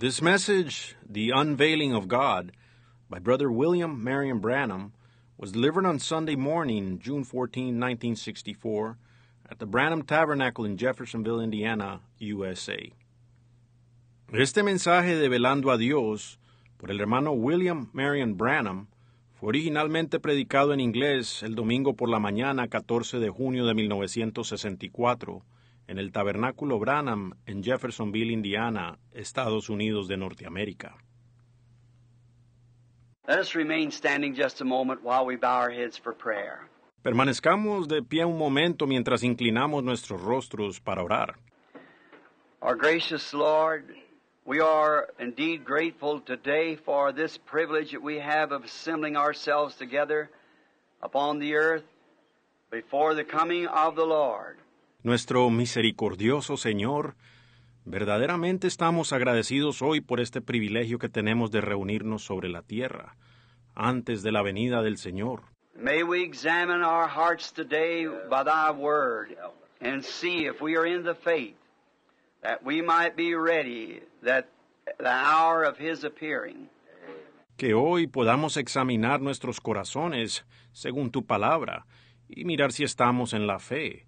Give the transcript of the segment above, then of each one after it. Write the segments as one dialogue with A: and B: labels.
A: This message, The Unveiling of God, by Brother William Marion Branham, was delivered on Sunday morning, June 14, 1964, at the Branham Tabernacle in Jeffersonville, Indiana, USA. Este mensaje de Velando a Dios por el hermano William Marion Branham fue originalmente predicado en inglés el domingo por la mañana 14 de junio de 1964 en el Tabernáculo Branham en Jeffersonville, Indiana, Estados Unidos de Norteamérica.
B: Let us remain standing just a moment while we bow our heads for prayer.
A: Permanezcamos de pie un momento mientras inclinamos nuestros rostros para orar.
B: Our gracious Lord, we are indeed grateful today for this privilege that we have of assembling ourselves together upon the earth before the coming of the
A: Lord. nuestro misericordioso Señor, verdaderamente estamos agradecidos hoy por este privilegio que tenemos de reunirnos sobre la tierra, antes de la venida del Señor.
B: May we examine our hearts today by thy word and see if we are in the faith, that we might be ready the hour of his appearing.
A: Que hoy podamos examinar nuestros corazones, según tu palabra, y mirar si estamos en la fe,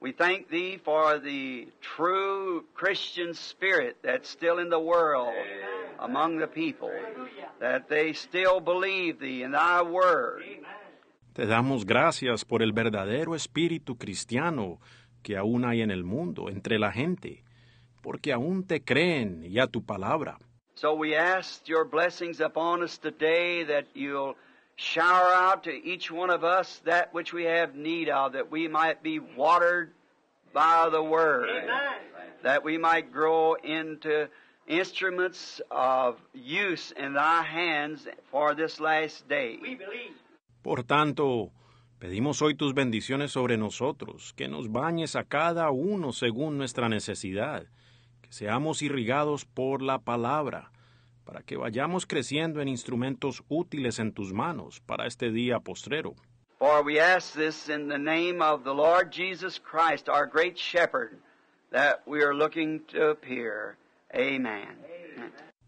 B: We thank Thee for the true Christian spirit that's still in the world Amen. among the people, that they still believe Thee in Thy Word.
A: Te damos gracias por el verdadero espíritu cristiano que aún hay en el mundo, entre la gente, porque aún te creen y a tu palabra.
B: So we ask your blessings upon us today that you'll shower out to each one of us that which we have need of, that we might be watered by the Word, Amen. that we might grow into instruments of use in thy hands for this last day.
A: Por tanto, pedimos hoy tus bendiciones sobre nosotros, que nos bañes a cada uno según nuestra necesidad, que seamos irrigados por la palabra para que vayamos creciendo en instrumentos útiles en tus manos para este día postrero.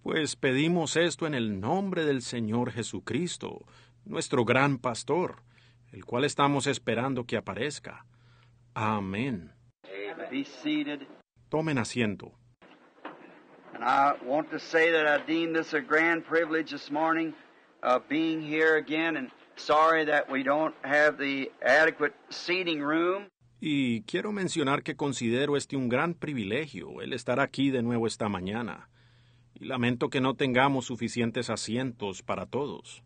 A: Pues pedimos esto en el nombre del Señor Jesucristo, nuestro gran pastor, el cual estamos esperando que aparezca. Amén. Tomen asiento. Y quiero mencionar que considero este un gran privilegio el estar aquí de nuevo esta mañana. Y lamento que no tengamos suficientes asientos para todos.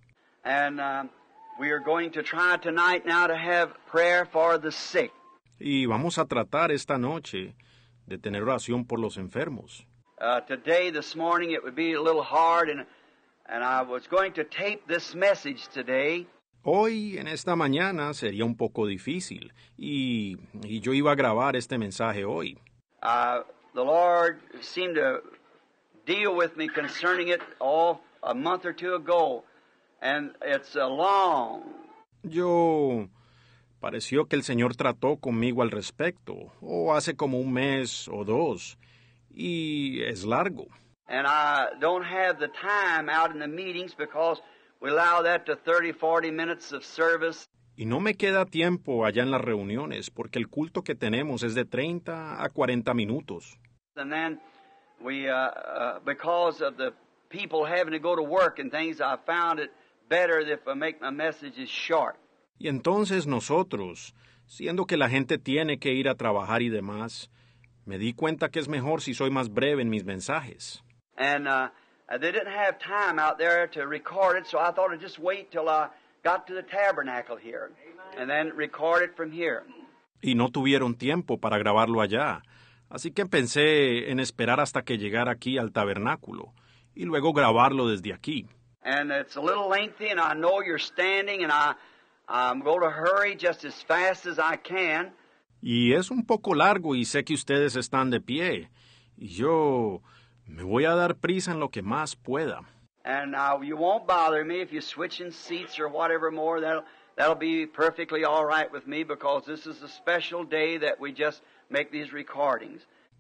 A: Y vamos a tratar esta noche de tener oración por los enfermos. Uh,
B: today, this morning, it would be a little hard, and, and I was going to tape this message today.
A: Hoy, en esta mañana, sería un poco difícil, y, y yo iba a grabar este mensaje hoy.
B: Uh, the Lord seemed to deal with me concerning it all a month or two ago, and it's a long.
A: Yo pareció que el Señor trató conmigo al respecto, o hace como un mes o dos y es largo. Y no me queda tiempo allá en las reuniones porque el culto que tenemos es de 30 a 40 minutos. Y entonces nosotros, siendo que la gente tiene que ir a trabajar y demás, me di cuenta que es mejor si soy más breve en mis mensajes.
B: And uh, they didn't have time out there to record it, so I thought I'd just wait till I got to the tabernacle here and then record it from here.
A: Y no tuvieron tiempo para grabarlo allá, así que pensé en esperar hasta que llegara aquí al tabernáculo y luego grabarlo desde aquí.
B: And it's a little lengthy, and I know you're standing, and I I'm going to hurry just as fast as I can
A: y es un poco largo y sé que ustedes están de pie. Y yo me voy a dar prisa en lo que más pueda.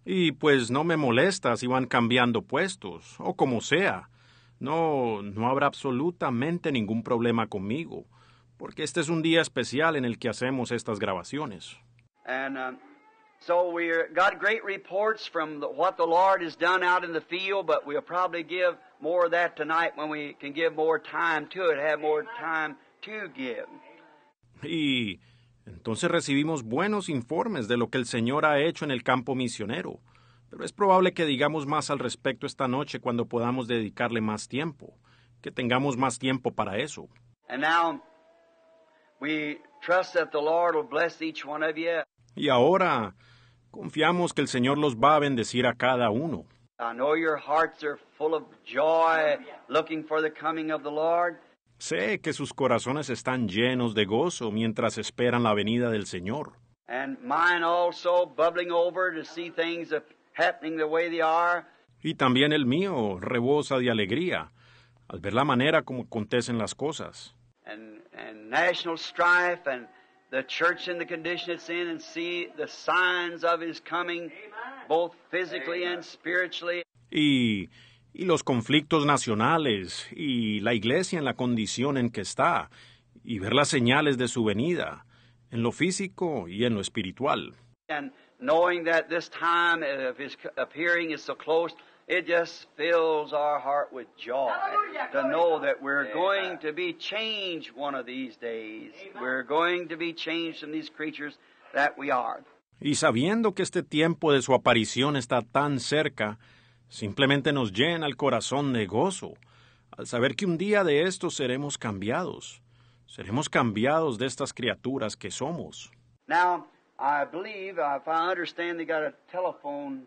A: Y pues no me molesta si van cambiando puestos o como sea. No, no habrá absolutamente ningún problema conmigo, porque este es un día especial en el que hacemos estas grabaciones.
B: And um, so we got great reports from the, what the Lord has done out in the field, but we'll probably give more of that tonight when we can give more time to it, have more time to give.
A: Y entonces recibimos buenos informes de lo que el Señor ha hecho en el campo misionero. Pero es probable que digamos más al respecto esta noche cuando podamos dedicarle más tiempo, que tengamos más tiempo para eso.
B: And now we trust that the Lord will bless each one of you.
A: Y ahora confiamos que el Señor los va a bendecir a cada uno. Sé que sus corazones están llenos de gozo mientras esperan la venida del Señor. Y también el mío rebosa de alegría al ver la manera como acontecen las cosas.
B: and national strife the church in the condition it's in and see the signs of his coming, both physically and spiritually.
A: Y, y los conflictos nacionales y la iglesia en la condición en que está y ver las señales de su venida en lo físico y en lo espiritual.
B: And knowing that this time of his appearing is so close, It just fills our heart with joy to know that we're going to be changed one of these days. We're going to be changed from these creatures that we
A: are. Y sabiendo que este tiempo de su aparición está tan cerca, simplemente nos llena el corazón de gozo al saber que un día de estos seremos cambiados. Seremos cambiados de estas criaturas que somos.
B: Now, I believe, if I understand, they got a telephone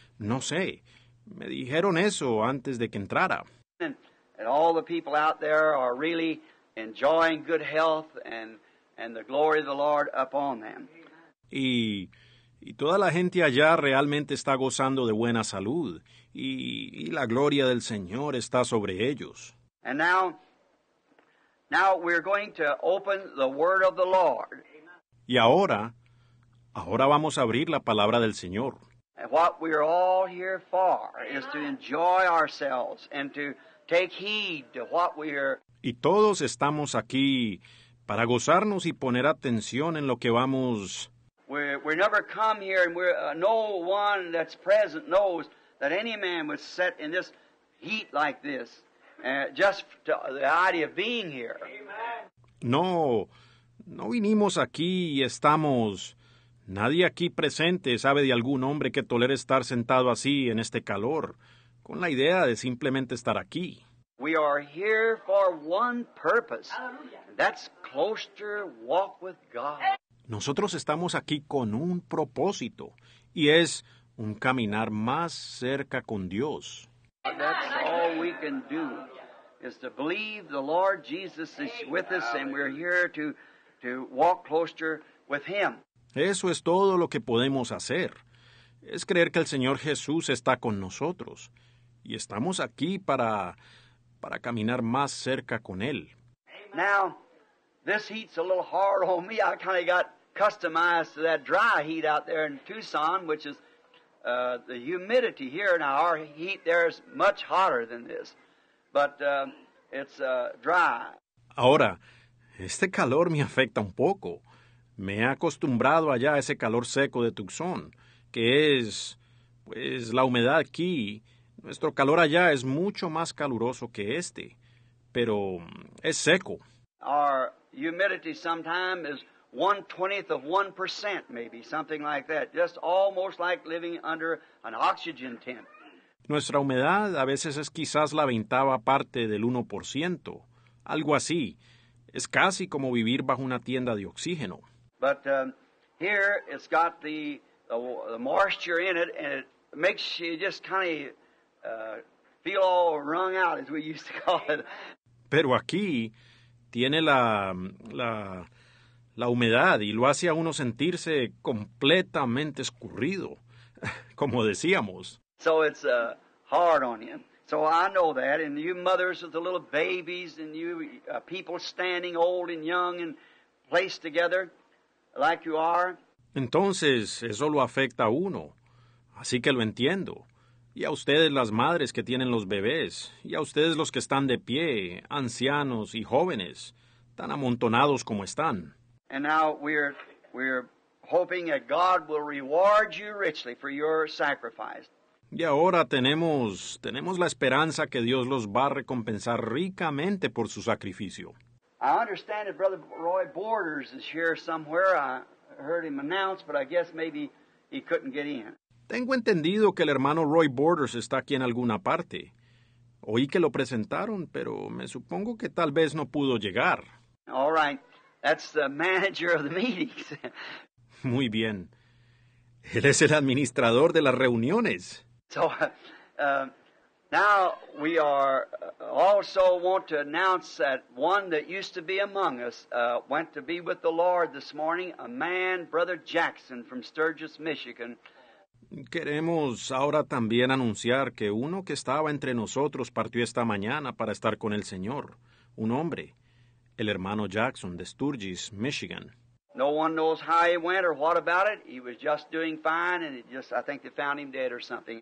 A: No sé. Me dijeron eso antes de que entrara.
B: And, all the people out there are really enjoying good health and, the glory of the Lord upon them.
A: Y, toda la gente allá realmente está gozando de buena salud y, la gloria del Señor está sobre ellos.
B: And now, going to open the word of the Lord.
A: Y ahora, ahora vamos a abrir la palabra del Señor.
B: And what we're all here for is to enjoy ourselves and to take heed to what we're.
A: Y todos estamos aquí para gozarnos y poner atención en lo que vamos.
B: We're, we never come here and we're, uh, no one that's present knows that any man would sit in this heat like this uh, just to, uh, the idea of being here. Amen.
A: No, no vinimos aquí y estamos Nadie aquí presente sabe de algún hombre que tolere estar sentado así en este calor, con la idea de simplemente estar aquí.
B: We are here for one purpose. That's closer walk with God.
A: Nosotros estamos aquí con un propósito, y es un caminar más cerca con Dios.
B: That's all we can do is to believe the Lord Jesus is with us and we're here to walk closer with him.
A: Eso es todo lo que podemos hacer. Es creer que el Señor Jesús está con nosotros y estamos aquí para para caminar más cerca con él.
B: Now, this heat's a little hard on me. I kind of got customized to that dry heat out there in Tucson, which is uh, the humidity here. Now, our heat there is much hotter than this, but uh, it's uh, dry.
A: Ahora, este calor me afecta un poco. Me he acostumbrado allá a ese calor seco de Tucson, que es, pues, la humedad aquí. Nuestro calor allá es mucho más caluroso que este, pero mm, es seco. Nuestra humedad a veces es quizás la veintava parte del 1%, algo así. Es casi como vivir bajo una tienda de oxígeno.
B: But um, here it's got the, the, the moisture in it, and it makes you just kind of uh, feel all wrung out, as we used to call it.
A: Pero aquí tiene la, la, la humedad y lo hace a uno sentirse completamente escurrido, como decíamos.
B: So it's uh, hard on you. So I know that, and you mothers with the little babies, and you uh, people standing old and young and placed together.
A: Entonces, eso lo afecta a uno. Así que lo entiendo. Y a ustedes las madres que tienen los bebés, y a ustedes los que están de pie, ancianos y jóvenes, tan amontonados como están. Y ahora tenemos, tenemos la esperanza que Dios los va a recompensar ricamente por su sacrificio. Tengo entendido que el hermano Roy Borders está aquí en alguna parte. Oí que lo presentaron, pero me supongo que tal vez no pudo llegar. Muy bien. Él es el administrador de las reuniones.
B: So, uh, Now we are uh, also want to announce that one that used to be among us uh, went to be with the Lord this morning, a man, Brother Jackson from Sturgis, Michigan.
A: Queremos ahora también anunciar que uno que estaba entre nosotros partió esta mañana para estar con el Señor, un hombre, el hermano Jackson de Sturgis, Michigan.
B: No one knows how he went or what about it. He was just doing fine and it just I think they found him dead or something.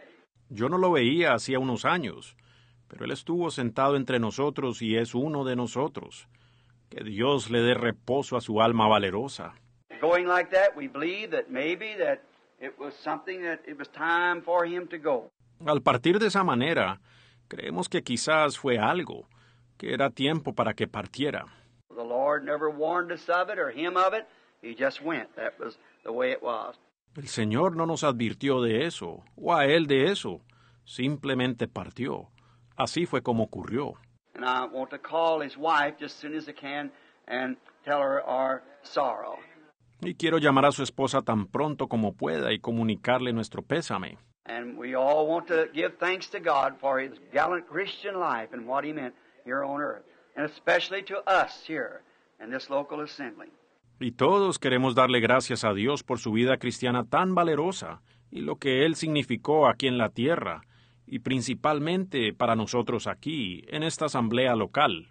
A: Yo no lo veía hacía unos años, pero Él estuvo sentado entre nosotros y es uno de nosotros. Que Dios le dé reposo a su alma valerosa. Al partir de esa manera, creemos que quizás fue algo, que era tiempo para que partiera.
B: The Lord never warned us of it or him of it. He just went. That was the way
A: el Señor no nos advirtió de eso, o a Él de eso. Simplemente partió. Así fue como ocurrió. Y quiero llamar a su esposa tan pronto como pueda y comunicarle nuestro pésame.
B: especialmente especially to us here in this local assembly.
A: Y todos queremos darle gracias a Dios por su vida cristiana tan valerosa y lo que Él significó aquí en la tierra, y principalmente para nosotros aquí, en esta asamblea local.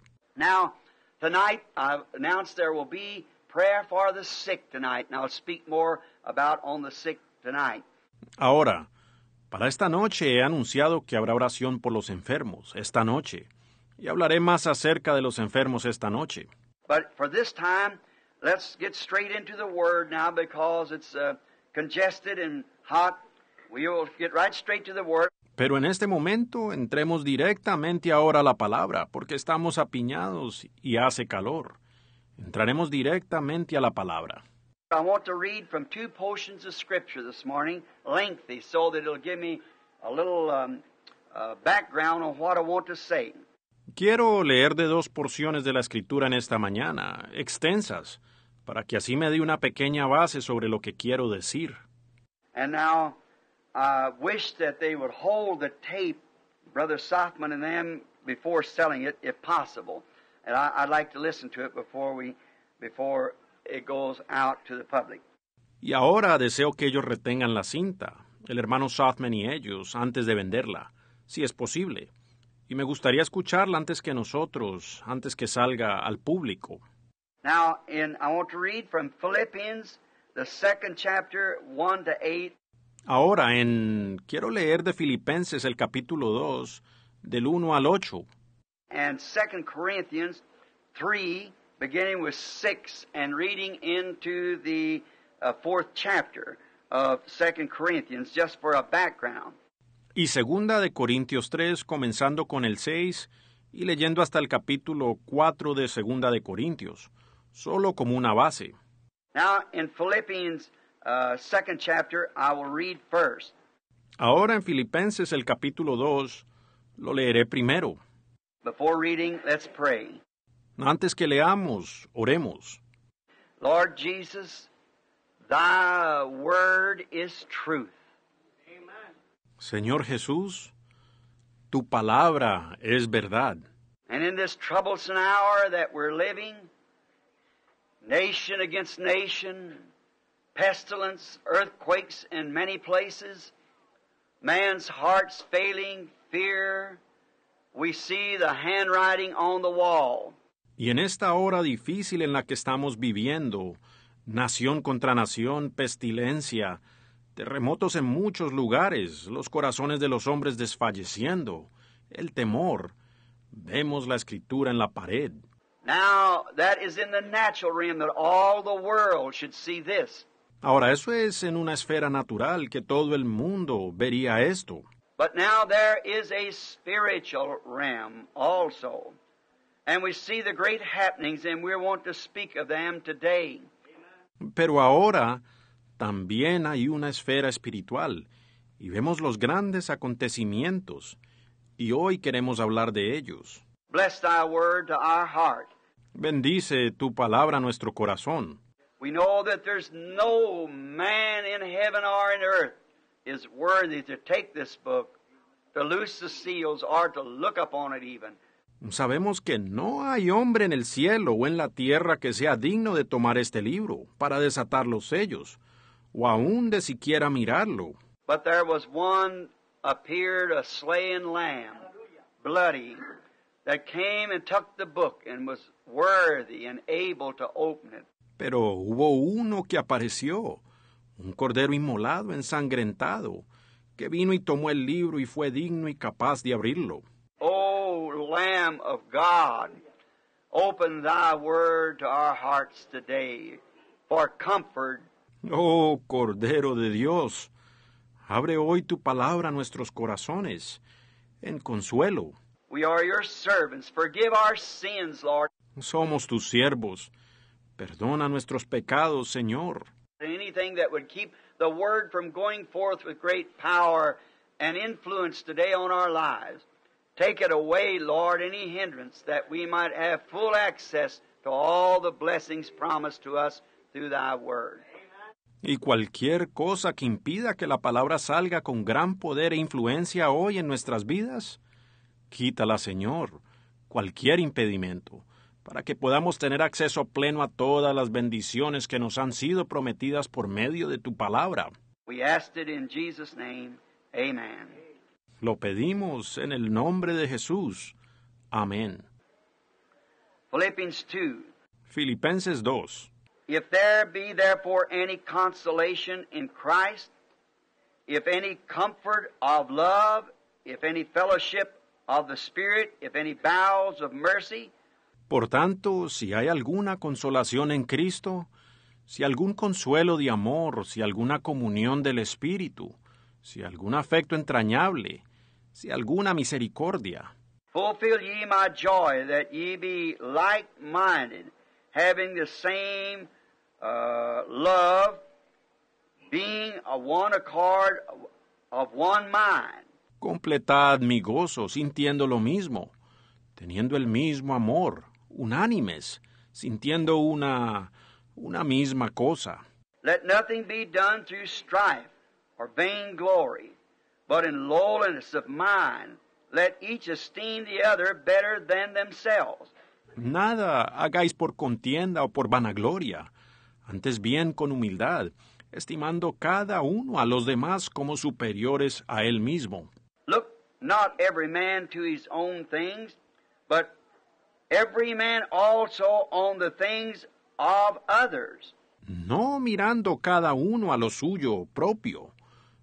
A: Ahora, para esta noche he anunciado que habrá oración por los enfermos esta noche, y hablaré más acerca de los enfermos esta noche.
B: Let's get straight into the Word now because it's uh, congested and hot. We'll get right straight to the Word.
A: Pero en este momento entremos directamente ahora a la palabra, porque estamos apiñados y hace calor. Entraremos directamente a la palabra.
B: I want to read from two portions of Scripture this morning, lengthy, so that it'll give me a little um, uh, background on what I want to say.
A: Quiero leer de dos porciones de la Escritura en esta mañana, extensas, para que así me dé una pequeña base sobre lo que quiero decir.
B: And now wish that they would hold the tape, Brother and them, before selling it, if possible. And I'd like to listen to it before we, before it goes out to the public.
A: Y ahora deseo que ellos retengan la cinta, el hermano Southman y ellos, antes de venderla, si es posible. Y me gustaría escucharla antes que nosotros, antes que salga al público.
B: Now, in, I want to read from Philippians, the second chapter, 1 to 8.
A: Ahora, en, quiero leer de Filipenses el capítulo 2, del 1 al 8.
B: And 2 Corinthians 3, beginning with 6, and reading into the uh, fourth chapter of 2 Corinthians, just for a background.
A: Y segunda de Corintios 3, comenzando con el 6 y leyendo hasta el capítulo 4 de segunda de Corintios solo como una base.
B: Now in Philippians uh, second chapter, I will read first.
A: Ahora en Filipenses el capítulo 2 lo leeré primero.
B: Before reading, let's pray.
A: Antes que leamos, oremos.
B: Lord Jesus, thy word is truth.
A: Amen. Señor Jesús, tu palabra es verdad.
B: And in this troublesome hour that we're living, nation against nation, pestilence, earthquakes in many places, man's hearts failing, fear. We see the handwriting on the wall.
A: Y en esta hora difícil en la que estamos viviendo, nación contra nación, pestilencia, terremotos en muchos lugares, los corazones de los hombres desfalleciendo, el temor, vemos la escritura en la pared. Ahora eso es en una esfera natural que todo el mundo vería esto.
B: But now there is a spiritual realm also. And we see the great happenings and we want to speak of them today.
A: Pero ahora también hay una esfera espiritual y vemos los grandes acontecimientos y hoy queremos hablar de ellos.
B: Bless thy word to our heart.
A: Bendice tu palabra a nuestro corazón.
B: We know that there's no man in heaven or in earth is worthy to take this book, to loose the seals, or to look upon
C: it even.
A: Sabemos que no hay hombre en el cielo o en la tierra que sea digno de tomar este libro para desatar los sellos, o aún de siquiera mirarlo.
B: But there was one appeared a slain lamb, bloody
A: pero hubo uno que apareció, un cordero inmolado, ensangrentado, que vino y tomó el libro y fue digno y capaz de abrirlo.
D: Oh
B: Lamb of God,
A: Oh Cordero de Dios, abre hoy tu palabra a nuestros corazones en consuelo.
B: We are your servants. Forgive our sins, Lord.
A: Somos tus siervos. Perdona nuestros pecados, Señor.
B: Anything that would keep the word from going forth with great power and influence today on our lives. Take it away, Lord, any hindrance that we might have full access to all the blessings promised to us through thy word.
A: Y cualquier cosa que impida que la palabra salga con gran poder e influencia hoy en nuestras vidas, Quítala, Señor, cualquier impedimento, para que podamos tener acceso pleno a todas las bendiciones que nos han sido prometidas por medio de tu palabra.
B: We asked it in Jesus name. Amen.
A: Lo pedimos en el nombre de Jesús. Amén.
B: Philippians 2.
A: Filipenses 2.
B: If there be therefore any consolation in Christ, if any comfort of love, if any fellowship of the Spirit, if any bowels of mercy.
A: Por tanto, si hay alguna consolación en Cristo, si algún consuelo de amor, si alguna comunión del Espíritu, si algún afecto entrañable, si alguna misericordia.
B: Fulfill ye my joy, that ye be like-minded, having the same uh, love, being of one accord of one mind.
A: Completad mi gozo sintiendo lo mismo, teniendo el mismo amor, unánimes, sintiendo una una misma cosa.
B: Let nothing be done through strife or but in of mind let each esteem the other better than themselves.
A: Nada hagáis por contienda o por vanagloria, antes bien con humildad, estimando cada uno a los demás como superiores a él mismo
B: not every man to his own things, but every man also on the things of others.
A: No mirando cada uno a lo suyo propio,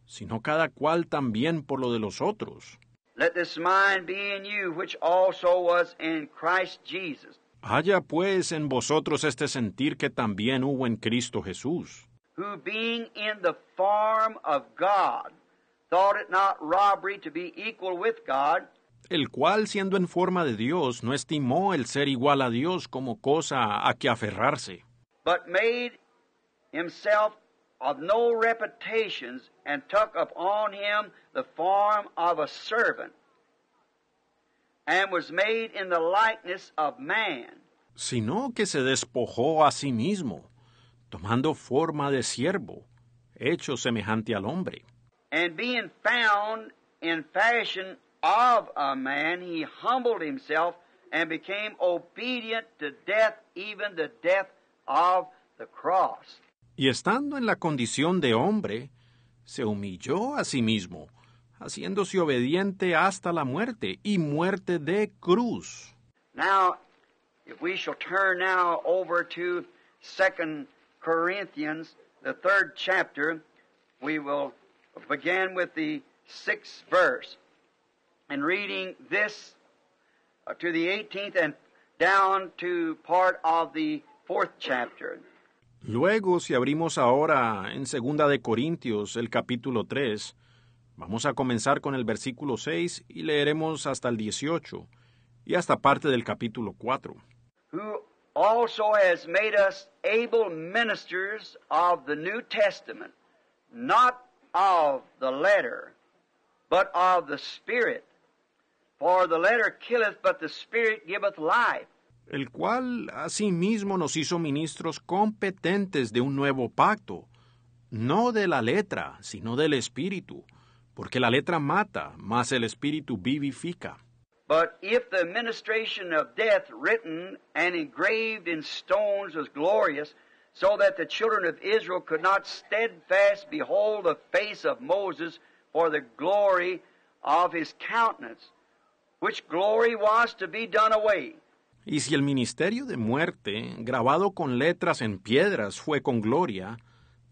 A: sino cada cual también por lo de los otros.
B: Let this mind be in you, which also was in Christ Jesus.
A: Haya pues en vosotros este sentir que también hubo en Cristo Jesús.
B: Who being in the form of God,
A: thought it not robbery to be equal with God, el cual, siendo en forma de Dios, no estimó el ser igual a Dios como cosa a que aferrarse,
B: but made himself of no reputations and took upon him the form of a servant and was made in the likeness of man.
A: sino que se despojó a sí mismo, tomando forma de siervo, hecho semejante al hombre.
B: And being found in fashion of a man, he humbled himself and became obedient to death, even the death of
A: the cross. Y estando en la condición de hombre, se humilló a sí mismo, haciéndose obediente hasta la muerte y muerte de cruz.
B: Now, if we shall turn now over to 2 Corinthians, the third chapter, we will Began with the sixth verse and reading this uh, to the 18th and down to part of the fourth chapter.
A: Luego, si abrimos ahora en Segunda de Corintios, el capítulo 3, vamos a comenzar con el versículo 6 y leeremos hasta el 18 y hasta parte del capítulo 4.
B: Who also has made us able ministers of the New Testament, not of the letter, but of the Spirit. For the letter killeth,
A: but the Spirit giveth life. El cual asimismo nos hizo ministros competentes de un nuevo pacto, no de la letra, sino del Espíritu, porque la letra mata, mas el Espíritu vivifica. But if
B: the administration of death written and engraved in stones was glorious, so that the children of Israel could not behold the face of Moses for the glory of his countenance, which glory was to be done away.
A: Y si el ministerio de muerte, grabado con letras en piedras, fue con gloria,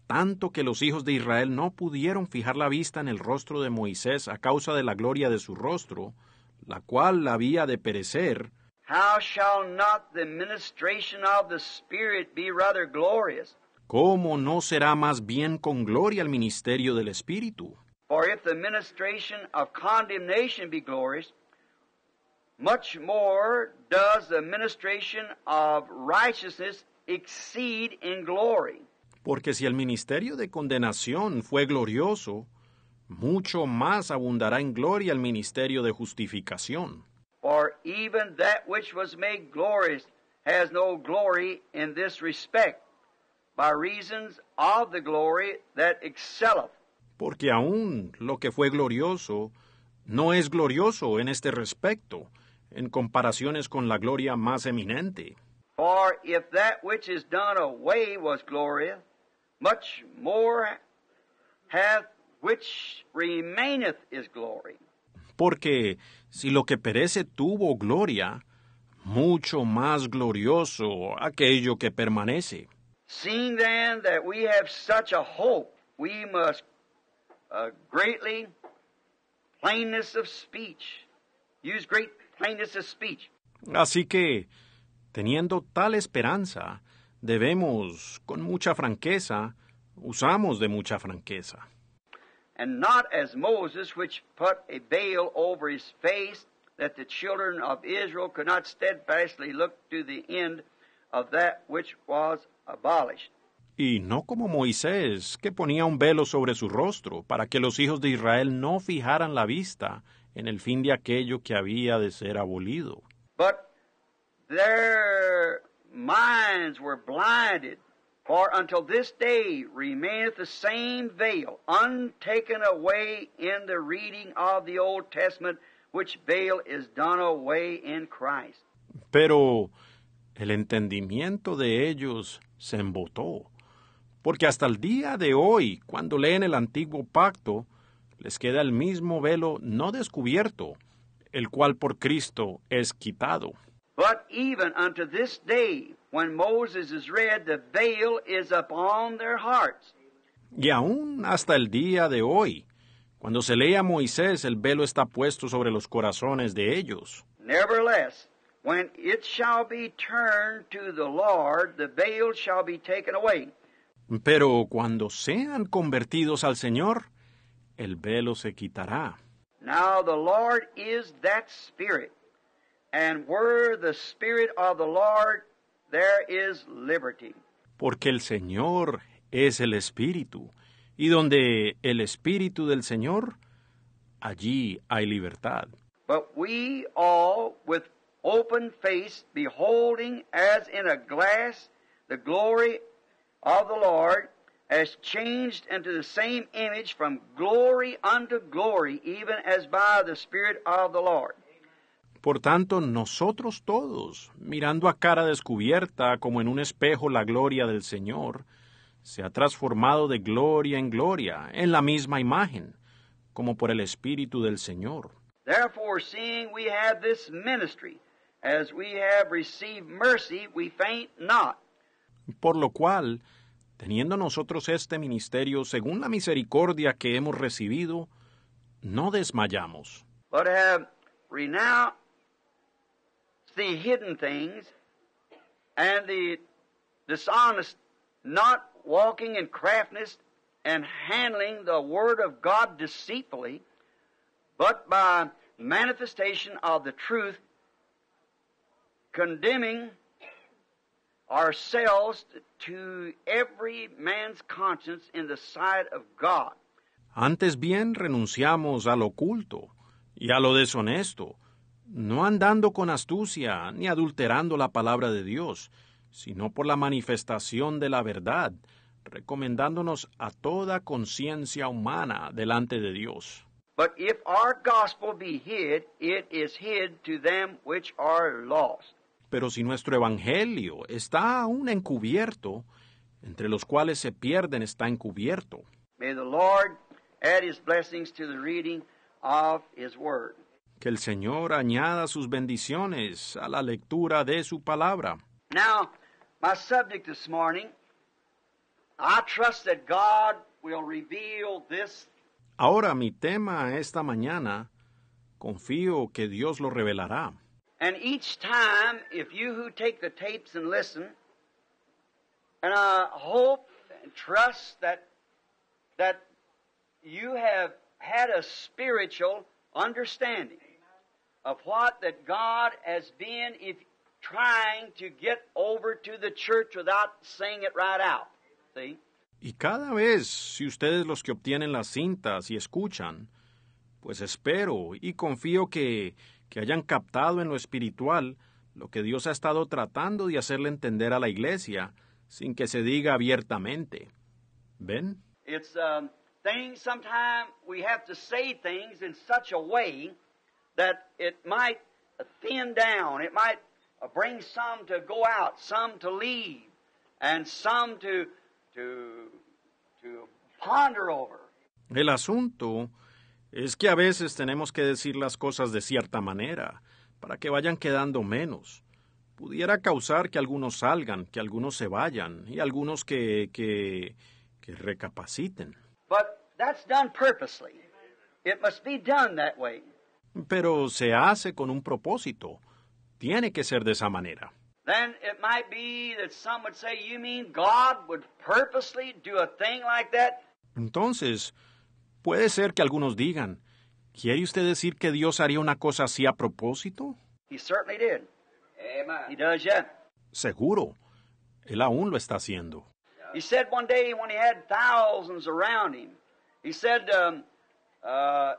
A: tanto que los hijos de Israel no pudieron fijar la vista en el rostro de Moisés a causa de la gloria de su rostro, la cual la había de perecer,
B: How shall not the ministration of the Spirit be rather glorious?
A: ¿Cómo no será más bien con gloria el ministerio del Espíritu?
B: For if the ministration of condemnation be glorious, much more does the ministration of righteousness exceed in glory.
A: Porque si el ministerio de condenación fue glorioso, mucho más abundará en gloria el ministerio de justificación
B: or even that which was made glorious has no glory in this respect, by reasons of the glory that excelleth.
A: Porque aún lo que fue glorioso no es glorioso en este respecto, en comparaciones con la gloria más eminente.
B: For if that which is done away was glorious, much more hath which remaineth is glory.
A: porque si lo que perece tuvo gloria, mucho más glorioso aquello que permanece. Así que, teniendo tal esperanza, debemos, con mucha franqueza, usamos de mucha franqueza
B: and not as Moses, which put a veil over his face, that the children of Israel could not steadfastly look to the end of that which was
A: abolished. Y no como Moisés, que ponía un velo sobre su rostro, para que los hijos de Israel no fijaran la vista en el fin de aquello que había de ser abolido.
B: But their minds were blinded
A: pero el entendimiento de ellos se embotó, porque hasta el día de hoy, cuando leen el antiguo pacto, les queda el mismo velo no descubierto, el cual por Cristo es quitado.
B: But even unto this day When Moses is read, the veil is upon their hearts.
A: Y aún hasta el día de hoy, cuando se lee a Moisés, el velo está puesto sobre los corazones de ellos.
B: Nevertheless, when it shall be turned to the Lord, the veil shall be taken away.
A: Pero cuando sean convertidos al Señor, el velo se quitará.
B: Now the Lord is that Spirit, and were the Spirit of the Lord there is liberty.
A: Porque el Señor es el Espíritu, y donde el Espíritu del Señor, allí hay libertad.
B: But we all, with open face, beholding as in a glass the glory of the Lord, as changed into the same image from glory unto glory, even as by the Spirit of the Lord.
A: Por tanto, nosotros todos, mirando a cara descubierta como en un espejo la gloria del Señor, se ha transformado de gloria en gloria, en la misma imagen, como por el Espíritu del Señor. Por lo cual, teniendo nosotros este ministerio según la misericordia que hemos recibido, no desmayamos.
B: the hidden things and the dishonest, not walking in craftiness and handling the Word of God deceitfully, but by manifestation of the truth, condemning ourselves to every man's conscience in the sight of God.
A: Antes bien renunciamos al oculto y a lo deshonesto no andando con astucia ni adulterando la palabra de Dios, sino por la manifestación de la verdad, recomendándonos a toda conciencia humana delante de Dios. Pero si nuestro evangelio está aún encubierto, entre los cuales se pierden está encubierto.
B: May the Lord add his blessings to the reading of his word.
A: Que el Señor añada sus bendiciones a la lectura de su palabra.
B: Now, my subject this morning, I trust that God will reveal this.
A: Ahora mi tema esta mañana, confío que Dios lo revelará.
B: And each time, if you who take the tapes and listen, and I uh, hope and trust that that you have had a spiritual understanding of what that God has been trying to get over to the church without saying it right out. See?
A: Y cada vez, si ustedes los que obtienen las cintas y escuchan, pues espero y confío que, que hayan captado en lo espiritual lo que Dios ha estado tratando de hacerle entender a la iglesia sin que se diga abiertamente. ¿Ven?
B: It's um, things sometimes we have to say things in such a way that it might thin down, it might bring some to go out, some to leave, and some to, to, to ponder over.
A: El asunto es que a veces tenemos que decir las cosas de cierta manera para que vayan quedando menos. Pudiera causar que algunos salgan, que algunos se vayan y algunos que, que, que recapaciten.
B: But that's done purposely. It must be done that way
A: pero se hace con un propósito. Tiene que ser de esa manera. Entonces, puede ser que algunos digan, ¿quiere usted decir que Dios haría una cosa así a propósito? Seguro. Él aún lo está haciendo.
B: He said one day when he had thousands around him, he said, um, uh,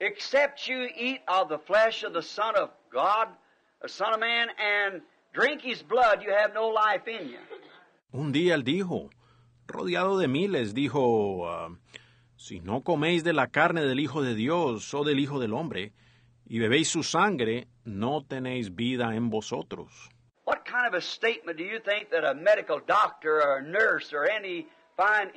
B: Except you eat of the flesh of the Son of God, the Son of Man, and drink his blood, you have no life in you.
A: Un día él dijo, rodeado de miles, dijo, uh, si no coméis de la carne del Hijo de Dios o del Hijo del Hombre, y bebéis su sangre, no tenéis vida en vosotros.
B: What kind of a statement do you think that a medical doctor or a nurse or any fine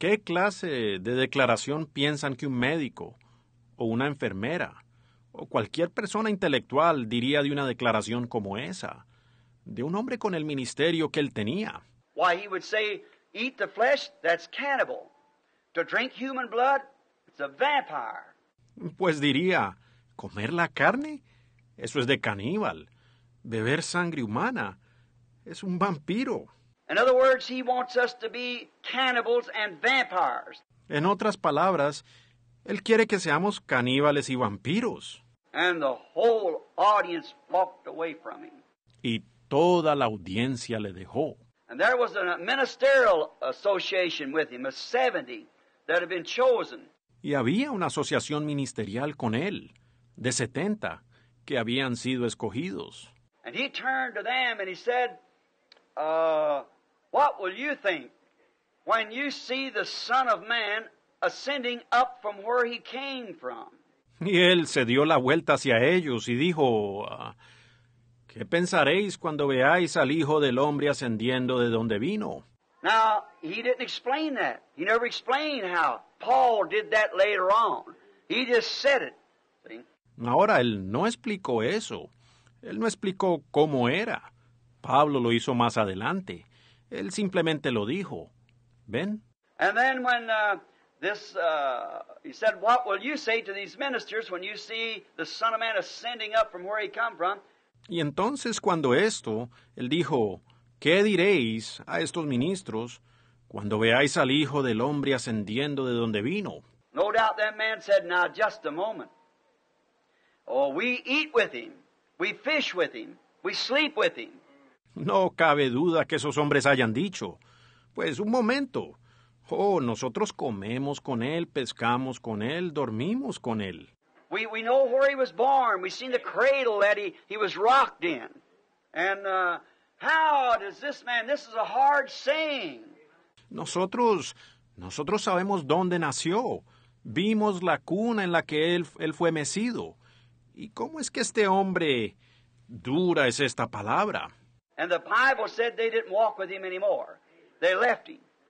A: ¿Qué clase de declaración piensan que un médico o una enfermera o cualquier persona intelectual diría de una declaración como esa, de un hombre con el ministerio que él tenía?
B: Why would say, eat the flesh, that's cannibal. To drink human blood, it's a vampire.
A: Pues diría, comer la carne, eso es de caníbal beber sangre humana. Es un vampiro. In other words, he wants
B: us to be cannibals and vampires.
A: En otras palabras, él quiere que seamos caníbales y vampiros.
B: And the whole audience walked away from him.
A: Y toda la audiencia le dejó.
B: And there was a ministerial association with him, of 70 that had been chosen.
A: Y había una asociación ministerial con él, de 70, que habían sido escogidos.
B: And he turned to them and he said, uh, What will you think when you see the Son of Man ascending up from where he came from?
A: Y él se dio la vuelta hacia ellos y dijo, ah, ¿Qué pensaréis cuando veáis al Hijo del Hombre ascendiendo de donde vino?
B: Now, he didn't explain that. He never explained how. Paul did that later on.
A: He just said it. See? Ahora, él no explicó eso. Él no explicó cómo era. Pablo lo hizo más adelante. Él simplemente lo dijo. ¿Ven?
B: And then when uh, this, uh, he said, What will you say to these ministers when you see the Son of Man ascending up from where he come from?
A: Y entonces cuando esto, él dijo, ¿qué diréis a estos ministros cuando veáis al Hijo del Hombre ascendiendo de donde vino?
B: No doubt that man said, Now just a moment. Oh, we eat with him. We fish with him. We sleep with him.
A: No cabe duda que esos hombres hayan dicho. Pues un momento. Oh, nosotros comemos con él, pescamos con él, dormimos con él.
B: We, know he was born. seen the cradle he, was rocked in. And uh, how this man, this is a hard
A: Nosotros, nosotros sabemos dónde nació. Vimos la cuna en la que él, él fue mecido. ¿Y cómo es que este hombre dura es esta palabra?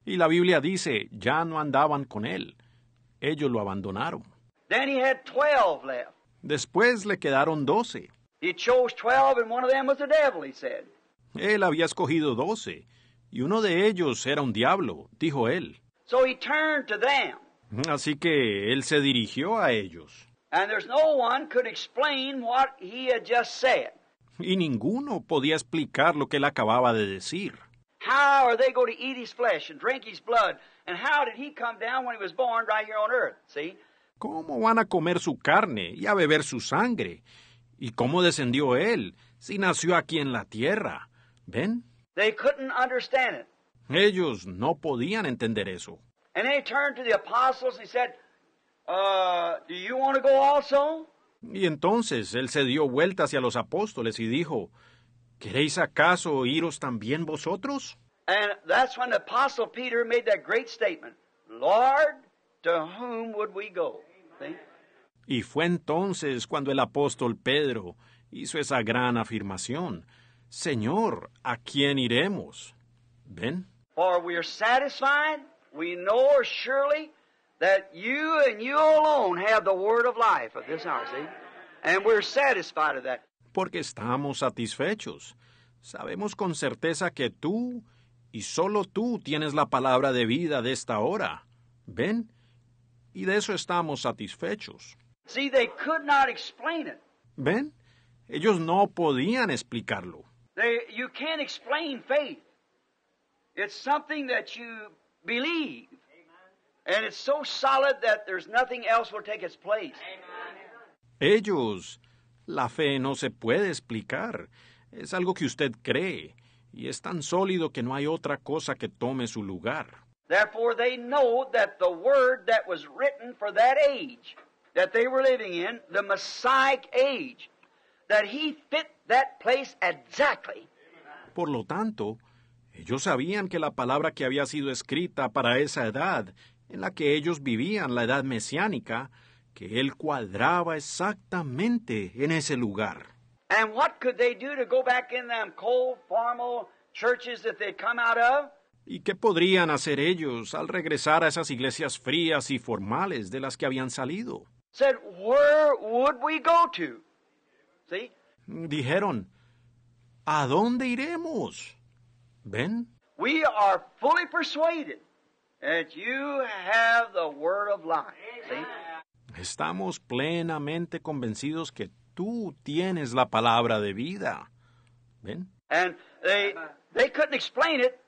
A: Y la Biblia dice, ya no andaban con él. Ellos lo abandonaron. Después le quedaron doce. Él había escogido doce, y uno de ellos era un diablo, dijo él. Así que él se dirigió a ellos.
B: And there's no one could explain what he had just said.
A: Y ninguno podía explicar lo que él acababa de decir.
B: How are they going to eat his flesh and drink his blood? And how did he come down when he was born right here on earth? See?
A: ¿Cómo van a comer su carne y a beber su sangre? ¿Y cómo descendió él si nació aquí en la tierra? ¿Ven? They couldn't understand it. Ellos no podían entender eso.
B: And he turned to the apostles and said,
A: Uh, do you Y entonces él se dio vuelta hacia los apóstoles y dijo, ¿Queréis acaso iros también vosotros? Y fue entonces cuando el apóstol Pedro hizo esa gran afirmación, Señor, ¿a quién iremos? ¿Ven? we
B: satisfied, we know that you and you alone have the word of life of this hour, see? And we're satisfied of that.
A: Porque estamos satisfechos. Sabemos con certeza que tú y solo tú tienes la palabra de vida de esta hora. ¿Ven? Y de eso estamos satisfechos.
B: See, they could not explain it.
A: ¿Ven? Ellos no podían explicarlo.
B: They, you can't explain faith. It's something that you believe. And it's so solid that there's nothing else will take its place.
A: Ellos, la fe no se puede explicar. Es algo que usted cree y es tan sólido que no hay otra cosa que tome su lugar.
B: Therefore they know that the word that was written for that age that they were living in, the Messiah age, that he fit that place exactly.
A: Por lo tanto, ellos sabían que la palabra que había sido escrita para esa edad en la que ellos vivían la edad mesiánica, que él cuadraba exactamente en ese lugar. ¿Y qué podrían hacer ellos al regresar a esas iglesias frías y formales de las que habían salido? Dijeron, ¿a dónde iremos? ¿Ven?
B: We are fully persuaded that you have the word of life. See?
A: Estamos plenamente convencidos que tú tienes la palabra de vida. ¿Ven?
B: And they they couldn't explain it,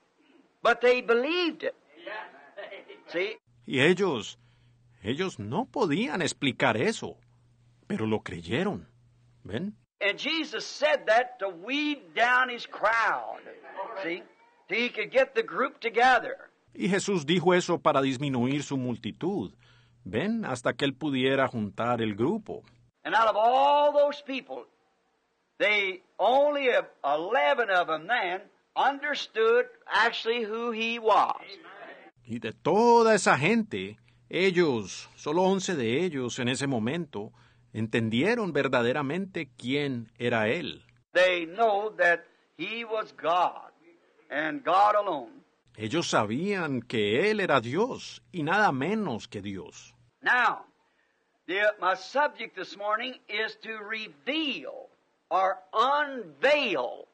B: but they believed it. See?
A: Y ellos ellos no podían explicar eso, pero lo creyeron. ¿Ven?
B: And Jesus said that to weed down his crowd. See? So he could get the group together.
A: Y Jesús dijo eso para disminuir su multitud. Ven hasta que él pudiera juntar el grupo. Y de toda esa gente, ellos, solo once de ellos en ese momento, entendieron verdaderamente quién era él. They
B: know that he was God and God alone.
A: Ellos sabían que Él era Dios y nada menos que Dios.
B: Now, my subject this morning is to reveal or unveil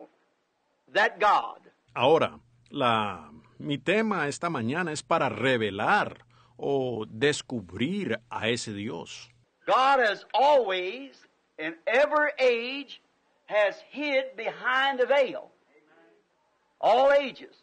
A: that God. Ahora, la, mi tema esta mañana es para revelar o descubrir a ese Dios.
B: God has always, in every age, has hid behind a veil. All ages.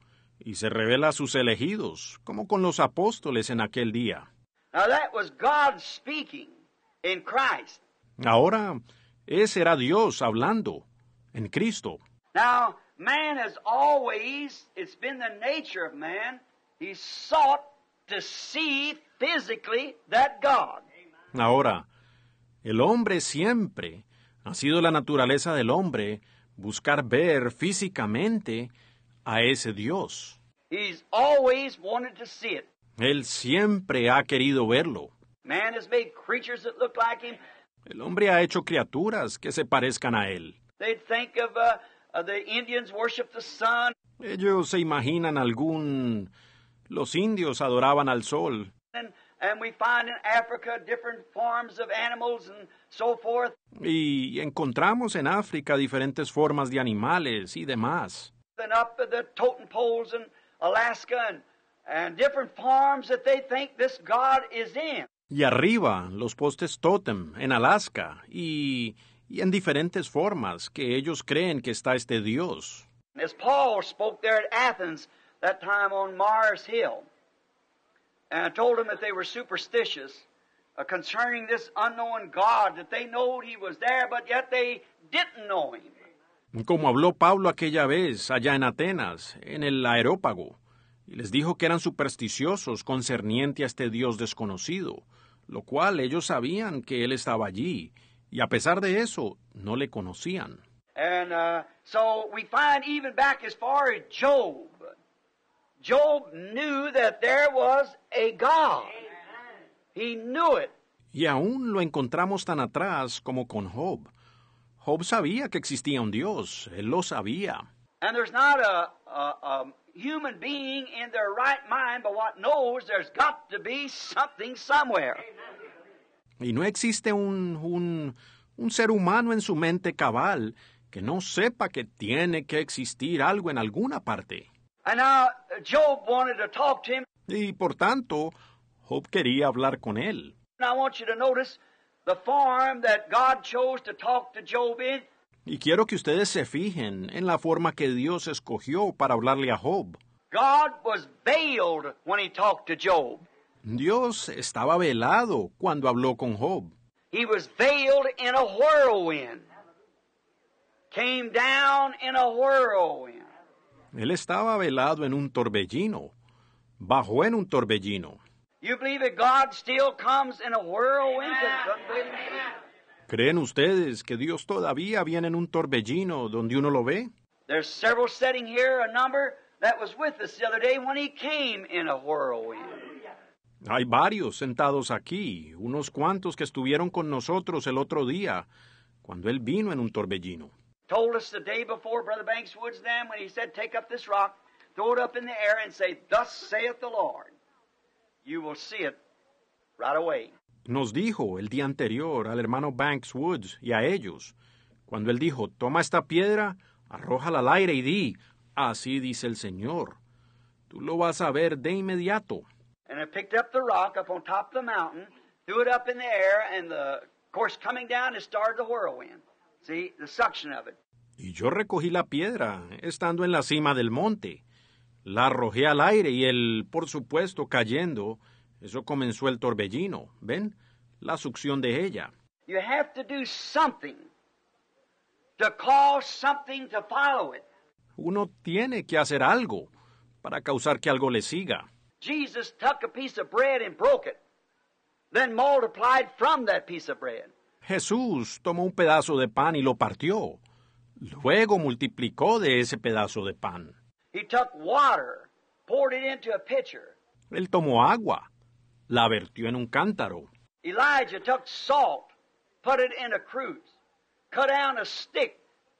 A: y se revela a sus elegidos, como con los apóstoles en aquel día. Ahora, ese era Dios hablando en Cristo. Ahora, el hombre siempre ha sido la naturaleza del hombre buscar ver físicamente a ese Dios. Él siempre ha querido verlo. El hombre ha hecho criaturas que se parezcan a él.
B: Uh, uh, Ellos
A: se imaginan algún los indios adoraban al sol. Y encontramos en África diferentes formas de animales y demás.
B: and up the totem poles in Alaska and, and different farms that they think this God is in.
A: Y arriba, los postes totem en Alaska y, y en diferentes formas que ellos creen que está este Dios.
B: As Paul spoke there at Athens that time on Mars Hill, and I told them that they were superstitious uh, concerning this unknown God, that they knew he was there, but yet they didn't know him.
A: como habló Pablo aquella vez allá en Atenas, en el aerópago, y les dijo que eran supersticiosos concerniente a este Dios desconocido, lo cual ellos sabían que Él estaba allí, y a pesar de eso, no le conocían.
B: And uh, so we find even back as far as Job. Job knew that there was a God. He knew it.
A: Y aún lo encontramos tan atrás como con Job Job sabía que existía un Dios, él lo sabía. Y no existe un, un, ser humano en su mente cabal que no sepa que tiene que existir algo en alguna parte. Uh, y por tanto, Job quería hablar con él. Y quiero que ustedes se fijen en la forma que Dios escogió para hablarle a Job. Dios estaba velado cuando habló con Job. Él estaba velado en un torbellino. Bajó en un torbellino. ¿Creen ustedes que Dios todavía viene en un torbellino donde uno lo ve?
B: There's several sitting here, a number that was with us the other day when he came in a whirlwind.
A: Hay varios sentados aquí, unos cuantos que estuvieron con nosotros el otro día, cuando él vino en un torbellino.
B: Told us the day before, Brother Banks Woods, then, when he said, Take up this rock, throw it up in the air, and say, Thus saith the Lord you will see it
A: right away. Nos dijo el día anterior al hermano Banks Woods y a ellos, cuando él dijo, toma esta piedra, arrójala al aire y di, así dice el Señor. Tú lo vas a ver de inmediato.
B: And I picked up the rock up on top of the mountain, threw it up in the air, and the course coming down, whirlwind. See, the suction of it.
A: Y yo recogí la piedra, estando en la cima del monte, la arrojé al aire y él, por supuesto, cayendo, eso comenzó el torbellino, ¿ven? La succión de ella. Uno tiene que hacer algo para causar que algo le siga. Jesús tomó un pedazo de pan y lo partió. Luego multiplicó de ese pedazo de pan.
B: He took water, poured it into a pitcher.
A: Él tomó agua, la vertió en un cántaro.
B: Elijah took salt, put it in a cruse, cut down a stick,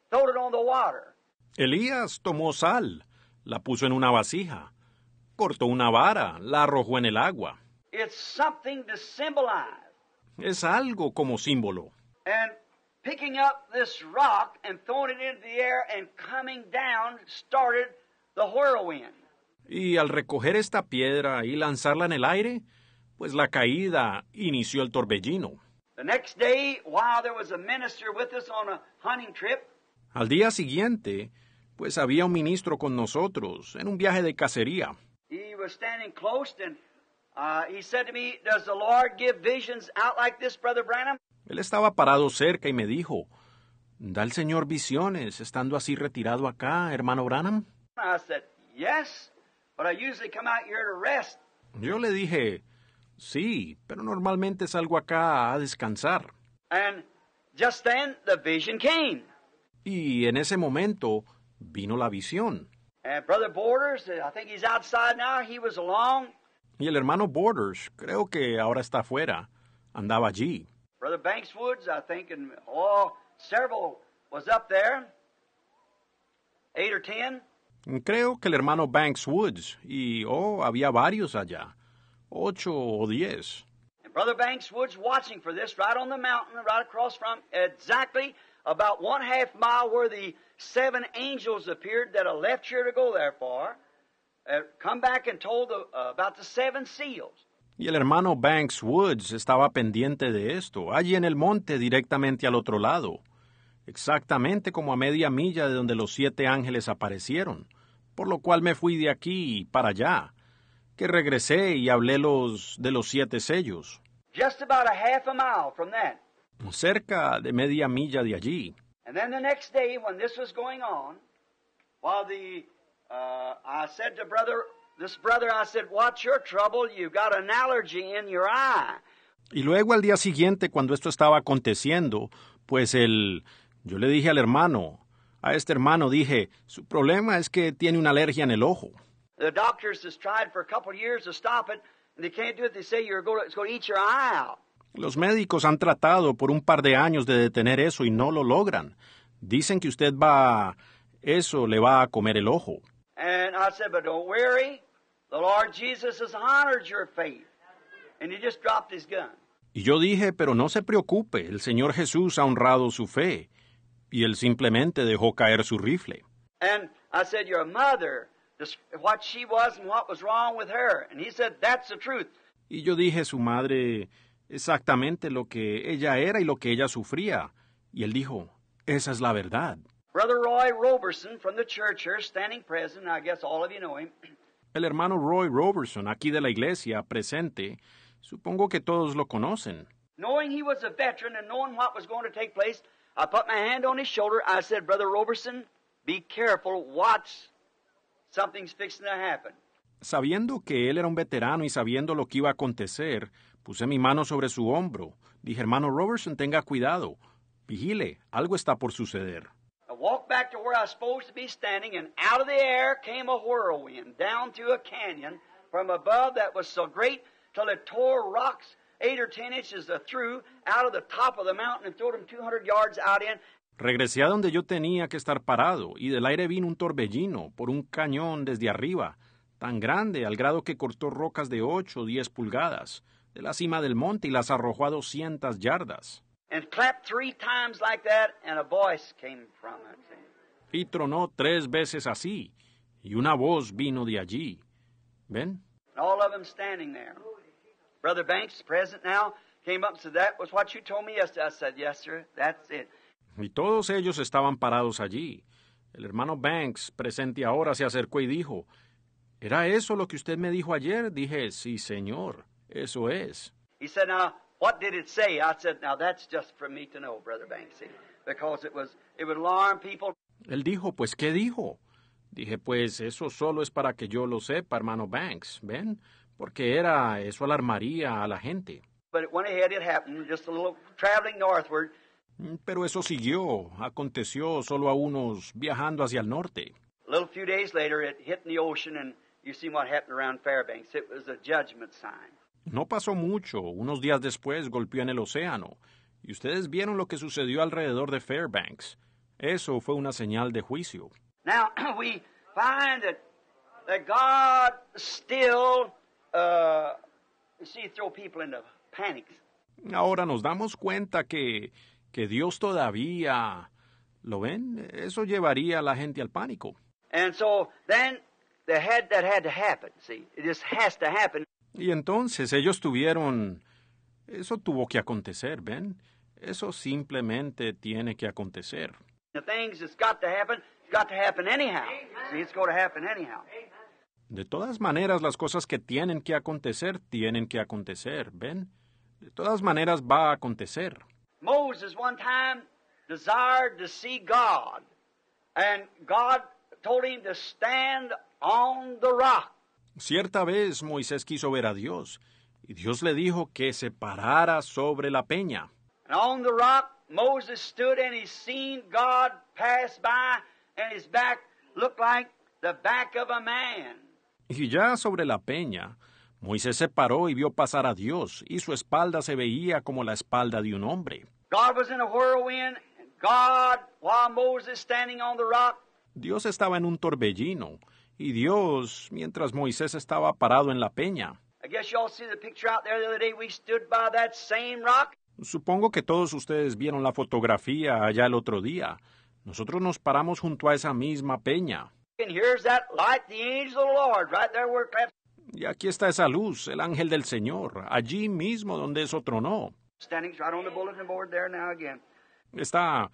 B: threw it on the water.
A: Elías tomó sal, la puso en una vasija, cortó una vara, la arrojó en el agua.
B: It's something to symbolize.
A: Es algo como símbolo.
B: And picking up this rock and throwing it into the air and coming down started
A: y al recoger esta piedra y lanzarla en el aire, pues la caída inició el torbellino. al día siguiente, pues había un ministro con nosotros en un viaje de cacería. Él estaba parado cerca y me dijo, "¿Da el Señor visiones estando así retirado acá, hermano Branham?" Yo le dije, sí, pero normalmente salgo acá a descansar. Y en ese momento vino la visión. Y el hermano Borders, creo que ahora está afuera, andaba allí. Creo que el hermano Banks Woods y oh, había varios allá, ocho o diez.
B: And Brother Banks Woods watching for this right on the mountain, right across from exactly about one half mile where the seven angels appeared that I left here to go there for, uh, come back and told uh, about the seven seals.
A: Y el hermano Banks Woods estaba pendiente de esto, allí en el monte directamente al otro lado exactamente como a media milla de donde los siete ángeles aparecieron, por lo cual me fui de aquí para allá, que regresé y hablé los de los siete sellos. Cerca de media milla de allí. Y luego al día siguiente cuando esto estaba aconteciendo, pues el yo le dije al hermano, a este hermano dije, su problema es que tiene una alergia en el ojo. Los médicos han tratado por un par de años de detener eso y no lo logran. Dicen que usted va, eso le va a comer el ojo. Y yo dije, pero no se preocupe, el Señor Jesús ha honrado su fe y él simplemente dejó caer su rifle. Y yo dije, su madre, exactamente lo que ella era y lo que ella sufría. Y él dijo, esa es la verdad. El hermano Roy Roberson, aquí de la iglesia, presente, supongo que todos lo conocen.
B: I put my hand on his shoulder. I said, Brother Roberson, be careful, watch. Something's fixing to happen.
A: Sabiendo que él era un veterano y sabiendo lo que iba a acontecer, puse mi mano sobre su hombro. Dije, hermano Robertson, tenga cuidado. Vigile, algo está por suceder.
B: I walked back to where I was supposed to be standing, and out of the air came a whirlwind down through a canyon from above that was so great till it tore rocks eight or ten inches through out of the top of the mountain and threw them 200 yards out in.
A: Regresé a donde yo tenía que estar parado y del aire vino un torbellino por un cañón desde arriba, tan grande al grado que cortó rocas de 8 o 10 pulgadas de la cima del monte y las arrojó a 200 yardas. Y tronó tres veces así, y una voz vino de allí. ¿Ven?
B: All of them standing there. Brother Banks, present now, came up and said, That was what you told me yesterday. I said, Yes, sir, that's it.
A: Y todos ellos estaban parados allí. El hermano Banks, presente ahora, se acercó y dijo, ¿Era eso lo que usted me dijo ayer? Dije, sí, señor, eso es.
B: He said, now, what did it say? I said, now that's just for me to know, Brother Banks, because it was, it would alarm people.
A: Él dijo, pues, ¿qué dijo? Dije, pues, eso solo es para que yo lo sepa, hermano Banks, ¿ven? porque era eso alarmaría a la gente. Mm, pero eso siguió, aconteció solo a unos viajando hacia el norte. No pasó mucho, unos días después golpeó en el océano, y ustedes vieron lo que sucedió alrededor de Fairbanks. Eso fue una señal de juicio.
B: Now we find that, that Uh,
A: Ahora nos damos cuenta que, que Dios todavía, ¿lo ven? Eso llevaría a la gente al pánico. Y entonces ellos tuvieron, eso tuvo que acontecer, ¿ven? Eso simplemente tiene que acontecer.
B: got to happen, got to happen anyhow. See, it's
A: de todas maneras, las cosas que tienen que acontecer, tienen que acontecer, ¿ven? De todas maneras va a acontecer.
B: Moses one time desired to see God, and God told him to stand on
A: the rock. Cierta vez Moisés quiso ver a Dios, y Dios le dijo que se parara sobre la peña.
B: And on the rock Moses stood and he seen God pass by, and his back looked like the back of a man.
A: Y ya sobre la peña, Moisés se paró y vio pasar a Dios, y su espalda se veía como la espalda de un hombre. Dios estaba en un torbellino, y Dios mientras Moisés estaba parado en la peña. Supongo que todos ustedes vieron la fotografía allá el otro día. Nosotros nos paramos junto a esa misma peña. Y aquí está esa luz, el ángel del Señor, allí mismo donde eso tronó. Está,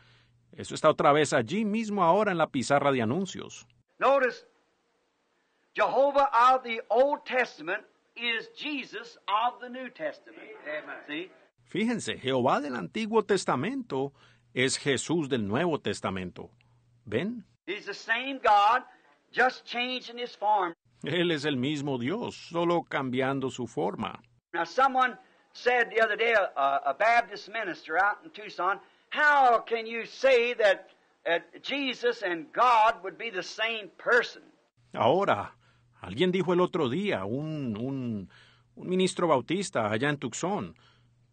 A: eso está otra vez allí mismo ahora en la pizarra de anuncios. Fíjense, Jehová del Antiguo Testamento es Jesús del Nuevo Testamento. ¿Ven?
B: just changing his form.
A: Él es el mismo Dios, solo cambiando su forma.
B: Now, someone said the other day, a, a Baptist minister out in Tucson, how can you say that Jesus and God would be the same person?
A: Ahora, alguien dijo el otro día, un, un, un ministro bautista allá en Tucson,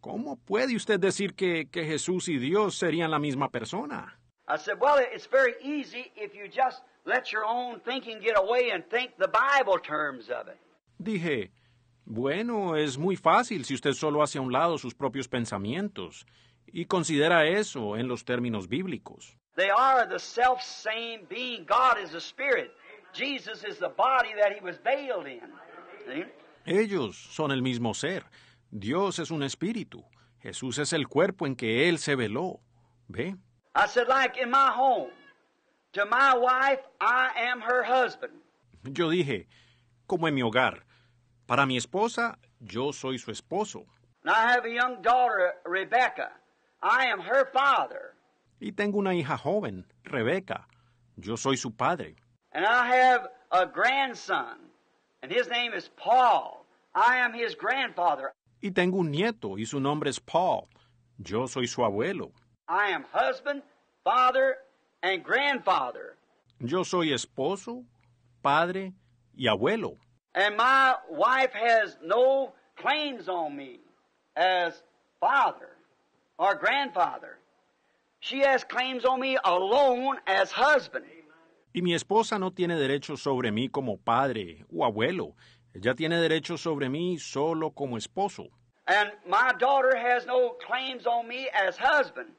A: ¿cómo puede usted decir que, que Jesús y Dios serían la misma persona?
B: I said, well, it's very easy if you just
A: Dije, bueno, es muy fácil si usted solo hace a un lado sus propios pensamientos y considera eso en los términos bíblicos.
B: They are the self being. God is spirit. Jesus is the body that he was veiled in.
A: Ellos son el mismo ser. Dios es un espíritu. Jesús es el cuerpo en que él se veló. ¿Ve?
B: I said, like in my home, To my
A: wife, I am her husband. Yo dije, como en mi hogar, para mi esposa, yo soy su esposo.
B: I have a young daughter, Rebecca. I am her father.
A: Y tengo una hija joven, Rebecca. Yo soy su padre.
B: And I have a grandson, and his name is Paul. I am his grandfather.
A: Y tengo un nieto, y su nombre es Paul. Yo soy su abuelo.
B: I am husband, father, and grandfather.
A: Yo soy esposo, padre y abuelo.
B: And my wife has no claims on me as father or grandfather. She has claims on
A: me alone as husband. Y mi esposa no tiene derechos sobre mí como padre o abuelo. Ella tiene derechos sobre mí solo como esposo.
B: And my daughter has no claims on me as husband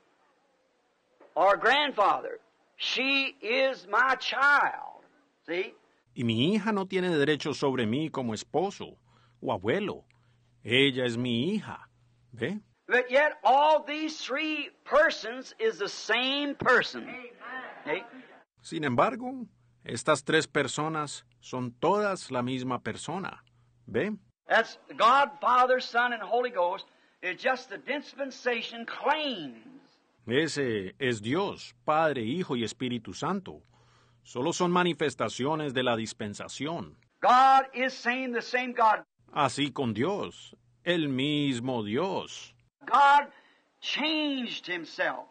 B: or grandfather. She is my child. See?
A: Y mi hija no tiene derecho sobre mí como esposo o abuelo. Ella es mi hija. ¿Ve?
B: But yet all these three persons is the same person. ¿Sí?
A: Sin embargo, estas tres personas son todas la misma persona. ¿Ve?
B: That's God, Father, Son and Holy Ghost is just the dispensation claim
A: ese es Dios, Padre, Hijo y Espíritu Santo. Solo son manifestaciones de la dispensación. God is the same Así con Dios, el mismo Dios.
B: God changed himself,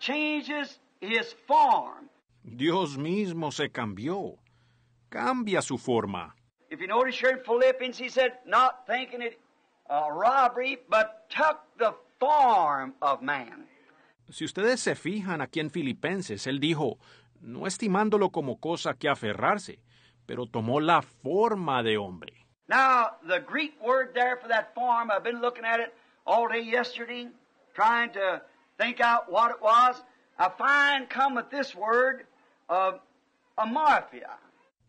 A: changes his form. Dios mismo se cambió, cambia su forma.
B: If you notice here in Philippians, he said, not thinking it a robbery,
A: but took the form of man. Si ustedes se fijan aquí en Filipenses, él dijo, no estimándolo como cosa que aferrarse, pero tomó la forma de hombre.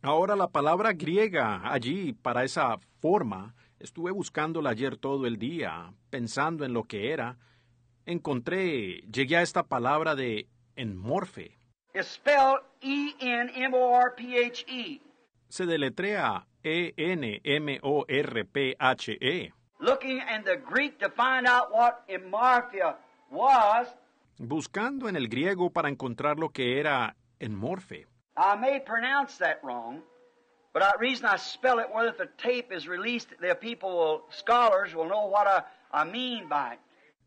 A: Ahora la palabra griega allí para esa forma, estuve buscándola ayer todo el día, pensando en lo que era, encontré, llegué a esta palabra de enmorfe.
B: Es spelled E-N-M-O-R-P-H-E. E.
A: Se deletrea E-N-M-O-R-P-H-E. E.
B: Looking in the Greek to find out what enmorphia was.
A: Buscando en el griego para encontrar lo que era enmorfe.
B: I may pronounce that wrong, but the reason I spell it, whether the tape is released, the people will, scholars will know what I, I mean by it.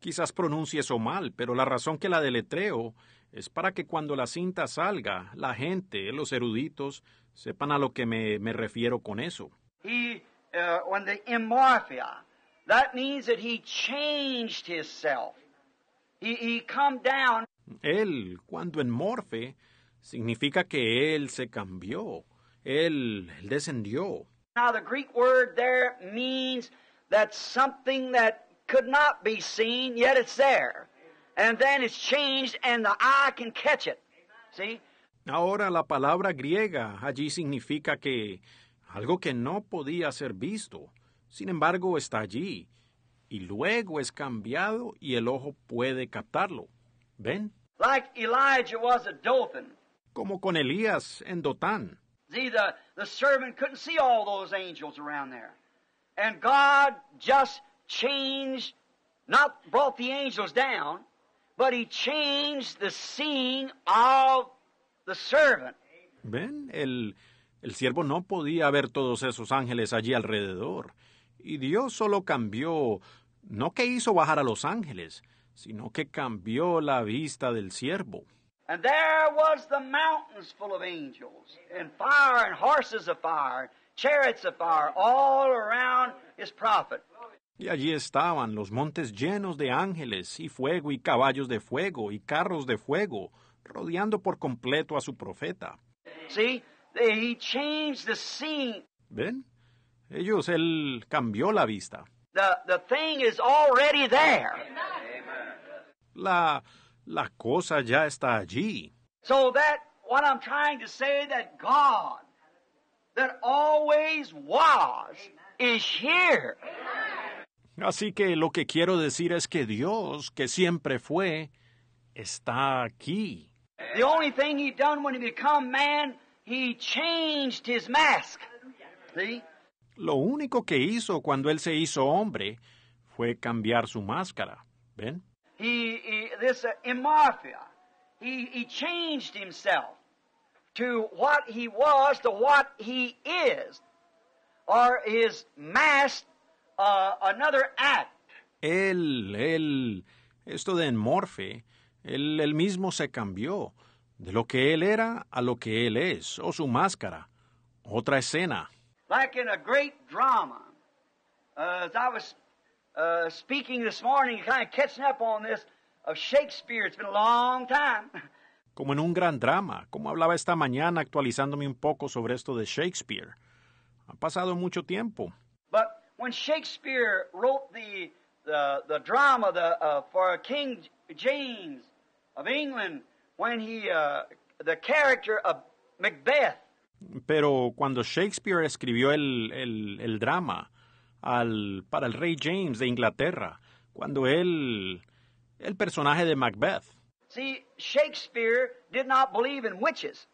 A: Quizás pronuncie eso mal, pero la razón que la deletreo es para que cuando la cinta salga, la gente, los eruditos, sepan a lo que me, me refiero con eso.
B: Él, cuando
A: en morfe, significa que él se cambió. Él, él descendió.
B: Now the Greek word there means that something that could not be seen, yet it's there. And then it's changed and the eye can catch it. See?
A: Ahora la palabra griega allí significa que algo que no podía ser visto, sin embargo está allí, y luego es cambiado y el ojo puede captarlo. ¿Ven? Like Elijah was a Dothan. Como con Elías en Dotán. See, the, the servant couldn't
B: see all those angels around there. And God just changed, not brought the angels down, but he changed the seeing of the servant.
A: Ven, el, el siervo no podía ver todos esos ángeles allí alrededor. Y Dios solo cambió, no que hizo bajar a los ángeles, sino que cambió la vista del siervo.
C: And
B: there was the mountains full of angels, and fire, and
A: horses of fire,
B: chariots of fire, all around his prophet.
A: Y allí estaban los montes llenos de ángeles y fuego y caballos de fuego y carros de fuego, rodeando por completo a su profeta. ¿Ven? Ellos, él cambió la vista. La, la cosa ya está allí.
B: So that what I'm trying to say that God that always was is here.
A: Así que lo que quiero decir es que Dios, que siempre fue, está aquí.
B: The only thing he done when he became man, he changed his mask. See?
A: Lo único que hizo cuando él se hizo hombre fue cambiar su máscara. ¿Ven?
B: He, he this uh, in mafia, he, he changed himself to what he was to what he is,
A: or his mask el, uh, another esto de en él, él mismo se cambió de lo que él era a lo que él es, o su máscara, otra escena. Like Como en un gran drama, como hablaba esta mañana actualizándome un poco sobre esto de Shakespeare. Ha pasado mucho tiempo.
B: When Shakespeare wrote the, the, the drama the, uh, for King James of England, when he, uh, the character of
A: Macbeth. Pero cuando Shakespeare escribió el, el, el drama al, para el rey James de Inglaterra, cuando él, el personaje de Macbeth.
B: See, Shakespeare did not believe in witches,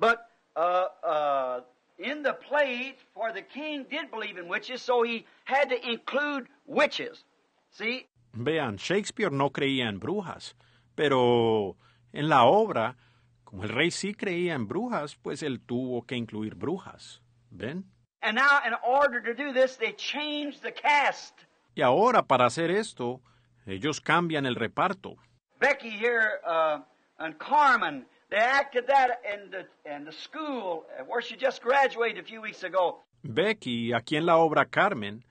B: but uh, uh, in the plate, for the king did believe in witches, so he had to include witches. See?
A: Vean, Shakespeare no creía en brujas, pero en la obra, como el rey sí creía en brujas, pues él tuvo que incluir brujas. ¿Ven?
B: And now, in order to do this, they changed the cast.
A: Y ahora, para hacer esto, ellos cambian el reparto.
B: Becky here uh, and Carmen
A: Becky, aquí en la obra Carmen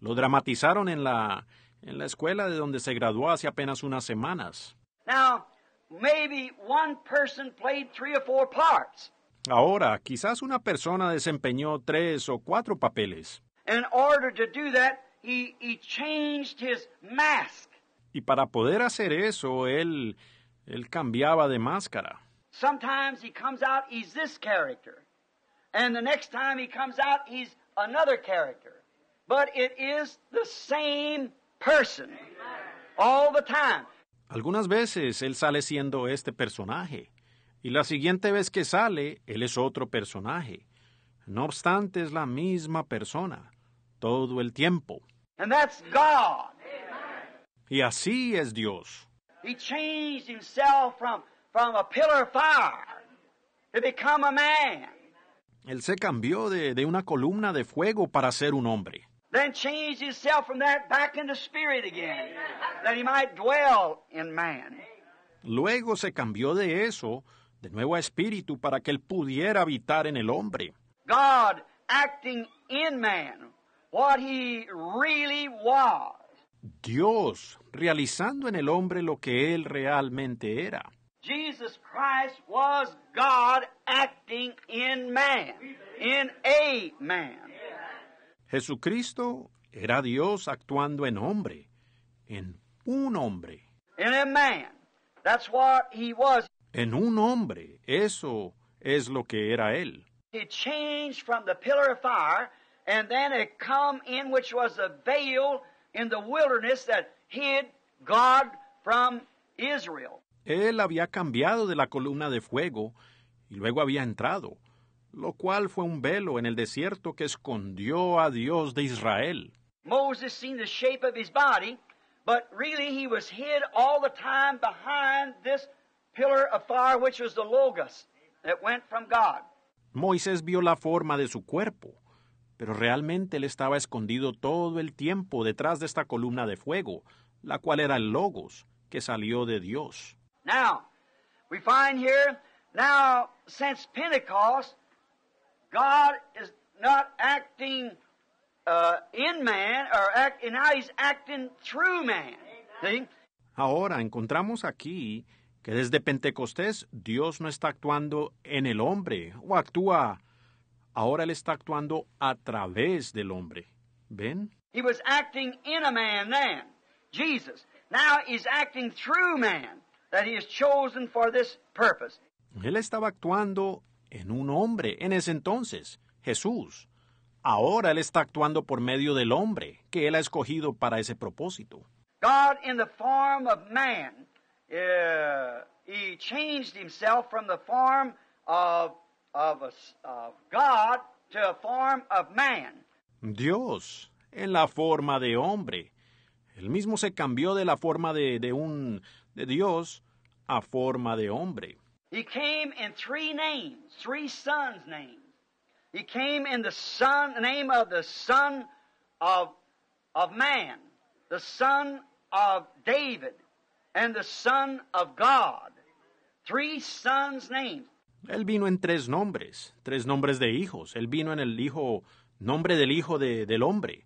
A: lo dramatizaron en la, en la escuela de donde se graduó hace apenas unas semanas.
B: Now, maybe one person played three or four parts.
A: Ahora, quizás una persona desempeñó tres o cuatro papeles.
B: In order to do that, he, changed his mask.
A: Y para poder hacer eso, él, él cambiaba de máscara.
B: Sometimes he comes out, he's this character. And the next time he comes out, he's another character. But it is the same person
A: all the time. Algunas veces él sale siendo este personaje y la siguiente vez que sale, él es otro personaje. No obstante, es la misma persona todo el tiempo. And that's God. Y así es Dios.
B: He changed himself from
A: él se cambió de, una columna de fuego para ser un hombre. Luego se cambió de eso de nuevo a espíritu para que él pudiera habitar en el hombre. Dios realizando en el hombre lo que él realmente era.
B: Jesus Christ was God acting in man, in a man.
A: Jesucristo era Dios actuando en hombre, en un hombre.
B: In a man. That's what he was.
A: En un hombre, eso es lo que era él.
B: He changed from the pillar of fire and then it come in which was a veil in the wilderness that hid
A: God from Israel. Él había cambiado de la columna de fuego y luego había entrado, lo cual fue un velo en el desierto que escondió a Dios de Israel. Moisés vio la forma de su cuerpo, pero realmente él estaba escondido todo el tiempo detrás de esta columna de fuego, la cual era el logos que salió de Dios.
B: Now, we find here, now, since Pentecost, God is not acting uh, in man, or act, and now he's acting through man. See.
A: Ahora encontramos aquí que desde Pentecostés Dios no está actuando en el hombre o actúa. Ahora Él está actuando a través del hombre. ¿Ven?
B: He was acting in a man then, Jesus. Now he's acting through man.
A: Él estaba actuando en un hombre en ese entonces, Jesús. Ahora él está actuando por medio del hombre que él ha escogido para ese propósito.
B: Dios en la
A: forma de hombre. Él mismo se cambió de la forma de, de un de Dios a forma de hombre.
B: He came in three names, three sons' names. He came in the son, name of the Son of, of Man, the Son of David, and the Son of God. Three sons' names.
A: Él vino en tres nombres, tres nombres de hijos. Él vino en el hijo, nombre del hijo de, del hombre,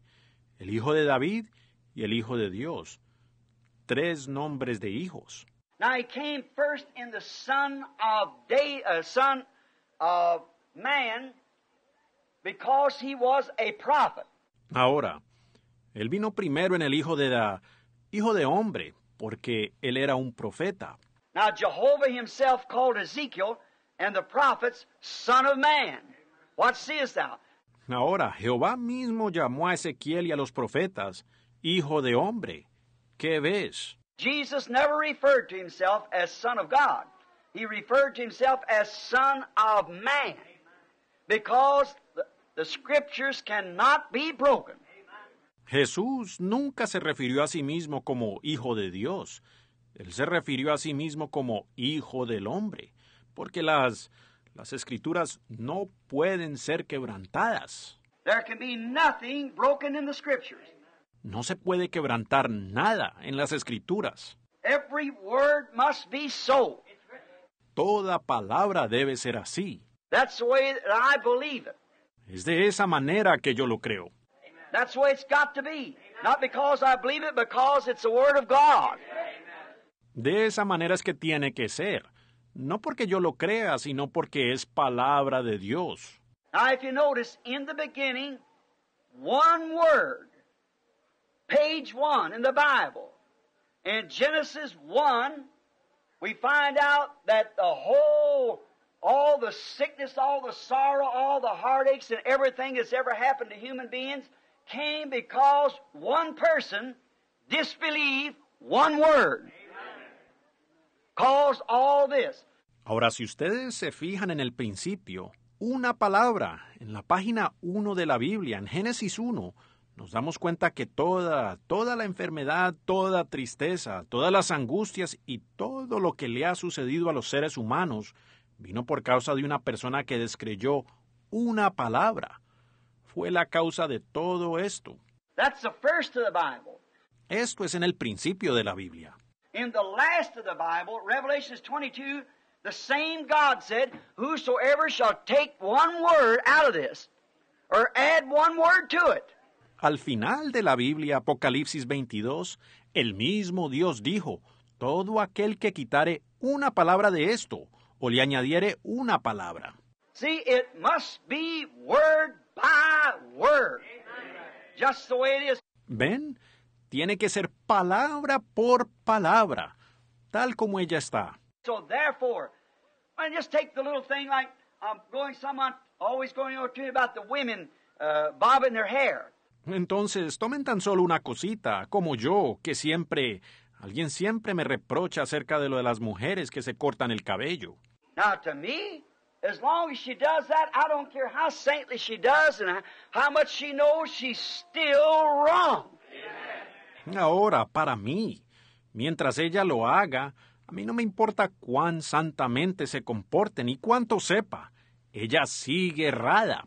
A: el hijo de David y el hijo de Dios. Tres nombres de hijos.
B: Now he came first in the son of day, uh, son of man because he was a prophet.
A: Ahora, él vino primero en el hijo de da, hijo de hombre, porque él era un profeta.
B: Now Jehovah himself called Ezekiel and the prophets son of man. What seest thou?
A: Ahora, Jehová mismo llamó a Ezequiel y a los profetas hijo de hombre.
D: ¿Qué ves?
B: Jesus never referred to himself as Son of God. He referred to himself as Son of Man. Because the, the scriptures cannot be broken.
A: Jesús nunca se refirió a sí mismo como Hijo de Dios. Él se refirió a sí mismo como Hijo del Hombre, porque las, las escrituras no pueden ser quebrantadas.
B: There can be nothing broken in the scriptures.
A: No se puede quebrantar nada en las escrituras. Toda palabra debe ser así. Es de esa manera que yo lo creo. De esa manera es que tiene que ser. No porque yo lo crea, sino porque es palabra de Dios.
B: Now, if you notice, in the beginning, one word page one in the Bible. In Genesis 1, we find out that the whole, all the sickness, all the sorrow, all the heartaches and everything that's ever happened to human beings came because one person
A: disbelieved one word. Caused all this. Ahora, si ustedes se fijan en el principio, una palabra, en la página 1 de la Biblia, en Génesis 1, nos damos cuenta que toda, toda la enfermedad, toda tristeza, todas las angustias y todo lo que le ha sucedido a los seres humanos vino por causa de una persona que descreyó una palabra. Fue la causa de todo esto. That's the first of the Bible. Esto es en el principio de la Biblia.
B: en the last of the Bible, Revelations 22, the same God said, "Whosoever shall take one word out of this or
A: add one word to it." Al final de la Biblia, Apocalipsis 22, el mismo Dios dijo, todo aquel que quitare una palabra de esto, o le añadiere una palabra.
B: See, it must be word by word. Just
A: ¿Ven? Tiene que ser palabra por palabra, tal como ella está.
B: So therefore, I just take the little thing like I'm going someone always going over to you about the women
A: uh, bobbing their hair. Entonces, tomen tan solo una cosita, como yo, que siempre... Alguien siempre me reprocha acerca de lo de las mujeres que se cortan el cabello. Ahora, para mí, mientras ella lo haga, a mí no me importa cuán santamente se comporte ni cuánto sepa, ella sigue errada.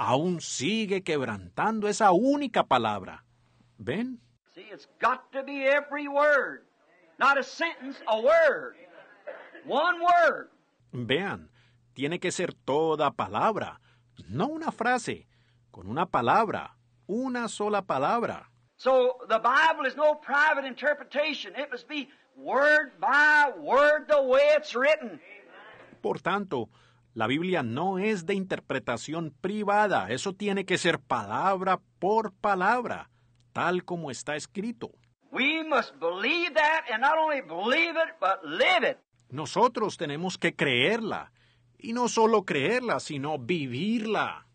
A: aún sigue quebrantando esa única palabra. ¿Ven?
B: See, it's got to be every word. Not a sentence,
A: a word. One word. Vean, tiene que ser toda palabra, no una frase, con una palabra, una sola palabra. So the Bible is no private interpretation. It must be word
B: by word the way it's written.
A: Por tanto, la Biblia no es de interpretación privada, eso tiene que ser palabra por palabra, tal como está escrito. Nosotros tenemos que creerla, y no solo creerla, sino vivirla.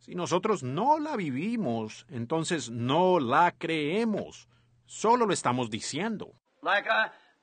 A: Si nosotros no la vivimos, entonces no la creemos, solo lo estamos diciendo.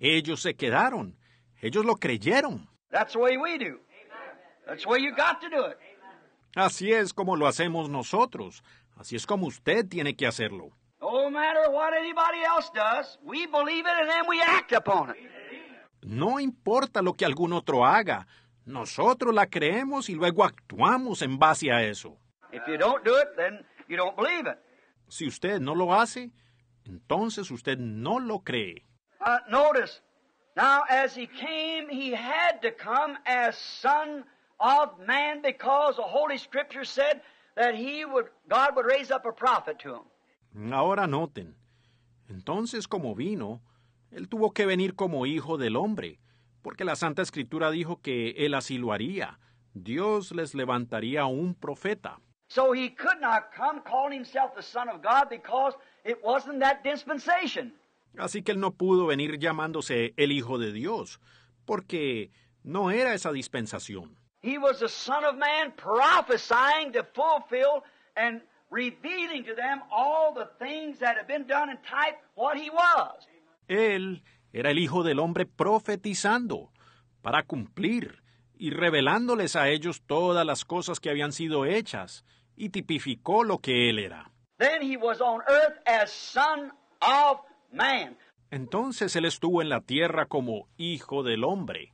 A: Ellos se quedaron. Ellos lo creyeron. Así es como lo hacemos nosotros. Así es como usted tiene que hacerlo. No importa lo que algún otro haga, nosotros la creemos y luego actuamos en base a eso. Si usted no lo hace, entonces usted no lo cree.
B: Uh, notice, now as he came, he had to come as son of man because the Holy Scripture said that he would, God would raise up a prophet to
A: him. Ahora noten, entonces como vino, él tuvo que venir como hijo del hombre, porque la Santa Escritura dijo que él así lo haría. Dios les levantaría un profeta.
B: So he could not come calling himself the Son of God because it wasn't that
A: dispensation. Así que él no pudo venir llamándose el Hijo de Dios, porque no era esa dispensación. He was the Son of Man prophesying
B: to fulfill and revealing to them all the things that been done what he was.
A: Él era el Hijo del Hombre profetizando para cumplir y revelándoles a ellos todas las cosas que habían sido hechas y tipificó lo que él era. Then he was on earth as son of entonces él estuvo en la tierra como hijo del hombre.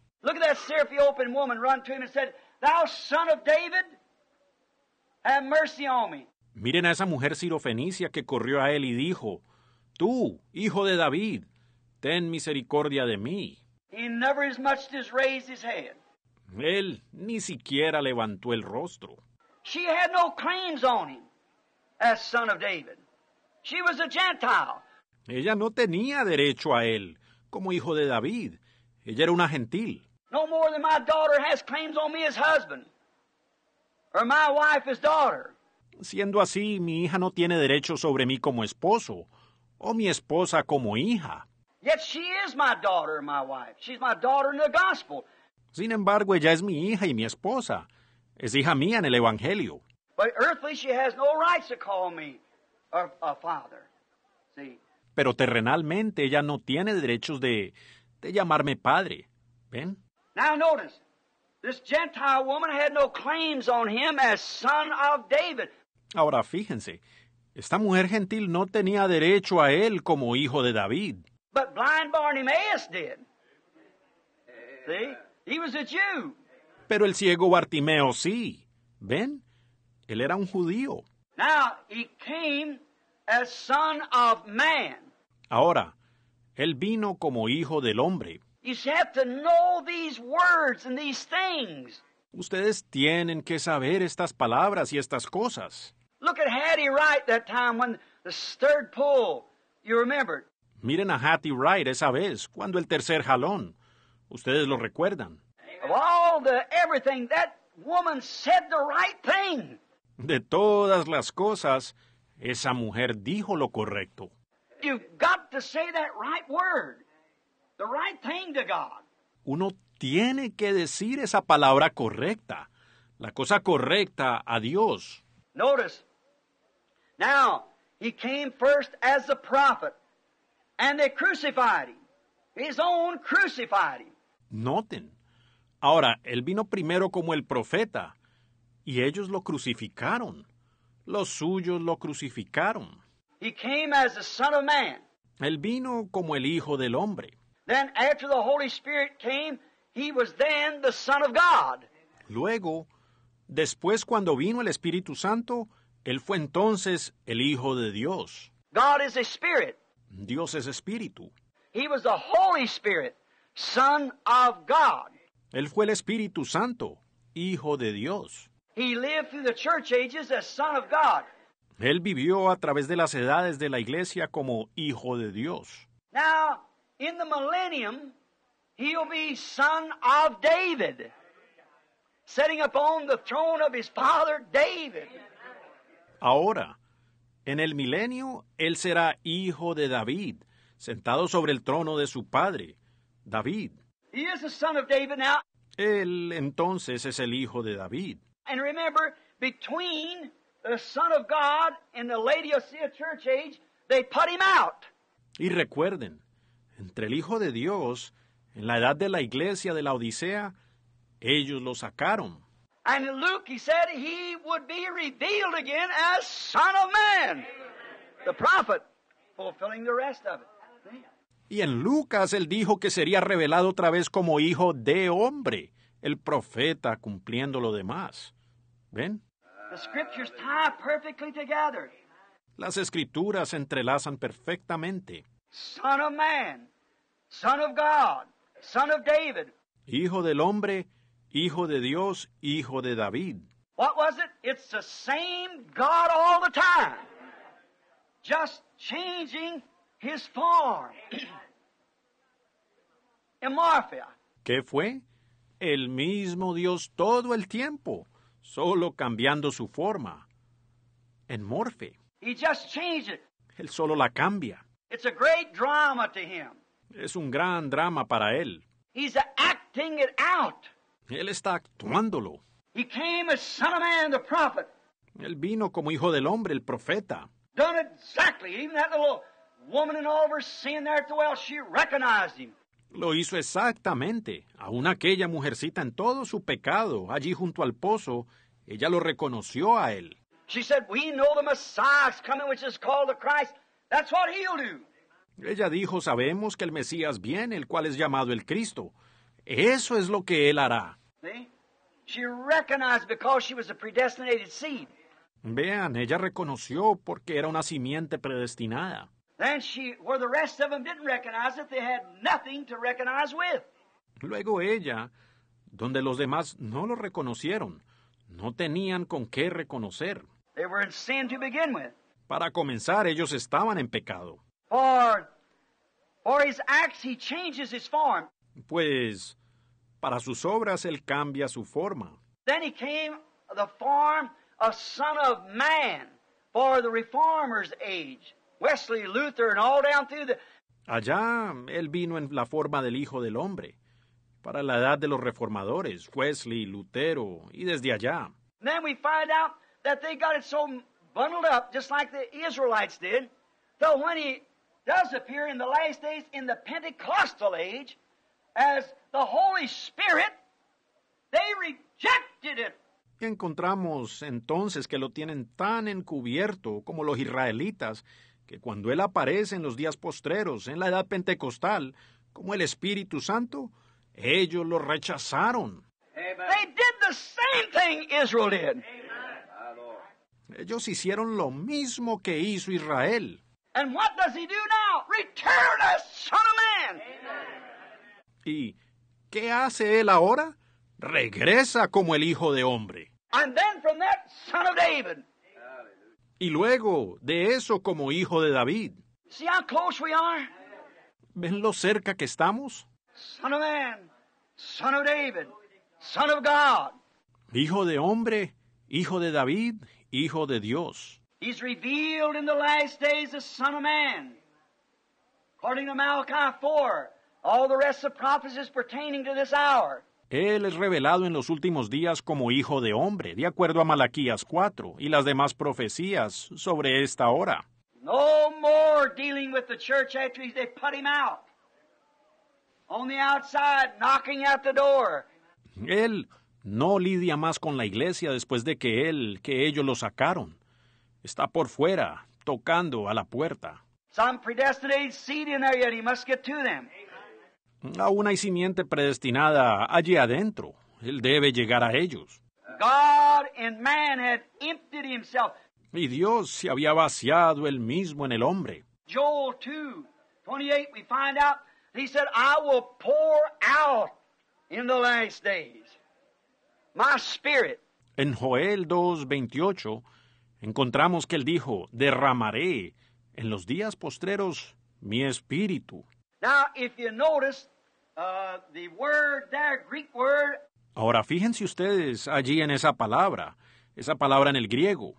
A: Miren a esa mujer sirofenicia que corrió a él y dijo, "Tú, hijo de David, ten misericordia de mí." Él ni siquiera levantó el rostro.
B: She had no claims on him as son of David. She was a Gentile.
A: Ella no tenía derecho a él como hijo de David. Ella era una gentil.
B: No more than my daughter has claims on me as husband or my wife as
A: daughter. Siendo así, mi hija no tiene derecho sobre mí como esposo o mi esposa como hija. Yet
B: she is my daughter and my wife. She's my daughter in the
A: gospel. Sin embargo, ella es mi hija y mi esposa. Es hija mía en el evangelio.
B: But earthly she has no rights to call me a, a father. See?
A: pero terrenalmente ella no tiene derechos de, llamarme padre. ¿Ven? Ahora fíjense, esta mujer gentil no tenía derecho a él como hijo de David. Pero el ciego Bartimeo sí. ¿Ven? Él era un judío.
B: Now as son of man.
A: Ahora, él vino como hijo del hombre.
B: You have to know these words and these things.
A: Ustedes tienen que saber estas palabras y estas cosas.
B: Look at Hattie Wright that time when the third pull, you
A: remember. Miren a Hattie Wright esa vez, cuando el tercer jalón. Ustedes lo recuerdan.
B: Of all the everything, that woman said the right thing.
A: De todas las cosas, esa mujer dijo lo correcto. Uno tiene que decir esa palabra correcta, la cosa correcta a Dios.
B: now he came first as prophet, and they crucified His own
A: Noten, ahora él vino primero como el profeta, y ellos lo crucificaron los suyos lo crucificaron. Él vino como el Hijo del Hombre. Luego, después cuando vino el Espíritu Santo, él fue entonces el Hijo de Dios. Dios es espíritu. Él fue el Espíritu Santo, Hijo de Dios.
B: Él
A: vivió a través de las edades de la iglesia como hijo de Dios.
B: in the millennium, be son of David, the throne of his father David.
A: Ahora, en el milenio, él será hijo de David, sentado sobre el trono de su padre, David. Él entonces es el hijo de David.
B: And remember, between the Son of God and the Lady of Sea Church Age, they put him out.
A: Y recuerden, entre el Hijo de Dios, en la edad de la iglesia de la Odisea, ellos lo sacaron.
B: And Luke, he said he would be revealed again as Son of Man, the prophet, fulfilling the rest of it.
A: Y en Lucas él dijo que sería revelado otra vez como hijo de hombre el profeta cumpliendo lo demás. ¿Ven? Las escrituras se entrelazan perfectamente.
B: Son of man, son of God, son of David.
A: Hijo del hombre, hijo de Dios, hijo de David.
B: What was it? It's the same God all the time. Just changing his form. Amorphia.
D: ¿Qué fue?
A: el mismo Dios todo el tiempo, solo cambiando su forma. En morfe.
B: just it.
A: Él solo la cambia.
B: It's a great drama to him.
A: Es un gran drama para él.
B: He's acting
A: it out. Él está actuándolo. He came as the prophet. Él vino como hijo del hombre, el profeta. Done exactly. Even that little woman
B: in all of her sin there at the well, she recognized him.
A: Lo hizo exactamente. Aún aquella mujercita en todo su pecado, allí junto al pozo, ella lo reconoció a él. Ella dijo, sabemos que el Mesías viene, el cual es llamado el Cristo. Eso es lo que él hará. Vean, ella reconoció porque era una simiente predestinada. Luego ella, donde los demás no lo reconocieron, no tenían con qué reconocer.
B: They were in sin to begin with.
A: Para comenzar, ellos estaban en pecado. For, his acts, he changes his form. Pues, para sus obras él cambia su forma. Then he came the form of
B: son of man for the reformer's age. Wesley, Luther, and all down through the...
A: Allá él vino en la forma del Hijo del Hombre, para la edad de los reformadores, Wesley, Lutero, y desde allá.
B: And then we find out that they got it so bundled up, just like the Israelites did, though when he does appear in the last days in the Pentecostal age, as the Holy Spirit, they rejected it.
A: Encontramos entonces que lo tienen tan encubierto como los israelitas que cuando Él aparece en los días postreros, en la edad pentecostal, como el Espíritu Santo, ellos lo rechazaron. Ellos hicieron lo mismo que hizo Israel. ¿Y qué hace él ahora? Regresa como el hijo de hombre. David, y luego, de eso como hijo de David.
B: See how close we are?
A: ¿Ven lo cerca que estamos?
B: Son of man, son of
A: David, son of God. Hijo de hombre, hijo de David, hijo de Dios.
B: He's revealed in the last days as Son of Man. According to Malachi 4, all the rest of the prophecies pertaining to this hour.
A: Él es revelado en los últimos días como hijo de hombre, de acuerdo a Malaquías 4 y las demás profecías sobre esta hora.
B: No more dealing with the church they put him out. On the outside, knocking at the door.
A: Él no lidia más con la iglesia después de que él, que ellos lo sacaron. Está por fuera, tocando a la puerta.
B: Some predestinated seed in there yet. He must get to them.
A: Aún hay simiente predestinada allí adentro. Él debe llegar a ellos.
B: God and man had emptied himself.
A: Y Dios se había vaciado él mismo en el hombre.
B: Joel 2, 28, we find out, he said, I will pour out in the last days my spirit.
A: En Joel 2, 28, encontramos que él dijo, derramaré en los días postreros mi espíritu.
B: Now, if you notice, Uh,
A: Ahora fíjense ustedes allí en esa palabra, esa palabra en el griego.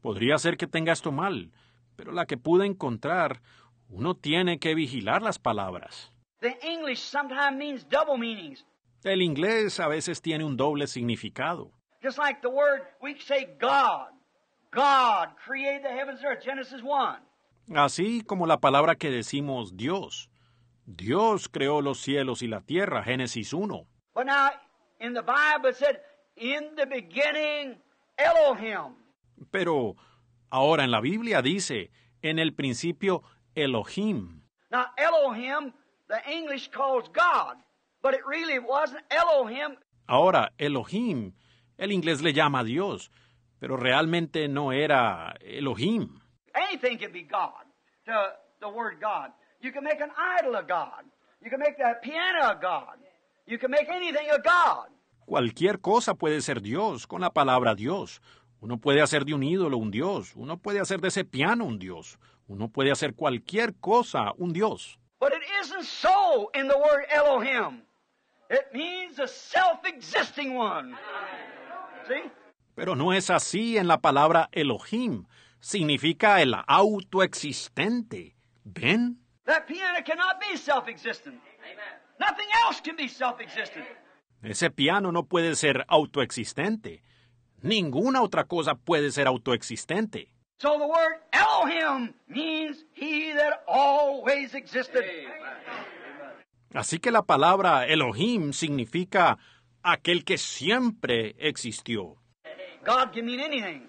A: Podría ser que tenga esto mal, pero la que pude encontrar, uno tiene que vigilar las palabras. El inglés a veces tiene un doble significado.
B: Just like the word we say God. God created the heavens and earth, Genesis 1
A: así como la palabra que decimos Dios. Dios creó los cielos y la tierra, Génesis 1. Pero ahora en la Biblia dice, en el principio, Elohim. Ahora, Elohim, el inglés le llama Dios, pero realmente no era Elohim.
B: Anything can be God, the, the word God. You can make an idol a God. You can make the piano a God. You can make anything a God.
A: Cualquier cosa puede ser Dios con la palabra Dios. Uno puede hacer de un ídolo un Dios. Uno puede hacer de ese piano un Dios. Uno puede hacer cualquier cosa un Dios.
B: But it isn't so in the word Elohim. It means a self-existing one. See?
A: Pero no es así en la palabra Elohim significa el autoexistente. ¿Ven?
B: That piano cannot be self-existent. Nothing else can be self-existent.
A: Ese piano no puede ser autoexistente. Ninguna otra cosa puede ser autoexistente.
B: So the word Elohim means he that always existed.
A: Así que la palabra Elohim significa aquel que siempre existió. God anything.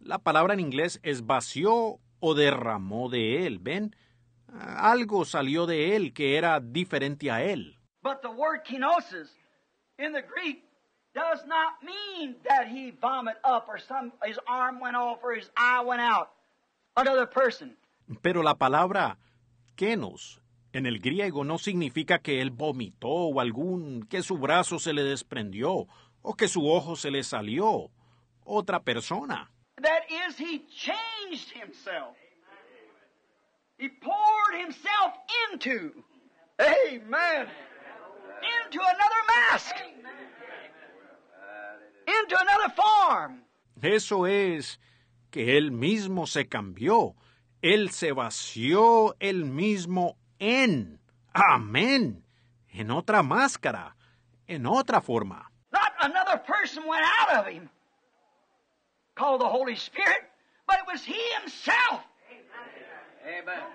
A: La palabra en inglés es vació o derramó de él, ¿ven? Algo salió de él que era diferente a él. Pero la palabra kenos en el griego no significa que él vomitó o algún que su brazo se le desprendió o que su ojo se le salió. Otra persona.
B: He changed Himself. He poured Himself into. Amen. Into another mask.
A: Into another form. Eso es que Él mismo se cambió. Él se vació Él mismo en. Amén. En otra máscara. En otra forma. Not
B: another person went out of him. called the Holy Spirit, but it was he himself.
A: Amen.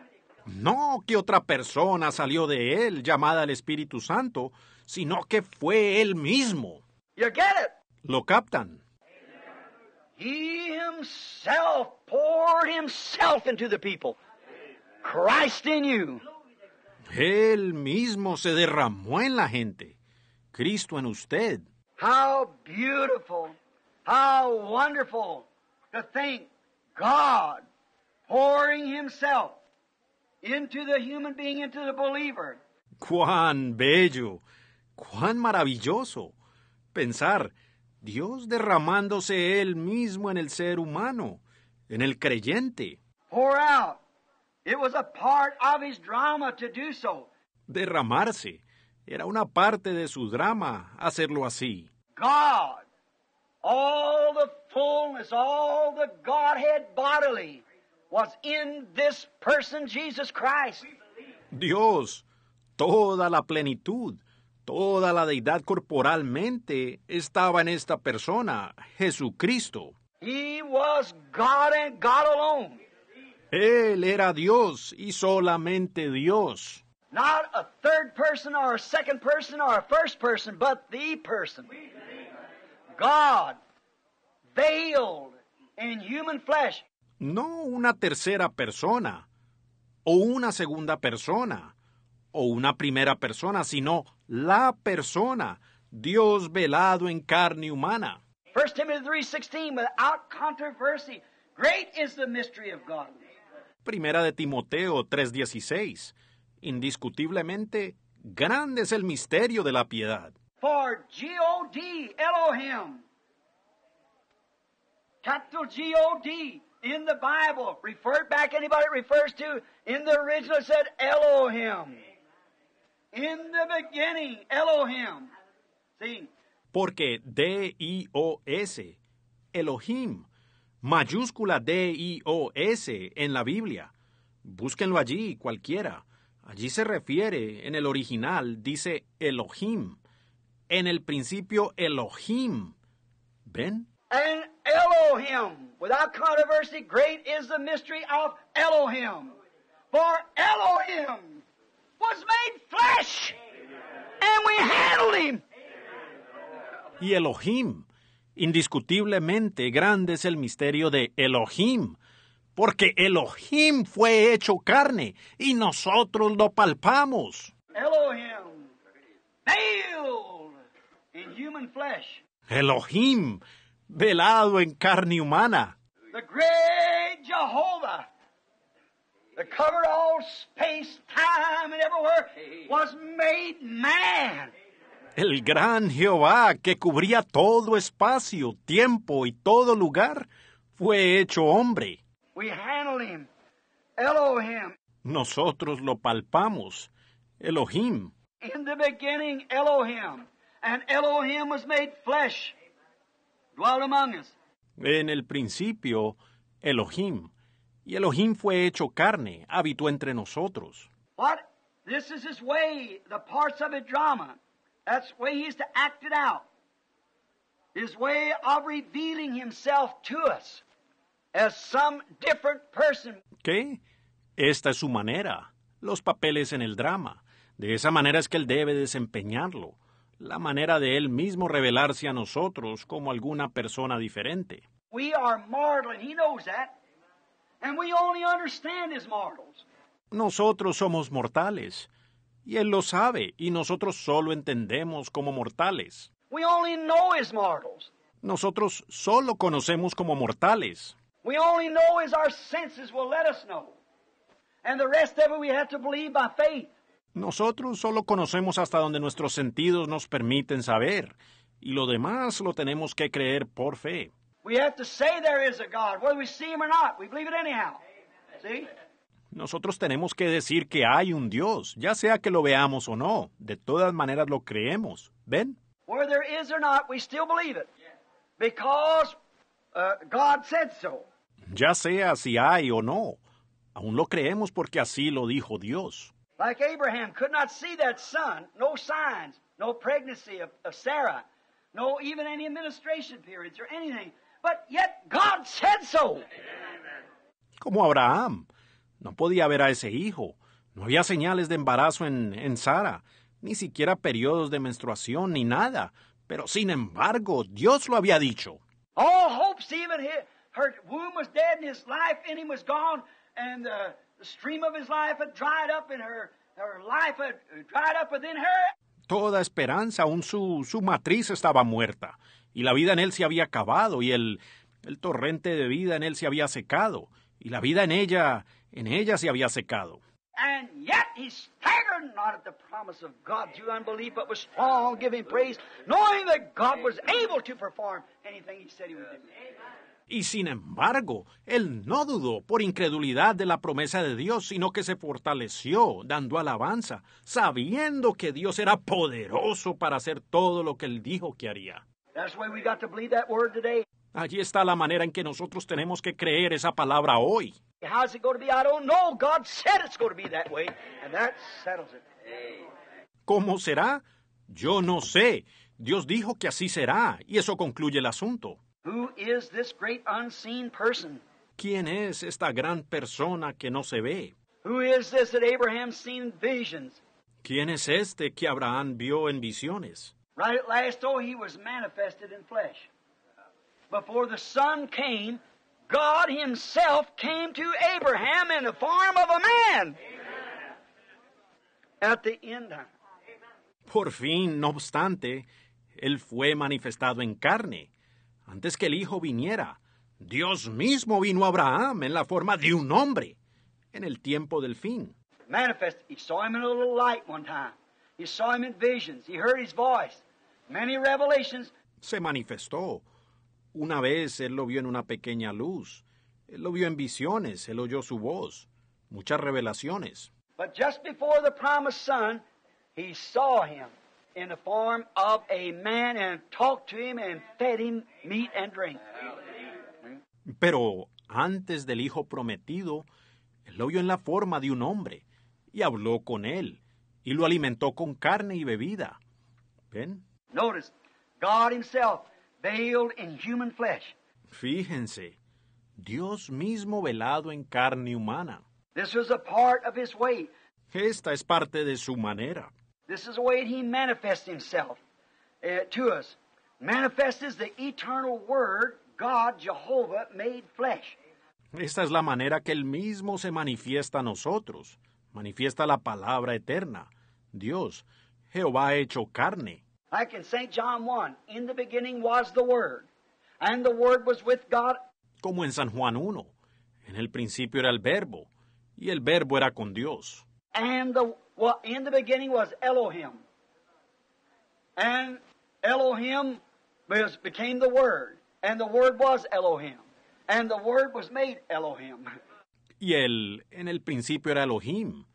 A: No que otra persona salió de él llamada el Espíritu Santo, sino que fue él mismo. You get it? Lo captan.
B: He himself poured himself into the people. Christ in you.
A: Él mismo se derramó en la gente. Cristo en usted.
B: How beautiful How wonderful to think God pouring Himself into the human being, into the believer.
A: Cuán bello, cuán maravilloso pensar Dios derramándose Él mismo en el ser humano, en el creyente. Pour out. It was a part of his drama to do so. Derramarse. Era una parte de su drama hacerlo así.
B: God all the fullness, all the Godhead bodily was in this person, Jesus Christ.
A: Dios, toda la plenitud, toda la deidad corporalmente estaba en esta persona, Jesucristo. He was God and God alone. Él era Dios y solamente Dios.
B: Not a third person or a second person or a first person, but the person.
A: veiled in human flesh. No una tercera persona, o una segunda persona, o una primera persona, sino la persona, Dios velado en carne humana.
B: 1 3:16 without controversy. Great is the mystery of
A: Primera de Timoteo 3:16. Indiscutiblemente grande es el misterio de la piedad.
B: For G-O-D, Elohim. Capital G-O-D in the Bible. Referred back, anybody refers to in the original said Elohim. In the beginning, Elohim. See?
A: Porque D-I-O-S, Elohim, mayúscula D-I-O-S en la Biblia. Búsquenlo allí, cualquiera. Allí se refiere, en el original, dice Elohim en el principio Elohim. ¿Ven?
B: And Elohim. Without controversy, great is the mystery of Elohim. For Elohim was made flesh, and we handled him.
A: Y Elohim. Indiscutiblemente grande es el misterio de Elohim, porque Elohim fue hecho carne y nosotros lo palpamos.
B: Elohim.
A: Elohim, velado en carne humana. El gran Jehová que cubría todo espacio, tiempo y todo lugar fue hecho hombre. Nosotros lo palpamos. Elohim.
B: In the beginning, Elohim and Elohim was made flesh, dwelt among us.
A: En el principio, Elohim, y Elohim fue hecho carne, habitó entre nosotros.
B: What? This is his way, the parts of a drama. That's the way he's to act it out. His way of revealing himself to us as some different person.
A: ¿Qué? Esta es su manera, los papeles en el drama. De esa manera es que él debe desempeñarlo la manera de Él mismo revelarse a nosotros como alguna persona diferente. Nosotros somos mortales, y Él lo sabe, y nosotros solo entendemos como mortales. Nosotros solo conocemos como mortales. Nosotros solo conocemos hasta donde nuestros sentidos nos permiten saber, y lo demás lo tenemos que creer por fe. Nosotros tenemos que decir que hay un Dios, ya sea que lo veamos o no, de todas maneras lo creemos. ¿Ven? Ya sea si hay o no, aún lo creemos porque así lo dijo Dios.
B: Like Abraham could not see that son, no signs, no pregnancy of, of Sarah, no even any administration periods or anything. But yet God said so.
A: Como Abraham, no podía ver a ese hijo. No había señales de embarazo en, en Sara, ni siquiera periodos de menstruación ni nada. Pero sin embargo, Dios lo había dicho.
B: All hopes, even his, her womb was dead and his life in him was gone, and uh,
A: Toda esperanza, aún su, su matriz estaba muerta, y la vida en él se había acabado, y el, el torrente de vida en él se había secado, y la vida en ella, en ella se había secado.
B: And yet he staggered not at the promise of God through unbelief, but was strong, giving praise, knowing that God was able to perform anything he said he would do.
A: Y sin embargo, él no dudó por incredulidad de la promesa de Dios, sino que se fortaleció dando alabanza, sabiendo que Dios era poderoso para hacer todo lo que él dijo que haría. Allí está la manera en que nosotros tenemos que creer esa palabra hoy. ¿Cómo será? Yo no sé. Dios dijo que así será, y eso concluye el asunto.
B: Who is this great unseen person?
A: ¿Quién es esta gran persona que no se ve?
B: Who is this that Abraham's seen visions?
A: ¿Quién es este que Abraham vio en visiones?
B: Right at last, oh, he was manifested in flesh. Before the sun came, God himself came to Abraham in the form of a man. Amen. At the end time.
A: Por fin, no obstante, él fue manifestado en carne antes que el Hijo viniera, Dios mismo vino a Abraham en la forma de un hombre, en el tiempo del fin. Se manifestó. Una vez él lo vio en una pequeña luz. Él lo vio en visiones. Él oyó su voz. Muchas revelaciones
B: in of a man and talked to him and fed him meat and drink.
A: Pero antes del hijo prometido, él lo vio en la forma de un hombre y habló con él y lo alimentó con carne y bebida. ¿Ven? Fíjense, Dios mismo velado en carne humana. Esta es parte de su manera.
B: This is the way He manifests Himself uh, to us. Manifest is the eternal Word, God, Jehovah, made flesh.
A: Esta es la manera que Él mismo se manifiesta a nosotros. Manifiesta la palabra eterna. Dios, Jehová hecho carne.
B: Like in St. John 1, in the beginning was the Word, and the Word was with God.
A: Como en San Juan 1, en el principio era el Verbo, y el Verbo era con Dios.
B: And the Well, in the beginning was Elohim. And Elohim was, became the Word. And the Word was Elohim. And the Word was made Elohim.
A: Y el en el principio era Elohim.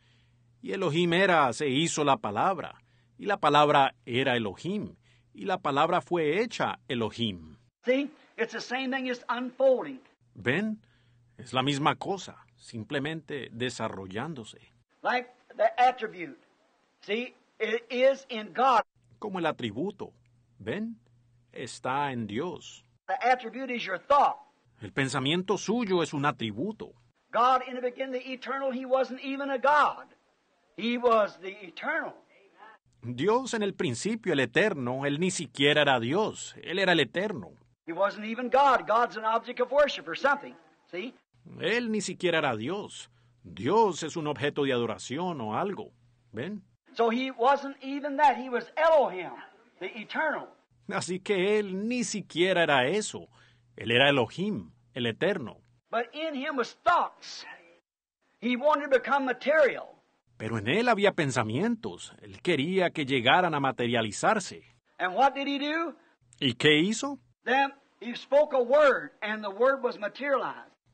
A: Y Elohim era, se hizo la palabra. Y la palabra era Elohim. Y la palabra fue hecha Elohim.
B: See, it's the same thing, as unfolding.
A: Ven, es la misma cosa, simplemente desarrollándose. Like the attribute. See, it is in God. Como el atributo. ¿Ven? Está en Dios. The attribute is your thought. El pensamiento suyo es un atributo.
B: God in the beginning, the eternal, he wasn't even a God. He was the eternal.
A: Dios en el principio, el eterno, él ni siquiera era Dios, él era el eterno.
B: He wasn't even God. God's an object of worship or something. See?
A: Él ni siquiera era Dios. Dios es un objeto de adoración o algo. ¿Ven?
B: So he wasn't even that. He was Elohim, the eternal.
A: Así que él ni siquiera era eso. Él era Elohim, el eterno.
B: But in him was thoughts. He wanted to become material.
A: Pero en él había pensamientos. Él quería que llegaran a materializarse.
B: And what did he do?
A: ¿Y qué hizo?
B: Then he spoke a word and the word was materialized.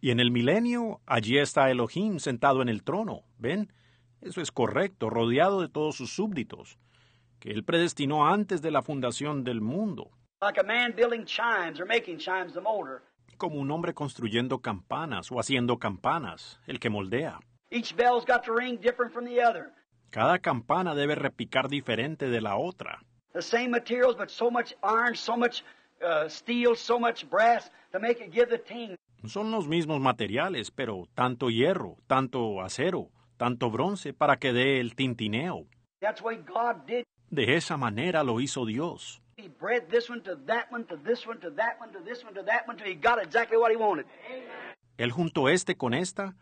A: Y en el milenio, allí está Elohim sentado en el trono. ¿Ven? Eso es correcto, rodeado de todos sus súbditos, que él predestinó antes de la fundación del mundo. Como un hombre construyendo campanas o haciendo campanas, el que moldea. Cada campana debe repicar diferente de la otra. Son los mismos materiales, pero tanto hierro, tanto acero, tanto bronce para que dé el tintineo. De esa manera lo hizo Dios. Él juntó este con esta,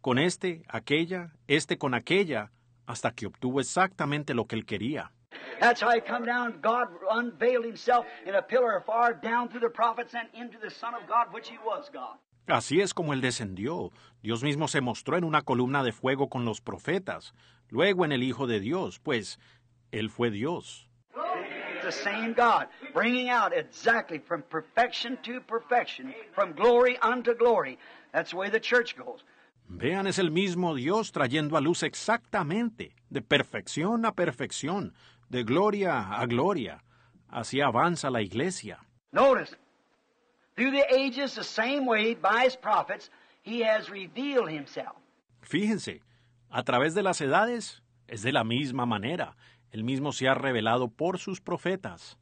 A: con este, aquella, este con aquella, hasta que obtuvo exactamente lo que él quería.
B: That's how he come down. God unveiled himself in a pillar of fire down through the prophets and into the Son of God, which he was God.
A: Así es como él descendió. Dios mismo se mostró en una columna de fuego con los profetas, luego en el Hijo de Dios, pues él fue Dios. the same God, bringing out
B: exactly from perfection to perfection, from glory unto glory. That's the way the church goes.
A: Vean, es el mismo Dios trayendo a luz exactamente, de perfección a perfección, de gloria a gloria. Así avanza la iglesia. Fíjense, a través de las edades, es de la misma manera. Él mismo se ha revelado por sus profetas.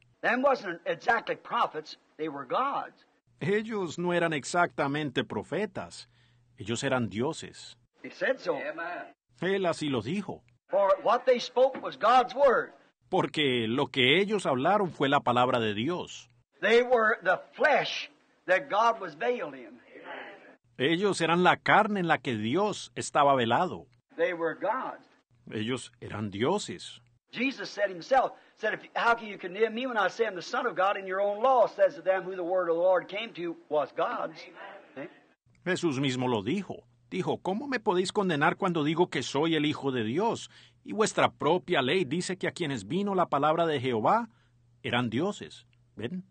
A: Ellos no eran exactamente profetas, ellos eran dioses. Él así lo dijo porque lo que ellos hablaron fue la palabra de Dios. Ellos eran la carne en la que Dios estaba velado. Ellos eran dioses. Jesús mismo lo dijo. Dijo, ¿cómo me podéis condenar cuando digo que soy el Hijo de Dios? Y vuestra propia ley dice que a quienes vino la palabra de Jehová eran dioses. ¿Ven?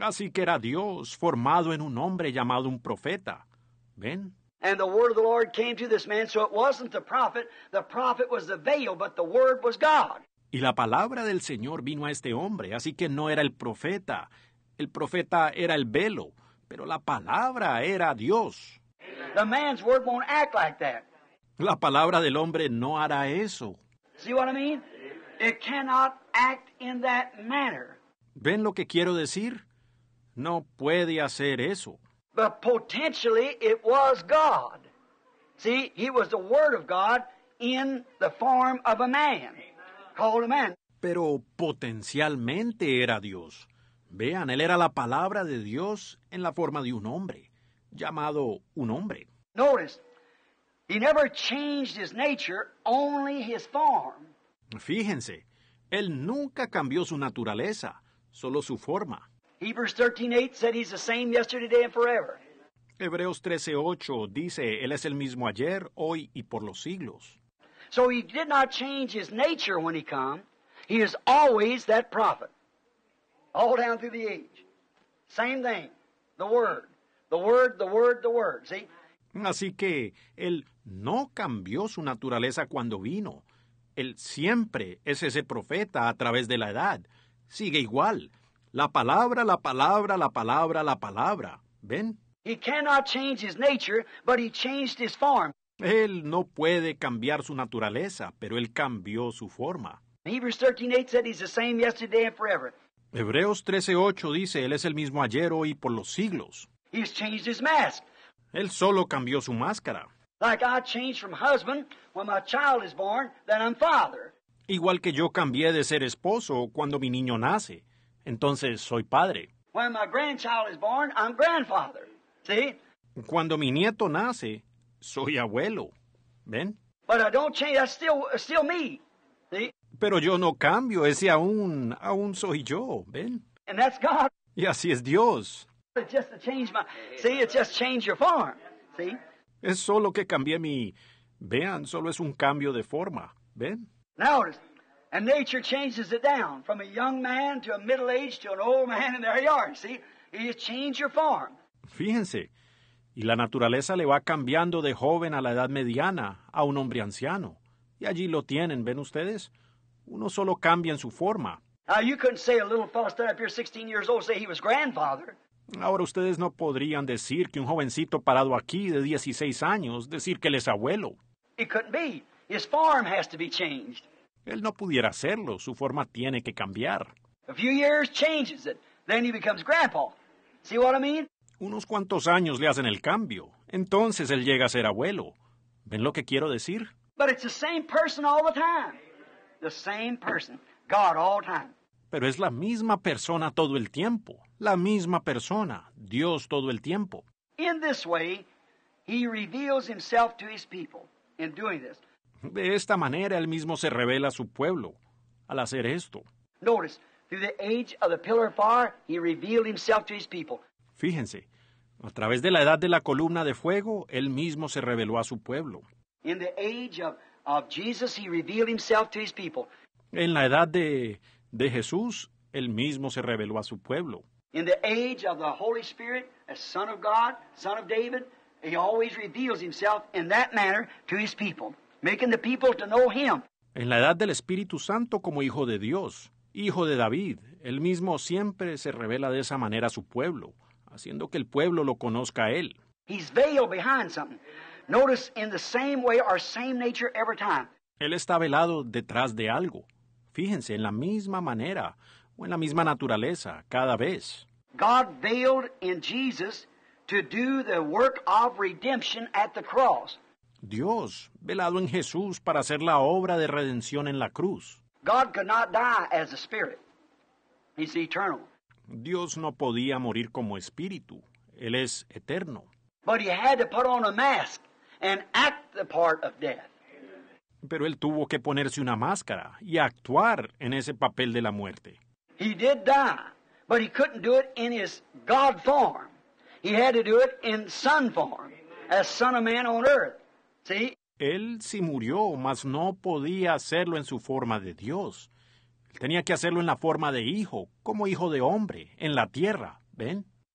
A: Así que era Dios formado en un hombre llamado un profeta. ¿Ven? Y la palabra del Señor vino a este hombre, así que no era el profeta. El profeta era el velo, pero la palabra era Dios. The man's word won't act like that. La palabra del hombre no hará eso.
B: See what I mean? It cannot act in that manner.
A: ¿Ven lo que quiero decir? No puede hacer eso.
B: But potentially it was God. See, he was the word of God in the form
A: of a man. Called a man. Pero potencialmente era Dios Vean, él era la palabra de Dios en la forma de un hombre, llamado un hombre. Notice, he never changed his nature, only his form. Fíjense, él nunca cambió su naturaleza, solo su forma. Hebrews 13:8 said he's the same yesterday and forever. Hebreos 13:8 dice, él es el mismo ayer, hoy y por los siglos. So he did
B: not change his nature when he came. He is always that prophet. All down through the age. Same thing. The Word. The Word, the Word, the Word. See?
A: Así que Él no cambió su naturaleza cuando vino. Él siempre es ese profeta a través de la edad. Sigue igual. La palabra, la palabra, la palabra, la palabra. ¿Ven? He cannot change his nature, but he changed his form. Él no puede cambiar su naturaleza, pero él cambió su forma. Hebrews 13:8 said he's the same yesterday and forever. Hebreos 13:8 dice, Él es el mismo ayer, hoy y por los siglos. Él solo cambió su máscara. Igual que yo cambié de ser esposo cuando mi niño nace, entonces soy padre. Cuando mi nieto nace, soy abuelo. ¿Ven? don't change, pero yo no cambio, ese aún, aún soy yo, ¿ven? Y así es Dios. Es solo que cambié mi, vean, solo es un cambio de forma, ¿ven? Fíjense, y la naturaleza le va cambiando de joven a la edad mediana, a un hombre anciano. Y allí lo tienen, ¿ven ustedes? Uno solo cambia en su forma. Ah, Ahora ustedes no podrían decir que un jovencito parado aquí de 16 años, decir que él es abuelo. Él no pudiera hacerlo, su forma tiene que cambiar. Unos cuantos años le hacen el cambio, entonces él llega a ser abuelo. ¿Ven lo que quiero decir?
B: the same person, God all time.
A: Pero es la misma persona todo el tiempo, la misma persona, Dios todo el tiempo.
B: In this way, he reveals himself to his people in doing this.
A: De esta manera él mismo se revela a su pueblo al hacer esto.
B: the age of the pillar of fire, he revealed himself to his people.
A: Fíjense, a través de la edad de la columna de fuego, él mismo se reveló a su pueblo.
B: In the age of of Jesus, he revealed
A: himself to his people. En la edad de, de Jesús, él mismo se reveló a su pueblo.
B: In the age of the Holy Spirit, as Son of God, Son of David, he always reveals himself in that manner to his people, making the people to know him.
A: En la edad del Espíritu Santo como Hijo de Dios, Hijo de David, él mismo siempre se revela de esa manera a su pueblo, haciendo que el pueblo lo conozca a él. He's veiled behind something. Notice in the same way our same nature every time. Él está velado detrás de algo. Fíjense, en la misma manera o en la misma naturaleza, cada vez.
B: God veiled in Jesus to do the work of
A: redemption at the cross. Dios, velado en Jesús para hacer la obra de redención en la cruz. God could not die as a spirit. He's eternal. Dios no podía morir como espíritu. Él es eterno. But he had to put on a mask and act the part of death. Pero él tuvo que ponerse una máscara y actuar en ese papel de la muerte. He did die,
B: but he couldn't do it in his God form. He had to do it in son form,
A: as son of man on earth. See? Él sí murió, mas no podía hacerlo en su forma de Dios. tenía que hacerlo en la forma de hijo, como hijo de hombre, en la tierra. ¿Ven?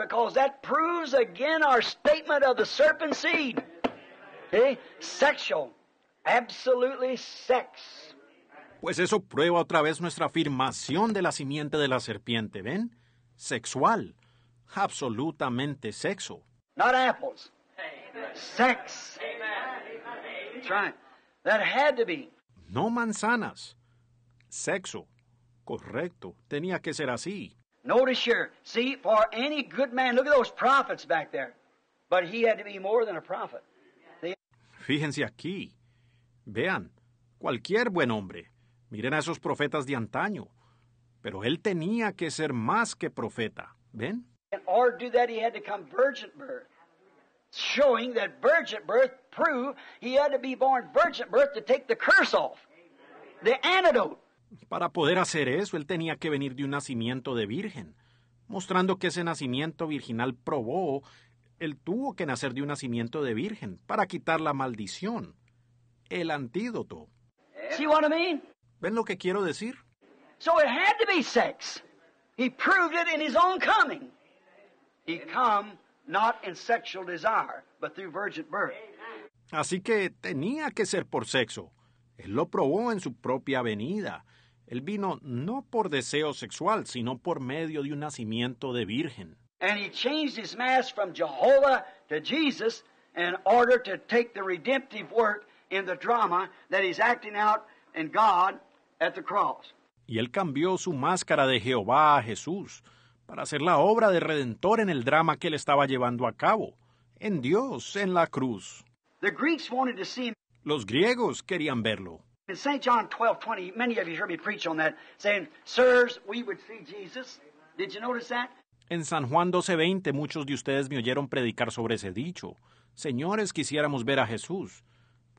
A: Because Pues eso prueba otra vez nuestra afirmación de la simiente de la serpiente, ¿ven? Sexual. Absolutamente sexo. No manzanas. Sexo. Correcto. Tenía que ser así.
B: Notice here, see, for any good man, look at those prophets back there. But he had to be more than a prophet.
A: Fíjense aquí. Vean, cualquier buen hombre. Miren a esos profetas de antaño. Pero él tenía que ser más que profeta. ¿Ven?
B: In order to do that, he had to come virgin birth. Showing that virgin birth proved he had to be born virgin birth to take the curse off. The antidote.
A: Para poder hacer eso, él tenía que venir de un nacimiento de virgen, mostrando que ese nacimiento virginal probó, él tuvo que nacer de un nacimiento de virgen para quitar la maldición, el antídoto. ¿Ven lo que quiero decir? Así que tenía que ser por sexo. Él lo probó en su propia venida. Él vino no por deseo sexual, sino por medio de un nacimiento de virgen. Y él cambió su máscara de Jehová a Jesús para hacer la obra de redentor en el drama que él estaba llevando a cabo, en Dios, en la cruz. Los griegos querían verlo.
B: In St. John 12, 20, many of you heard me preach on that, saying, Sirs, we would see Jesus. Did you notice that?
A: En San Juan 12:20 muchos de ustedes me oyeron predicar sobre ese dicho. Señores, quisiéramos ver a Jesús.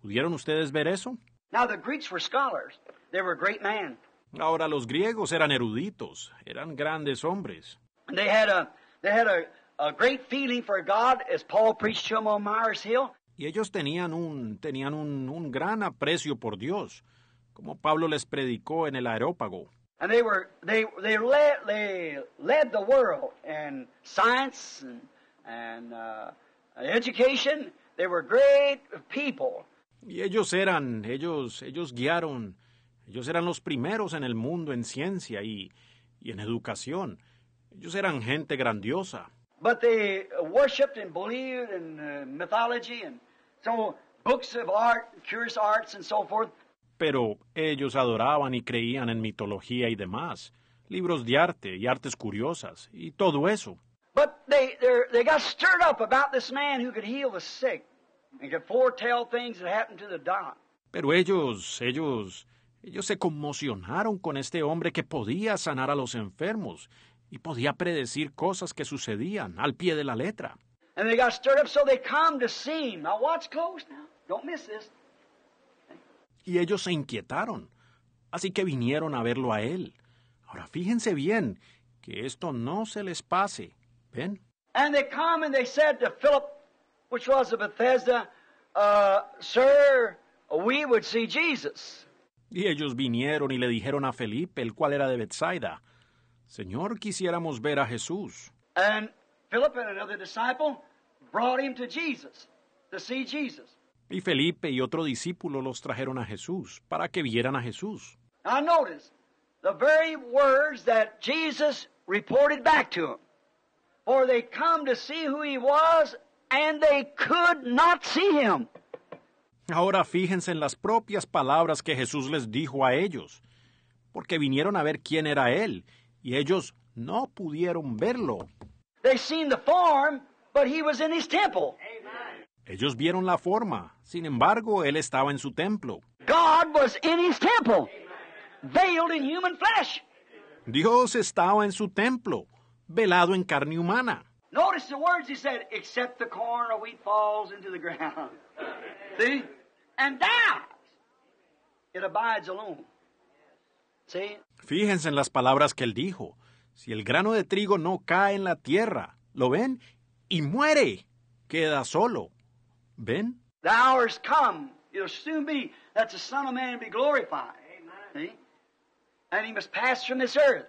A: ¿Pudieron ustedes ver eso?
B: Now the Greeks were scholars. They were great men.
A: Ahora los griegos eran eruditos, eran grandes hombres.
B: They had a they
A: had a, a great feeling for God as Paul preached to them on Myers Hill. Y ellos tenían un, tenían un, un gran aprecio por Dios, como Pablo les predicó en el aerópago. Uh, y ellos eran, ellos, ellos guiaron, ellos eran los primeros en el mundo en ciencia y, y en educación. Ellos eran gente grandiosa.
B: But they worshipped and uh, mythology and
A: pero ellos adoraban y creían en mitología y demás, libros de arte y artes curiosas y todo eso. Pero ellos, ellos, ellos se conmocionaron con este hombre que podía sanar a los enfermos y podía predecir cosas que sucedían al pie de la letra.
B: And they got stirred up, so they come to see him. Now watch close now. Don't miss this.
A: Y ellos se inquietaron, así que vinieron a verlo a él. Ahora fíjense bien que esto no se les pase. ¿Ven?
B: And they come and they said to Philip, which was of Bethesda, uh, Sir, we would see Jesus.
A: Y ellos vinieron y le dijeron a Felipe, el cual era de Bethsaida, Señor, quisiéramos ver a Jesús. And
B: Philip and another disciple brought him to Jesus,
A: Y Felipe y otro discípulo los trajeron a Jesús para que vieran a Jesús.
B: Now notice the very words that Jesus reported back to him. For they came to see who he was and they could not see him.
A: Ahora fíjense en las propias palabras que Jesús les dijo a ellos, porque vinieron a ver quién era él y ellos no pudieron verlo. They seen the form but he was in his temple. Ellos vieron la forma. Sin embargo, él estaba en su templo. God Dios estaba en su templo, velado en carne humana. Fíjense en las palabras que él dijo. Si el grano de trigo no cae en la tierra, ¿lo ven? y muere. Queda solo. ¿Ven? The hour's
B: come. It'll soon be that the Son of Man be glorified. Amen. See? And he must pass from this earth.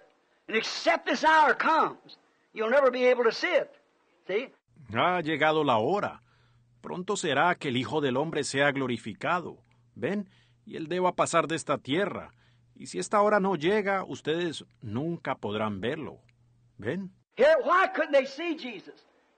B: And except this hour comes, you'll never be able to see it. See?
A: Ha llegado la hora. Pronto será que el Hijo del Hombre sea glorificado. ¿Ven? Y él deba pasar de esta tierra. Y si esta hora no llega, ustedes nunca podrán verlo. ¿Ven? Here, why couldn't they
B: see Jesus?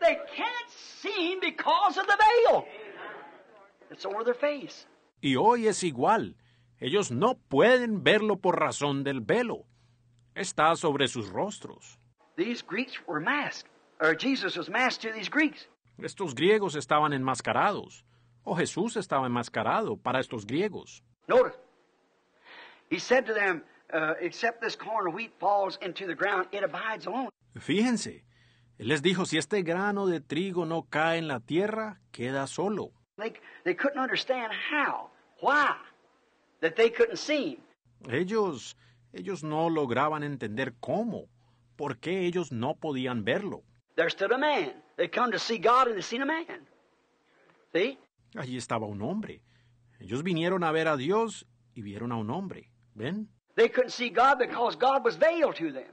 B: They can't see because of the veil.
A: It's over their face. Y hoy es igual. Ellos no pueden verlo por razón del velo. Está sobre sus rostros. These Greeks were masked, or Jesus was masked to these Greeks. Estos griegos estaban enmascarados, o Jesús estaba enmascarado para estos griegos. Notice, he said to them,
B: uh, except this corn of wheat falls into the ground, it abides alone.
A: Fíjense, él les dijo, si este grano de trigo no cae en la tierra, queda solo. Ellos, ellos no lograban entender cómo, por qué ellos no podían verlo. Allí estaba un hombre. Ellos vinieron a ver a Dios y vieron a un hombre. ¿Ven?
B: They couldn't see God because God was veiled to them.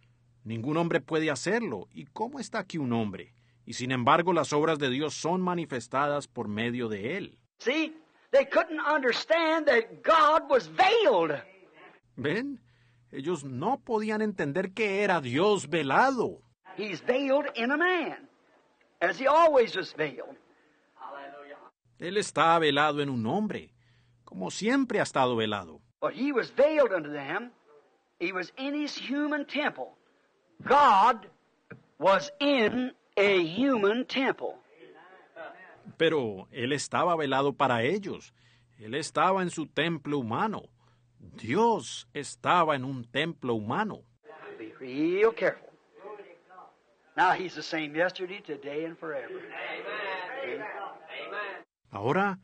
A: Ningún hombre puede hacerlo. ¿Y cómo está aquí un hombre? Y sin embargo las obras de Dios son manifestadas por medio de él. ¿Ven? Ellos no podían entender que era Dios velado. Él está velado en un hombre, como siempre ha estado velado.
B: he was veiled them. He was in
A: his God was in a human temple. Pero él estaba velado para ellos. Él estaba en su templo humano. Dios estaba en un templo humano. Ahora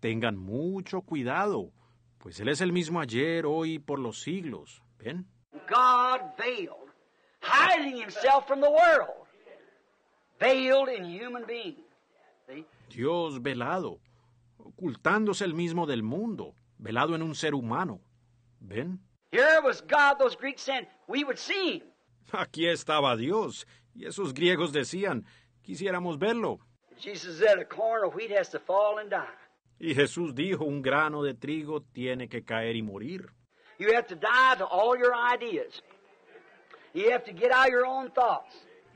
A: tengan mucho cuidado, pues él es el mismo ayer, hoy por los siglos. ¿Ven?
B: hiding himself from the world, veiled in human being.
A: Dios velado, ocultándose el mismo del mundo, velado en un ser humano. ¿Ven? Here was God, those Greeks said, we would see him. Aquí estaba Dios, y esos griegos decían, quisiéramos verlo. Y Jesús dijo, un grano de trigo tiene que caer y morir. You have to
B: die to all
A: your ideas,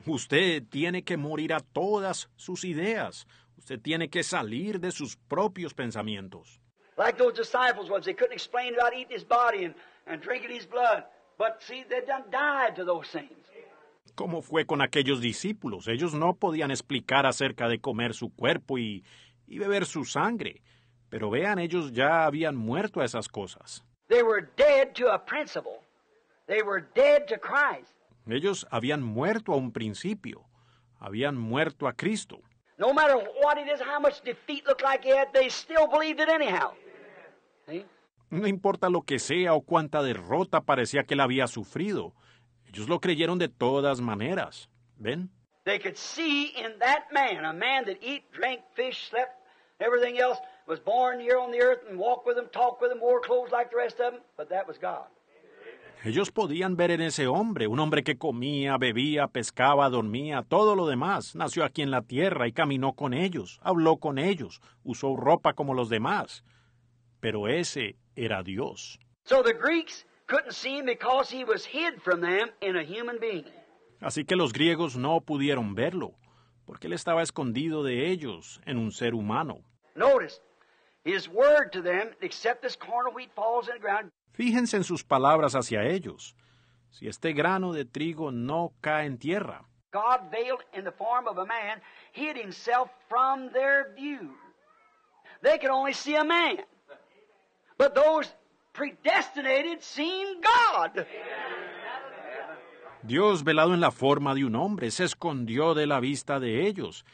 A: Usted tiene que morir a todas sus ideas. Usted tiene que salir de sus propios pensamientos. Like Como fue con aquellos discípulos? Ellos no podían explicar acerca de comer su cuerpo y, y beber su sangre. Pero vean, ellos ya habían muerto a esas cosas.
B: They were dead to a principle. They were
A: dead to Christ. Ellos habían muerto a un principio, habían muerto a Cristo.
B: No matter what it is, how much defeat looked like he they still believed it anyhow.
A: eh. No importa lo que sea o cuánta derrota parecía que él había sufrido, ellos lo creyeron de todas maneras. ¿Ven?
B: They could see in that man, a man that eat, drank, fish, slept, everything else, was born here on the earth and walked with them, talked with them, wore clothes like the rest of them, but that was God.
A: Ellos podían ver en ese hombre, un hombre que comía, bebía, pescaba, dormía, todo lo demás. Nació aquí en la tierra y caminó con ellos, habló con ellos, usó ropa como los demás. Pero ese era Dios. Así que los griegos no pudieron verlo, porque él estaba escondido de ellos en un ser humano.
B: Notice, his word to them, except this corn of wheat falls in the ground,
A: Fíjense en sus palabras hacia ellos. Si este grano de trigo no cae en tierra. Dios, velado en la forma de un hombre, se escondió de la vista de ellos.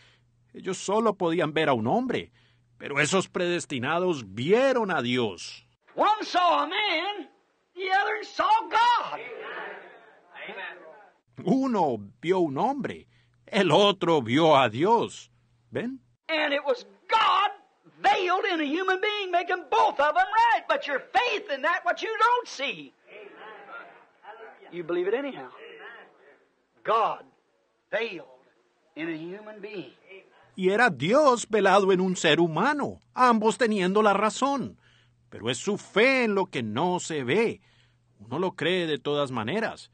A: Ellos solo podían ver a un hombre, pero esos predestinados vieron a Dios.
B: One saw a man, the other saw God.
A: Uno vio un hombre, el otro vio a Dios. ¿Ven?
B: And it was God veiled in a human being, making both of them right. But your faith in that, what you don't see. You believe it anyhow. God veiled in a human being.
A: Y era Dios velado en un ser humano, ambos teniendo la razón pero es su fe en lo que no se ve. Uno lo cree de todas maneras.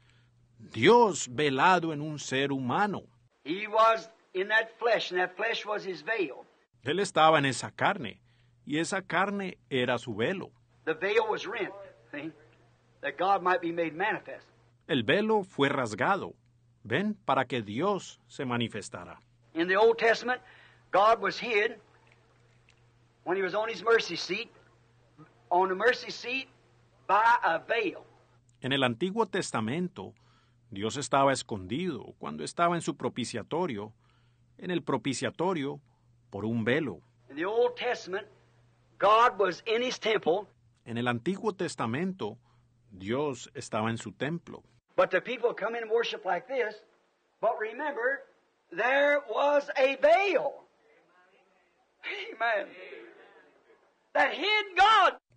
A: Dios velado en un ser humano.
B: He was in that flesh, and that flesh was his veil.
A: Él estaba en esa carne, y esa carne era su velo.
B: The veil was rent, see, that God might be made manifest.
A: El velo fue rasgado, ven, para que Dios se manifestara.
B: In the Old Testament, God was hid when he was on his mercy seat on the mercy seat by a veil.
A: En el Antiguo Testamento, Dios estaba escondido cuando estaba en su propiciatorio, en el propiciatorio por un velo. In the Old Testament, God was in his temple. En el Antiguo Testamento, Dios estaba en su templo.
B: But the people come in and worship like this. But remember, there was a veil. Amen. That hid God.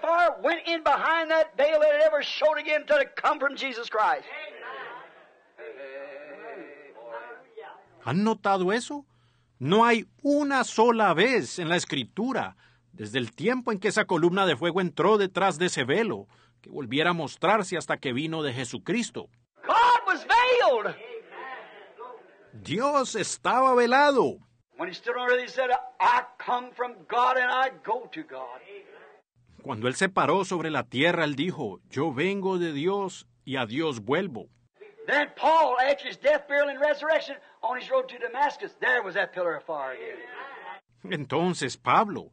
B: fire went in behind that veil ever showed again from Jesus Christ.
A: ¿Han notado eso? No hay una sola vez en la Escritura, desde el tiempo en que esa columna de fuego entró detrás de ese velo, que volviera a mostrarse hasta que vino de Jesucristo. Dios estaba velado. Cuando él se paró sobre la tierra, él dijo, yo vengo de Dios y a Dios vuelvo. Entonces Pablo,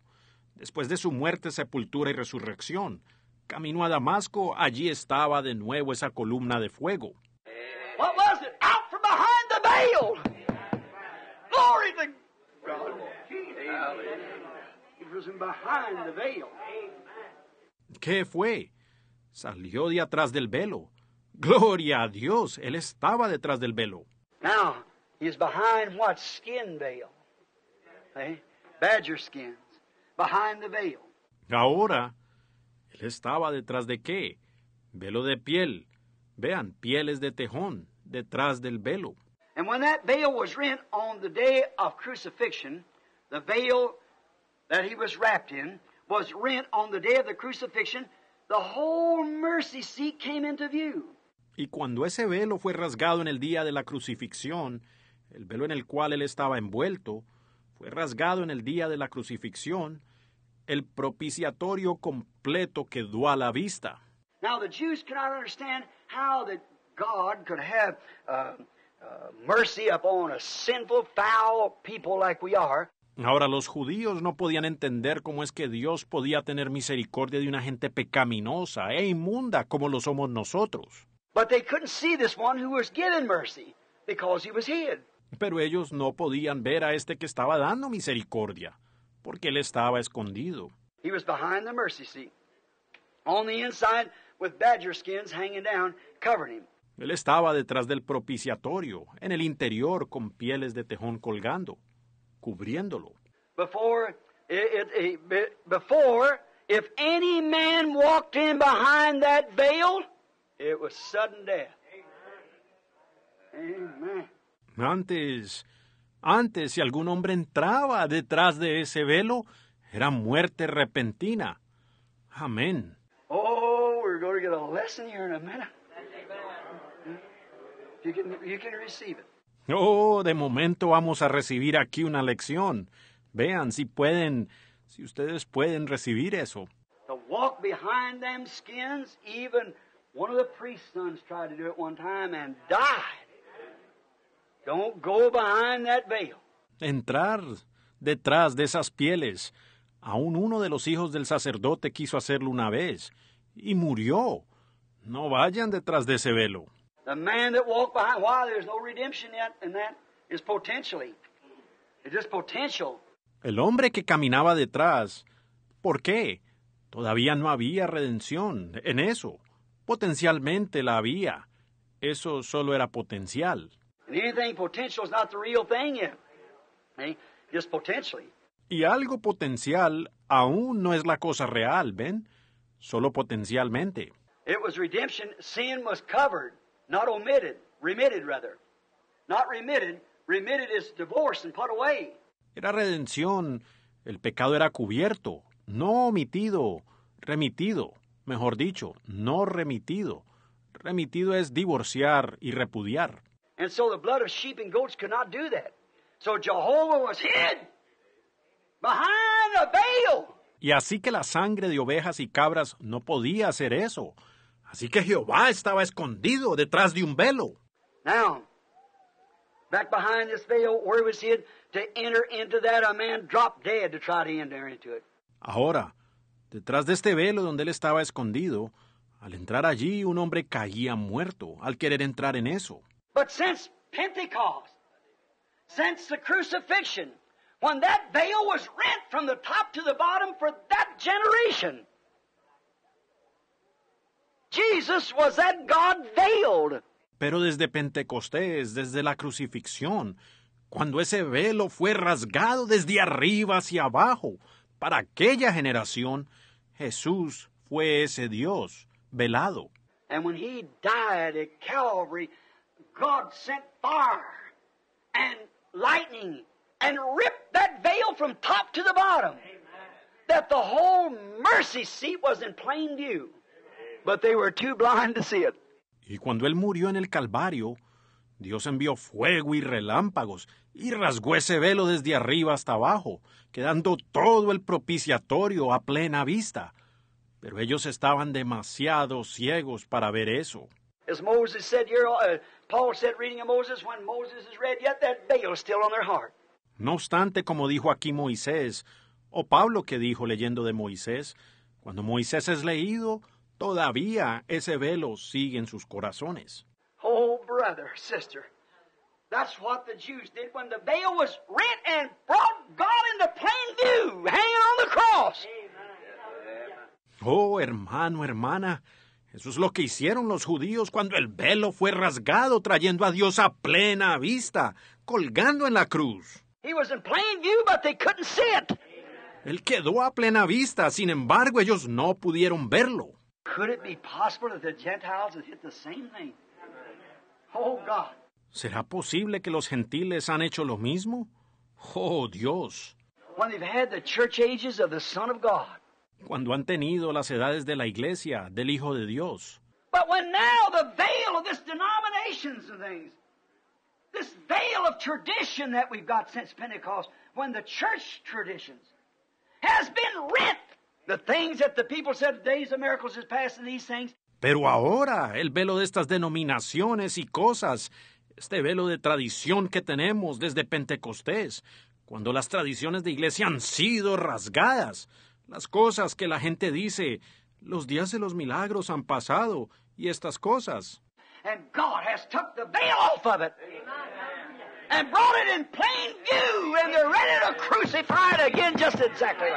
A: después de su muerte, sepultura y resurrección, caminó a Damasco, allí estaba de nuevo esa columna de fuego.
B: God. behind veil.
A: ¿Qué fue? Salió de atrás del velo. Gloria a Dios, él estaba detrás del velo.
B: Now, he's behind what skin veil? Eh? Badger skins. Behind the veil.
A: Ahora, él estaba detrás de qué? Velo de piel. Vean, pieles de tejón, detrás del velo.
B: And when that veil was rent on the day of crucifixion, the veil that he was wrapped in
A: y cuando ese velo fue rasgado en el día de la crucifixión, el velo en el cual él estaba envuelto, fue rasgado en el día de la crucifixión, el propiciatorio completo quedó a la vista.
B: Now the Jews cannot understand how that God could have uh, uh, mercy upon a sinful, foul people like we
A: are. Ahora los judíos no podían entender cómo es que Dios podía tener misericordia de una gente pecaminosa e inmunda como lo somos nosotros. Pero ellos no podían ver a este que estaba dando misericordia, porque él estaba escondido. Él estaba detrás del propiciatorio, en el interior con pieles de tejón colgando cubriéndolo.
B: Before, it, it, it, before, if any man walked in behind that veil, it was sudden death.
D: Amen.
A: Antes, antes, si algún hombre entraba detrás de ese velo, era muerte repentina. Amén.
B: Oh, we're going to get a lesson here in a minute. You can, you can receive it.
A: Oh, de momento vamos a recibir aquí una lección. Vean si pueden, si ustedes pueden recibir eso. Entrar detrás de esas pieles. Aún uno de los hijos del sacerdote quiso hacerlo una vez y murió. No vayan detrás de ese velo.
B: The man that walked behind, there's no redemption yet that is potentially. It's just potential.
A: El hombre que caminaba detrás, ¿por qué? Todavía no había redención en eso. Potencialmente la había. Eso solo era potencial. Y algo potencial aún no es la cosa real, ¿ven? Solo potencialmente.
B: It was redemption. Sin estaba covered. Not omitted, remitted rather. Not remitted, remitted is divorced and put away.
A: Era redención, el pecado era cubierto, no omitido, remitido, mejor dicho, no remitido. Remitido es divorciar y repudiar.
B: And so the blood of sheep and goats could not do that. So Jehovah was hid behind a veil.
A: Y así que la sangre de ovejas y cabras no podía hacer eso. Así que Jehová estaba escondido detrás de un velo.
B: Now, back behind this veil was to enter into that dead to try to enter into it.
A: Ahora, detrás de este velo donde él estaba escondido, al entrar allí un hombre caía muerto al querer entrar en eso.
B: But since Pentecost, since the crucifixion, when that veil was rent from the top to the bottom for that generation, Jesus was that
A: Pero desde Pentecostés, desde la crucifixión, cuando ese velo fue rasgado desde arriba hacia abajo, para aquella generación, Jesús fue ese Dios velado.
B: And when he died at Calvary, God sent fire and lightning and ripped that veil from top to the bottom. That the whole mercy seat was in plain view.
A: But they were too blind to see it. Y cuando él murió en el Calvario, Dios envió fuego y relámpagos y rasgó ese velo desde arriba hasta abajo, quedando todo el propiciatorio a plena vista. Pero ellos estaban demasiado ciegos para ver eso. No obstante, como dijo aquí Moisés, o Pablo que dijo leyendo de Moisés, cuando Moisés es leído, Todavía ese velo sigue en sus corazones. Oh, hermano, hermana, eso es lo que hicieron los judíos cuando el velo fue rasgado, trayendo a Dios a plena vista, colgando en la cruz. Él quedó a plena vista, sin embargo, ellos no pudieron verlo.
B: Could it be possible that the Gentiles have hit the same thing? Oh God.
A: ¿Será posible que los gentiles han hecho lo mismo? Oh Dios.
B: When they've had the church ages of the Son of God.
A: Cuando han tenido las edades de la iglesia, del Hijo de Dios.
B: But when now the veil of this denominations and things, this veil of tradition that we've got since Pentecost, when the church traditions has been ripped.
A: Pero ahora el velo de estas denominaciones y cosas, este velo de tradición que tenemos desde Pentecostés, cuando las tradiciones de iglesia han sido rasgadas, las cosas que la gente dice, los días de los milagros han pasado y estas cosas.
B: And brought it in plain view, to crucify it again just exactly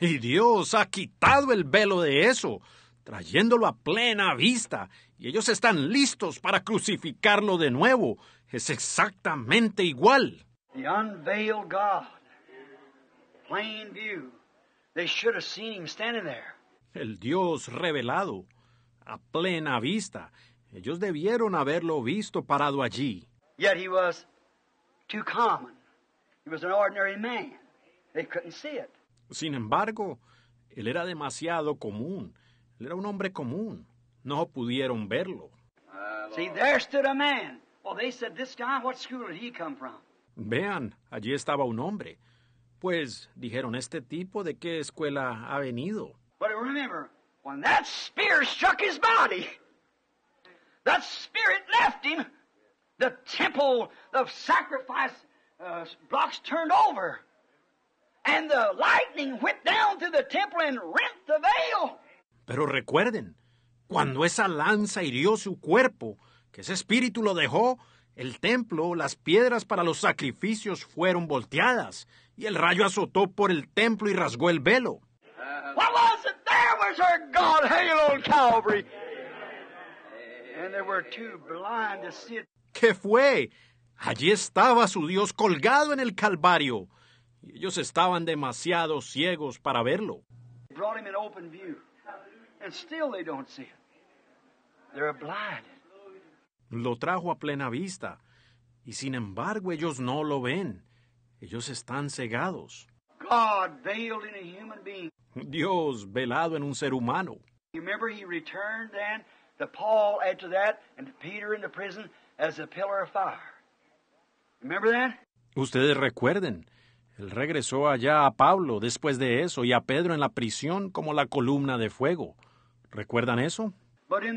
A: Y Dios ha quitado el velo de eso, trayéndolo a plena vista, y ellos están listos para crucificarlo de nuevo. Es exactamente igual. El Dios revelado, a plena vista. Ellos debieron haberlo visto parado allí.
B: Yet he was too common. He was an ordinary man. They couldn't
A: sin embargo, él era demasiado común. Él era un hombre común. No pudieron verlo. Vean, allí estaba un hombre. Pues dijeron, ¿este tipo de qué escuela ha venido?
B: But remember, when that spear struck his body, that spirit left him. The temple, the sacrifice uh, blocks turned over. And the lightning down to the temple and rent the veil.
A: Pero recuerden, cuando esa lanza hirió su cuerpo, que ese espíritu lo dejó, el templo, las piedras para los sacrificios fueron volteadas, y el rayo azotó por el templo y rasgó el velo.
B: And were blind to
A: ¿Qué fue? Allí estaba su Dios colgado en el Calvario ellos estaban demasiado ciegos para verlo. Lo trajo a plena vista y sin embargo ellos no lo ven. Ellos están cegados. Dios velado en un ser humano. Ustedes recuerden, él regresó allá a Pablo después de eso y a Pedro en la prisión como la columna de fuego. ¿Recuerdan eso? Pero en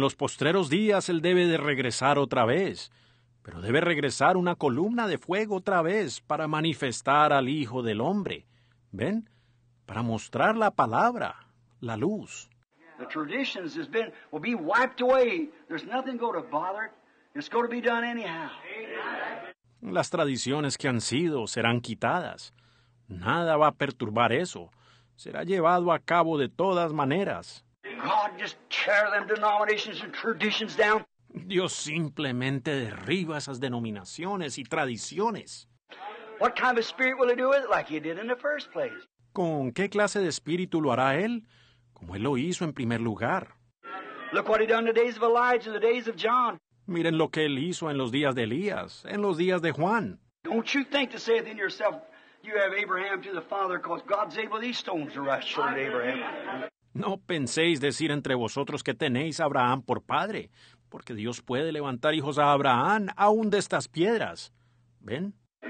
A: los postreros días él debe de regresar otra vez. Pero debe regresar una columna de fuego otra vez para manifestar al Hijo del Hombre. ¿Ven? Para mostrar la palabra, la luz. Las tradiciones que han sido serán quitadas. Nada va a perturbar eso. Será llevado a cabo de todas maneras. Dios simplemente derriba esas denominaciones y tradiciones. ¿Con qué clase de espíritu lo hará él? Como él lo hizo en primer lugar. Miren lo que él hizo en los días de Elías, en los días de Juan. No penséis decir entre vosotros que tenéis a Abraham por padre, porque Dios puede levantar hijos a Abraham aún de estas piedras. ¿Ven?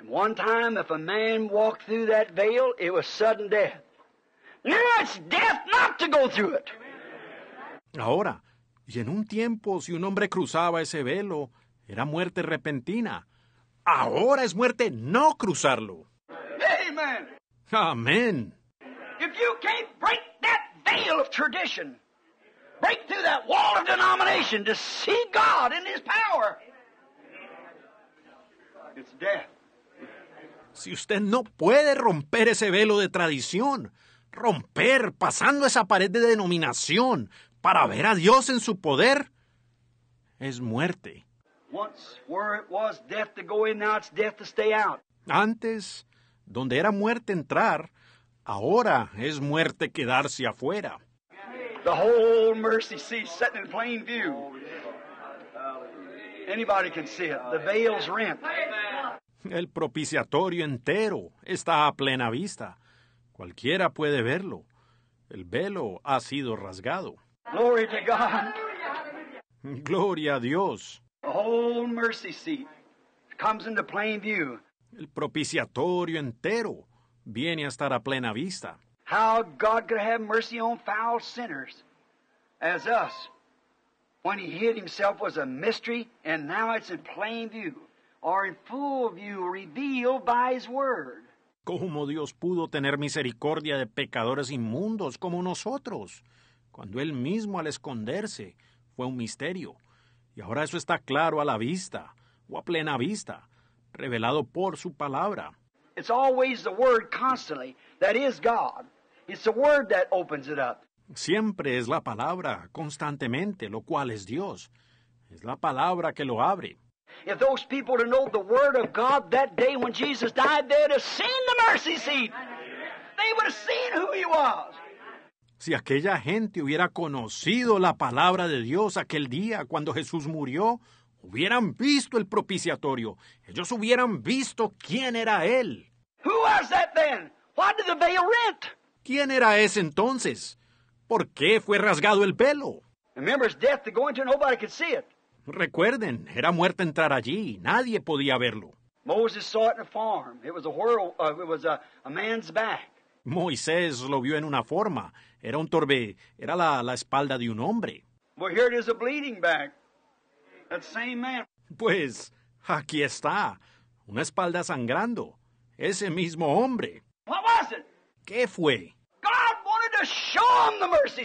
B: And one time, if a man walked through that veil, it was sudden death. Now it's
C: death
A: not to go through it. Ahora, y en un tiempo, si un hombre cruzaba ese velo, era muerte repentina. Ahora es muerte no cruzarlo. Amen. Amén.
B: If you can't break that veil of tradition, break through that wall of denomination to see God in His power,
A: it's death. Si usted no puede romper ese velo de tradición, romper, pasando esa pared de denominación, para ver a Dios en su poder, es muerte. Antes, donde era muerte entrar, ahora es muerte quedarse afuera.
B: The whole in plain view. Anybody can see it. The veil's rent.
A: El propiciatorio entero está a plena vista. Cualquiera puede verlo. El velo ha sido rasgado. Glory to Gloria a Dios. mercy seat comes into plain view. El propiciatorio entero viene a estar a plena vista.
B: How God could have mercy on foul sinners as us when he hid himself was a mystery and now it's in plain view.
A: ¿Cómo Dios pudo tener misericordia de pecadores inmundos como nosotros? Cuando Él mismo al esconderse fue un misterio. Y ahora eso está claro a la vista, o a plena vista, revelado por su palabra. Siempre es la palabra, constantemente, lo cual es Dios. Es la palabra que lo abre.
B: If those people to known the Word of God that day when Jesus died, they'd have seen the mercy seat. They would have seen who He was.
A: Si aquella gente hubiera conocido la palabra de Dios aquel día cuando Jesús murió, hubieran visto el propiciatorio. Ellos hubieran visto quién era Él. Who was that then? Why did the veil rent? ¿Quién era ese entonces? ¿Por qué fue rasgado el pelo? Remember his death to go into nobody could see it. Recuerden, era muerto entrar allí, nadie podía verlo. Moisés lo vio en una forma, era un torbé. era la, la espalda de un hombre. Pues aquí está, una espalda sangrando, ese mismo hombre. ¿Qué fue? God
B: wanted to show the mercy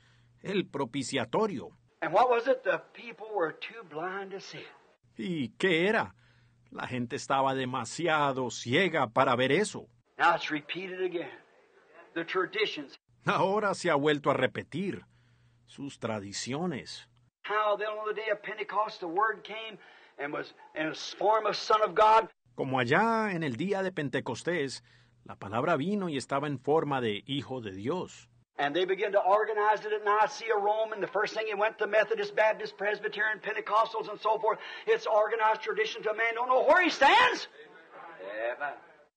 A: el propiciatorio. ¿Y qué era? La gente estaba demasiado ciega para ver eso. Ahora se ha vuelto a repetir sus tradiciones. Como allá en el día de Pentecostés, la palabra vino y estaba en forma de Hijo de Dios.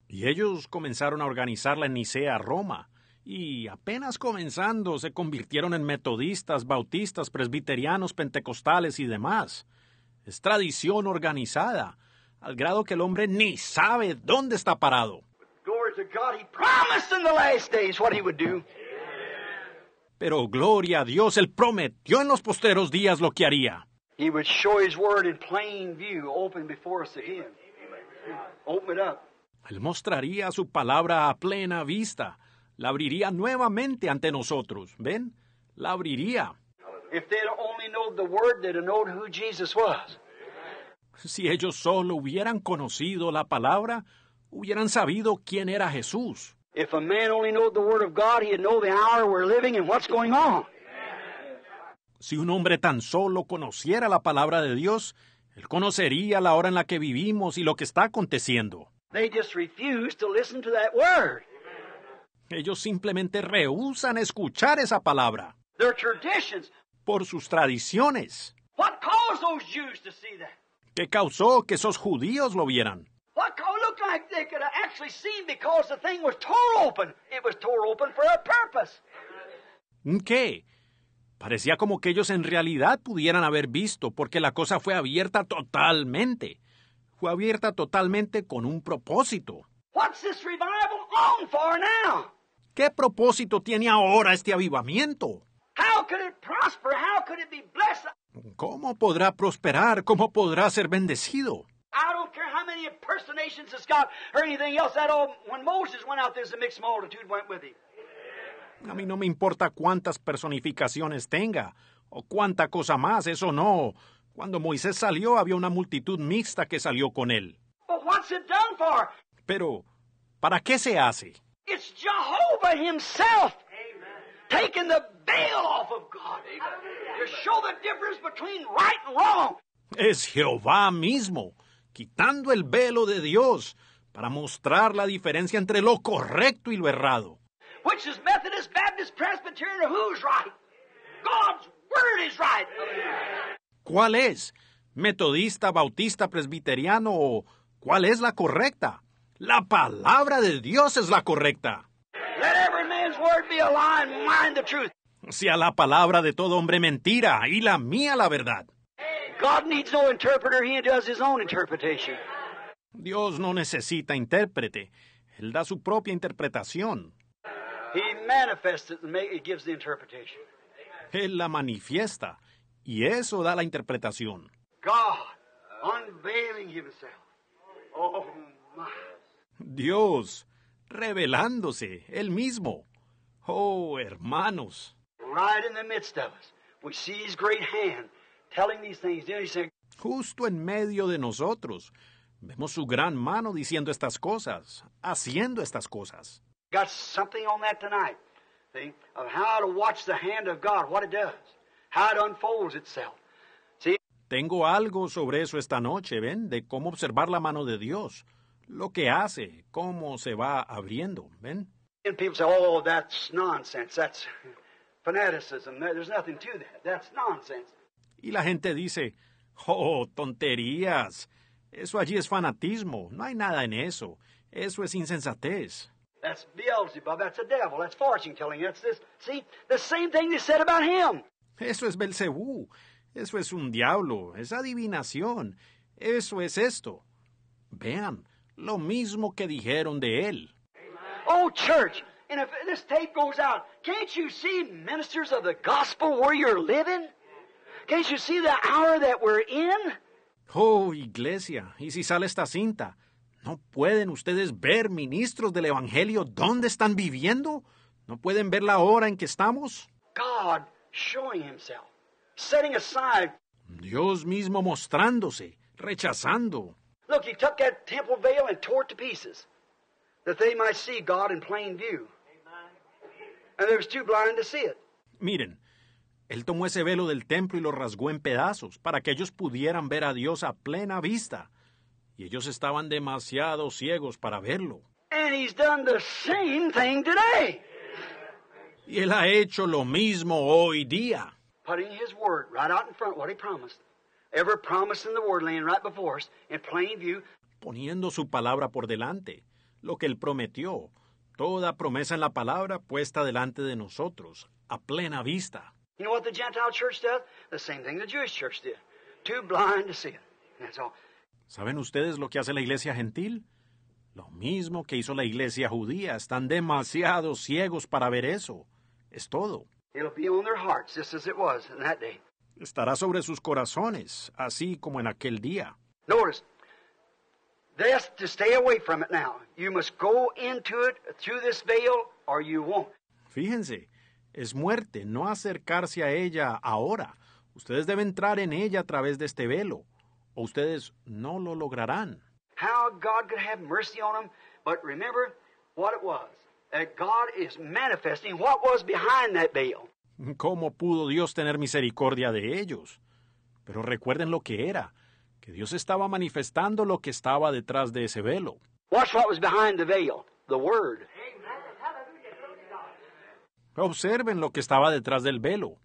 A: Y ellos comenzaron a organizarla en Nicea, Roma. Y apenas comenzando se convirtieron en metodistas, bautistas, presbiterianos, pentecostales y demás. Es tradición organizada, al grado que el hombre ni sabe dónde está parado. Pero gloria a Dios, Él prometió en los posteros días lo que haría. Él mostraría su palabra a plena vista. La abriría nuevamente ante nosotros. ¿Ven? La abriría. Si ellos solo hubieran conocido la palabra, hubieran sabido quién era Jesús. Si un hombre tan solo conociera la palabra de Dios, él conocería la hora en la que vivimos y lo que está aconteciendo.
B: They just refuse to listen to that word.
A: Ellos simplemente rehúsan escuchar esa palabra. Por sus tradiciones.
B: What caused those to see that?
A: ¿Qué causó que esos judíos lo vieran? What ¿Qué? Parecía como que ellos en realidad pudieran haber visto, porque la cosa fue abierta totalmente. Fue abierta totalmente con un propósito. ¿Qué propósito tiene ahora este avivamiento? ¿Cómo podrá prosperar? ¿Cómo podrá ser bendecido?
B: I don't care how many impersonations it's got or anything else. That old, when Moses went out there's a mixed multitude
D: went with him.
A: A mí no me importa cuántas personificaciones tenga o cuánta cosa más, eso no. Cuando Moisés salió había una multitud mixta que salió con él. Pero, ¿para qué se hace?
B: It's Jehovah himself taking the veil off of God to show the difference between right and wrong.
A: Es Jehová mismo quitando el velo de Dios para mostrar la diferencia entre lo correcto y lo errado. ¿Cuál es? ¿Metodista, bautista, presbiteriano o cuál es la correcta? La palabra de Dios es la correcta.
B: Let a
A: Sea la palabra de todo hombre mentira y la mía la verdad. God needs no interpreter, he does his own interpretation. Dios no necesita intérprete, él da su propia interpretación.
B: He manifests it and it gives the interpretation.
A: Él la manifiesta y eso da la interpretación.
B: God unveiling himself. Oh my.
A: Dios revelándose él mismo. Oh, hermanos.
B: Right in the midst of us, we see his great hand
A: telling these things. Justo en medio de nosotros, vemos su gran mano diciendo estas cosas, haciendo estas cosas. Got
B: something on that tonight, of how to watch the hand of God, what it does, how it unfolds itself.
A: Tengo algo sobre eso esta noche, ¿ven? De cómo observar la mano de Dios, lo que hace, cómo se va abriendo, ¿ven? And
B: people say, oh, that's nonsense, that's fanaticism, there's nothing to that, that's nonsense.
A: Y la gente dice, oh, tonterías. Eso allí es fanatismo. No hay nada en eso. Eso es insensatez.
B: That's Beelzebub.
A: That's the devil. That's fortune
B: telling. That's this.
A: See, the same thing they said about him. Eso es Belcebú. Eso es un diablo. Es adivinación. Eso es esto. Vean, lo mismo que dijeron de él. Oh, church.
B: And if this tape goes out, can't you see ministers of the gospel where you're living? Can't you see the hour that we're in?
A: Oh, iglesia, ¿y si sale esta cinta? ¿No pueden ustedes ver, ministros del Evangelio, dónde están viviendo? ¿No pueden ver la hora en que estamos? God showing himself, setting aside. Dios mismo mostrándose, rechazando.
B: Look, he took that temple veil and tore it to pieces, that they might see God in plain view. And they was too blind to see it.
A: Miren, él tomó ese velo del templo y lo rasgó en pedazos para que ellos pudieran ver a Dios a plena vista. Y ellos estaban demasiado ciegos para verlo. Y él ha hecho lo mismo hoy día. Poniendo su palabra por delante, lo que él prometió, toda promesa en la palabra puesta delante de nosotros, a plena vista.
B: You know what the Gentile church does? The same thing the Jewish church did. Too blind to see it. That's all.
A: ¿Saben ustedes lo que hace la iglesia gentil? Lo mismo que hizo la iglesia judía. Están demasiado ciegos para ver eso. Es todo.
B: It'll be on their hearts, just as it was in that day.
A: Estará sobre sus corazones, así como en aquel día. Notice,
B: this to stay away from it now. You must go into it through this veil,
A: or you won't. Fíjense, es muerte, no acercarse a ella ahora. Ustedes deben entrar en ella a través de este velo, o ustedes no lo lograrán.
B: How God could have mercy on them, but remember what it was. That God is manifesting what was behind that veil.
A: ¿Cómo pudo Dios tener misericordia de ellos? Pero recuerden lo que era, que Dios estaba manifestando lo que estaba detrás de ese velo.
B: Watch what was behind the veil, the word.
A: Observen lo que estaba detrás del velo,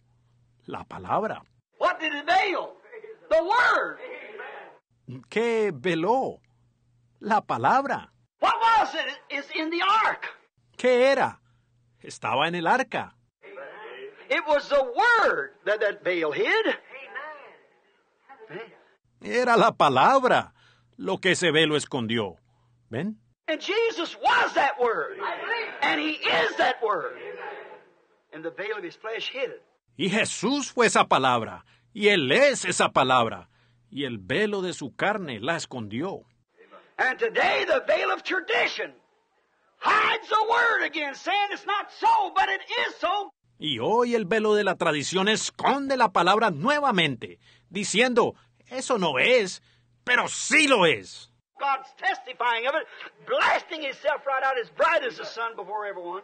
A: la palabra. ¿Qué veló? La palabra. ¿Qué era? Estaba en el arca. Era la palabra lo que ese velo escondió. ¿Ven?
B: And Jesus was that word. And he is that word.
A: Y Jesús fue esa palabra, y Él es esa palabra, y el velo de su carne la escondió.
B: And today the veil of tradition hides the word again, saying it's not so, but it is so.
A: Y hoy el velo de la tradición esconde la palabra nuevamente, diciendo, eso no es, pero sí lo es.
B: God's testifying of it, blasting himself right out as bright as the sun before everyone.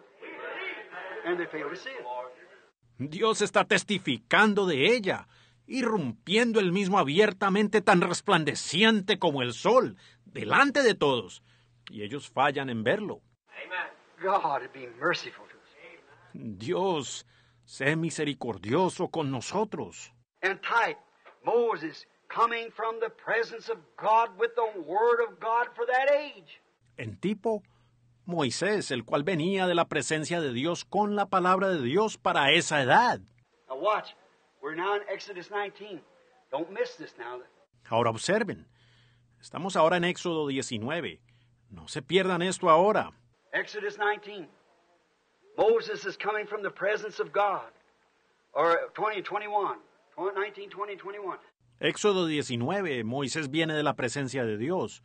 A: Dios está testificando de ella, irrumpiendo el mismo abiertamente tan resplandeciente como el sol, delante de todos, y ellos fallan en verlo. Dios, sé misericordioso con nosotros. En tipo, Moisés, el cual venía de la presencia de Dios con la palabra de Dios para esa edad. Ahora observen, estamos ahora en Éxodo 19. No se pierdan esto ahora.
B: 19. Moses is coming from the presence of God. Or 20, 21. 19,
A: Éxodo 19. Moisés viene de la presencia de Dios.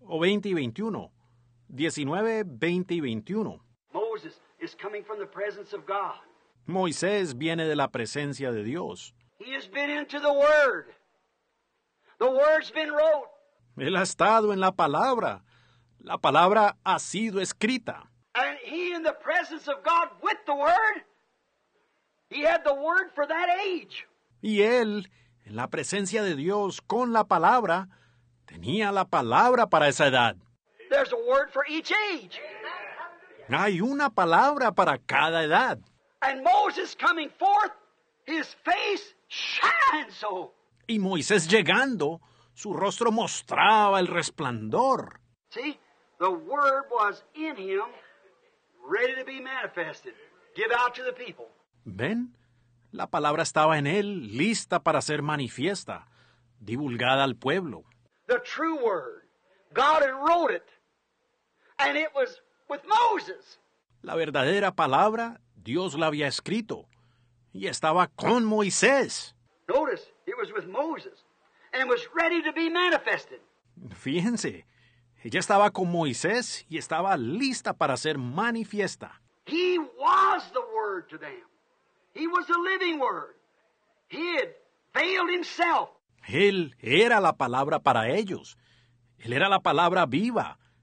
A: O 20 y 21. 19, 20 y 21. Moisés viene de la presencia de Dios. Él ha estado en la palabra. La palabra ha sido escrita. Y él en la presencia de Dios con la palabra tenía la palabra para esa edad.
B: There's a word for each age.
A: Hay una palabra para cada edad.
B: And Moses coming forth, his face shines so.
A: Y Moisés llegando, su rostro mostraba el resplandor.
B: See, the word was in him, ready to be manifested. Give out to the people.
A: Ven, la palabra estaba en él, lista para ser manifiesta, divulgada al pueblo.
B: The true word. God had wrote it. And it was with Moses.
A: La verdadera palabra Dios la había escrito y estaba con Moisés.
B: Notice, it was with Moses
A: and was ready to be manifested. Fíjense, ella estaba con Moisés y estaba lista para ser manifiesta.
B: He was the word to them. He was the living word. He had veiled himself.
A: Él era la palabra para ellos. Él era la palabra viva.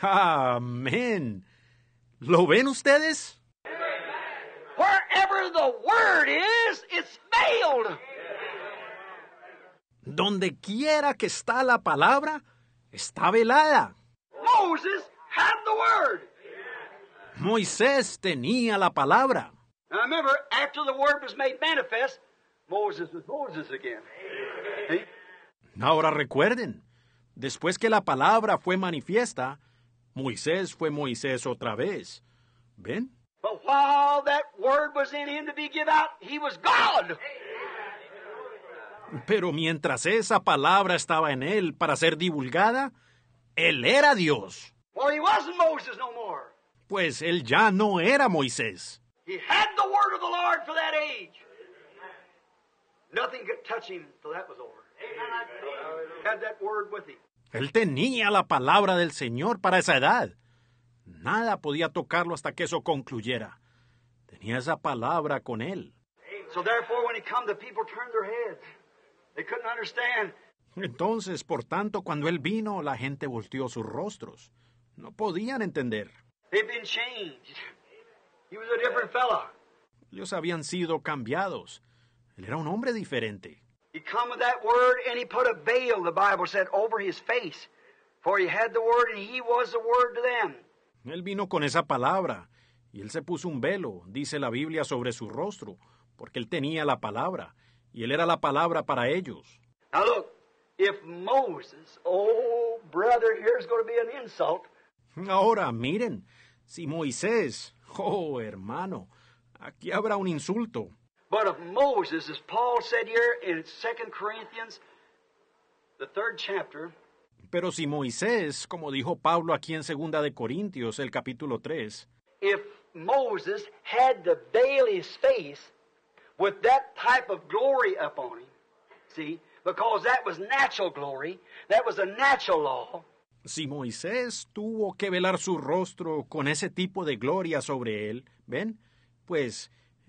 A: Amén. ¿Lo ven ustedes? Donde quiera que está la palabra, está velada. Moisés tenía la palabra. Ahora recuerden, después que la palabra fue manifiesta, Moisés fue Moisés otra vez. ¿Ven? But while that
B: word was in him to be given out, he was God.
A: Pero mientras esa palabra estaba en él para ser divulgada, él era Dios.
B: Well, he wasn't Moses no more.
A: Pues él ya no era Moisés.
B: He had the word of the Lord for that age. Nothing could touch him till that was over. He Had that word with him.
A: Él tenía la palabra del Señor para esa edad. Nada podía tocarlo hasta que eso concluyera. Tenía esa palabra con él. Entonces, por tanto, cuando él vino, la gente volteó sus rostros. No podían entender. Ellos habían sido cambiados. Él era un hombre diferente. Él vino con esa palabra y él se puso un velo, dice la Biblia, sobre su rostro, porque él tenía la palabra y él era la palabra para ellos. Now if Moses, oh brother, here's going to be Ahora miren, si Moisés, oh hermano, aquí habrá un insulto
B: but of Moses, as Paul said here in 2 Corinthians, the third chapter.
A: Pero si Moisés, como dijo Pablo aquí en Segunda de Corintios, el capítulo 3,
B: if Moses had the veil his face with that type of glory upon him, see, because that was natural glory, that was a natural law.
A: Si Moisés tuvo que velar su rostro con ese tipo de gloria sobre él, ¿ven? Pues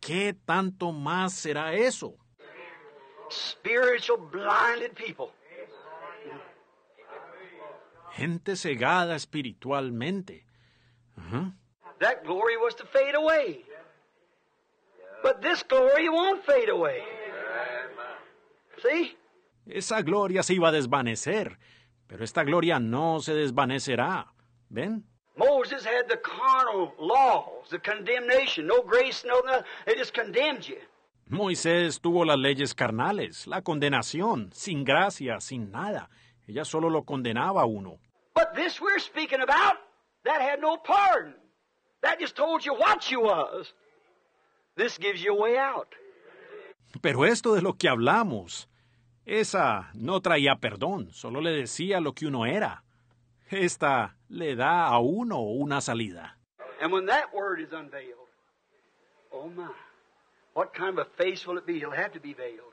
A: ¿Qué tanto más será eso? Gente cegada espiritualmente. Esa gloria se iba a desvanecer, pero esta gloria no se desvanecerá. ¿Ven?
B: Moses had the carnal laws, the condemnation, no grace, no nothing. They just condemned you.
A: Moisés tuvo las leyes carnales, la condenación, sin gracia, sin nada. Ella solo lo condenaba a uno.
B: But this we're speaking about, that had no pardon. That just told you what you was. This gives you a way out.
A: Pero esto de lo que hablamos, esa no traía perdón, solo le decía lo que uno era. Esta le da a uno una salida.
B: And when that word is unveiled, oh my, what kind of a face will it be? It'll have to be veiled.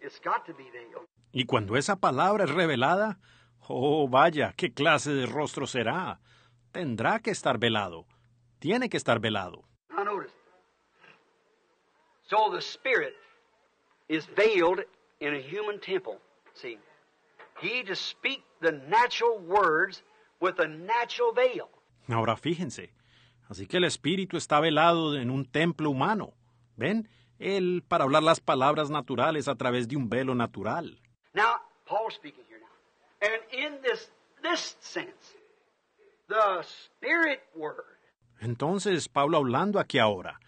B: It's got to be veiled.
A: Y cuando esa palabra es revelada, oh vaya, qué clase de rostro será. Tendrá que estar velado. Tiene que estar velado. I noticed.
B: So the spirit is veiled in a human temple. See.
A: Ahora fíjense, así que el espíritu está velado en un templo humano. ¿Ven? Él para hablar las palabras naturales a través de un velo natural. Entonces, Pablo hablando aquí ahora,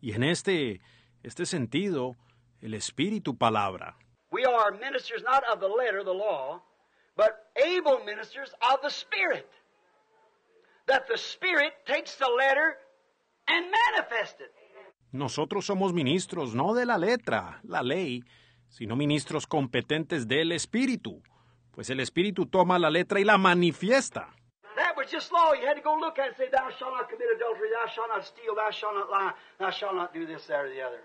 A: y en este este sentido, el espíritu palabra.
B: We are ministers not of the letter, the law, but able ministers of the Spirit. That the Spirit takes the letter and manifests it.
A: Nosotros somos ministros no de la letra, la ley, sino ministros competentes del Espíritu, pues el Espíritu toma la letra y la manifiesta.
B: That was just law. You had to go look at it and say, Thou shalt not commit adultery, thou shalt not steal, thou shalt not lie, thou shalt not do this, that, or the other.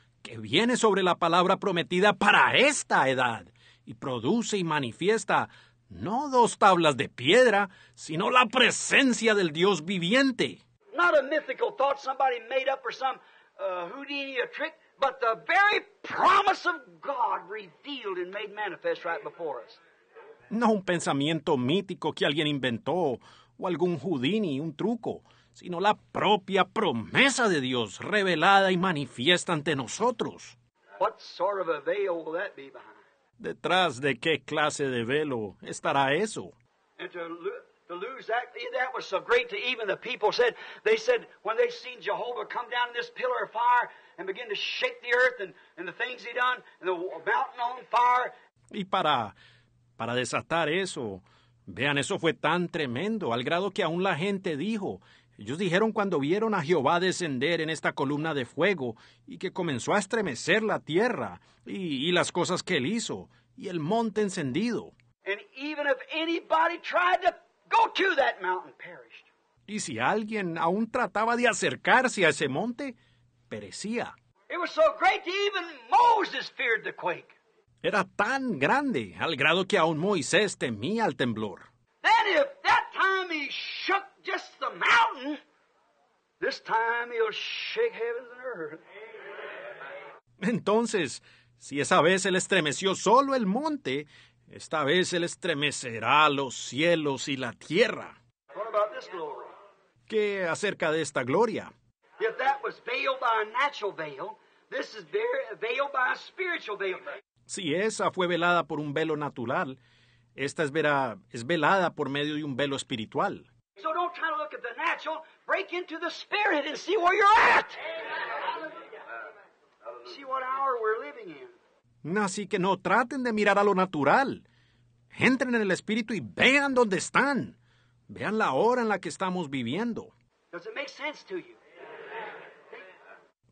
A: que viene sobre la palabra prometida para esta edad y produce y manifiesta no dos tablas de piedra, sino la presencia del Dios viviente. No un pensamiento mítico que alguien inventó o algún Houdini, un truco sino la propia promesa de Dios revelada y manifiesta ante nosotros. ¿Detrás de qué clase de velo estará eso? Y para, para desatar eso, vean, eso fue tan tremendo, al grado que aún la gente dijo, ellos dijeron cuando vieron a Jehová descender en esta columna de fuego y que comenzó a estremecer la tierra y, las cosas que él hizo y el monte encendido. Y si alguien aún trataba de acercarse a ese monte, perecía. Era tan grande al grado que aún Moisés temía el temblor. Entonces, si esa vez él estremeció solo el monte, esta vez él estremecerá los cielos y la tierra. ¿Qué acerca de esta gloria? Si esa fue velada por un velo natural, esta es, es velada por medio de un velo espiritual. Así que no traten de mirar a lo natural. Entren en el espíritu y vean dónde están. Vean la hora en la que estamos viviendo.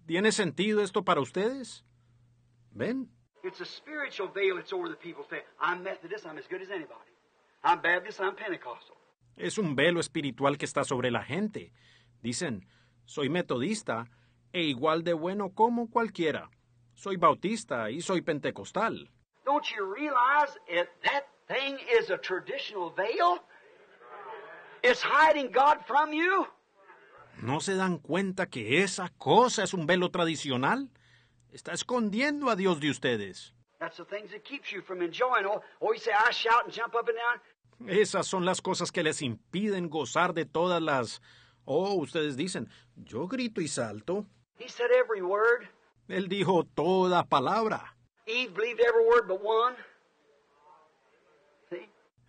A: ¿Tiene sentido esto para ustedes? ¿Ven?
B: It's a spiritual veil that's over the people's head. I'm Methodist, I'm as good as anybody. I'm Baptist, I'm Pentecostal.
A: Es un velo espiritual que está sobre la gente. Dicen, soy metodista e igual de bueno como cualquiera. Soy bautista y soy pentecostal.
B: Don't you realize that that thing is a traditional veil? It's hiding God from you.
A: ¿No se dan cuenta que esa cosa es un velo tradicional? Está escondiendo a Dios de ustedes. Esas son las cosas que les impiden gozar de todas las... Oh, ustedes dicen, yo grito y salto. Él dijo toda palabra.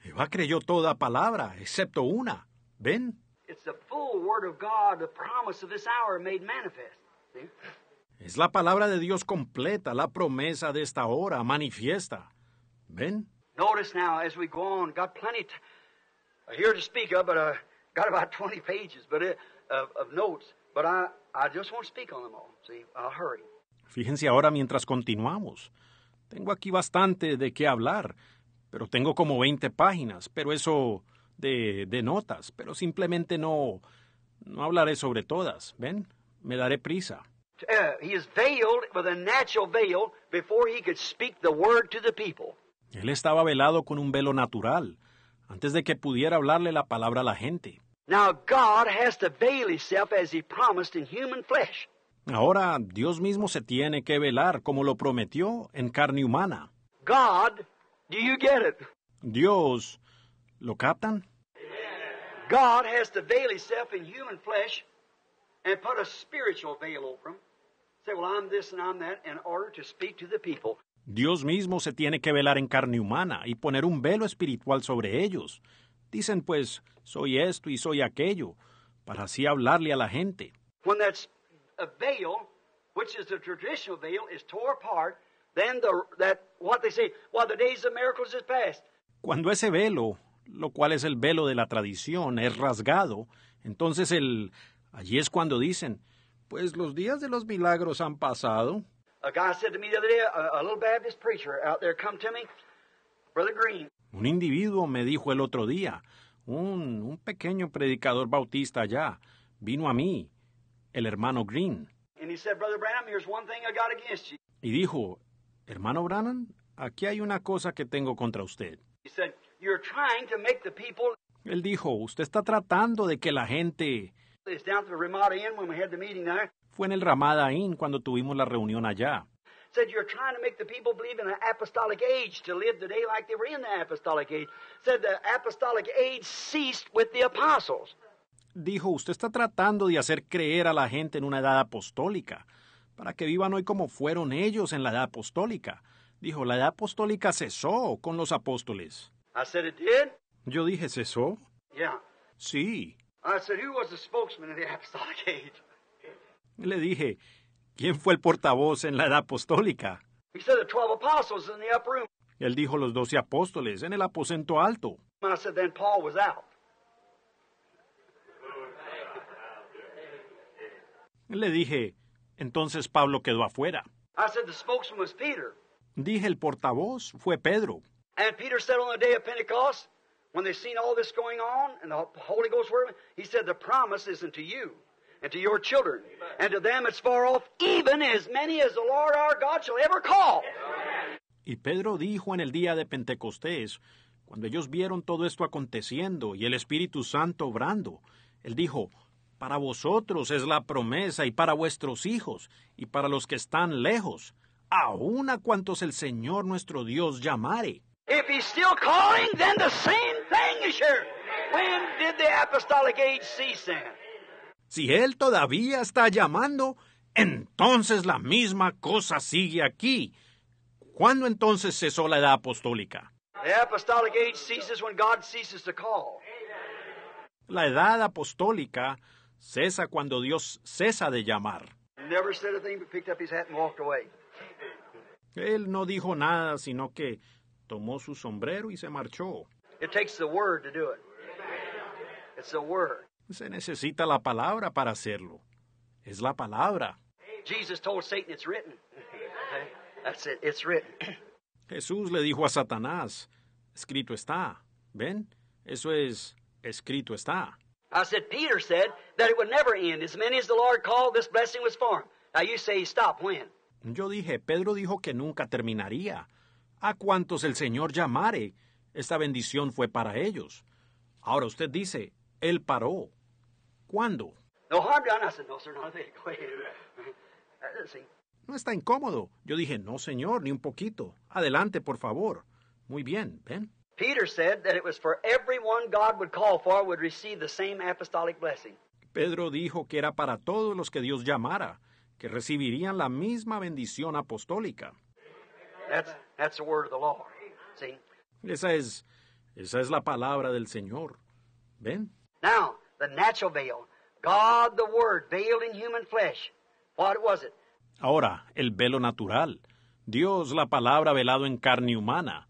A: Eva creyó toda palabra, excepto una. ¿Ven? Es la palabra de Dios completa, la promesa de esta hora manifiesta. ¿Ven? Fíjense ahora mientras continuamos. Tengo aquí bastante de qué hablar, pero tengo como 20 páginas, pero eso de, de notas, pero simplemente no, no hablaré sobre todas. ¿Ven? Me daré prisa.
B: Uh, he is veiled with a natural veil before he could speak the word to the people.
A: Él estaba velado con un velo natural antes de que pudiera hablarle la palabra a la gente.
B: Now God has to veil himself as he promised in human flesh.
A: Ahora Dios mismo se tiene que velar como lo prometió en carne humana. God, do you get it? Dios, ¿lo captan? God has to veil
B: himself in human flesh and put a spiritual veil over him
A: Dios mismo se tiene que velar en carne humana y poner un velo espiritual sobre ellos. Dicen pues, soy esto y soy aquello, para así hablarle a la gente.
B: Cuando ese velo,
A: lo cual es el velo de la tradición, es rasgado, entonces el allí es cuando dicen, pues los días de los milagros han pasado. Un individuo me dijo el otro día, un, un pequeño predicador bautista allá, vino a mí, el hermano Green. Y dijo, hermano Brannan, aquí hay una cosa que tengo contra usted. Él dijo, usted está tratando de que la gente fue en el Ramada Inn cuando tuvimos la reunión allá.
B: Said you're trying to make the people believe in an apostolic age to live today like they were in the apostolic age. Said the apostolic age ceased with the apostles.
A: Dijo, usted está tratando de hacer creer a la gente en una edad apostólica, para que vivan hoy como fueron ellos en la edad apostólica. Dijo, la edad apostólica cesó con los apóstoles.
B: I said it did.
A: Yo dije, ¿cesó? Yeah. Sí. Le dije, ¿quién fue el portavoz en la edad apostólica? Él dijo los doce apóstoles en el aposento alto. Le dije, entonces Pablo quedó afuera. Dije, el portavoz fue Pedro.
B: When they seen all this going on and the Holy Ghost word, he said, The promise isn't to you and to your children. Amen. And to them it's far off, even as many as the Lord our God shall ever call.
A: Y Pedro dijo en el día de Pentecostés, cuando ellos vieron todo esto aconteciendo y el Espíritu Santo obrando, él dijo, para vosotros es la promesa y para vuestros hijos y para los que están lejos, aun a cuantos el Señor nuestro Dios llamare. If he's
B: still calling, then the same
A: si él todavía está llamando, entonces la misma cosa sigue aquí. ¿Cuándo entonces cesó la edad apostólica? La edad apostólica cesa cuando Dios cesa de llamar. Él no dijo nada, sino que tomó su sombrero y se marchó.
B: It takes the word to do it. It's the word.
A: Se necesita la palabra para hacerlo. Es la palabra.
B: Jesus told Satan it's written. That's it. It's written.
A: Jesús le dijo a Satanás, escrito está. ¿Ven? Eso es escrito está.
B: I said Peter said that it would never end. As many as the Lord called, this blessing was for him. Now you say stop when?
A: Yo dije, Pedro dijo que nunca terminaría. A cuantos el Señor llamare, esta bendición fue para ellos. Ahora usted dice, Él paró. ¿Cuándo?
B: Eh,
A: no está incómodo. Yo dije, no, señor, ni un poquito. Adelante, por favor. Muy bien, ven.
B: Pedro
A: dijo que era para todos los que Dios llamara, que recibirían la misma bendición apostólica.
B: That's, that's the word of the
A: esa es, esa es la palabra del Señor. ¿Ven?
B: Now, the natural veil. God the Word veiled in human flesh. What was it?
A: Ahora, el velo natural. Dios la palabra velado en carne humana.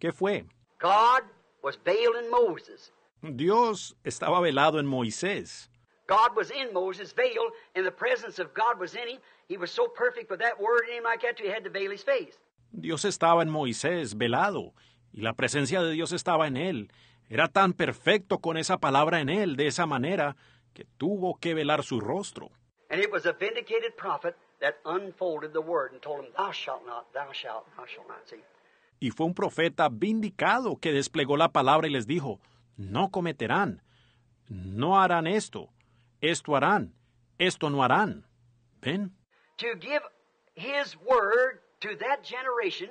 A: ¿Qué fue? God was veiled in Moses. Dios estaba velado en Moisés.
B: God was in Moses, veiled, and the presence of God was in him. He was so perfect with that word in him like that, he had to veil his face.
A: Dios estaba en Moisés, velado, y la presencia de Dios estaba en él. Era tan perfecto con esa palabra en él, de esa manera, que tuvo que velar su rostro. Y fue un profeta vindicado que desplegó la palabra y les dijo, No cometerán, no harán esto, esto harán, esto no harán. ¿Ven?
B: To give his word to that generation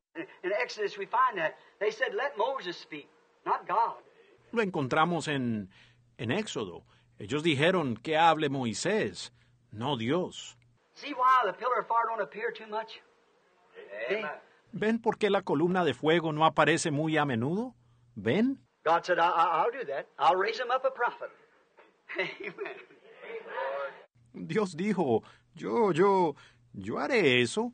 A: Lo encontramos en, en Éxodo. Ellos dijeron que hable Moisés, no Dios. ¿Ven por qué la columna de fuego no aparece muy a menudo? ¿Ven? Dios dijo, yo, yo, yo haré eso.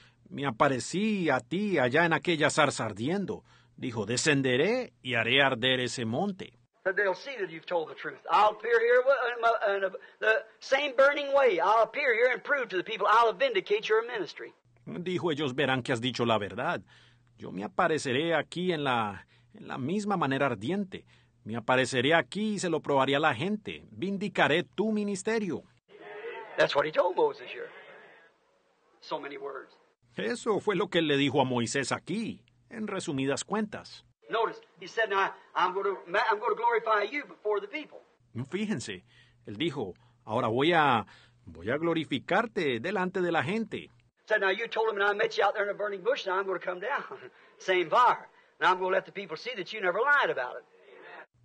A: Me aparecí a ti allá en aquella zarza ardiendo. Dijo, descenderé y haré arder ese monte. Dijo, ellos verán que has dicho la verdad. Yo me apareceré aquí en la, en la misma manera ardiente. Me apareceré aquí y se lo probaré a la gente. Vindicaré tu ministerio.
B: That's what he told Moses here. So many words.
A: Eso fue lo que él le dijo a Moisés aquí, en resumidas cuentas. Fíjense, él dijo, ahora voy a voy a glorificarte delante de la gente.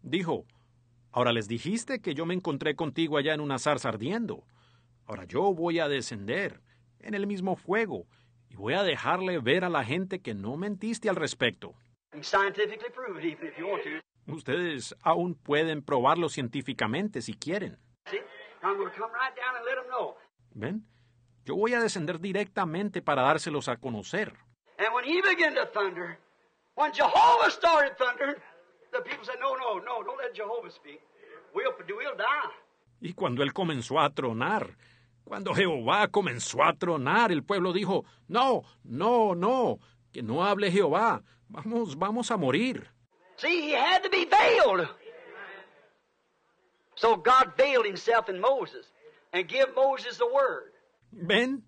A: Dijo, ahora les dijiste que yo me encontré contigo allá en una zarza ardiendo. Ahora yo voy a descender en el mismo fuego y voy a dejarle ver a la gente que no mentiste al respecto. Ustedes aún pueden probarlo científicamente si quieren. Em ¿Ven? Yo voy a descender directamente para dárselos a conocer. Y cuando él comenzó a tronar, cuando Jehová comenzó a tronar, el pueblo dijo, no, no, no, que no hable Jehová, vamos, vamos a morir. See, he had to be veiled. So God veiled himself
B: in Moses and gave Moses the word.
A: Ven,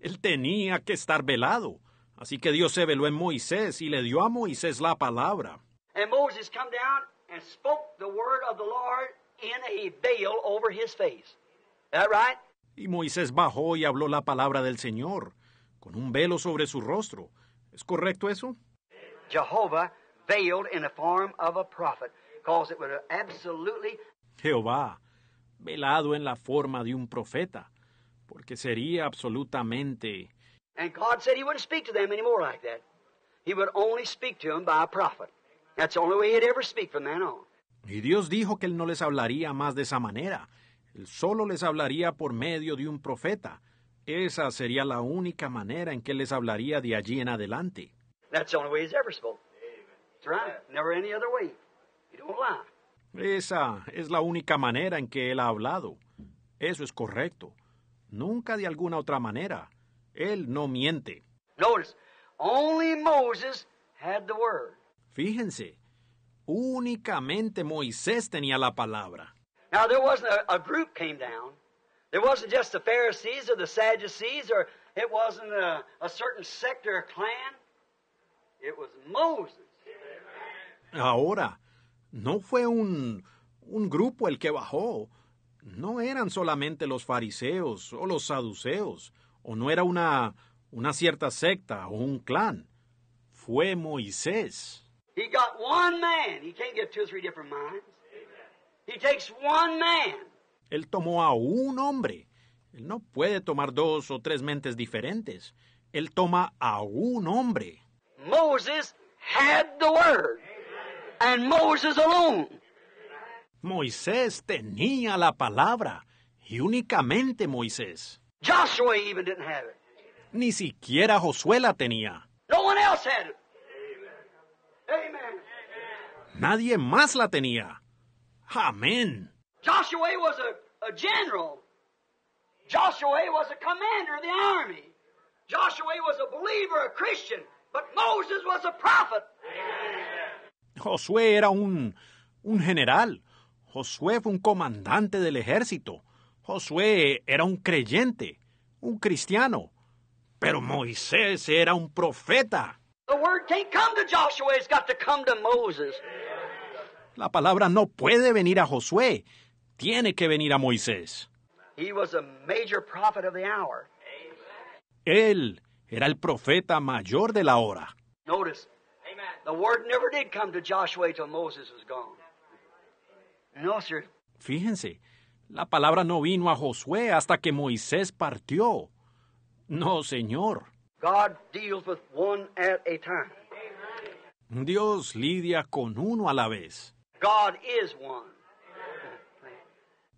A: él tenía que estar velado. Así que Dios se veló en Moisés y le dio a Moisés la palabra.
B: And Moses came down and spoke the word of the Lord in a veil over his face.
A: Is that right? Y Moisés bajó y habló la palabra del Señor, con un velo sobre su rostro. ¿Es correcto eso? Jehová, velado en la forma de un profeta, porque sería absolutamente... Y Dios dijo que él no les hablaría más de esa manera, él solo les hablaría por medio de un profeta. Esa sería la única manera en que les hablaría de allí en adelante. Esa es la única manera en que él ha hablado. Eso es correcto. Nunca de alguna otra manera. Él no miente. Fíjense, únicamente Moisés tenía la palabra.
B: Now, there wasn't a, a group came down. There wasn't just the Pharisees or the Sadducees, or it wasn't a, a certain sector or clan. It was Moses.
A: Ahora, no fue un, un grupo el que bajó. No eran solamente los fariseos o los saduceos, o no era una, una cierta secta o un clan. Fue Moisés.
B: He got one man. He can't get two or three different minds.
A: Él tomó a un hombre. Él no puede tomar dos o tres mentes diferentes. Él toma a un hombre. Moses Moisés tenía la palabra y únicamente Moisés. Joshua Ni siquiera Josué la tenía. Nadie más la tenía. Amen.
B: Joshua was a, a general. Joshua was a commander of the army. Joshua was a believer, a Christian. But Moses was a prophet.
A: Josué era un, un general. Josué fue un comandante del ejército. Josué era un creyente, un cristiano. Pero Moisés era un profeta. The word can't come to Joshua, it's got to come to Moses. La palabra no puede venir a Josué, tiene que venir a Moisés. Él era el profeta mayor de la hora. Fíjense, la palabra no vino a Josué hasta que Moisés partió. No, señor. Dios lidia con uno a la vez.
B: God is one.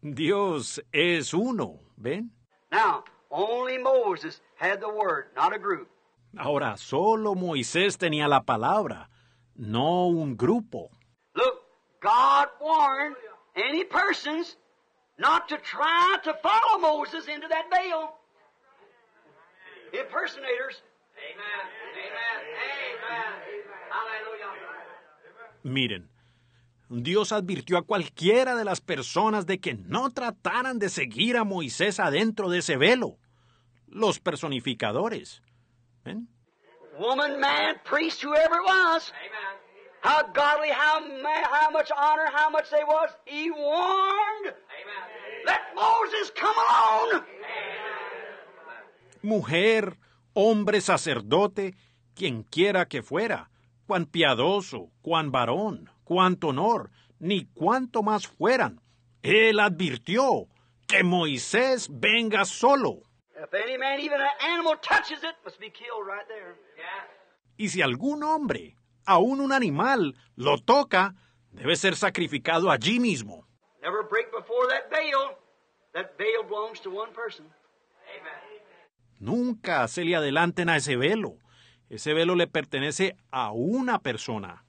A: Dios es uno, ¿ven?
B: Now, only Moses had the word, not a group.
A: Ahora, solo Moisés tenía la palabra, no un grupo.
B: Look, God warned any persons not to try to follow Moses into that veil. Impersonators.
A: Amen. Amen. Amen. Amen. Hallelujah. Miren, Dios advirtió a cualquiera de las personas de que no trataran de seguir a Moisés adentro de ese velo. Los personificadores. Mujer, hombre, sacerdote, quien quiera que fuera cuán piadoso, cuán varón, cuánto honor, ni cuánto más fueran. Él advirtió que Moisés venga solo. Y si algún hombre, aún un animal, lo toca, debe ser sacrificado allí mismo. Nunca se le adelanten a ese velo. Ese velo le pertenece a una persona.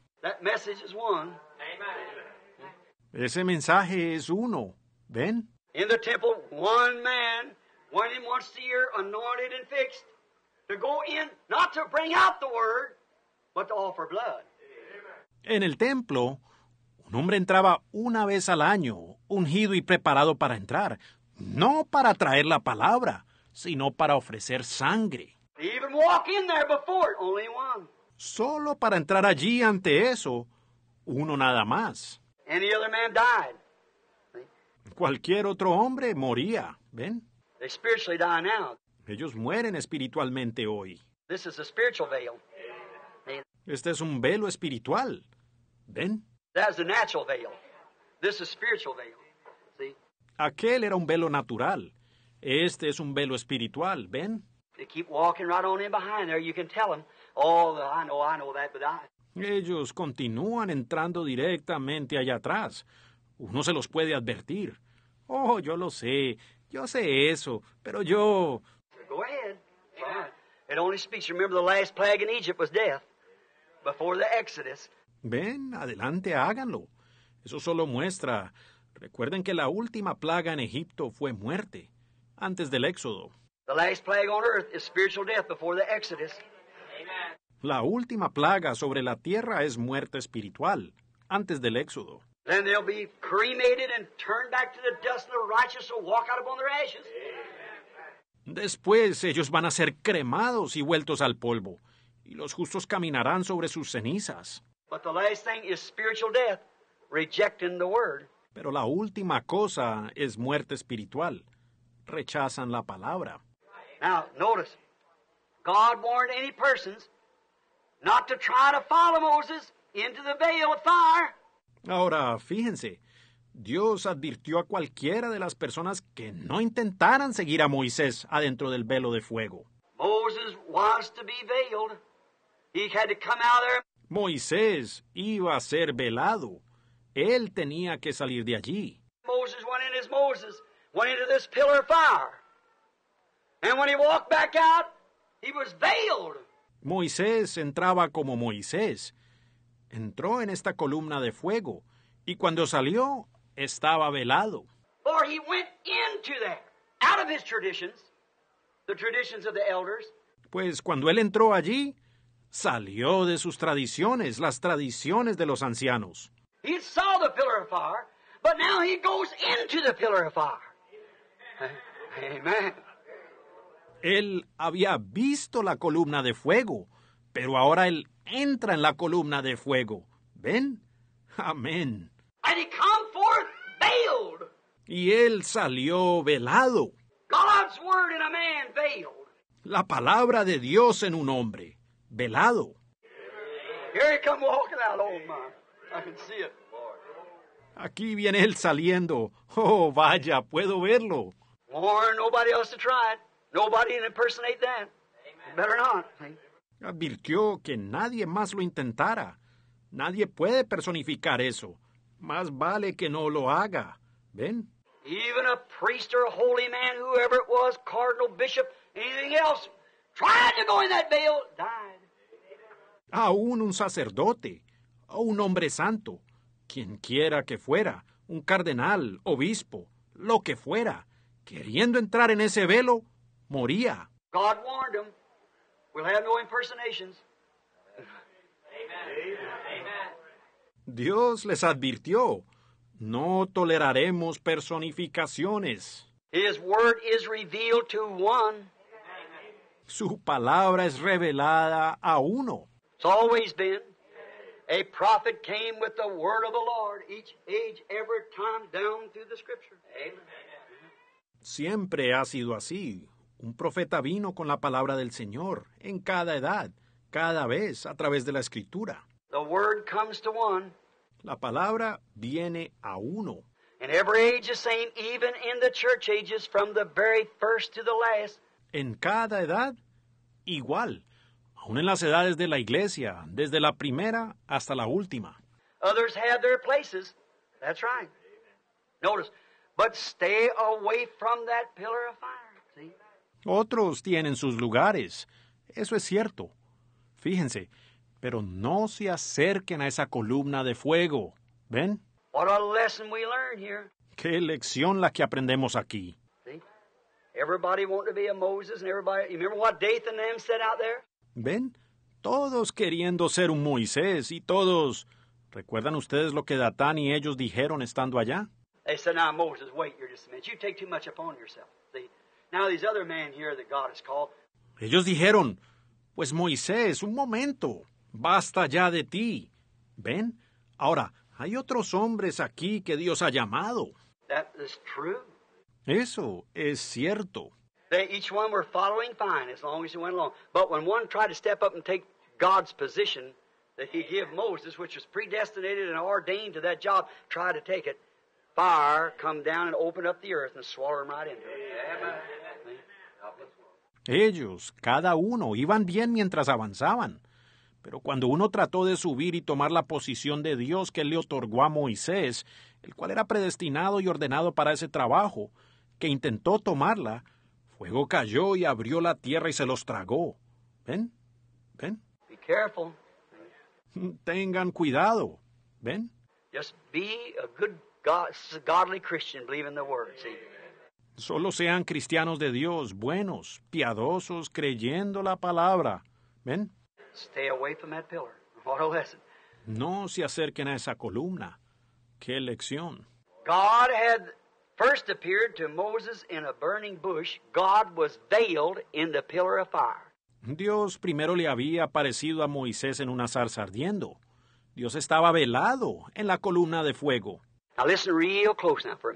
A: Ese mensaje es uno. ¿Ven? En el templo, un hombre entraba una vez al año, ungido y preparado para entrar, no para traer la palabra, sino para ofrecer sangre. Solo para entrar allí ante eso, uno nada más. Cualquier otro hombre moría, ¿ven? Ellos mueren espiritualmente hoy. Este es un velo espiritual. ¿Ven? Aquel era un velo natural. Este es un velo espiritual. ¿Ven? Ellos continúan entrando directamente allá atrás. Uno se los puede advertir. Oh, yo lo sé, yo sé eso, pero yo... Ven, adelante, háganlo. Eso solo muestra. Recuerden que la última plaga en Egipto fue muerte, antes del Éxodo. La última plaga sobre la tierra es muerte espiritual, antes del éxodo. Después ellos van a ser cremados y vueltos al polvo, y los justos caminarán sobre sus cenizas. Pero la última cosa es muerte espiritual. Rechazan la palabra.
B: Now, notice, God warned any persons not to try to follow Moses into the veil of fire.
A: Ahora, fíjense, Dios advirtió a cualquiera de las personas que no intentaran seguir a Moisés adentro del velo de fuego.
B: Moses was to be veiled. He had to come out there.
A: Moisés iba a ser velado. Él tenía que salir de allí.
B: Moses went in as Moses, went into this pillar of fire. And when he walked back out, he was veiled.
A: Moisés entraba como Moisés. Entró en esta columna de fuego y cuando salió estaba velado.
B: Or he went into that, out of his traditions, the traditions of the elders.
A: Pues cuando él entró allí, salió de sus tradiciones, las tradiciones de los ancianos.
B: He saw the pillar of fire, but now he goes into the pillar of fire.
D: Amen.
A: Él había visto la columna de fuego, pero ahora él entra en la columna de fuego. ¿Ven? Amén.
B: And come
A: Y él salió velado.
B: word in a man
A: La palabra de Dios en un hombre, velado. Aquí viene él saliendo. Oh, vaya, puedo verlo.
B: nobody else to try Nobody Better not.
A: Advirtió que nadie más lo intentara. Nadie puede personificar eso. Más vale que no lo haga. ¿Ven? Even Aún un sacerdote, o un hombre santo, quien quiera que fuera, un cardenal, obispo, lo que fuera, queriendo entrar en ese velo, moría.
B: God warned them, we'll have no impersonations. Amen.
A: Dios les advirtió, no toleraremos personificaciones.
B: His word is revealed to one.
A: Su palabra es revelada a uno.
B: It's always been. A prophet came with the word of the Lord each age, every time down through the scripture. Amen.
A: Siempre ha sido así. Un profeta vino con la palabra del Señor en cada edad, cada vez a través de la escritura. La palabra viene a uno. En cada edad, igual, aun en las edades de la iglesia, desde la primera hasta la última.
B: Others have their places. That's right. Notice, but stay away from that pillar of fire.
A: Otros tienen sus lugares. Eso es cierto. Fíjense, pero no se acerquen a esa columna de fuego. ¿Ven? Qué lección la que aprendemos aquí. ¿Ven? Todos queriendo ser un Moisés y todos. ¿Recuerdan ustedes lo que Datán y ellos dijeron estando allá?
B: They Moses, wait, you're just a You take too much
A: Ellos dijeron, pues Moisés, un momento, basta ya de ti. ¿Ven? Ahora, hay otros hombres aquí que Dios ha llamado.
B: That is true.
A: Eso es cierto.
B: They, each one were following fine as long as he went along. But when one tried to step up and take God's position that he gave Moses, which was predestinated and ordained to that job, tried to take it, fire come down and open up the earth and swallow him right
D: into it.
A: Ellos, cada uno, iban bien mientras avanzaban. Pero cuando uno trató de subir y tomar la posición de Dios que le otorgó a Moisés, el cual era predestinado y ordenado para ese trabajo, que intentó tomarla, fuego cayó y abrió la tierra y se los tragó. ¿Ven? ¿Ven? Be careful. Tengan cuidado. ¿Ven?
B: be a good godly Christian,
A: Solo sean cristianos de Dios, buenos, piadosos, creyendo la palabra. ¿Ven? No se acerquen a esa columna. ¡Qué lección! Dios primero le había aparecido a Moisés en una zarza ardiendo. Dios estaba velado en la columna de fuego.
B: Now listen real close now for a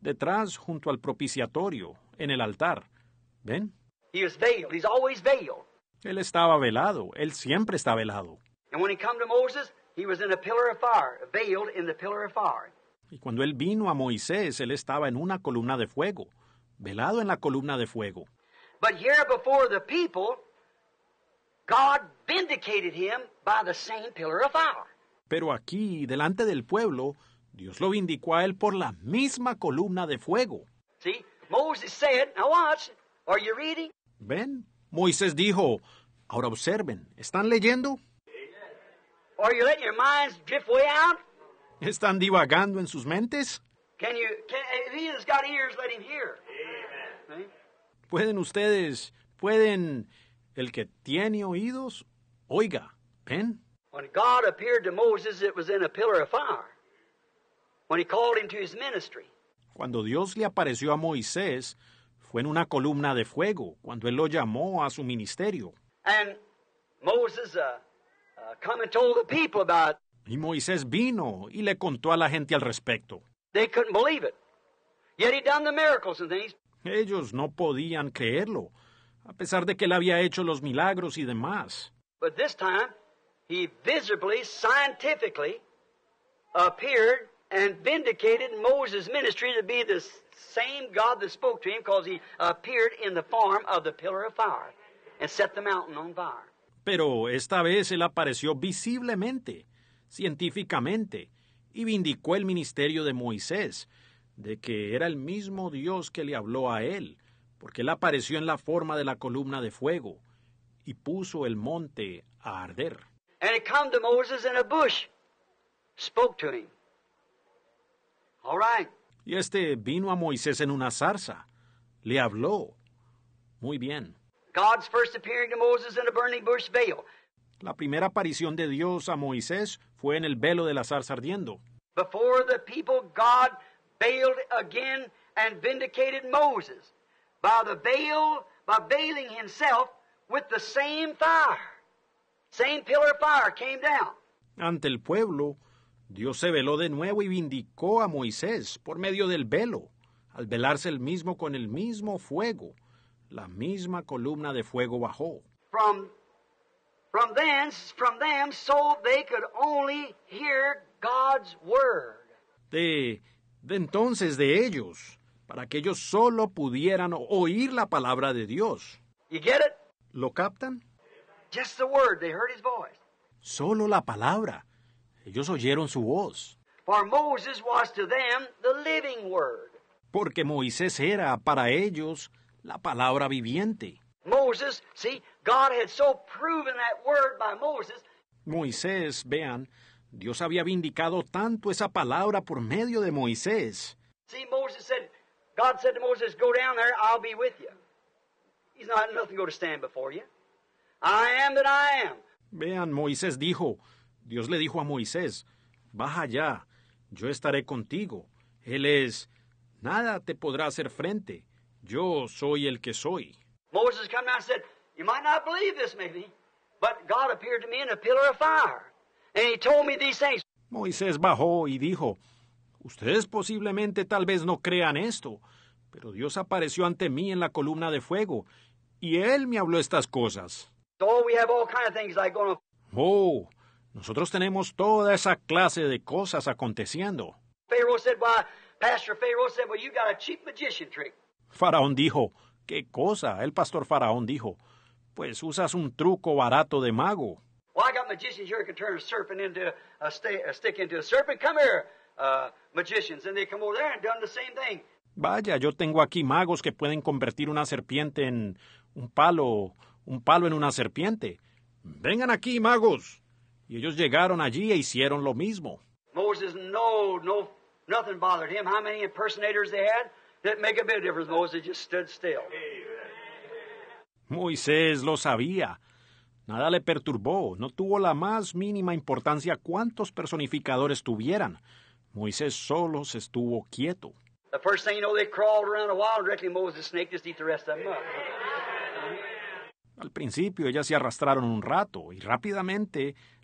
A: detrás junto al propiciatorio, en el altar. ¿Ven? Él estaba velado, él siempre está velado. Y cuando él vino a Moisés, él estaba en una columna de fuego, velado en la columna de fuego. Pero aquí, delante del pueblo, Dios lo vindicó a él por la misma columna de fuego. See, Moses said, now watch, are you reading? Ven, Moisés dijo, ahora observen, ¿están leyendo?
B: Are you letting your minds drift way out?
A: ¿Están divagando en sus mentes?
B: Can you, can, if he has got ears, let him hear.
A: Amen. Pueden ustedes, pueden, el que tiene oídos, oiga, ven.
B: When God appeared to Moses, it was in a pillar of fire.
A: Cuando Dios le apareció a Moisés, fue en una columna de fuego, cuando él lo llamó a su ministerio. Y Moisés vino y le contó a la gente al respecto. Ellos no podían creerlo, a pesar de que él había hecho los milagros y demás.
B: But this time, he visibly, scientifically appeared and vindicated Moses' ministry to be the same God that spoke to him because he appeared in the form of the pillar of fire and set the mountain on fire.
A: Pero esta vez él apareció visiblemente, científicamente, y vindicó el ministerio de Moisés, de que era el mismo Dios que le habló a él, porque él apareció en la forma de la columna de fuego y puso el monte a arder. And it come to Moses in a bush, spoke to him. All right. Y este vino a Moisés en una zarza. Le habló. Muy bien. God's first appearing to Moses in a burning bush veil. La primera aparición de Dios a Moisés fue en el velo de la zarza ardiendo.
B: Before the people, God veiled again and vindicated Moses by the veil, by veiling himself with the same fire. Same pillar of fire came down.
A: Ante el pueblo, Dios se veló de nuevo y vindicó a Moisés por medio del velo, al velarse el mismo con el mismo fuego, la misma columna de fuego bajó. De, entonces de ellos, para que ellos solo pudieran oír la palabra de Dios. ¿Lo captan? Solo la palabra oyeron su voz.
B: For Moses was to them the living word.
A: Porque Moisés era para ellos la palabra viviente.
B: Moses, see, God had so proven that word by Moses.
A: Moisés, vean, Dios había vindicado tanto esa palabra por medio de Moisés.
B: See, Moses said, God said to Moses, go down there, I'll be with you. He's not nothing going to stand before you.
A: I am that I am. Vean, Moisés dijo, Dios le dijo a Moisés, Baja ya, yo estaré contigo. Él es, nada te podrá hacer frente, yo soy el que soy. Moisés bajó y dijo, Ustedes posiblemente tal vez no crean esto, pero Dios apareció ante mí en la columna de fuego, y Él me habló estas cosas. Oh, nosotros tenemos toda esa clase de cosas aconteciendo. Faraón dijo, ¿qué cosa? El pastor Faraón dijo, pues usas un truco barato de mago. Vaya, yo tengo aquí magos que pueden convertir una serpiente en un palo, un palo en una serpiente. Vengan aquí, magos. Y ellos llegaron allí e hicieron lo mismo. Moisés lo sabía. Nada le perturbó. No tuvo la más mínima importancia cuántos personificadores tuvieran. Moisés solo se estuvo quieto. Al principio ellas se arrastraron un rato y rápidamente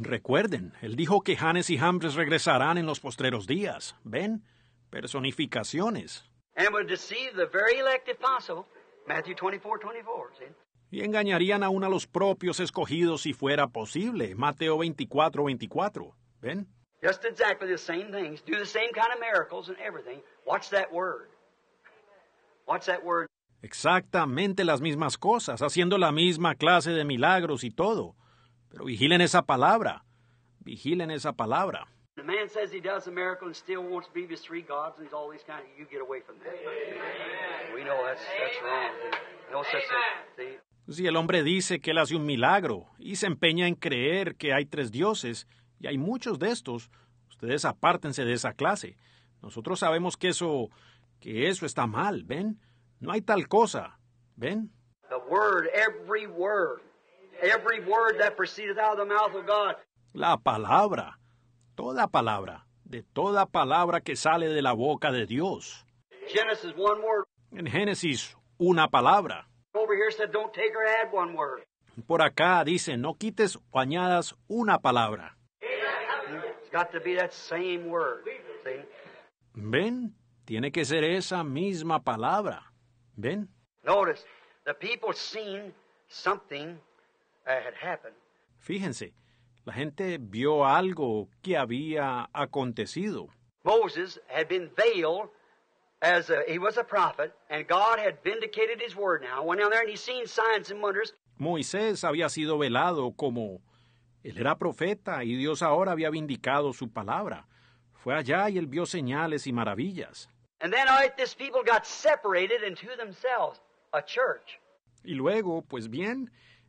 A: Recuerden, él dijo que Hannes y Hambres regresarán en los postreros días. ¿Ven? Personificaciones. Y engañarían aún a los propios escogidos si fuera posible. Mateo 24, 24. ¿Ven?
B: Just the same things. Do the same kind of miracles and everything. Watch that word. Watch
A: that word. Exactamente las mismas cosas, haciendo la misma clase de milagros y todo. Pero vigilen esa palabra. Vigilen esa palabra. Pues si el hombre dice que él hace un milagro y se empeña en creer que hay tres dioses, y hay muchos de estos, ustedes apártense de esa clase. Nosotros sabemos que eso, que eso está mal, ¿ven? No hay tal cosa, ¿ven?
B: every word that proceeded out of the mouth of God.
A: La palabra, toda palabra, de toda palabra que sale de la boca de Dios.
B: Genesis, one word.
A: En Génesis, una palabra.
B: Over here said, Don't take or add one word.
A: Por acá dice, no quites o añadas una palabra.
B: It's got to be that same word. See?
A: Ven, tiene que ser esa misma palabra. Ven.
B: Notice, the people seen something
A: Fíjense, la gente vio algo que había acontecido.
B: Moses had been veiled as a, he was a prophet, and God had vindicated his word. Now when went down there and he seen signs and wonders.
A: Moisés había sido velado como él era profeta y Dios ahora había vindicado su palabra. Fue allá y él vio señales y maravillas. And then all right, this people got separated into themselves, a church. Y luego, pues bien,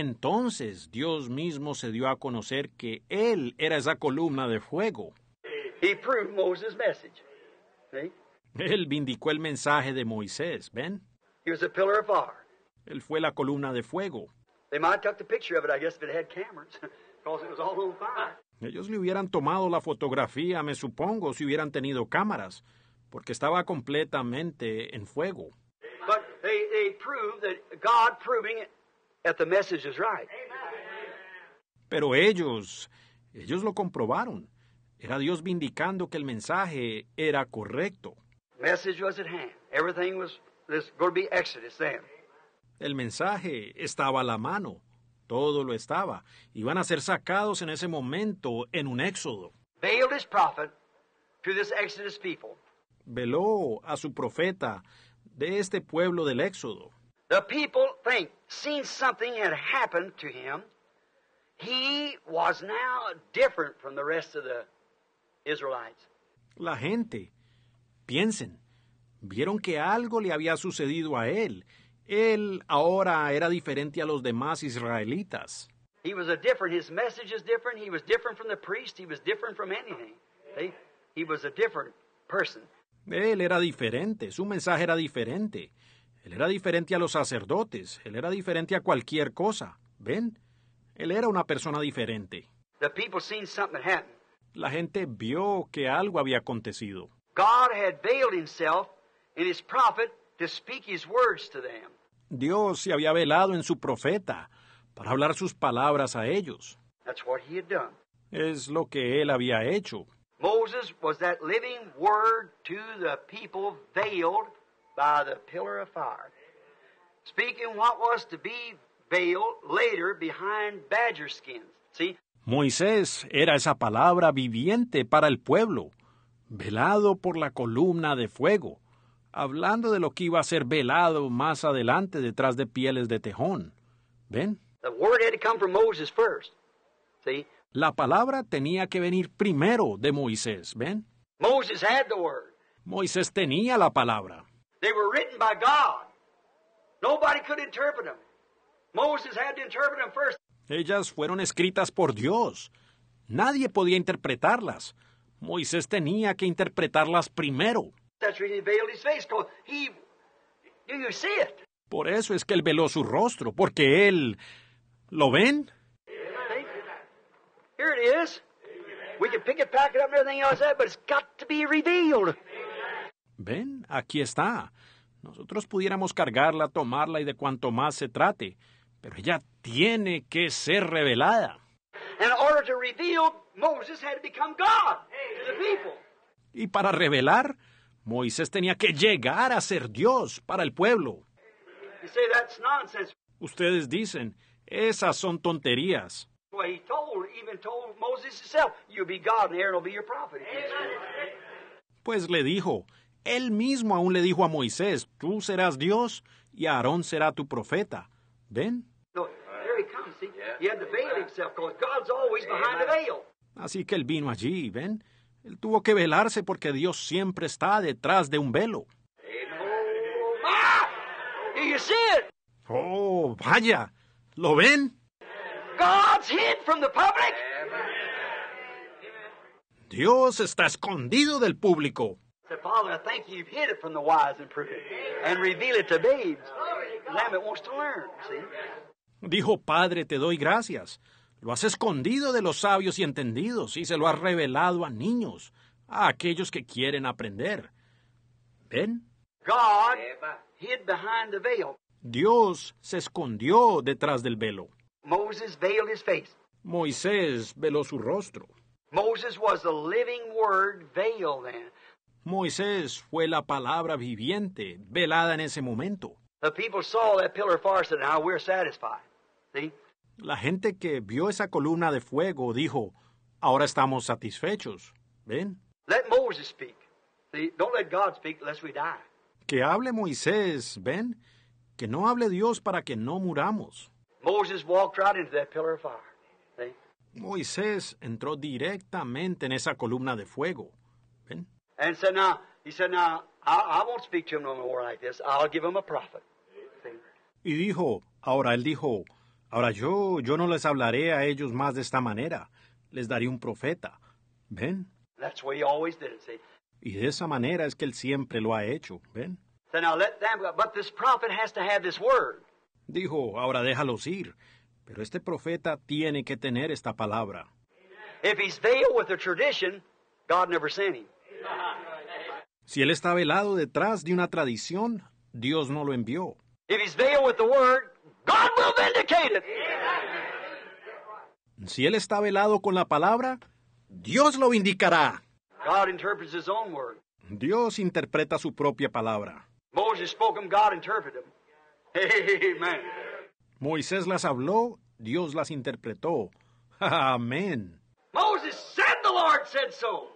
A: entonces Dios mismo se dio a conocer que Él era esa columna de fuego. Él vindicó el mensaje de Moisés, ¿ven?
B: Él
A: fue la columna de fuego. Ellos le hubieran tomado la fotografía, me supongo, si hubieran tenido cámaras, porque estaba completamente en fuego. Pero ellos, ellos lo comprobaron. Era Dios vindicando que el mensaje era correcto. El mensaje estaba a la mano. Todo lo estaba. Iban a ser sacados en ese momento en un éxodo. Veló a su profeta de este pueblo del éxodo. The people think, since something had happened to him, he was
B: now different from the rest of the Israelites.
A: La gente, piensen, vieron que algo le había sucedido a él. Él ahora era diferente a los demás israelitas.
B: He was a different. His message is different. He was different from the priest. He was different from anything. See? He was a different person.
A: Él era diferente. Su mensaje era diferente. Él era diferente a los sacerdotes, él era diferente a cualquier cosa. ¿Ven? Él era una persona diferente. La gente vio que algo había acontecido. Dios se había velado en su profeta para hablar sus palabras a ellos. Es lo que él había hecho.
B: Moses was that living word to the people
A: Moisés era esa palabra viviente para el pueblo, velado por la columna de fuego, hablando de lo que iba a ser velado más adelante detrás de pieles de tejón. ¿Ven? La palabra tenía que venir primero de Moisés, ¿ven? Moisés tenía la palabra.
B: They were written by God. Nobody could interpret them. Moses had to interpret them first.
A: Ellas fueron escritas por Dios. Nadie podía interpretarlas. Moisés tenía que interpretarlas primero.
B: Do you see it?
A: Por eso es que él veló su rostro, porque él... ¿Lo ven?
B: Here it is. We can pick it, pack it up and everything else, but it's got to be revealed.
A: Ven, aquí está. Nosotros pudiéramos cargarla, tomarla y de cuanto más se trate, pero ella tiene que ser revelada. Y para revelar, Moisés tenía que llegar a ser Dios para el pueblo. Ustedes dicen, esas son tonterías. Pues le dijo, él mismo aún le dijo a Moisés, tú serás Dios y Aarón será tu profeta. ¿Ven? Así que él vino allí, ¿ven? Él tuvo que velarse porque Dios siempre está detrás de un velo. Ah! Oh, vaya. ¿Lo ven? Dios está escondido del público.
B: Say, Father, I thank you. You've hid it from the wise and prudent and reveal it to babes. Lamb it wants to
C: learn, see?
A: Dijo, Padre, te doy gracias. Lo has escondido de los sabios y entendidos y se lo has revelado a niños, a aquellos que quieren aprender. ¿Ven? God hid behind the veil. Dios se escondió detrás del velo.
B: Moses veiled his face.
A: Moisés veló su rostro.
B: Moses was the living word veiled then.
A: Moisés fue la palabra viviente, velada en ese momento. La gente que vio esa columna de fuego dijo, ahora estamos satisfechos. ¿Ven? Que hable Moisés, ¿ven? Que no hable Dios para que no muramos. Moisés entró directamente en esa columna de fuego.
B: And said, now, he said, now, I, I won't speak to him no more like this. I'll give him a prophet.
A: Y dijo, ahora él dijo, ahora yo, yo no les hablaré a ellos más de esta manera. Les daré un profeta. ¿Ven?
B: That's what he always did, see?
A: Y de esa manera es que él siempre lo ha hecho. ¿Ven?
B: So now let them go. But this prophet has to have this word.
A: Dijo, ahora déjalos ir. Pero este profeta tiene que tener esta palabra.
B: If he's veiled with the tradition, God never sent him.
A: Si él está velado detrás de una tradición, Dios no lo envió. Si él está velado con la palabra, Dios lo vindicará. Dios interpreta su propia palabra.
B: Em, em.
A: Moisés las habló, Dios las interpretó. Amén.
B: Moses said the Lord said so.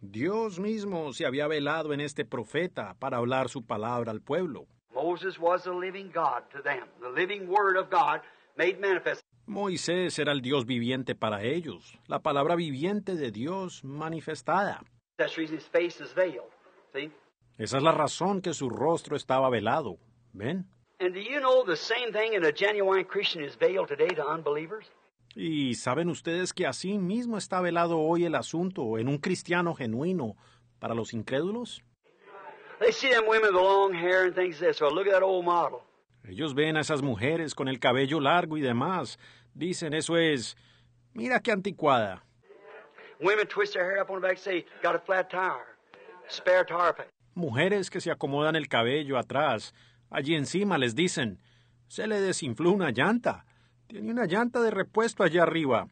A: Dios mismo se había velado en este profeta para hablar su palabra al pueblo. Moisés era el Dios viviente para ellos, la palabra viviente de Dios manifestada. Esa es la razón que su rostro estaba velado. ¿Ven? Y saben ustedes que así mismo está velado hoy el asunto en un cristiano genuino para los incrédulos. Ellos ven a esas mujeres con el cabello largo y demás. Dicen, eso es, mira qué anticuada. Mujeres que se acomodan el cabello atrás. Allí encima les dicen, se le desinfló una llanta. Tiene una llanta de repuesto allá arriba.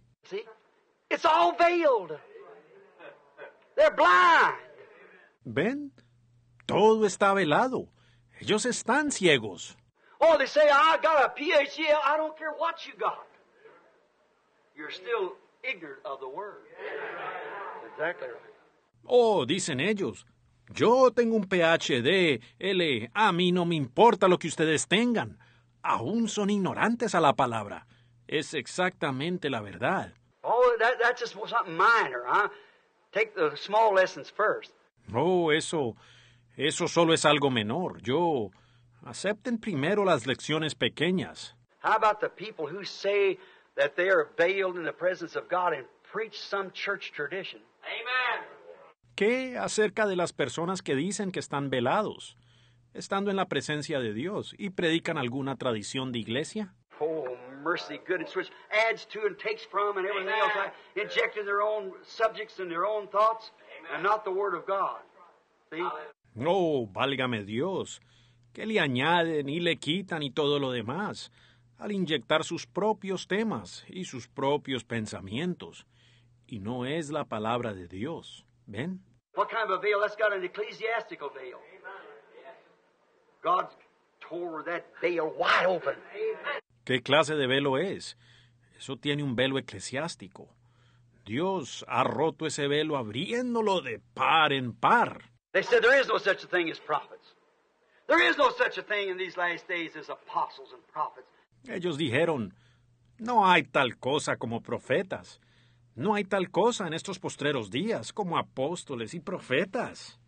A: ¿Ven? Todo está velado. Ellos están ciegos. Oh, Oh, dicen ellos. Yo tengo un PhD, L. A mí no me importa lo que ustedes tengan aún son ignorantes a la palabra. Es exactamente la verdad.
B: Oh, that, that's just something minor, huh? Take the small lessons first.
A: Oh, eso, eso solo es algo menor. Yo, acepten primero las lecciones pequeñas.
B: How about the people who say that they are veiled in the presence of God and preach some church tradition? Amen.
A: ¿Qué acerca de las personas que dicen que están velados? estando en la presencia de Dios y predican alguna tradición de iglesia?
B: Oh, mercy, goodness, which adds to and takes from and everything Amen. else, injecting their own subjects and their own thoughts, and not the Word of God.
C: See?
A: Oh, válgame Dios, que le añaden y le quitan y todo lo demás, al inyectar sus propios temas y sus propios pensamientos, y no es la palabra de Dios. ¿Ven?
B: What kind of veil? That's got an ecclesiastical veil.
A: ¿Qué clase de velo es? Eso tiene un velo eclesiástico. Dios ha roto ese velo abriéndolo de par en par. Ellos dijeron, no hay tal cosa como profetas. No hay tal cosa en estos postreros días como apóstoles y profetas.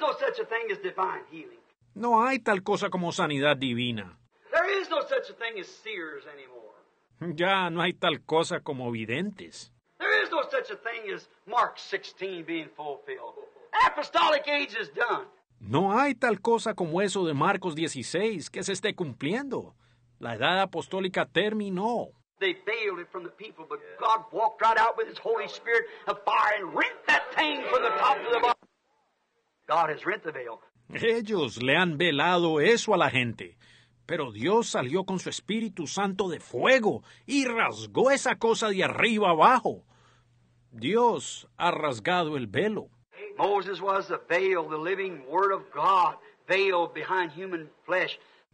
B: no such a thing as divine healing.
A: No hay tal cosa como sanidad divina.
B: There is no such a thing as seers anymore.
A: Ya no hay tal cosa como videntes.
B: There is no such a thing as Mark 16 being fulfilled. Apostolic age is done.
A: No hay tal cosa como eso de Marcos 16 que se esté cumpliendo. La edad apostólica terminó.
B: They veiled it from the people, but God walked right out with his Holy Spirit of fire and rent that thing from the top of the God has rent the veil.
A: Ellos le han velado eso a la gente. Pero Dios salió con su Espíritu Santo de fuego y rasgó esa cosa de arriba abajo. Dios ha rasgado el velo. Moses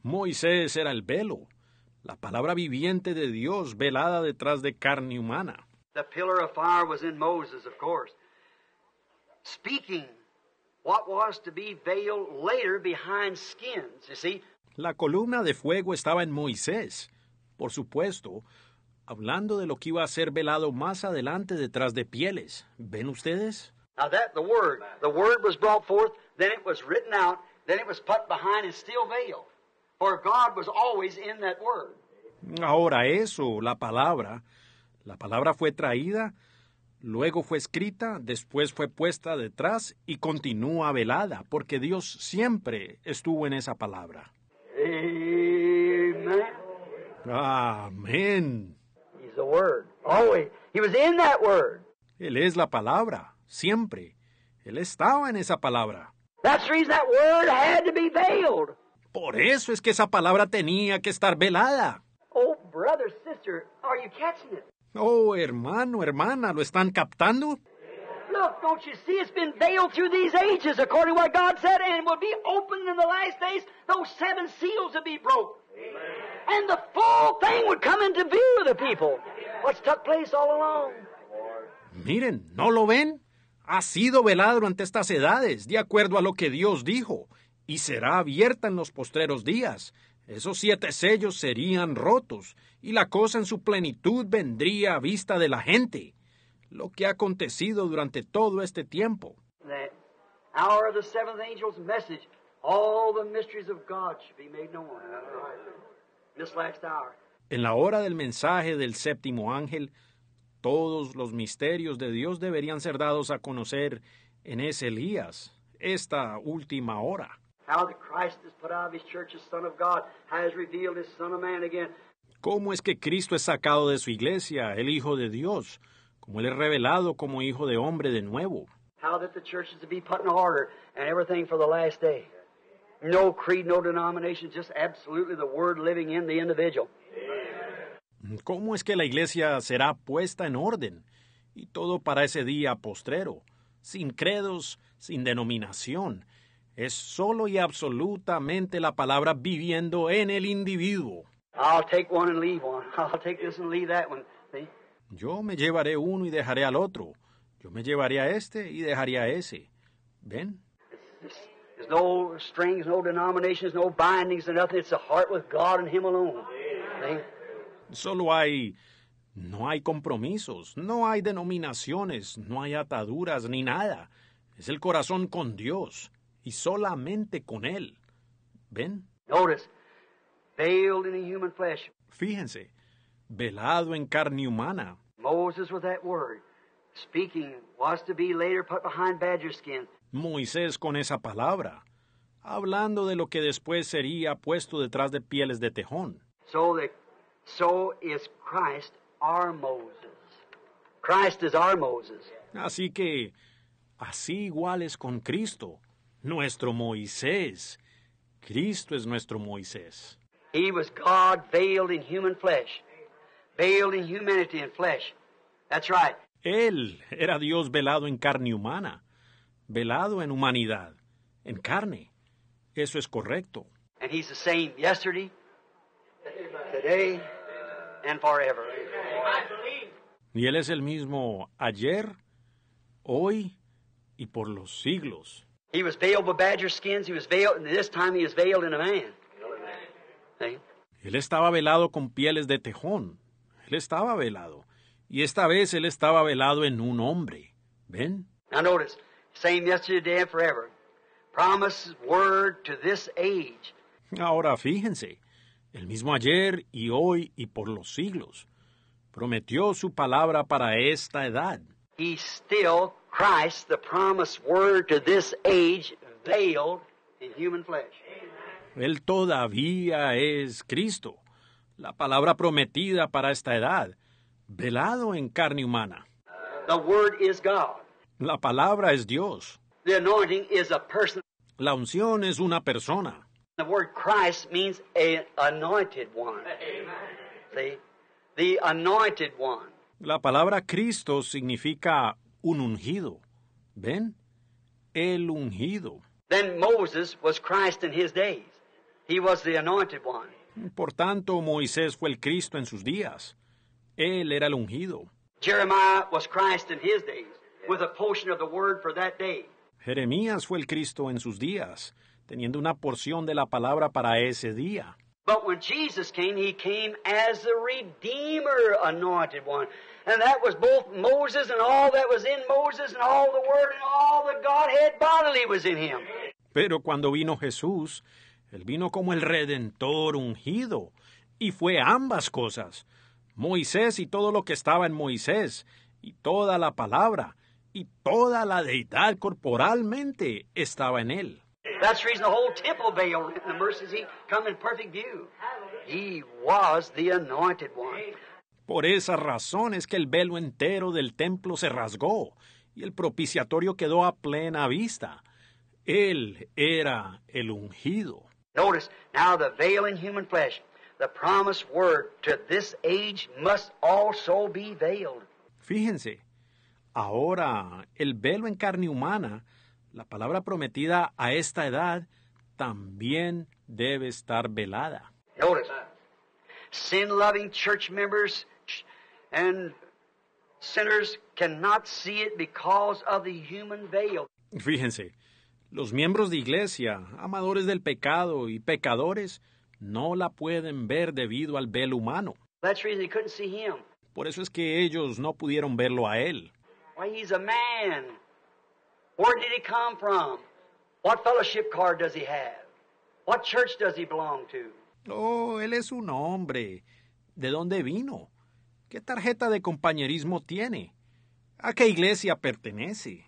A: Moisés era el velo, la palabra viviente de Dios velada detrás de carne humana
B: what was to be veiled later behind skins, you see?
A: La columna de fuego estaba en Moisés. Por supuesto, hablando de lo que iba a ser velado más adelante detrás de pieles. ¿Ven ustedes?
B: Now that the word, the word was brought forth, then it was written out, then it was put behind a steel veil. For God was always in that word.
A: Ahora eso, la palabra, la palabra fue traída Luego fue escrita, después fue puesta detrás y continúa velada, porque Dios siempre estuvo en esa palabra.
D: Amen. Amén. He
A: was in that word. Él es la palabra, siempre. Él estaba en esa palabra. Por eso es que esa palabra tenía que estar velada.
B: Oh, brother, sister, are you catching it?
A: Oh, hermano, hermana, ¿lo están captando?
B: Look, don't you see? It's been veiled through these ages, according to what God said, and will be opened in the last days. Those seven seals will be broken.
A: And the full thing would come into view of the people. What's took place all along. Miren, ¿no lo ven? Ha sido velado ante estas edades, de acuerdo a lo que Dios dijo, y será abierta en los postreros días. Esos siete sellos serían rotos, y la cosa en su plenitud vendría a vista de la gente, lo que ha acontecido durante todo este tiempo. En la hora del mensaje del séptimo ángel, todos los misterios de Dios deberían ser dados a conocer en ese Elías, esta última hora.
B: How the Christ put out of his church, Son of God, has revealed his Son of Man again,
A: cómo es que Cristo es sacado de su iglesia, el Hijo de Dios, cómo Él es revelado como Hijo de Hombre de nuevo. ¿Cómo es que la iglesia será puesta en orden? Y todo para ese día postrero, sin credos, sin denominación. Es solo y absolutamente la palabra viviendo en el individuo. Yo me llevaré uno y dejaré al otro. Yo me llevaré a este y dejaré a ese. ¿Ven? no Solo hay no hay compromisos, no hay denominaciones, no hay ataduras ni nada. Es el corazón con Dios y solamente con Él. ¿Ven? Fíjense, velado en carne humana. Moisés con esa palabra, hablando de lo que después sería puesto detrás de pieles de tejón. Así que, así igual es con Cristo, nuestro Moisés. Cristo es nuestro Moisés.
B: He was God veiled in human flesh. Veiled in humanity and flesh.
A: That's right. Él era Dios velado en carne humana. Velado en humanidad. En carne. Eso es correcto. And he's the same yesterday,
B: today, and forever.
A: Y él es el mismo ayer, hoy y por los siglos. He
B: was veiled with badger skins. He was veiled, and this time he was veiled in a man.
A: Él estaba velado con pieles de tejón. Él estaba velado. Y esta vez él estaba velado en un hombre. ¿Ven? Ahora fíjense, el mismo ayer y hoy y por los siglos. Prometió su palabra para esta edad.
B: still Christ, the promised word to this age, veiled in human flesh.
A: Él todavía es Cristo, la palabra prometida para esta edad, velado en carne humana. La palabra es Dios. La unción es una persona.
B: The word Christ means anointed one. The
A: La palabra Cristo significa un ungido. ¿Ven? El ungido.
B: Then Moses was Christ in his days. He was the anointed one.
A: Por tanto, Moisés fue el Cristo en sus días. Él era el ungido.
B: Jeremías
A: fue el Cristo en sus días, teniendo una porción de la palabra para ese día.
B: But when Jesus came, he came as the Redeemer anointed one. And that was both Moses and all that was in Moses and all the Word and all the Godhead bodily was in him.
A: Pero cuando vino Jesús, él vino como el redentor ungido, y fue ambas cosas. Moisés y todo lo que estaba en Moisés, y toda la palabra, y toda la deidad corporalmente estaba en él. Por esa razón es que el velo entero del templo se rasgó y el propiciatorio quedó a plena vista. Él era el ungido.
B: Notice, now the veil in human flesh, the promised word to this age must also be veiled.
A: Fíjense, ahora el velo en carne humana, la palabra prometida a esta edad, también debe estar velada.
B: Notice, sin-loving church members and sinners cannot see it because of the human veil.
A: Fíjense, Los miembros de iglesia, amadores del pecado y pecadores, no la pueden ver debido al velo humano. Por eso es que ellos no pudieron verlo a él. Oh, él es un hombre. ¿De dónde vino? ¿Qué tarjeta de compañerismo tiene? ¿A qué iglesia pertenece?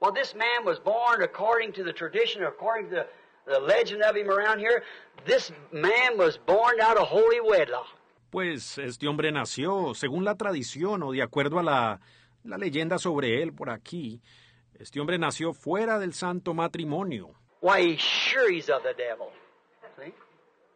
B: Well, this man was born according to the tradition, according to the, the legend of him around here.
A: This man was born out of holy wedlock. Pues este hombre nació, según la tradición o de acuerdo a la, la leyenda sobre él por aquí, este hombre nació fuera del santo matrimonio.
B: Why, he's sure he's of the devil. See?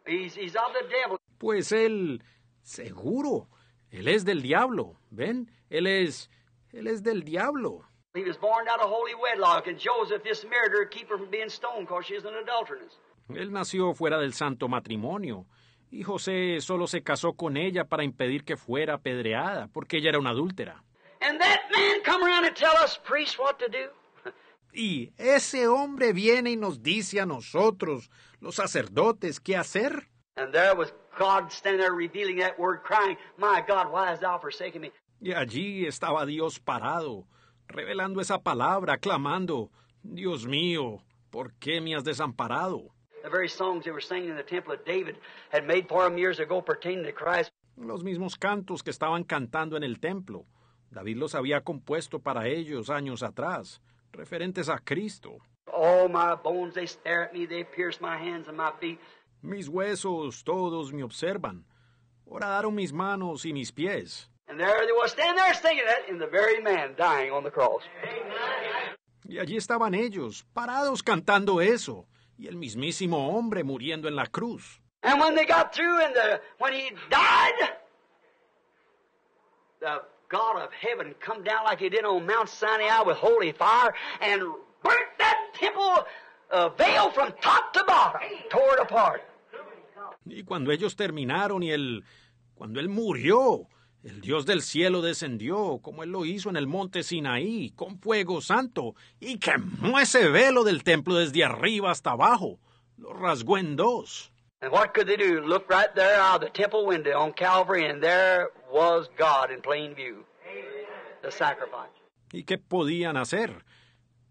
B: He's, he's of the devil.
A: Pues él, seguro, él es del diablo. ¿Ven? Él es, él es del diablo. He was born out of holy
B: wedlock, and Joseph, this married keep her from being stoned because is an adulteress.
A: Él nació fuera del santo matrimonio, y José solo se casó con ella para impedir que fuera apedreada, porque ella era una adúltera.
B: And that man come around and tell us priests what to do.
A: Y ese hombre viene y nos dice a nosotros, los sacerdotes, qué hacer.
B: And there was God standing there revealing that word, crying, My God, why hast thou forsaken me?
A: Y allí estaba Dios parado, revelando esa palabra, clamando, Dios mío, ¿por qué me has desamparado? Los mismos cantos que estaban cantando en el templo. David los había compuesto para ellos años atrás, referentes a Cristo. Mis huesos todos me observan. Horadaron mis manos y mis pies.
B: And there they were standing there singing that in the very man dying on the cross.
A: Y allí estaban ellos, parados cantando eso, y el mismísimo hombre muriendo en la cruz. And when they got through and the, when he died,
B: the God of heaven come down like he did on Mount Sinai with holy fire and burnt that temple uh, veil from top to bottom,
A: tore it apart. Y cuando ellos terminaron y él, cuando él murió, el Dios del cielo descendió, como él lo hizo en el monte Sinaí, con fuego santo, y quemó ese velo del templo desde arriba hasta abajo. Lo rasgó en dos. ¿Y qué podían hacer?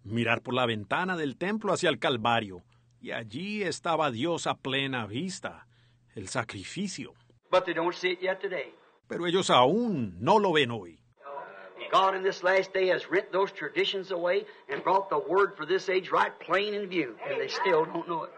A: Mirar por la ventana del templo hacia el Calvario, y allí estaba Dios a plena vista, el sacrificio.
B: But they don't see it yet today
A: pero ellos aún no lo ven hoy.
B: God in this last day has rent those traditions away and brought the word for this age right plain in view, and they still don't know it.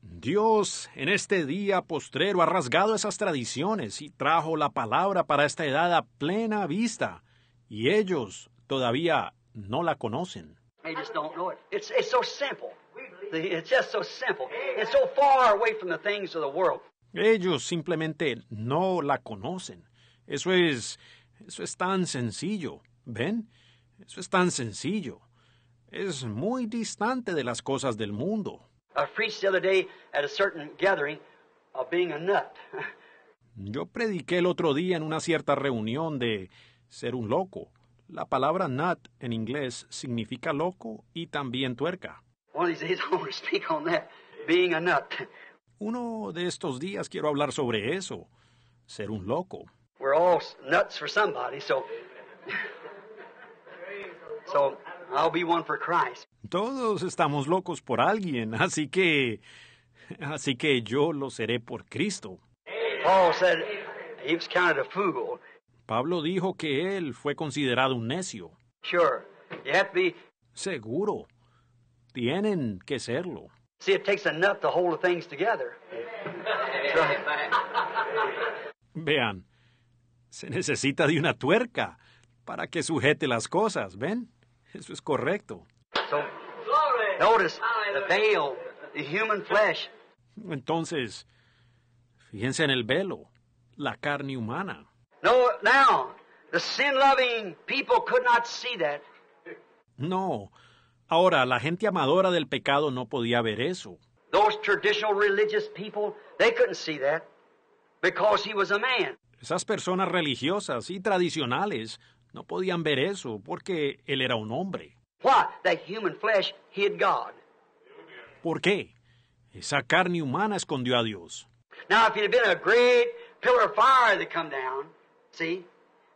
A: Dios en este día postrero ha rasgado esas tradiciones y trajo la palabra para esta edad a plena vista, y ellos todavía no la conocen.
B: They just don't know it. It's, it's so simple. It's just so simple. It's so far away from the things of the world.
A: Ellos simplemente no la conocen. Eso es. eso es tan sencillo. ¿Ven? Eso es tan sencillo. Es muy distante de las cosas del mundo. Yo prediqué el otro día en una cierta reunión de ser un loco. La palabra nut en inglés significa loco y también tuerca. nut. Uno de estos días quiero hablar sobre eso. Ser un loco. Todos estamos locos por alguien, así que. Así que yo lo seré por Cristo. Pablo dijo que él fue considerado un necio. Seguro. Tienen que serlo. See, it takes a to hold things together. Vean, se necesita de una tuerca para que sujete las cosas, ¿ven? Eso es correcto.
B: So, notice the veil,
A: the human flesh. Entonces, fíjense en el velo, la carne humana.
B: No, now, the sin-loving people could not see that.
A: No, Ahora, la gente amadora del pecado no podía ver eso.
B: Those traditional religious people, they couldn't see that because he was a man.
A: Esas personas religiosas y tradicionales no podían ver eso porque él era un hombre.
B: Why? That human flesh hid God.
A: ¿Por qué? Esa carne humana escondió a Dios.
B: Now, if he'd been a great pillar of fire that come down, see,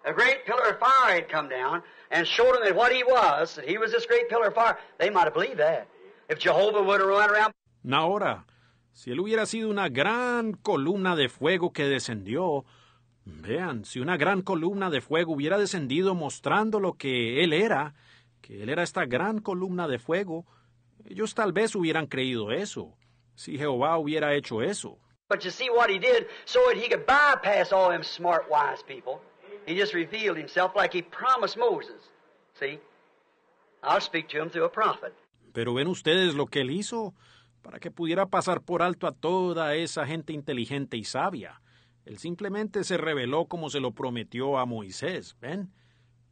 B: a great pillar of fire had come down and showed them that what he was, that he was this great pillar of fire, they might have believed that. If Jehovah would have run around.
A: Ahora, si él hubiera sido una gran columna de fuego que descendió, vean, si una gran columna de fuego hubiera descendido mostrando lo que él era, que él era esta gran columna de fuego, ellos tal vez hubieran creído eso, si Jehová hubiera hecho eso.
B: But you see what he did so that he could bypass all them smart, wise people.
A: Pero ven ustedes lo que él hizo para que pudiera pasar por alto a toda esa gente inteligente y sabia. Él simplemente se reveló como se lo prometió a Moisés. Ven,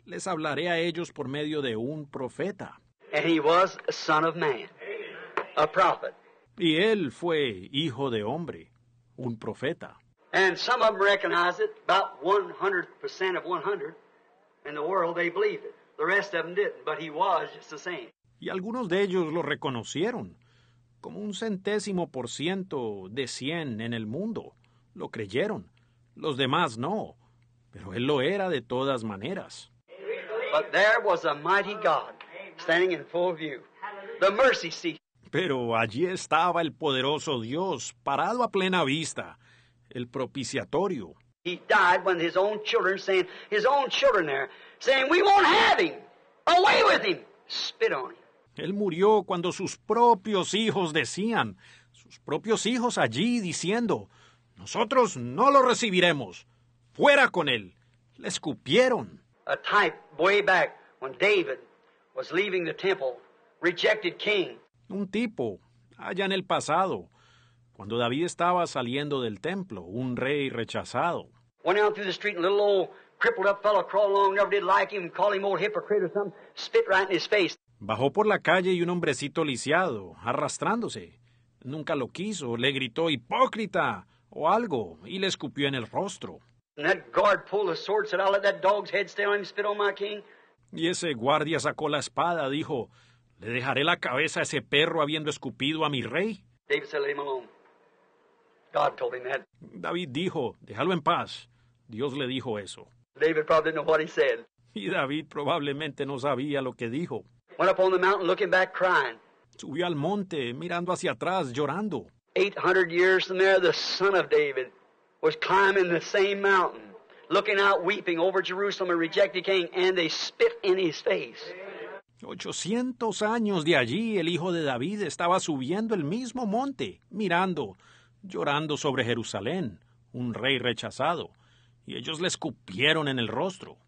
A: les hablaré a ellos por medio de un profeta. Y él fue hijo de hombre, un profeta.
B: And some of them recognize it, about 100% of 100 in the world they believed it. The rest of them didn't, but he was just the same.
A: Y algunos de ellos lo reconocieron, como un centésimo por ciento de cien en el mundo. Lo creyeron. Los demás no, pero él lo era de todas maneras. But there was a mighty God
B: standing in full view.
A: The mercy seat. Pero allí estaba el poderoso Dios, parado a plena vista, el propiciatorio. He
B: died when his own children, saying, his own children there, saying, we won't have him, away with him,
A: spit on him. Él murió cuando sus propios hijos decían, sus propios hijos allí diciendo, nosotros no lo recibiremos, fuera con él. Le escupieron. A type way back when David
B: was leaving the temple, rejected
A: king. Un tipo, allá en el pasado, cuando David estaba saliendo del templo, un rey rechazado. Bajó por la calle y un hombrecito lisiado, arrastrándose. Nunca lo quiso, le gritó hipócrita o algo y le escupió en el rostro. Y ese guardia sacó la espada, dijo, le dejaré la cabeza a ese perro habiendo escupido a mi rey. David dijo, déjalo en paz. Dios le dijo eso. Y David probablemente no sabía lo que dijo. Subió al monte mirando hacia atrás llorando.
B: 800
A: 800 años de allí el hijo de David estaba subiendo el mismo monte, mirando llorando sobre Jerusalén, un rey rechazado, y ellos le escupieron en el rostro.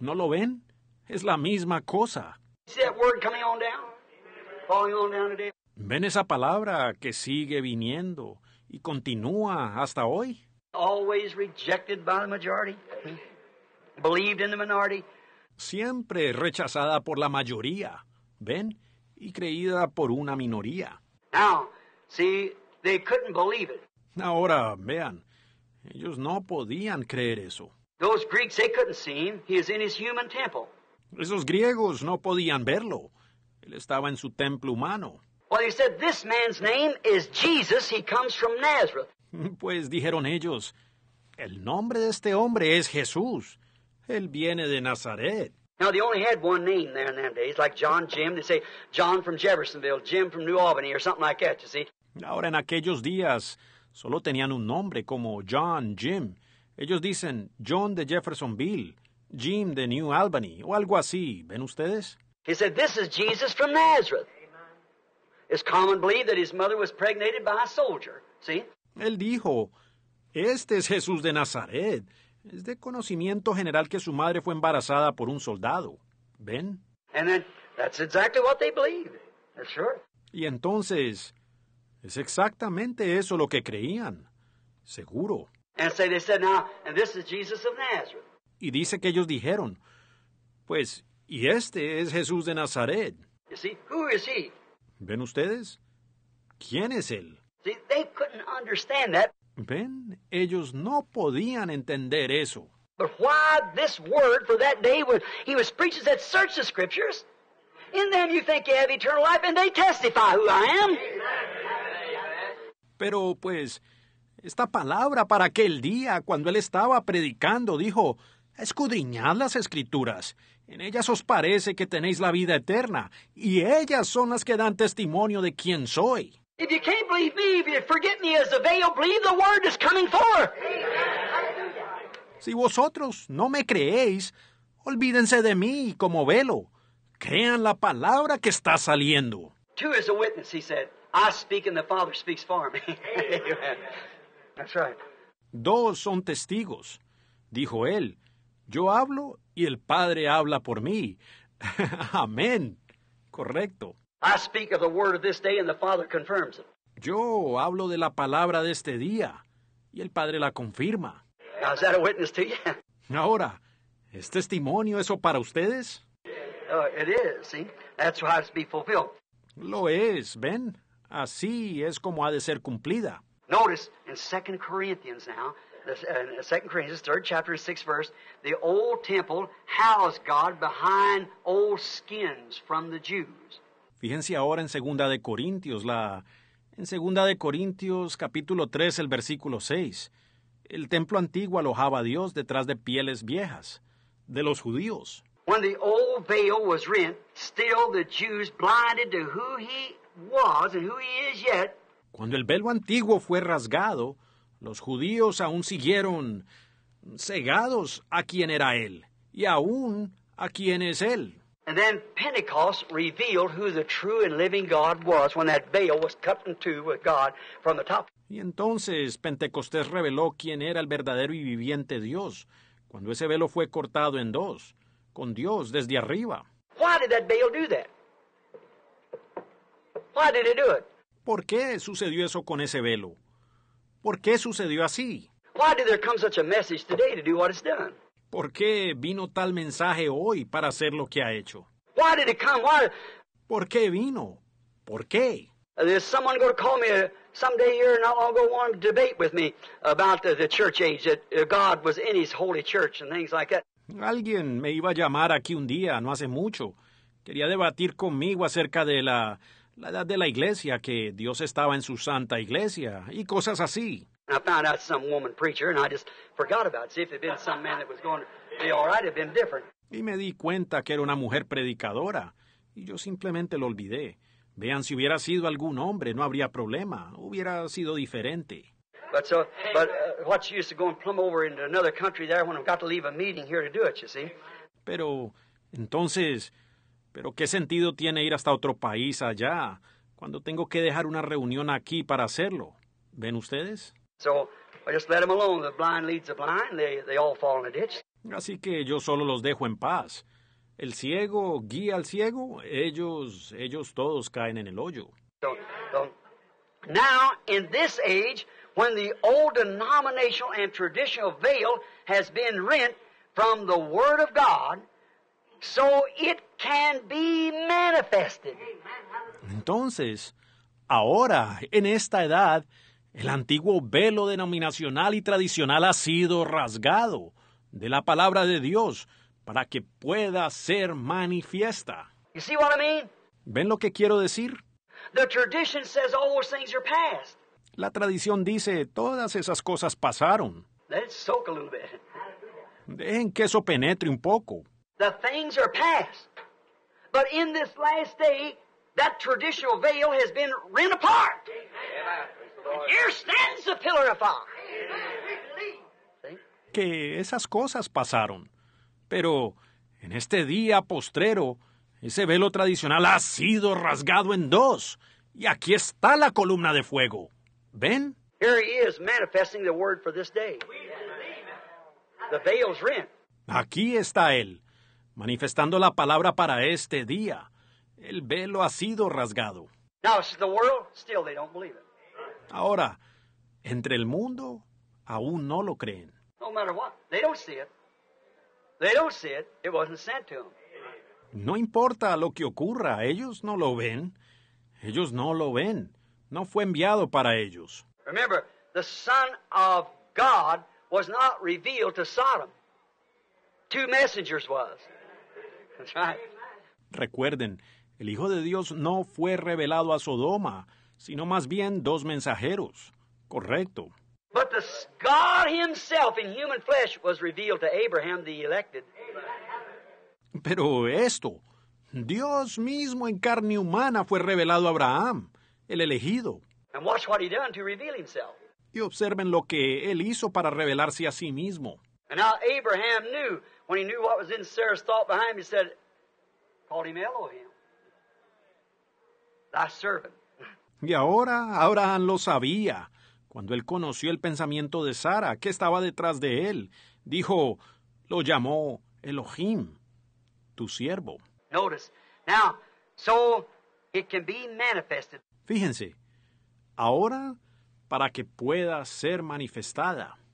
A: ¿No lo ven? Es la misma cosa. ¿Ven esa palabra que sigue viniendo y continúa hasta hoy? Siempre rechazada por la mayoría, ¿ven? Y creída por una minoría.
B: See, they couldn't believe it.
A: Ahora, vean, ellos no podían creer eso. Those Greeks, they couldn't see him. He is in his human temple. Esos griegos no podían verlo. Él estaba en su templo humano. Well, he
B: said, this man's
A: name is Jesus. He comes from Nazareth. Pues dijeron ellos, el nombre de este hombre es Jesús. Él viene de Nazaret.
B: Now, they only had one name there in them days, like John Jim. They say John from Jeffersonville, Jim from New Albany, or something like that, you see.
A: Ahora en aquellos días solo tenían un nombre como John, Jim. Ellos dicen John de Jeffersonville, Jim de New Albany o algo así. ¿Ven ustedes? He said, This is Jesus from Nazareth.
B: that his mother was by a soldier.
A: Él dijo, Este es Jesús de Nazaret. Es de conocimiento general que su madre fue embarazada por un soldado. ¿Ven? And that's exactly what they believe. Y entonces, es exactamente eso lo que creían. Seguro. Y dice que ellos dijeron, pues, y este es Jesús de Nazaret. ¿Ven ustedes? ¿Quién es él? Ven, ellos no podían entender eso. But why this word for that day when he was preaching that search the scriptures?
B: In them you think you have eternal life, and they testify who I
A: am. Amen. Pero pues, esta palabra para aquel día, cuando él estaba predicando, dijo, escudriñad las escrituras. En ellas os parece que tenéis la vida eterna, y ellas son las que dan testimonio de quién soy. Si vosotros no me creéis, olvídense de mí como velo. Crean la palabra que está saliendo. Dos son testigos, dijo él. Yo hablo y el Padre habla por mí. Amén. Correcto. Yo hablo de la palabra de este día y el Padre la confirma. Ahora, ¿es testimonio eso para ustedes?
B: Uh, fulfilled.
A: Lo es, ven. Así es como ha de ser cumplida.
B: Notice in 2 Corinthians now, in 2 Corinthians, 3rd chapter, 6th verse, the old temple housed God behind old skins from the Jews.
A: Fíjense ahora en 2 de Corintios, la en 2 de Corintios capítulo 3, el versículo 6. El templo antiguo alojaba a Dios detrás de pieles viejas de los judíos. When the
B: old veil was rent, still the Jews blinded to who he
A: cuando el velo antiguo fue rasgado, los judíos aún siguieron cegados a quién era él y aún a quién es él. Y entonces Pentecostés reveló quién era el verdadero y viviente Dios, cuando ese velo fue cortado en dos, con Dios desde arriba.
B: Why did that veil do that?
A: ¿Por qué sucedió eso con ese velo? ¿Por qué sucedió así? ¿Por qué vino tal mensaje hoy para hacer lo que ha hecho? ¿Por qué vino? ¿Por qué? Uh, Alguien me iba a llamar aquí un día, no hace mucho. Quería debatir conmigo acerca de la la edad de la iglesia, que Dios estaba en su santa iglesia, y cosas así. Y me di cuenta que era una mujer predicadora, y yo simplemente lo olvidé. Vean, si hubiera sido algún hombre, no habría problema, hubiera sido diferente. Uh, Pero entonces, pero ¿qué sentido tiene ir hasta otro país allá cuando tengo que dejar una reunión aquí para hacerlo? ¿Ven ustedes? Así que yo solo los dejo en paz. El ciego guía al ciego, ellos ellos todos caen en el hoyo.
B: now in this age when the old denominational and traditional veil has been rent from the word of God
A: entonces, ahora, en esta edad, el antiguo velo denominacional y tradicional ha sido rasgado de la palabra de Dios para que pueda ser manifiesta. ¿Ven lo que quiero decir? La tradición dice, todas esas cosas pasaron. Dejen que eso penetre un poco.
B: The things are past. But in this last day, that traditional veil has been
A: rent apart.
C: And
B: here stands the pillar of fire.
A: Que esas cosas pasaron. Pero en este día postrero, ese velo tradicional ha sido rasgado en dos. Y aquí está la columna de fuego. ¿Ven?
B: Here is manifesting the word for this day. The veil's rent.
A: Aquí está él, manifestando la palabra para este día. El velo ha sido rasgado. Ahora, entre el mundo aún no lo creen. No importa lo que ocurra, ellos no lo ven. Ellos no lo ven. No fue enviado para ellos.
B: Remember, the Son of God was not revealed to Sodom. Two messengers was.
A: Recuerden, el Hijo de Dios no fue revelado a Sodoma, sino más bien dos mensajeros. Correcto. Pero esto, Dios mismo en carne humana fue revelado a Abraham, el elegido. Y observen lo que él hizo para revelarse a sí mismo.
B: Abraham when he knew what was in Sarah's thought behind he Elohim, thy servant.
A: Y ahora Abraham lo sabía. Cuando él conoció el pensamiento de Sara, que estaba detrás de él, dijo, lo llamó Elohim, tu siervo. Fíjense, ahora para que pueda ser manifestada.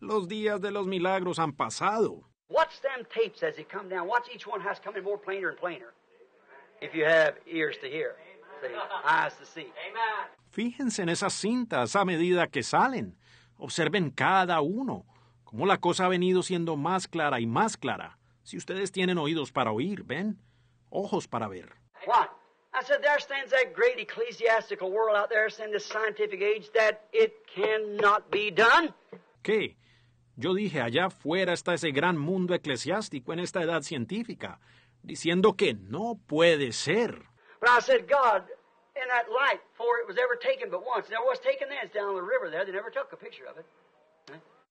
A: Los días de los milagros han pasado.
B: Watch them tapes as they come down. Watch each one has come in more plainer and plainer. If you have ears to hear, see, eyes to see. Amen.
A: Fíjense en esas cintas a medida que salen. Observen cada uno, cómo la cosa ha venido siendo más clara y más clara. Si ustedes tienen oídos para oír, ven, ojos para ver.
B: What? I said, there stands that great ecclesiastical world out there saying this scientific
A: age that it cannot be done. ¿Qué? Yo dije, allá fuera está ese gran mundo eclesiástico en esta edad científica, diciendo que no puede ser.
B: it was ever taken but once. taken down the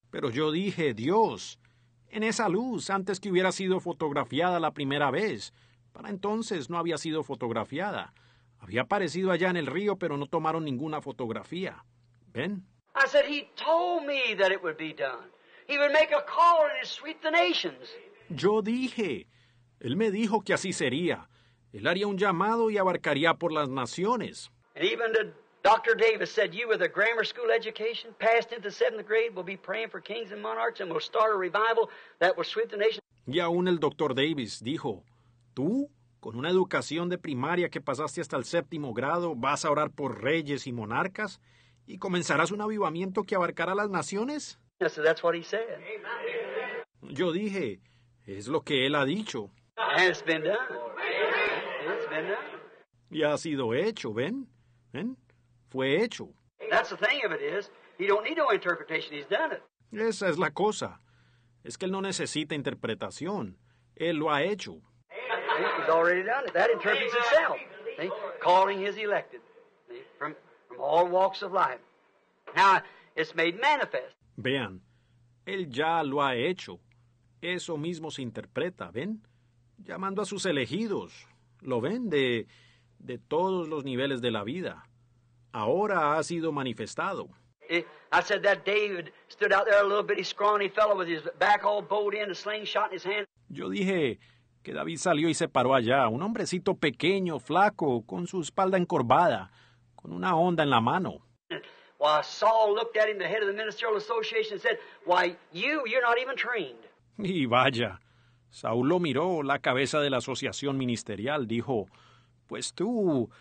A: Pero yo dije, Dios, en esa luz, antes que hubiera sido fotografiada la primera vez, para entonces no había sido fotografiada. Había aparecido allá en el río, pero no tomaron ninguna fotografía. ¿Ven?
B: I He told me that it would be done.
A: Yo dije, él me dijo que así sería. Él haría un llamado y abarcaría por las naciones. Y aún el Dr. Davis dijo, Tú, con una educación de primaria que pasaste hasta el séptimo grado, vas a orar por reyes y monarcas y comenzarás un avivamiento que abarcará las naciones. So that's what he said. Yo dije, es lo que él ha dicho. And it's been done.
B: It's been done.
A: Y ha sido hecho, ¿ven? ¿Ven? Fue hecho.
B: That's the thing of it is, he don't need no interpretation, he's done it.
A: Esa es la cosa. Es que él no necesita interpretación. Él lo ha hecho.
B: He's already done it. That interprets itself. See? Calling his elected see? From, from all walks of life.
A: Now, it's made manifest. Vean, él ya lo ha hecho. Eso mismo se interpreta, ¿ven? Llamando a sus elegidos. Lo ven de, de todos los niveles de la vida. Ahora ha sido manifestado. Yo dije que David salió y se paró allá, un hombrecito pequeño, flaco, con su espalda encorvada, con una onda en la mano. Eh,
B: Why, Saul looked at him, the head of the ministerial association, and said, Why, you, you're not even trained.
A: Y vaya, Saúl lo miró, la cabeza de la asociación ministerial, dijo, Pues tú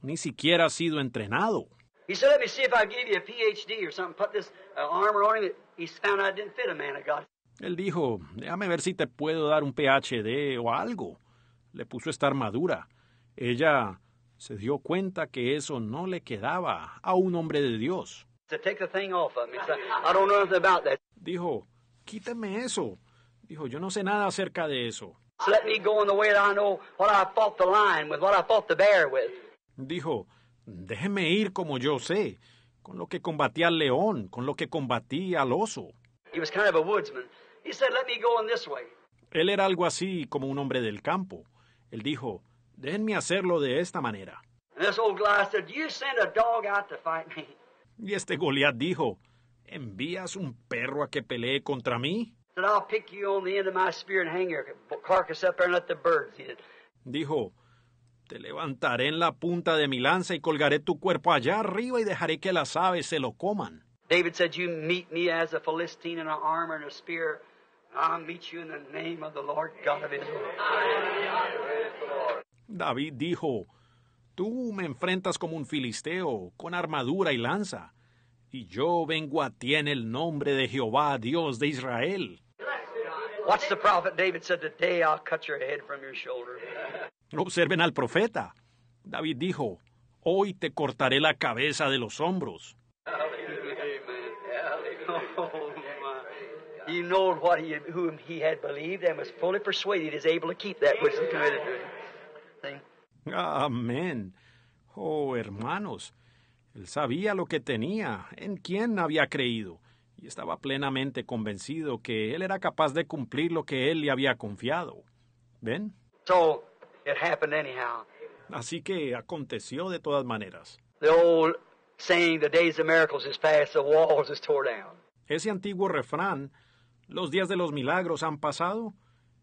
A: ni siquiera has sido entrenado. He said, Let me see if
B: I give you a PhD or something, put this uh, armor on him. He found out it didn't fit a man of God.
A: Él dijo, déjame ver si te puedo dar un PhD o algo. Le puso esta armadura. Ella se dio cuenta que eso no le quedaba a un hombre de Dios. Dijo, quítame eso. Dijo, yo no sé nada acerca de eso. Dijo, déjeme ir como yo sé, con lo que combatí al león, con lo que combatí al oso. Él era algo así como un hombre del campo. Él dijo, Déjenme hacerlo de esta manera. Y este Goliat dijo, ¿envías un perro a que pelee contra mí? Dijo, te levantaré en la punta de mi lanza y colgaré tu cuerpo allá arriba y dejaré que las aves se lo coman. David dijo, Tú me enfrentas como un filisteo, con armadura y lanza, y yo vengo a ti en el nombre de Jehová, Dios de Israel. Observen al profeta. David dijo, Hoy te cortaré la cabeza de los hombros.
B: he, whom he had believed and was fully persuaded is able to keep that
A: Amén. Oh, hermanos, él sabía lo que tenía, en quién había creído, y estaba plenamente convencido que él era capaz de cumplir lo que él le había confiado. ¿Ven? Así que aconteció de todas maneras. Ese antiguo refrán, los días de los milagros han pasado,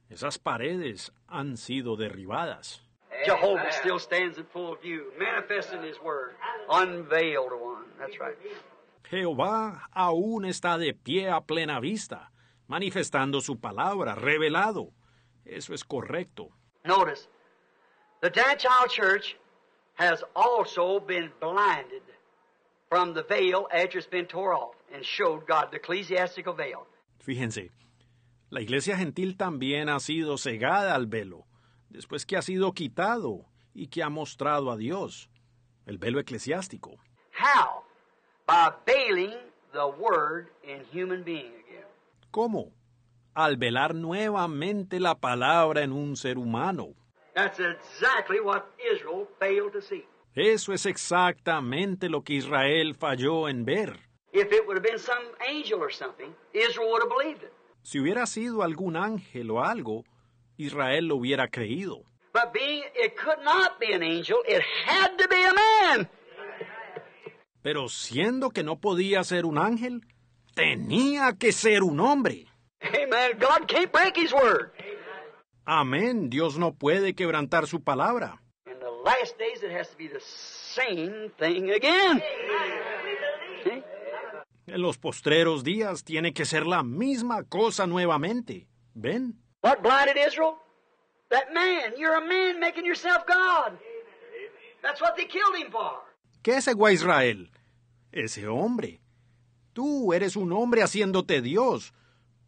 A: esas paredes han sido derribadas.
B: Jehovah still stands in full view, manifesting His word, unveiled one. That's right.
A: Jehová aún está de pie a plena vista, manifestando su palabra, revelado. Eso es correcto. Notice, the
B: Gentile church has also been blinded from the veil after it's been tore off and showed God the ecclesiastical veil.
A: Fíjense, la iglesia gentil también ha sido cegada al velo después que ha sido quitado y que ha mostrado a Dios, el velo eclesiástico. ¿Cómo? Al velar nuevamente la palabra en un ser humano. Eso es exactamente lo que Israel falló en ver. Si hubiera sido algún ángel o algo, Israel lo hubiera creído. Pero siendo que no podía ser un ángel, tenía que ser un hombre. Amén. Dios no puede quebrantar su palabra. En los postreros días tiene que ser la misma cosa nuevamente. ¿Ven?
B: What blinded Israel? That man. You're a man making yourself God. That's what they killed him for.
A: ¿Qué cegó a Israel? Ese hombre. Tú eres un hombre haciéndote Dios.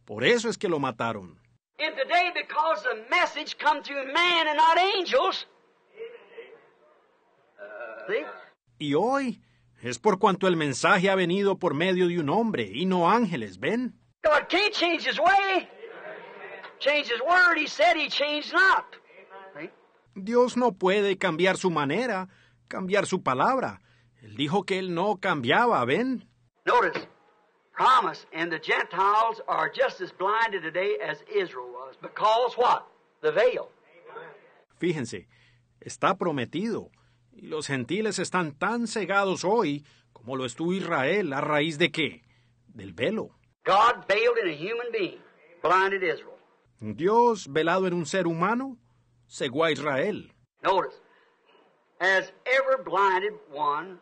A: Por eso es que lo mataron.
B: And today, because the message come through man and not angels.
A: ¿sí? Y hoy es por cuanto el mensaje ha venido por medio de un hombre y no ángeles, ¿ven?
B: God can't change his way.
A: Dios no puede cambiar su manera, cambiar su palabra. Él dijo que él no cambiaba, ¿ven?
B: Notice, promise, and the Gentiles are just as blinded today as Israel was. Because what? The veil.
A: Fíjense, está prometido. Y los gentiles están tan cegados hoy como lo estuvo Israel a raíz de qué? Del velo. God veiled in a human being, blinded Israel. Dios velado en un ser humano cegó a Israel. Notice,
B: as ever blinded one,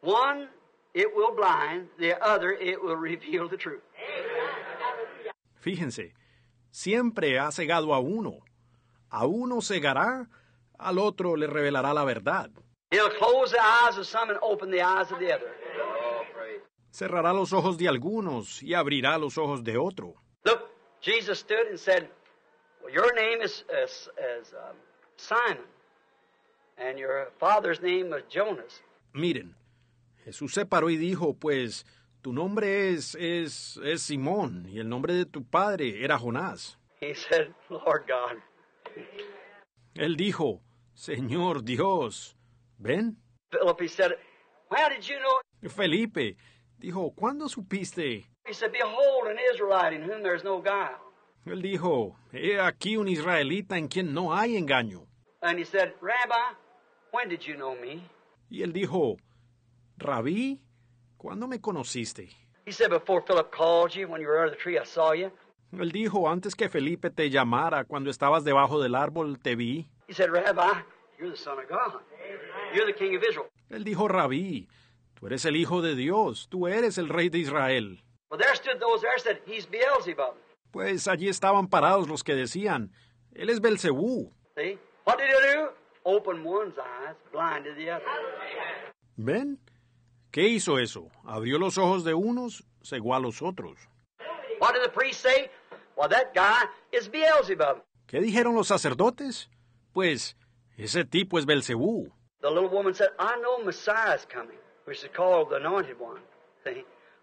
B: one it will blind, the other it will reveal the truth.
A: Fíjense, siempre ha cegado a uno. A uno cegará, al otro le revelará la verdad. He'll close the eyes of some and open the eyes of the other. Cerrará los ojos de algunos y abrirá los ojos de otro. Look,
B: Jesus stood and said, well, Your name is, is, is um, Simon, and your father's name is Jonas.
A: Miren, Jesús se paró y dijo, Pues tu nombre es, es, es Simón, y el nombre de tu padre era Jonás.
B: He said, Lord God.
A: Él dijo, Señor Dios, ven.
B: Philip, he said, How did you know?
A: Felipe dijo, ¿cuándo supiste él dijo, he aquí un israelita en quien no hay engaño. Y él dijo, Rabí, ¿cuándo me conociste? Él dijo, antes que Felipe te llamara, cuando estabas debajo del árbol, te vi. Él dijo, Rabí, tú eres el hijo de Dios, tú eres el rey de Israel. Pues allí estaban parados los que decían, él es Belcebú. ¿Ven? ¿Qué hizo eso? Abrió los ojos de unos, cegó a los otros. ¿Qué dijeron los sacerdotes? Pues, ese tipo es Belcebú.
B: The little woman said, I know Messiah's coming, which is called the anointed one.
A: See?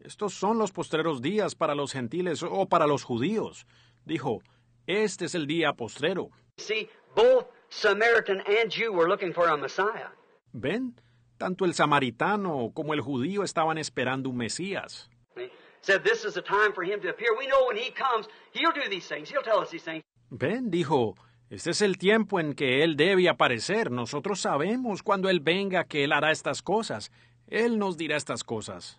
A: Estos son los postreros días para los gentiles o para los judíos. Dijo, este es el día postrero. ¿Ven? Tanto el samaritano como el judío estaban esperando un Mesías. Ven, dijo, este es el tiempo en que Él debe aparecer. Nosotros sabemos cuando Él venga que Él hará estas cosas. Él nos dirá estas cosas.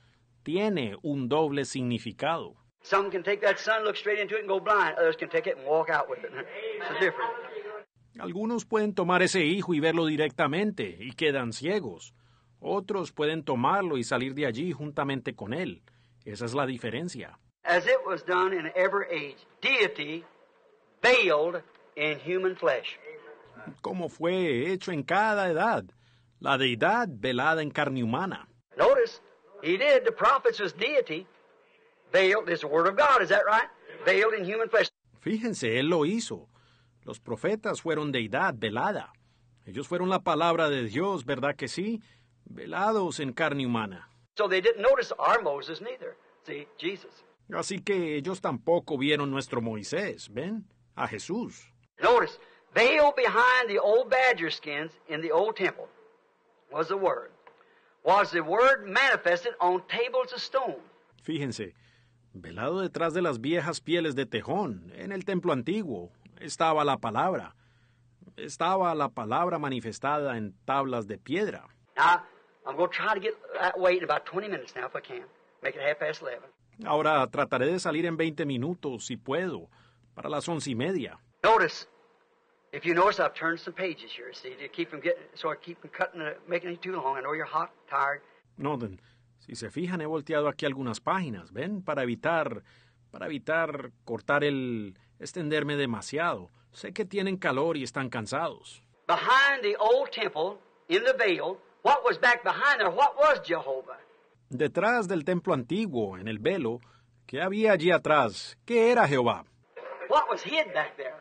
A: tiene un doble significado. Algunos pueden tomar ese hijo y verlo directamente y quedan ciegos. Otros pueden tomarlo y salir de allí juntamente con él. Esa es la diferencia. Como fue hecho en cada edad, la deidad velada en carne humana.
B: He did. The prophets was deity. Veiled is
A: word of God. Is that right? Veiled in human flesh. Fíjense, él lo hizo. Los profetas fueron deidad velada. Ellos fueron la palabra de Dios, ¿verdad que sí? Velados en carne humana.
B: So they didn't notice our Moses neither. See, Jesus.
A: Así que ellos tampoco vieron nuestro Moisés, ¿ven? A Jesús. Notice, veiled behind the old badger skins in the old temple was the word. Fíjense, velado detrás de las viejas pieles de tejón, en el templo antiguo, estaba la palabra. Estaba la palabra manifestada en tablas de piedra.
B: I'm going try to get that way about minutes now if I Make it half past
A: Ahora trataré de salir en 20 minutos, si puedo, para las once y media. Notice,
B: If you notice, I've turned some pages here, see, to keep them getting, so I keep them cutting, uh, making it too long. I know you're hot,
A: tired. then, si se fijan, he volteado aquí algunas páginas, ¿ven? Para evitar, para evitar cortar el, extenderme demasiado. Sé que tienen calor y están cansados.
B: Behind the old temple, in the veil, what was back behind there? What was Jehovah?
A: Detrás del templo antiguo, en el velo, ¿qué había allí atrás? ¿Qué era Jehová?
B: What was hid back there?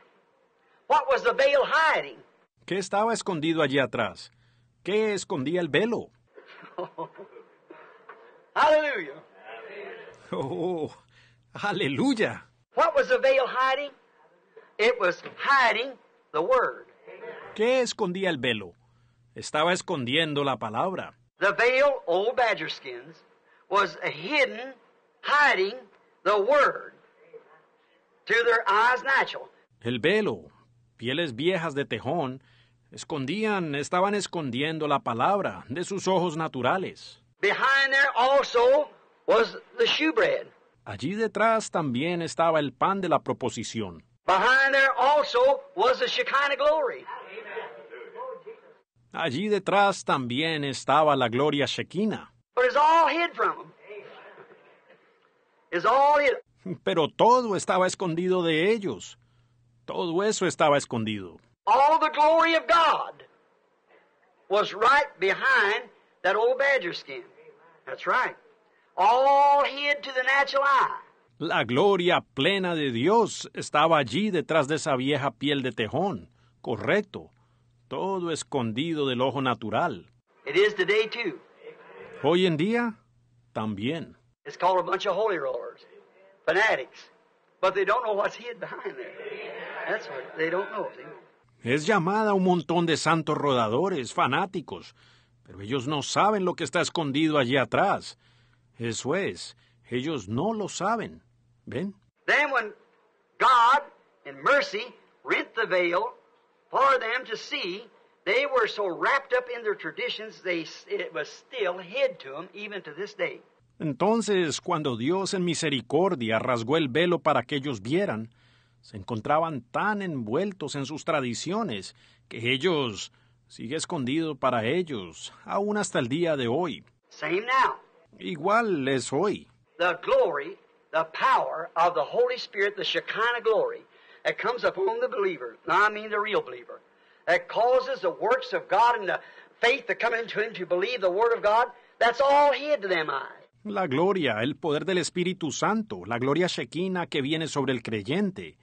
A: ¿Qué estaba escondido allí atrás? ¿Qué escondía el velo? Oh, aleluya. Oh, aleluya. ¿Qué escondía el velo? Estaba escondiendo la palabra. The
B: veil, old badger skins, was a hidden, hiding the
C: word
A: to their eyes natural. El velo, pieles viejas de tejón, escondían, estaban escondiendo la palabra de sus ojos naturales. Allí detrás también estaba el pan de la proposición. Allí detrás también estaba la gloria shekina. Em. Pero todo estaba escondido de ellos. Todo eso estaba escondido.
B: All the glory of God was right behind that old badger skin. That's right. All hid to the natural eye.
A: La gloria plena de Dios estaba allí detrás de esa vieja piel de tejón. Correcto. Todo escondido del ojo natural.
B: It is today too.
A: Hoy en día, también.
B: It's called a bunch of holy rollers, fanatics. But they don't know what's hid behind there. That's what they don't know.
A: Es llamada un montón de santos rodadores, fanáticos, pero ellos no saben lo que está escondido allí atrás. Eso es, ellos no lo saben.
D: ¿Ven?
B: Then when God in mercy rent the veil for them to see, they were so wrapped up in their traditions they it was still hid to them even to this day.
A: Entonces, cuando Dios en misericordia rasgó el velo para que ellos vieran, se encontraban tan envueltos en sus tradiciones que ellos sigue escondido para ellos, aún hasta el día de hoy.
B: Same now.
A: Igual es hoy. The glory, the power
B: of the Holy Spirit, the Shekinah glory that comes upon the believer, now I mean the real believer, that causes the works of God and the faith to come into him to believe the Word of God, that's all hid to them eyes.
A: La gloria, el poder del Espíritu Santo, la gloria chequina que viene sobre el creyente.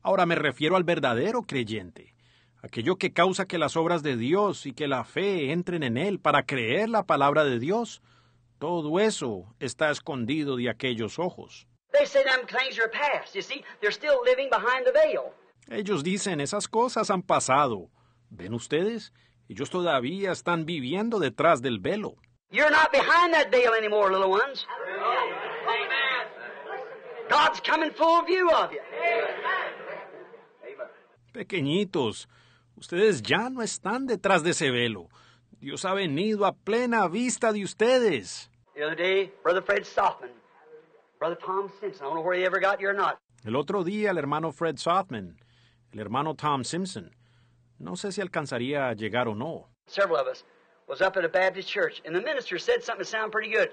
A: Ahora me refiero al verdadero creyente, aquello que causa que las obras de Dios y que la fe entren en él para creer la palabra de Dios. Todo eso está escondido de aquellos ojos. Ellos dicen, esas cosas han pasado. ¿Ven ustedes? Ellos todavía están viviendo detrás del velo.
B: You're not behind that veil anymore, little ones.
A: God's come in full view of you. Pequeñitos, ustedes ya no están detrás de ese velo. Dios ha venido a plena vista de ustedes. El otro día, el hermano Fred Softman, el hermano Tom Simpson, no sé si alcanzaría a llegar o no.
B: Several of us was up at a Baptist church, and the minister said something that sounded pretty good.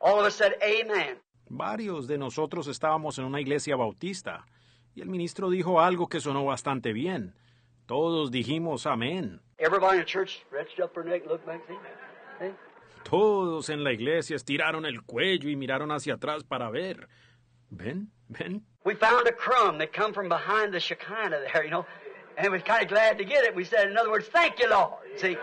B: All of us said, Amen.
A: Varios de nosotros estábamos en una iglesia bautista, y el ministro dijo algo que sonó bastante bien. Todos dijimos amén.
B: Everybody in church stretched up their neck and looked back.
A: Todos en la iglesia estiraron el cuello y miraron hacia atrás para ver. ¿Ven? ¿Ven? We found a crumb that come from behind the Shekinah there, you know. And we're kind of glad
B: to get it. We said, in other words, thank you, Lord.
A: See,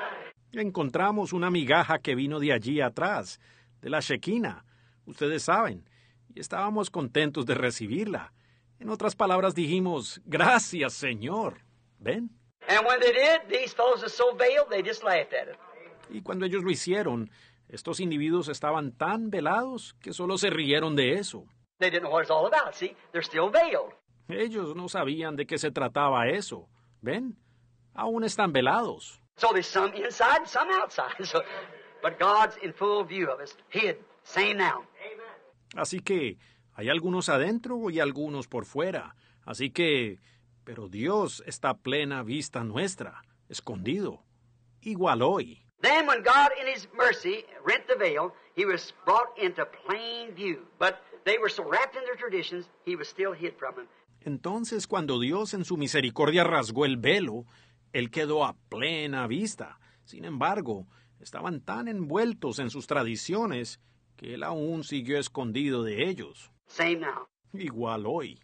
A: encontramos una migaja que vino de allí atrás, de la Shekina, ustedes saben, y estábamos contentos de recibirla. En otras palabras dijimos, gracias Señor. ¿Ven? Y cuando ellos lo hicieron, estos individuos estaban tan velados que solo se rieron de eso. Ellos no sabían de qué se trataba eso. ¿Ven? Aún están velados. So there's
B: some inside
A: some outside. So, but God's in
B: full view of us, hid, same now.
A: Así que hay algunos adentro y algunos por fuera. Así que, pero Dios está a plena vista nuestra, escondido, igual hoy.
B: Then when God in his mercy rent the veil, he was brought into plain view. But they were so wrapped in their traditions, he was still hid from them.
A: Entonces cuando Dios en su misericordia rasgó el velo, él quedó a plena vista. Sin embargo, estaban tan envueltos en sus tradiciones que él aún siguió escondido de ellos. Igual hoy.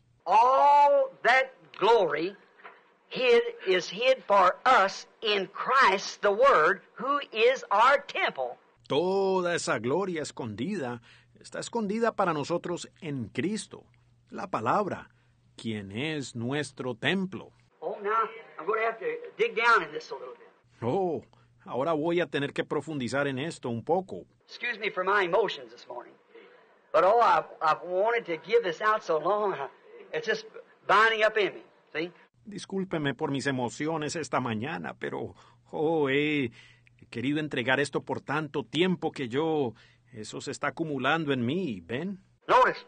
A: Toda esa gloria escondida está escondida para nosotros en Cristo, la palabra, quien es nuestro templo.
B: Oh, I'm going to dig down in this a little bit.
A: Oh, ahora voy a tener que profundizar en esto un poco.
B: Excuse me for my emotions this morning. But oh, I've, I've wanted to give this out so long, it's just binding up in me. See?
A: Discúlpeme por mis emociones esta mañana, pero oh, he querido entregar esto por tanto tiempo que yo eso se está acumulando en mí, ¿ven? Notice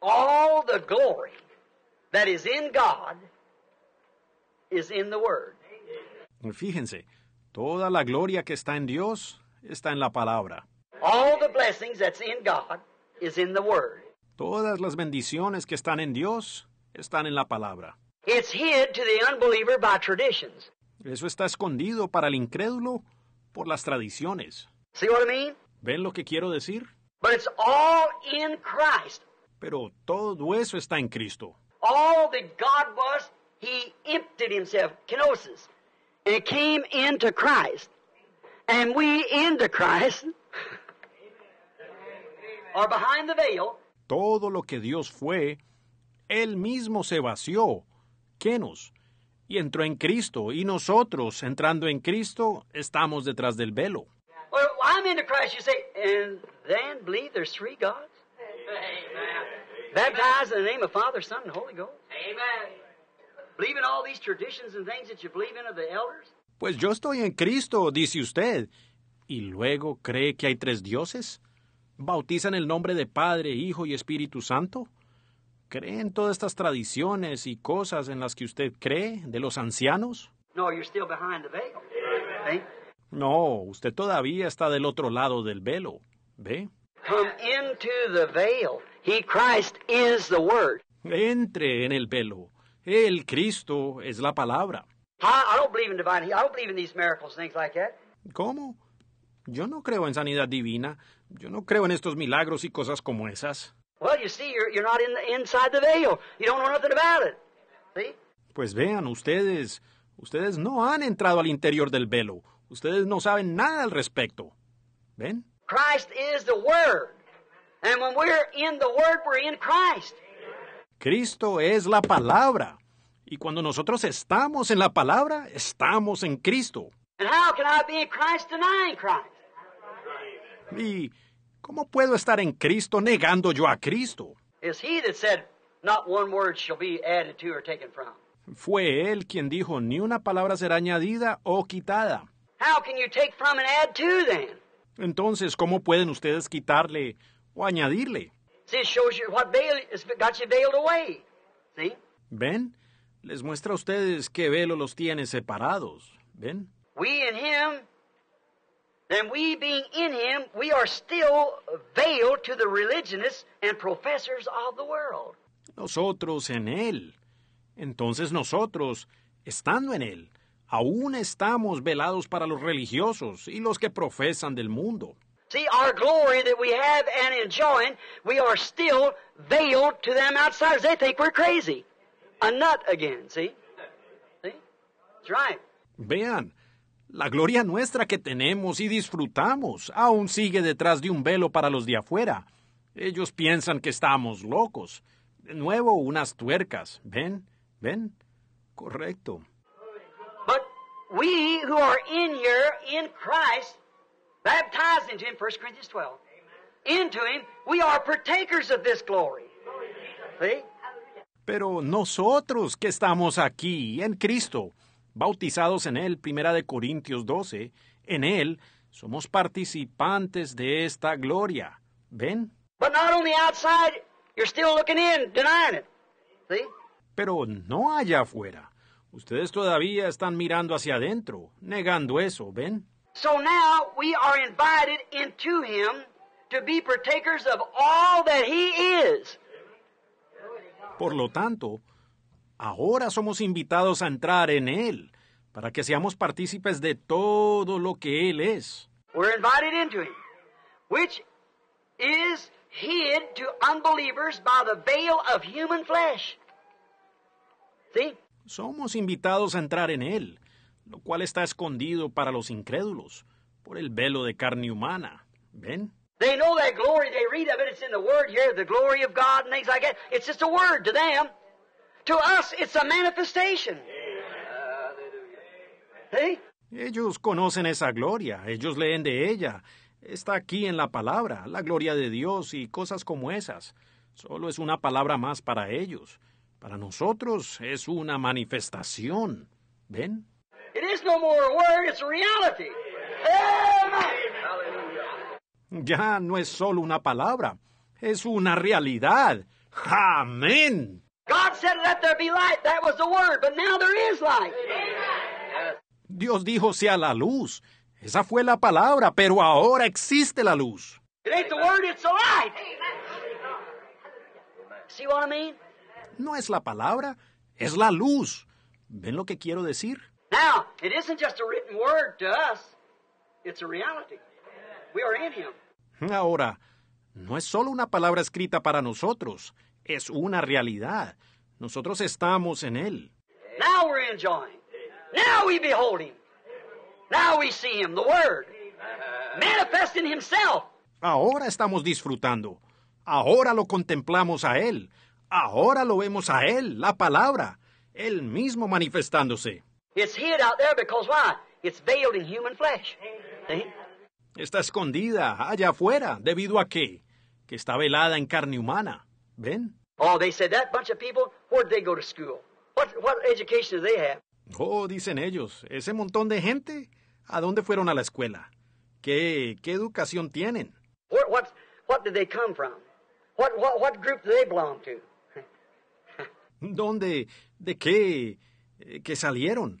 B: all the glory that is in God is in the word.
A: Fíjense, toda la gloria que está en Dios está en la palabra. Todas las bendiciones que están en Dios están en la palabra. Eso está escondido para el incrédulo por las tradiciones. ¿Ven lo que quiero decir? Pero todo eso está en Cristo.
B: All He emptied himself, kenosis, and came into Christ. And we into Christ are behind the veil.
A: Todo lo que Dios fue, Él mismo se vació, kenos, y entró en Cristo, y nosotros, entrando en Cristo, estamos detrás del velo.
B: Well, I'm into Christ, you say, and then believe there's three gods? Amen. Baptized in the name of Father, Son, and Holy Ghost?
D: Amen.
A: Pues yo estoy en Cristo, dice usted. ¿Y luego cree que hay tres dioses? ¿Bautizan el nombre de Padre, Hijo y Espíritu Santo? ¿Cree en todas estas tradiciones y cosas en las que usted cree de los ancianos? No, usted todavía está del otro lado del velo. ¿Ve? Entre en el velo. El Cristo es la palabra. ¿Cómo? Yo no creo en sanidad divina. Yo no creo en estos milagros y cosas como esas. Pues vean ustedes, ustedes no han entrado al interior del velo. Ustedes no saben nada al respecto. ¿Ven?
B: Christ is the word. And when we're in the word, we're in Christ.
A: Cristo es la palabra. Y cuando nosotros estamos en la palabra, estamos en Cristo. ¿Y cómo puedo estar en Cristo negando yo a Cristo? Fue él quien dijo, ni una palabra será añadida o quitada. Entonces, ¿cómo pueden ustedes quitarle o añadirle?
B: See, shows you what veil has got you veiled away. See?
A: ¿Ven? Les muestra a ustedes qué velo los tiene separados. ¿Ven?
B: We in him, then we being in him, we are still veiled to the religionists and professors of the
A: world. Nosotros en él. Entonces nosotros, estando en él, aún estamos velados para los religiosos y los que profesan del mundo.
B: See, our glory that we have and enjoying, we are still veiled to them outsiders. They think we're crazy. A nut again, see?
A: See? That's right. Vean, la gloria nuestra que tenemos y disfrutamos aún sigue detrás de un velo para los de afuera. Ellos piensan que estamos locos. De nuevo, unas tuercas. ¿Ven? ¿Ven? Correcto.
B: But we who are in here in Christ baptized into Him, 1 Corinthians 12. Into Him, we are partakers of this glory.
A: ¿Sí? Pero nosotros que estamos aquí en Cristo, bautizados en Él, Primera de Corintios 12, en Él somos participantes de esta gloria. ¿Ven? Pero no allá afuera. Ustedes todavía están mirando hacia adentro, negando eso, ¿ven?
B: So now we are invited into Him to be partakers of all that He is.
A: Por lo tanto, ahora somos invitados a entrar en Él para que seamos partícipes de todo lo que Él es. We're invited into Him, which
B: is hid to unbelievers by the
A: veil of human flesh. ¿Sí? Somos invitados a entrar en Él lo cual está escondido para los incrédulos por el velo de carne humana. ¿Ven?
B: They know that glory, they read it, in the Word here, the glory of God and things like that. It's just a word to them. To us, it's a manifestation.
A: Ellos conocen esa gloria, ellos leen de ella. Está aquí en la palabra, la gloria de Dios y cosas como esas. Solo es una palabra más para ellos. Para nosotros es una manifestación. ¿Ven? no Ya no es solo una palabra, es una realidad. Amén. Dios dijo, sea la luz. Esa fue la palabra, pero ahora existe la luz. No es la palabra, es la luz. ¿Ven lo que quiero decir? Ahora, no es solo una palabra escrita para nosotros, es una realidad. Nosotros estamos en Él.
B: Now we're enjoying. Now we behold Him. Now we see Him, the Word, manifesting Himself.
A: Ahora estamos disfrutando. Ahora lo contemplamos a Él. Ahora lo vemos a Él, la palabra, Él mismo manifestándose. It's hid out there because why? It's veiled in human flesh. Está escondida allá afuera, debido a qué? que está velada en carne humana. ¿Ven?
B: Oh, they said that bunch of people, where did they go to school? What, what education do they have?
A: Oh, dicen ellos, ese montón de gente, ¿a dónde fueron a la escuela? ¿Qué, qué educación tienen? What, what, what did they come from? What, what, what group do they belong to? ¿Dónde, de qué, eh, que salieron?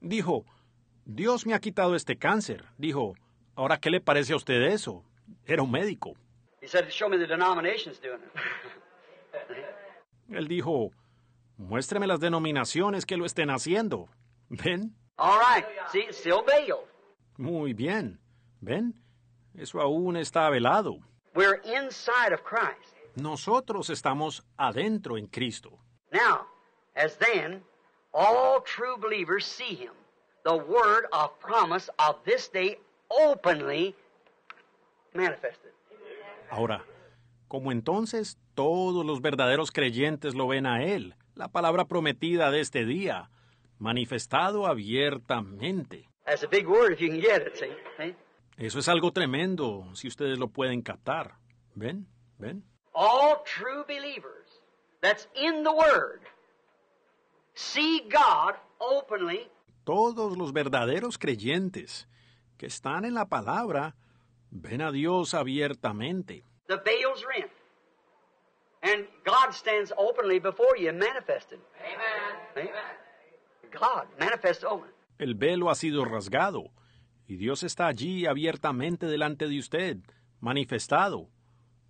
A: dijo, Dios me ha quitado este cáncer. Dijo, ahora, ¿qué le parece a usted eso? Era un médico. Él dijo, muéstreme las denominaciones que lo estén haciendo. ¿Ven? Muy bien. ¿Ven? Eso aún está velado. Nosotros estamos adentro en Cristo. Now, as then, Ahora, como entonces todos los verdaderos creyentes lo ven a él, la palabra prometida de este día, manifestado abiertamente. Eso es algo tremendo, si ustedes lo pueden captar. ¿Ven? ¿Ven?
B: All true believers that's in the word
A: todos los verdaderos creyentes que están en la palabra ven a Dios abiertamente.
B: The rent. And God stands openly before you manifested.
A: El velo ha sido rasgado y Dios está allí abiertamente delante de usted, manifestado.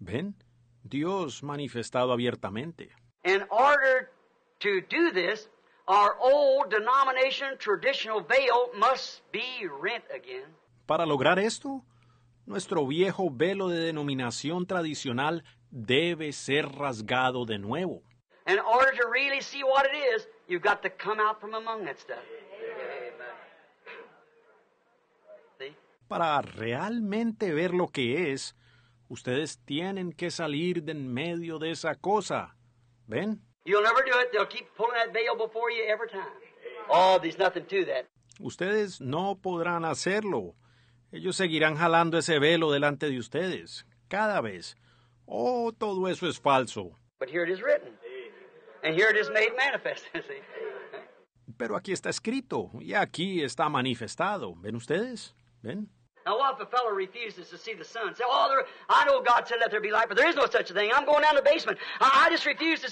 A: ¿Ven? Dios manifestado abiertamente. Para lograr esto, nuestro viejo velo de denominación tradicional debe ser rasgado de nuevo. Para realmente ver lo que es, ustedes tienen que salir de en medio de esa cosa. ¿Ven? Ustedes no podrán hacerlo. Ellos seguirán jalando ese velo delante de ustedes, cada vez. Oh, todo eso es falso. Pero aquí está escrito y aquí está manifestado. ¿Ven ustedes? ¿Ven?
B: oh, I know God said let there be light, no basement. just refuse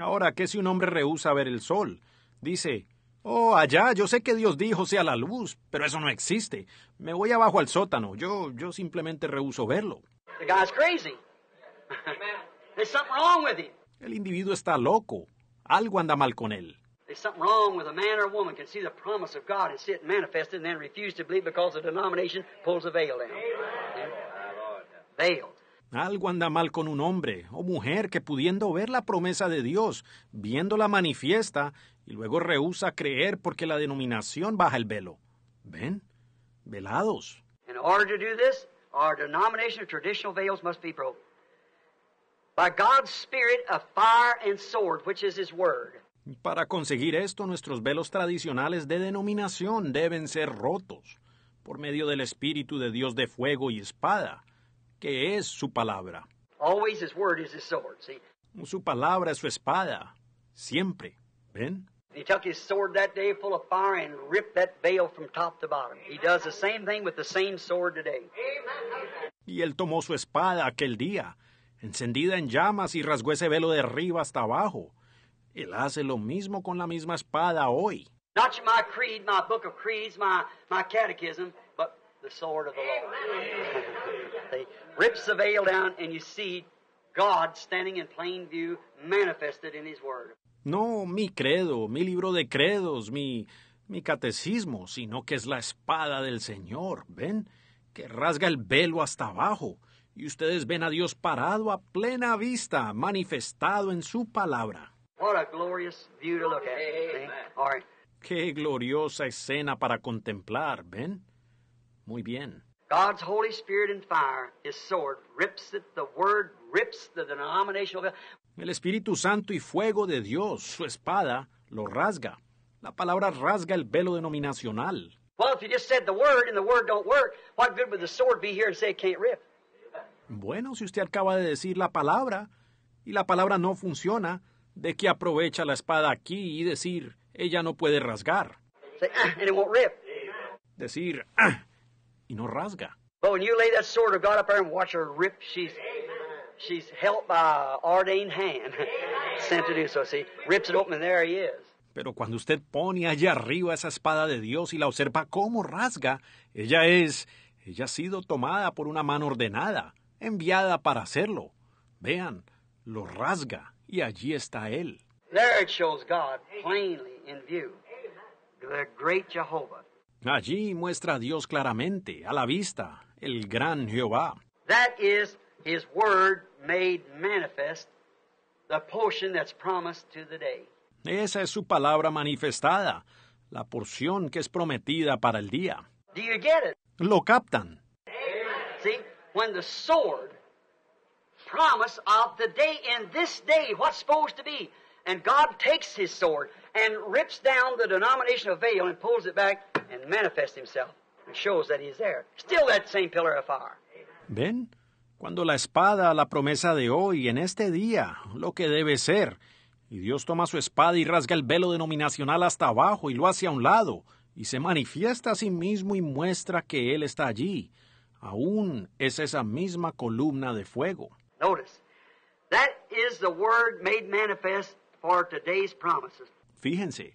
A: Ahora, ¿qué si un hombre rehúsa ver el sol? Dice, oh, allá, yo sé que Dios dijo sea la luz, pero eso no existe. Me voy abajo al sótano, yo, yo simplemente rehúso verlo.
B: The guy's crazy. There's something wrong with him.
A: El individuo está loco. Algo anda mal con él.
B: There's something wrong with a man or a woman can see the promise of God and see it manifested and then refuse to believe because the denomination pulls a veil down.
A: Veiled. Algo anda mal con un hombre o mujer que pudiendo ver la promesa de Dios, viéndola manifiesta, y luego rehúsa creer porque la denominación baja el velo. ¿Ven? Velados.
B: order to do this, our veils must be By God's spirit fire and sword, which is his word.
A: Para conseguir esto, nuestros velos tradicionales de denominación deben ser rotos por medio del Espíritu de Dios de fuego y espada, que es su palabra.
B: Always his word is his sword, see?
A: Su palabra es su espada, siempre. ¿Ven?
B: He took his sword that day full of fire and ripped that veil from top to bottom. He does the same thing with the same sword today.
A: Y él tomó su espada aquel día, encendida en llamas y rasgó ese velo de arriba hasta abajo. Él hace lo mismo con la misma espada hoy.
B: Not my creed, my book of creeds, my, my catechism the sword of the Lord. they rips the veil down and you see God standing in plain view manifested in his word.
A: No mi credo, mi libro de credos, mi mi catecismo, sino que es la espada del Señor, ¿ven? Que rasga el velo hasta abajo, y ustedes ven a Dios parado a plena vista, manifestado en su palabra. Qué gloriosa escena para contemplar, ¿ven? Muy bien. El Espíritu Santo y fuego de Dios, su espada, lo rasga. La palabra rasga el velo denominacional. Bueno, si usted acaba de decir la palabra y la palabra no funciona, ¿de qué aprovecha la espada aquí y decir, ella no puede rasgar? Ah, decir, ah, y no rasga.
B: But when you lay that sword of God up there and watch her rip, she's she's helped by ordained hand sent to do so. See,
A: rips it open and there he is. Pero cuando usted pone allá arriba esa espada de Dios y la observa cómo rasga, ella es, ella ha sido tomada por una mano ordenada, enviada para hacerlo. Vean, lo rasga y allí está él.
B: There it shows God plainly in view. The great Jehovah.
A: Allí muestra a Dios claramente, a la vista, el gran Jehová.
B: That is his word made manifest, the portion that's promised to the day.
A: Esa es su palabra manifestada, la porción que es prometida para el día.
B: Do you get it?
A: Lo captan.
B: See, when the sword promise of the day and this day what's supposed to be, and God takes his sword and rips down the denomination of veil and pulls it back himself shows that there. Still that same pillar of fire.
A: ¿Ven? Cuando la espada, la promesa de hoy, en este día, lo que debe ser. Y Dios toma su espada y rasga el velo denominacional hasta abajo y lo hace a un lado, y se manifiesta a sí mismo y muestra que Él está allí. Aún es esa misma columna de fuego.
B: that is the word made manifest for today's promises.
A: Fíjense,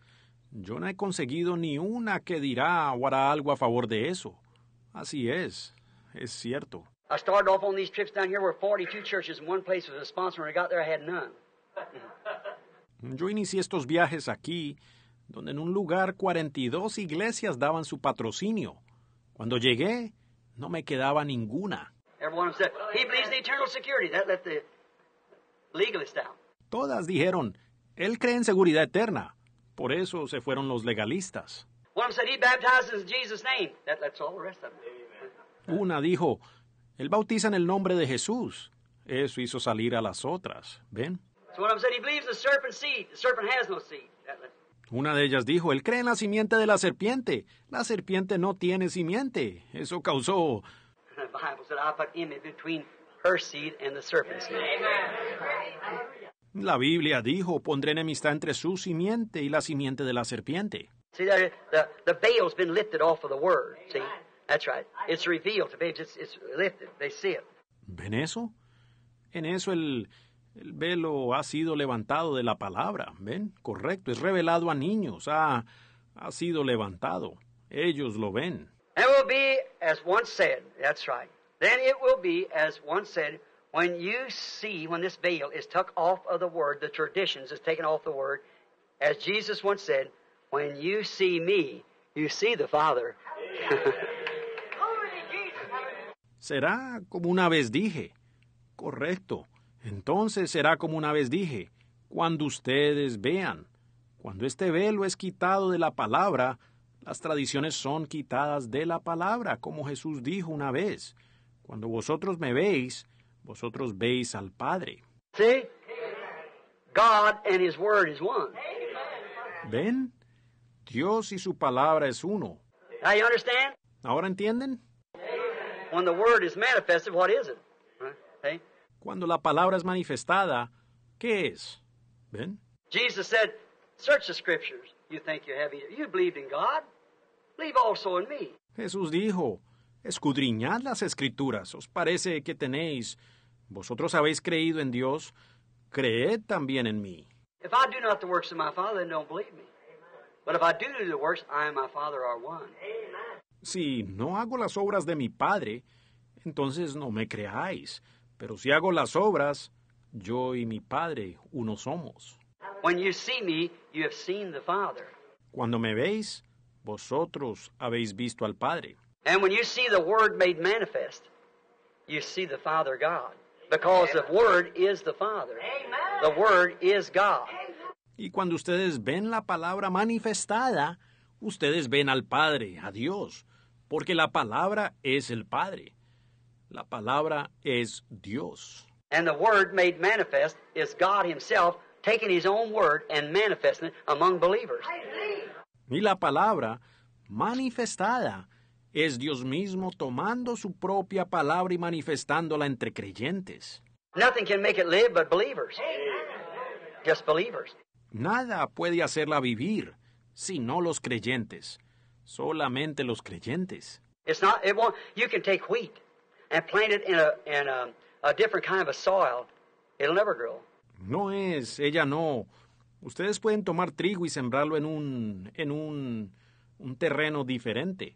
A: Yo no he conseguido ni una que dirá o hará algo a favor de eso. Así es, es cierto. Yo inicié estos viajes aquí, donde en un lugar 42 iglesias daban su patrocinio. Cuando llegué, no me quedaba ninguna. Todas dijeron, él cree en seguridad eterna. Por eso se fueron los legalistas. Una dijo, Él bautiza en el nombre de Jesús. Eso hizo salir a las otras. ¿Ven? Una de ellas dijo, Él cree en la simiente de la serpiente. La serpiente no tiene simiente. Eso causó... La Biblia dijo, pondré enemistad entre su simiente y la simiente de la serpiente. ¿Ven eso? En eso el, velo ha sido levantado de la palabra. ¿Ven? Correcto. Es revelado a niños. Ha, sido levantado. Ellos lo ven.
B: will be as once said. That's right. Then it will be as When you see, when this veil is off of the Word, the traditions is taken off the Word, as Jesus once said, when you see me, you see the Father.
A: será como una vez dije. Correcto. Entonces será como una vez dije. Cuando ustedes vean. Cuando este velo es quitado de la palabra, las tradiciones son quitadas de la palabra, como Jesús dijo una vez. Cuando vosotros me veis, vosotros veis al Padre. See? God and his word is one. ¿Ven? Dios y su palabra es uno. Now you understand? ¿Ahora entienden? When the word is manifested, what is it? Okay. Cuando la palabra es manifestada, ¿qué es? ¿Ven?
B: Jesus said, "Search the scriptures. You think you have you believed in God? Believe also in me."
A: Jesús dijo, Escudriñad las escrituras, os parece que tenéis. Vosotros habéis creído en Dios, creed también en mí. Si no hago las obras de mi Padre, entonces no me creáis. Pero si hago las obras, yo y mi Padre uno somos. Cuando me veis, vosotros habéis visto al Padre. And when
B: you see the Word made manifest, you see the Father God. Because the Word is the Father. The Word is God.
A: Y cuando ustedes ven la palabra manifestada, ustedes ven al Padre, a Dios, porque la palabra es el Padre. La palabra es Dios. And the Word
B: made manifest is God Himself taking His own Word and manifesting it among believers.
A: Y la palabra manifestada es Dios mismo tomando su propia palabra y manifestándola entre creyentes. Nada puede hacerla vivir sino los creyentes, solamente los creyentes. No es, ella no. Ustedes pueden tomar trigo y sembrarlo en un en un, un terreno diferente.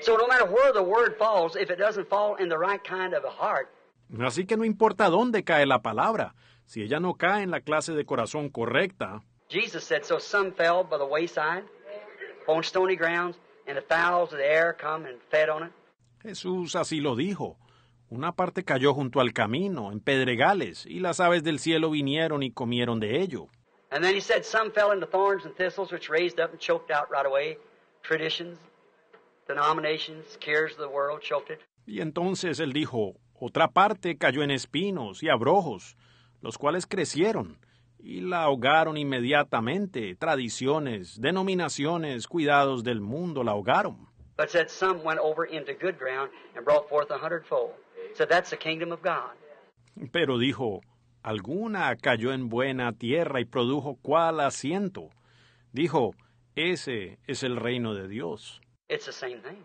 B: So no matter where the word falls, if it doesn't fall in the right kind of a heart.
A: Así que no importa dónde cae la palabra, si ella no cae en la clase de corazón correcta.
B: Jesus said, so some fell by the wayside, on stony grounds, and the fowls of the air come and fed on it.
A: Jesús así lo dijo. Una parte cayó junto al camino, en pedregales, y las aves del cielo vinieron y comieron de ello.
B: And then he said, some fell into thorns and thistles, which raised up and choked out right away traditions
A: y entonces él dijo, otra parte cayó en espinos y abrojos, los cuales crecieron y la ahogaron inmediatamente. Tradiciones, denominaciones, cuidados del mundo la ahogaron. Pero dijo, alguna cayó en buena tierra y produjo cual asiento. Dijo, ese es el reino de Dios.
B: It's the same thing.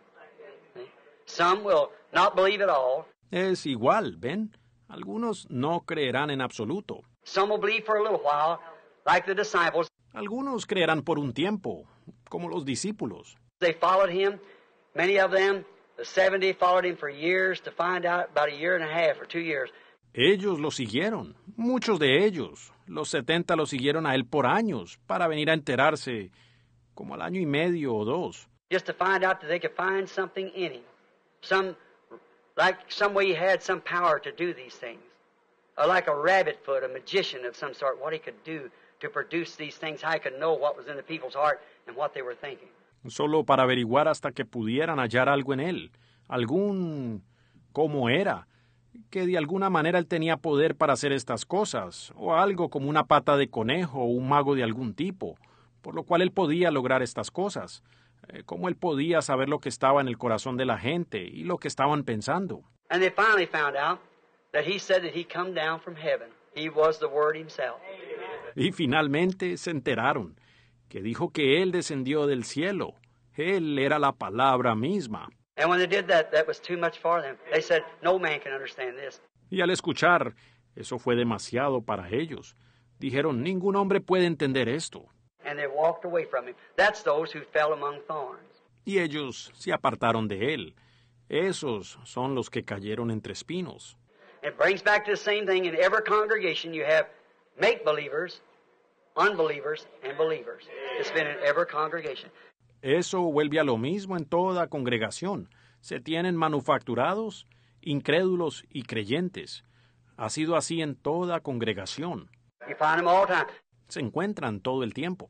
A: Some will not believe at all. Es igual, ¿ven? Algunos no creerán en absoluto. Some will believe for a little while, like the disciples. Algunos creerán por un tiempo, como los discípulos.
B: They followed him. Many of them, the 70 followed him for years to find out about a year and a half or two years.
A: Ellos lo siguieron, muchos de ellos. Los 70 lo siguieron a él por años para venir a enterarse como al año y medio o dos
B: just to find out that they could find something in him. Some, like some way he had some power to do these things. Or like a rabbit foot, a magician of some sort, what he could do to produce these things, how he could know what was in the people's heart and what they were thinking.
A: Solo para averiguar hasta que pudieran hallar algo en él, algún cómo era, que de alguna manera él tenía poder para hacer estas cosas, o algo como una pata de conejo o un mago de algún tipo, por lo cual él podía lograr estas cosas. Eh, cómo él podía saber lo que estaba en el corazón de la gente y lo que estaban pensando. Y finalmente se enteraron que dijo que él descendió del cielo. Él era la palabra misma. Y al escuchar, eso fue demasiado para ellos. Dijeron, ningún hombre puede entender esto. Y ellos se apartaron de él. Esos son los que cayeron entre espinos. Eso vuelve a lo mismo en toda congregación. Se tienen manufacturados, incrédulos y creyentes. Ha sido así en toda congregación. Se encuentran todo el tiempo.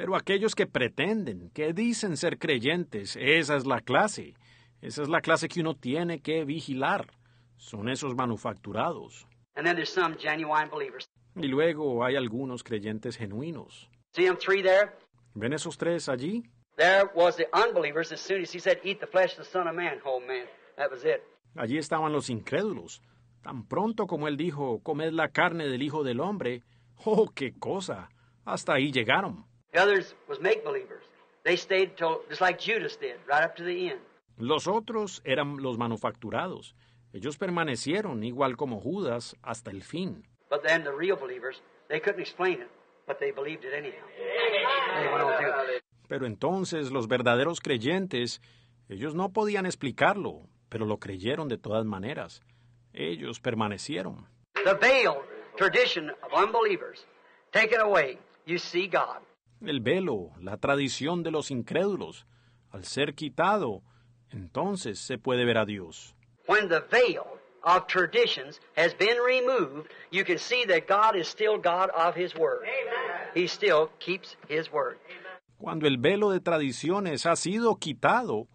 A: Pero aquellos que pretenden, que dicen ser creyentes, esa es la clase. Esa es la clase que uno tiene que vigilar. Son esos manufacturados. Y luego hay algunos creyentes genuinos. ¿Ven esos tres allí? Oh, allí estaban los incrédulos. Tan pronto como él dijo, comed la carne del Hijo del Hombre. ¡Oh, qué cosa! Hasta ahí llegaron. Los otros eran los manufacturados. Ellos permanecieron igual como Judas hasta el fin. Pero entonces los verdaderos creyentes, ellos no podían explicarlo, pero lo creyeron de todas maneras. Ellos permanecieron.
B: The veil tradition of unbelievers taken away, you see
A: God el velo, la tradición de los incrédulos, al ser quitado, entonces se puede ver a Dios. Cuando el velo de tradiciones ha sido quitado,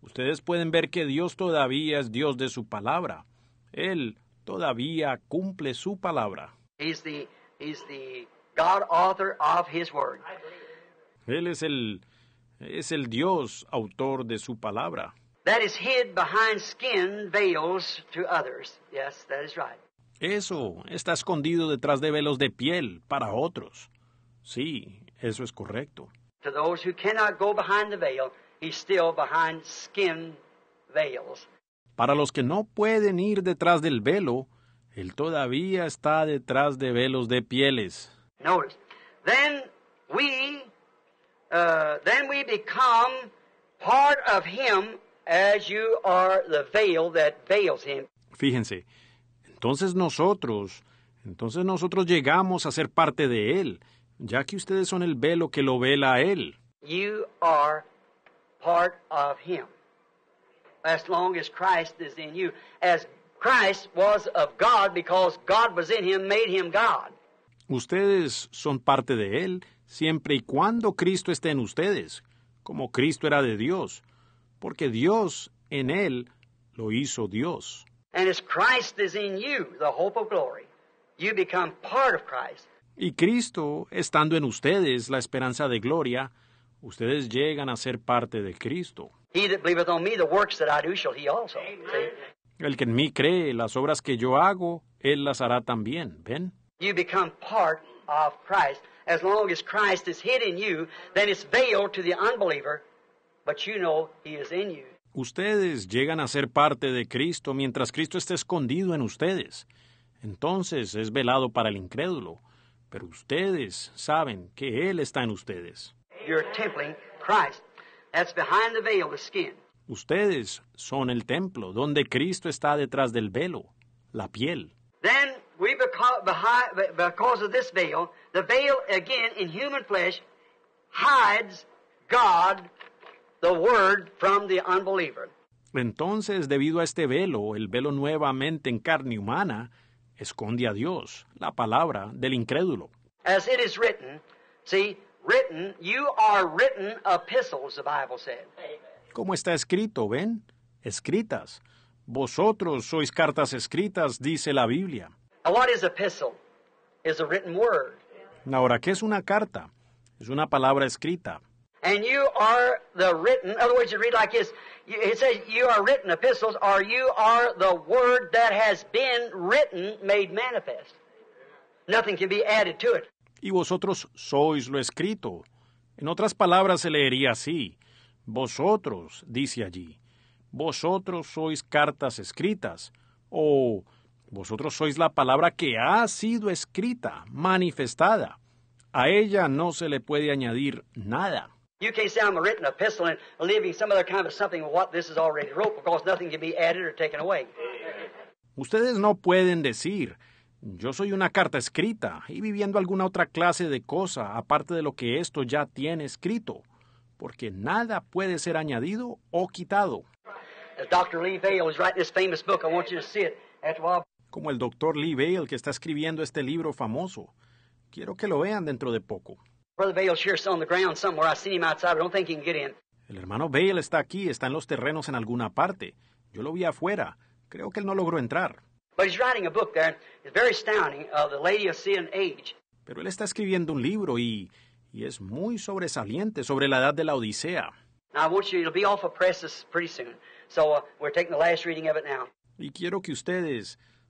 A: ustedes pueden ver que Dios todavía es Dios de su palabra. Él todavía cumple su palabra.
B: God, author of his word.
A: Él es el, es el Dios autor de su palabra.
B: That is hid behind skin veils to others. Yes, that is right.
A: Eso está escondido detrás de velos de piel para otros. Sí, eso es correcto.
B: To those who cannot go behind the veil, he's still behind skin veils.
A: Para los que no pueden ir detrás del velo, él todavía está detrás de velos de pieles.
B: Notice. Then we, uh, then we become part of Him as you are the veil that veils Him.
A: Fíjense. Entonces nosotros, entonces nosotros llegamos a ser parte de Él, ya que ustedes son el velo que lo vela a Él.
B: You are part of Him. As long as Christ is in you. As Christ was of God because God was in Him, made Him God.
A: Ustedes son parte de Él siempre y cuando Cristo esté en ustedes, como Cristo era de Dios, porque Dios en Él lo hizo Dios. Y Cristo, estando en ustedes la esperanza de gloria, ustedes llegan a ser parte de Cristo. El que en mí cree, las obras que yo hago, él las hará también, ¿ven? Ustedes llegan a ser parte de Cristo mientras Cristo está escondido en ustedes. Entonces es velado para el incrédulo, pero ustedes saben que Él está en ustedes. Ustedes son el templo donde Cristo está detrás del velo, la piel. Entonces, debido a este velo, el velo nuevamente en carne humana esconde a Dios, la palabra del incrédulo. Como está escrito, ven, escritas. Vosotros sois cartas escritas, dice la Biblia. Ahora, ¿qué es una carta? Es una palabra escrita.
B: And you are the written, in other words, you read like this.
A: It says you
B: are written epistles, are you are the word that has been written, made manifest.
A: Nothing can be added to it. Y vosotros sois lo escrito. En otras palabras se leería así. Vosotros, dice allí. Vosotros sois cartas escritas. O vosotros sois la palabra que ha sido escrita, manifestada. A ella no se le puede añadir nada. Ustedes no pueden decir, yo soy una carta escrita y viviendo alguna otra clase de cosa aparte de lo que esto ya tiene escrito, porque nada puede ser añadido o quitado como el doctor Lee Bale, que está escribiendo este libro famoso. Quiero que lo vean dentro de poco. El hermano Bale está aquí, está en los terrenos en alguna parte. Yo lo vi afuera. Creo que él no logró entrar. Uh, Pero él está escribiendo un libro y, y es muy sobresaliente sobre la edad de la Odisea. Uh, y quiero que ustedes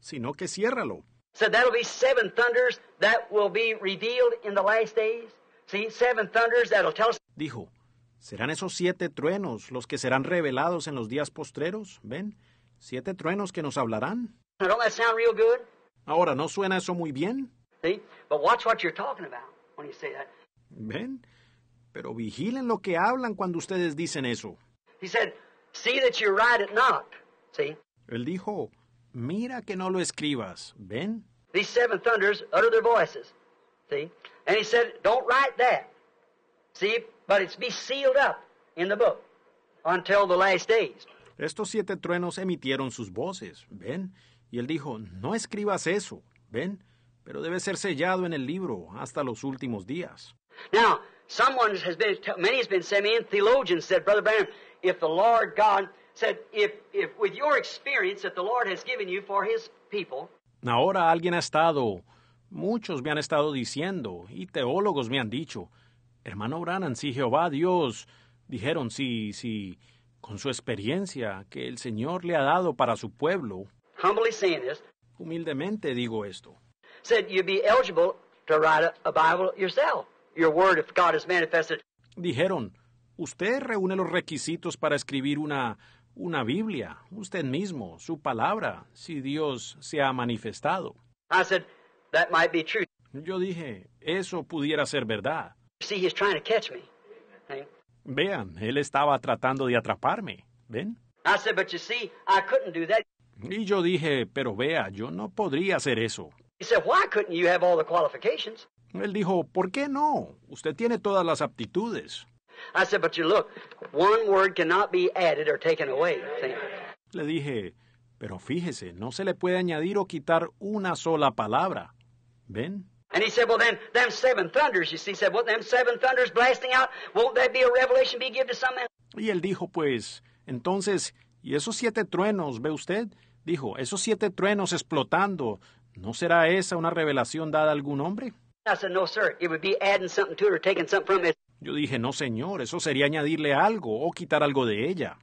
A: sino que ciérralo.
B: So that'll be seven thunders that will be revealed in the last days. See, seven thunders that'll tell us. Dijo,
A: serán esos siete truenos los que serán revelados en los días postreros. Ven, siete truenos que nos hablarán. Now, don't that sound real good? Ahora, ¿no suena eso muy bien? See, but watch what you're talking about when you say that. Ven, pero vigilen lo que hablan cuando ustedes dicen eso. He said, see that you ride at not. See. Él dijo, Mira que no lo escribas, ¿ven? These
B: seven thunders utter their voices. See? And he said, don't write
A: that. See? But it's be sealed up in the book until the last days. Estos siete truenos emitieron sus voces, ¿ven? Y él dijo, no escribas eso, ¿ven? Pero debe ser sellado en el libro hasta los últimos días.
B: Now, someone has been, many has been saying, theologians said, Brother Branham, if the Lord God
A: Ahora alguien ha estado, muchos me han estado diciendo, y teólogos me han dicho, hermano Branham, si Jehová Dios, dijeron, sí, sí, con su experiencia que el Señor le ha dado para su pueblo. humildemente digo esto. Dijeron, usted reúne los requisitos para escribir una una Biblia, usted mismo, su palabra, si Dios se ha manifestado. Yo dije, eso pudiera ser verdad. Vean, él estaba tratando de atraparme. ¿Ven? Y yo dije, pero vea, yo no podría hacer eso. Él dijo, ¿por qué no? Usted tiene todas las aptitudes.
B: I said, but you look, one word cannot be added or taken away.
A: Le dije, pero fíjese, no se le puede añadir o quitar una sola palabra. ¿Ven?
B: And he said, well, then, them seven thunders, you see, he said, well, them seven thunders blasting out, won't that be a revelation be given to some man?
A: Y él dijo, pues, entonces, ¿y esos siete truenos, ve usted? Dijo, esos siete truenos explotando, ¿no será esa una revelación dada a algún hombre? I said, no, sir, it would be adding something to it or taking something from it. Yo dije, no señor, eso sería añadirle algo o quitar algo de ella.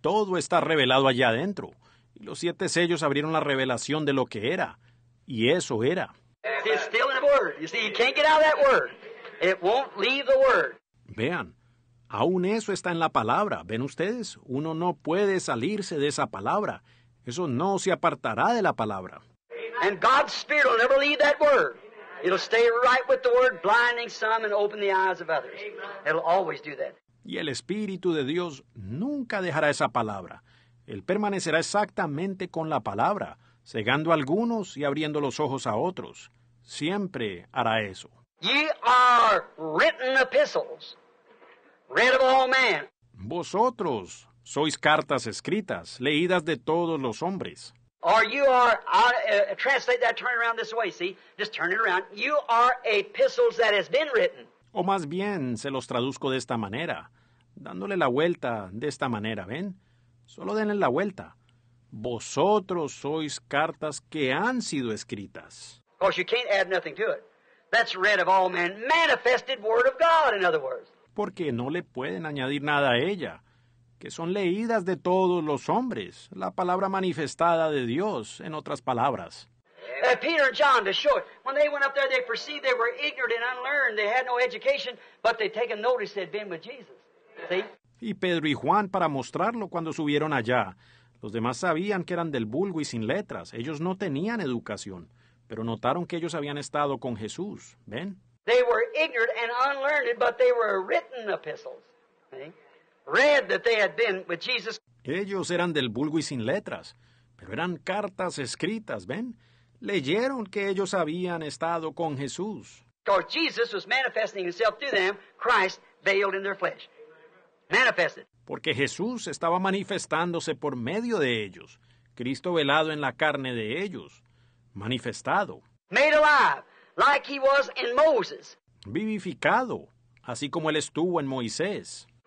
A: Todo está revelado allá adentro. Y los siete sellos abrieron la revelación de lo que era. Y eso era. Vean, aún eso está en la palabra. ¿Ven ustedes? Uno no puede salirse de esa palabra. Eso no se apartará de la palabra. Y el Espíritu de Dios nunca dejará esa palabra. Él permanecerá exactamente con la palabra, cegando a algunos y abriendo los ojos a otros. Siempre hará eso. Vosotros sois cartas escritas, leídas de todos los hombres.
B: Or you are, uh, translate that, turn around this way, see? Just turn it around. You are epistles that has been written.
A: O más bien, se los traduzco de esta manera, dándole la vuelta de esta manera, ¿ven? Solo denle la vuelta. Vosotros sois cartas que han sido escritas.
B: Of course, you can't add nothing to it. That's read of all men, manifested
A: word of God, in other words. Porque no le pueden añadir nada a ella que son leídas de todos los hombres, la palabra manifestada de Dios, en otras palabras.
B: Uh, Peter and John, when they went up there, they perceived they were ignorant and unlearned. They had no education, but they taken notice been with Jesus.
A: See? Y Pedro y Juan para mostrarlo cuando subieron allá. Los demás sabían que eran del vulgo y sin letras. Ellos no tenían educación, pero notaron que ellos habían estado con Jesús. ¿Ven?
B: They were ignorant and unlearned, but they were written epistles. See?
A: Ellos eran del vulgo y sin letras, pero eran cartas escritas, ¿ven? Leyeron que ellos habían estado con Jesús. Porque Jesús estaba manifestándose por medio de ellos. Cristo velado en la carne de ellos, manifestado. Vivificado, así como él estuvo en Moisés.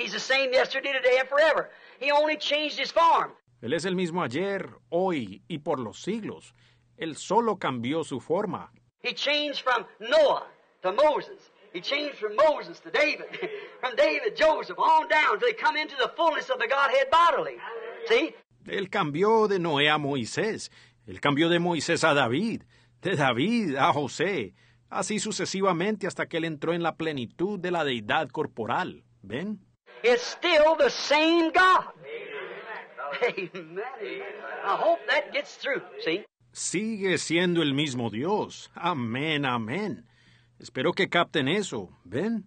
B: He's the same yesterday, today and forever. He only changed his form.
A: Él es el mismo ayer, hoy y por los siglos. Él solo cambió su forma.
B: He changed from Noah to Moses. He changed from Moses to David, from David, Joseph, on down till he come into the fullness of the Godhead bodily.
A: See? Él cambió de Noé a Moisés. Él cambió de Moisés a David, de David a José, así sucesivamente hasta que él entró en la plenitud de la deidad corporal. ¿Ven?
B: It's still the same God. Amen. I hope that gets through. See?
A: Sigue siendo el mismo Dios. Amén, amén. Espero que capten eso. ¿Ven?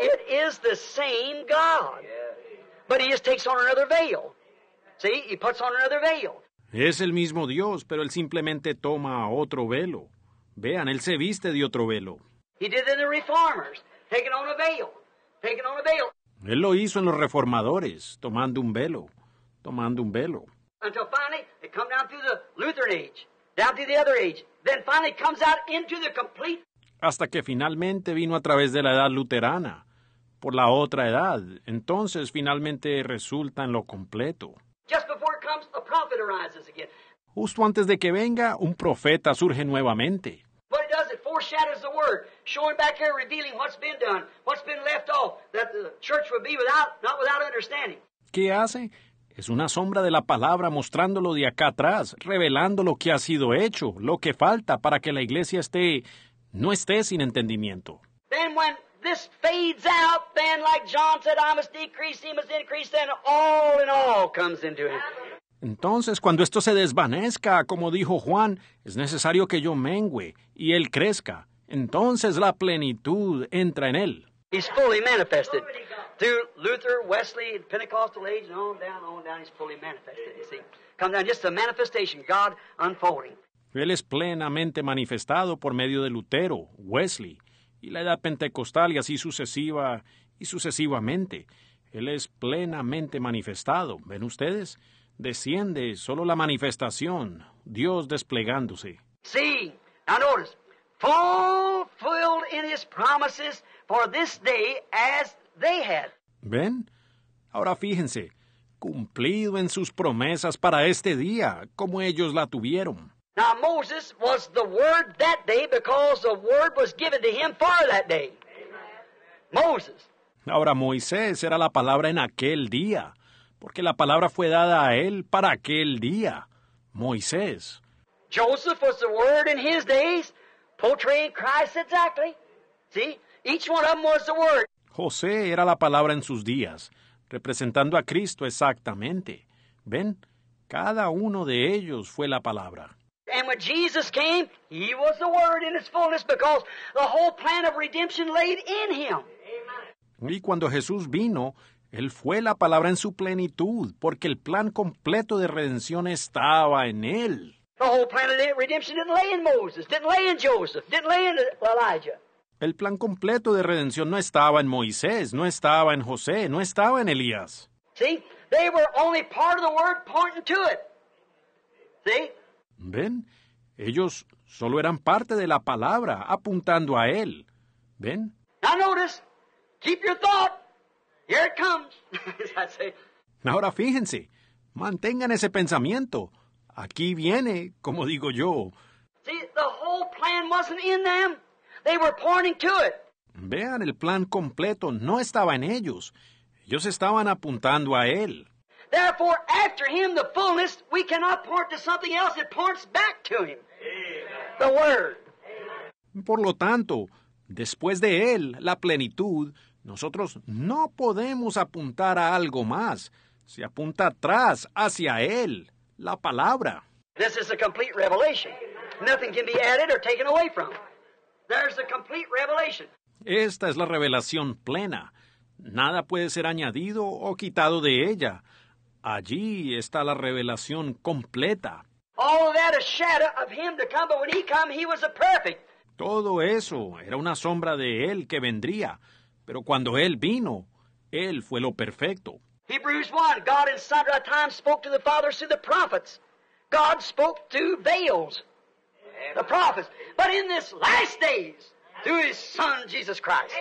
B: It is the same God. But he just takes on another veil. See? He puts on another veil.
A: Es el mismo Dios, pero él simplemente toma otro velo. Vean, él se viste de otro velo.
B: He did in the reformers, taking on a veil, taking on a veil.
A: Él lo hizo en los reformadores, tomando un velo, tomando un velo. hasta que finalmente vino a través de la edad luterana, por la otra edad. Entonces finalmente resulta en lo completo. Justo antes de que venga, un profeta surge nuevamente
B: foreshadows the Word, showing back here, revealing what's been done, what's been left off, that the church would be without, not without understanding.
A: ¿Qué hace? Es una sombra de la palabra mostrándolo de acá atrás, revelando lo que ha sido hecho, lo que falta para que la iglesia esté, no esté sin entendimiento.
B: Then when this fades out, then like John said, I must decrease, he must increase, then all in all comes into it.
A: Entonces, cuando esto se desvanezca, como dijo Juan, es necesario que yo mengüe y él crezca. Entonces la plenitud entra en él. Él es plenamente manifestado por medio de Lutero, Wesley, y la edad pentecostal y así sucesiva y sucesivamente. Él es plenamente manifestado. ¿Ven ustedes? desciende solo la manifestación, Dios desplegándose.
B: Sí, now notice, fulfilled in his promises for this day as they had.
A: ¿Ven? Ahora fíjense, cumplido en sus promesas para este día, como ellos la tuvieron.
B: Now Moses was the word that day because the word was given to him for that day.
A: Moses. Ahora Moisés era la palabra en aquel día, porque la palabra fue dada a él para aquel día, Moisés.
B: Joseph was the word in his days, portraying Christ exactly. See, each one of them was the word.
A: José era la palabra en sus días, representando a Cristo exactamente. ¿Ven? Cada uno de ellos fue la palabra.
B: And when Jesus came, he was the word in its fullness because the whole plan of redemption laid in him.
A: Y cuando Jesús vino, él fue la palabra en su plenitud, porque el plan completo de redención estaba en Él. El plan completo de redención no estaba en Moisés, no estaba en José, no estaba en Elías. ¿Ven? Ellos solo eran parte de la palabra apuntando a él. ¿Ven? Now notice, keep your
B: thought
A: Ahora fíjense, mantengan ese pensamiento. Aquí viene, como digo yo. Vean, el plan completo no estaba en ellos. Ellos estaban apuntando a él. Por lo tanto, después de él, la plenitud, nosotros no podemos apuntar a algo más. Se apunta atrás, hacia Él, la palabra. Esta es la revelación plena. Nada puede ser añadido o quitado de ella. Allí está la revelación completa. Todo eso era una sombra de él que vendría. Pero cuando Él vino, Él fue lo perfecto.
B: God in spoke to the fathers through the prophets. God spoke the prophets. But in last days, through His Son, Jesus Christ.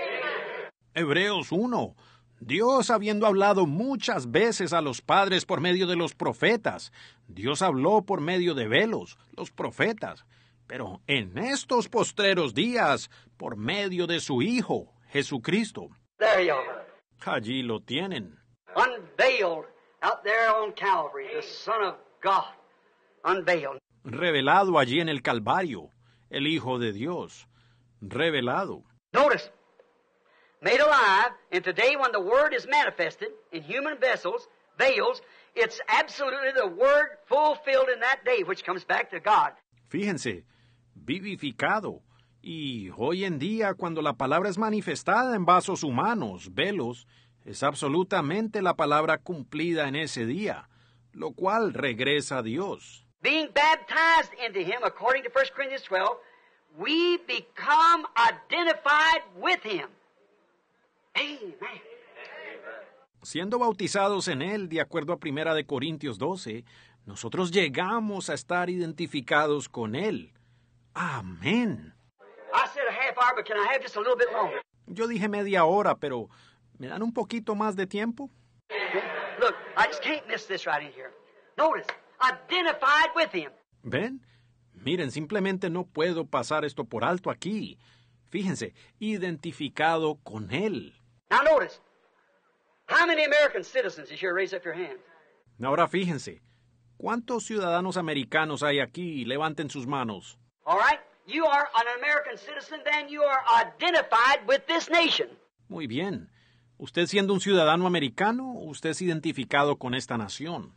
A: Hebreos 1. Dios, habiendo hablado muchas veces a los padres por medio de los profetas, Dios habló por medio de velos, los profetas, pero en estos postreros días, por medio de su Hijo, Jesucristo. There you are. Allí lo tienen.
B: Unveiled out there on Calvary, the Son of God. Unveiled.
A: Revelado allí en el Calvario, el Hijo de Dios. Revelado. Notice, made alive, and
B: today when the Word is manifested in human vessels, veils, it's absolutely the Word fulfilled in that day, which comes back to God.
A: Fíjense, vivificado. Y hoy en día, cuando la palabra es manifestada en vasos humanos, velos, es absolutamente la palabra cumplida en ese día, lo cual regresa a Dios. Siendo bautizados en él, de acuerdo a Primera de Corintios 12, nosotros llegamos a estar identificados con él. Amén. Yo dije media hora, pero ¿me dan un poquito más de tiempo? Ven, miren, simplemente no puedo pasar esto por alto aquí. Fíjense, identificado con él. Ahora fíjense, ¿cuántos ciudadanos americanos hay aquí? Levanten sus manos. All muy bien. Usted siendo un ciudadano americano, usted es identificado con esta nación.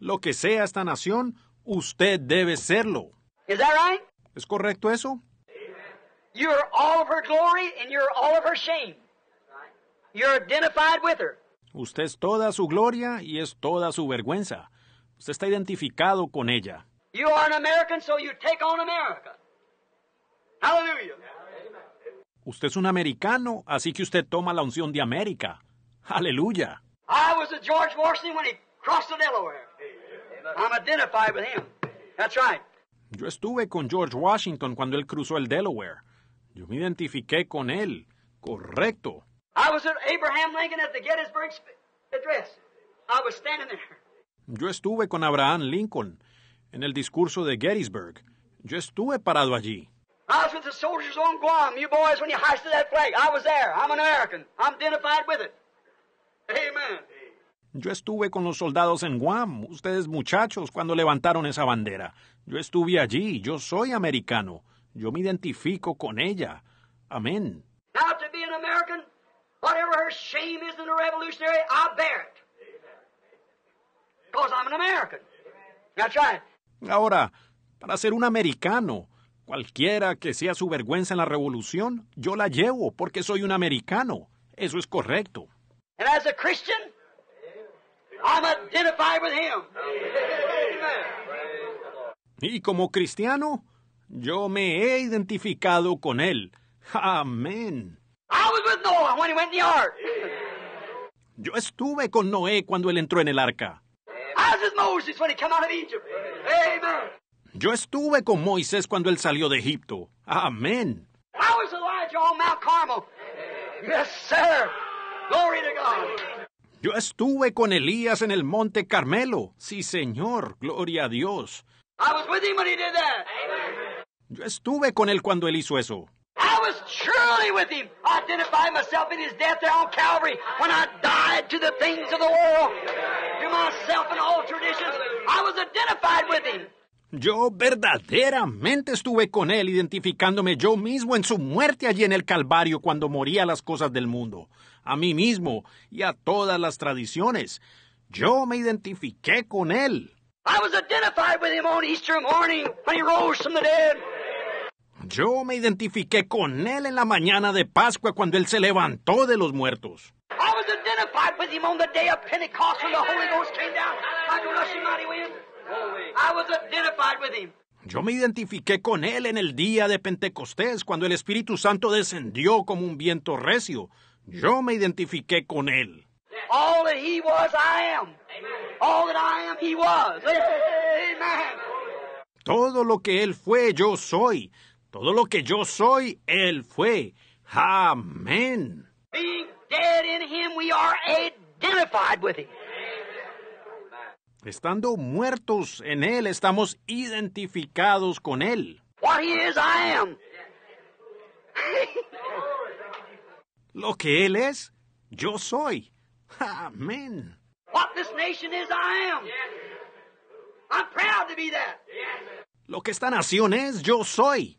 A: Lo que sea esta nación, usted debe serlo. ¿Es correcto eso? Usted es toda su gloria y es toda su vergüenza. Usted está identificado con ella.
B: You are an American, so you take on America. Hallelujah.
A: Usted es un americano, así que usted toma la unción de América. Aleluya.
B: I was a George Washington when he crossed the Delaware. I'm identified with him. That's right.
A: Yo estuve con George Washington cuando él cruzó el Delaware. Yo me identifiqué con él. Correcto.
B: I was at Abraham Lincoln at the Gettysburg address. I was standing there.
A: Yo estuve con Abraham Lincoln en el discurso de Gettysburg. Yo estuve parado allí. Yo estuve con los soldados en Guam, ustedes muchachos, cuando levantaron esa bandera. Yo estuve allí, yo soy americano, yo me identifico con ella. Amén.
B: Now to be an American, whatever her shame is in the revolutionary, I bear it. Because I'm an American.
A: Now try Ahora, para ser un americano, cualquiera que sea su vergüenza en la revolución, yo la llevo porque soy un americano. Eso es correcto. Y como cristiano, yo me he identificado con él. Amén. Yo estuve con Noé cuando él entró en el arca. Yo estuve con Moisés cuando él salió de Egipto. Amén. Yo estuve con Elías en el monte Carmelo. Sí, Señor, gloria a Dios. Yo estuve con él cuando él hizo eso.
B: I was truly with him. I identified myself in his death there on Calvary when I died to the things of the world, to myself and all traditions. I was identified with him.
D: Yo
A: verdaderamente estuve con él, identificándome yo mismo en su muerte allí en el Calvario cuando moría las cosas del mundo, a mí mismo y a todas las tradiciones. Yo me identifiqué con él. I was identified with him on Easter morning
B: when he rose from the dead.
A: Yo me identifiqué con él en la mañana de Pascua cuando él se levantó de los muertos. Yo me identifiqué con él en el día de Pentecostés cuando el Espíritu Santo descendió como un viento recio. Yo me identifiqué con él. Todo lo que Él fue, yo soy. Todo lo que yo soy, Él fue. Amén. Estando muertos en Él, estamos identificados con Él. Lo que Él es, yo soy. Amén. Lo que esta nación es, yo soy.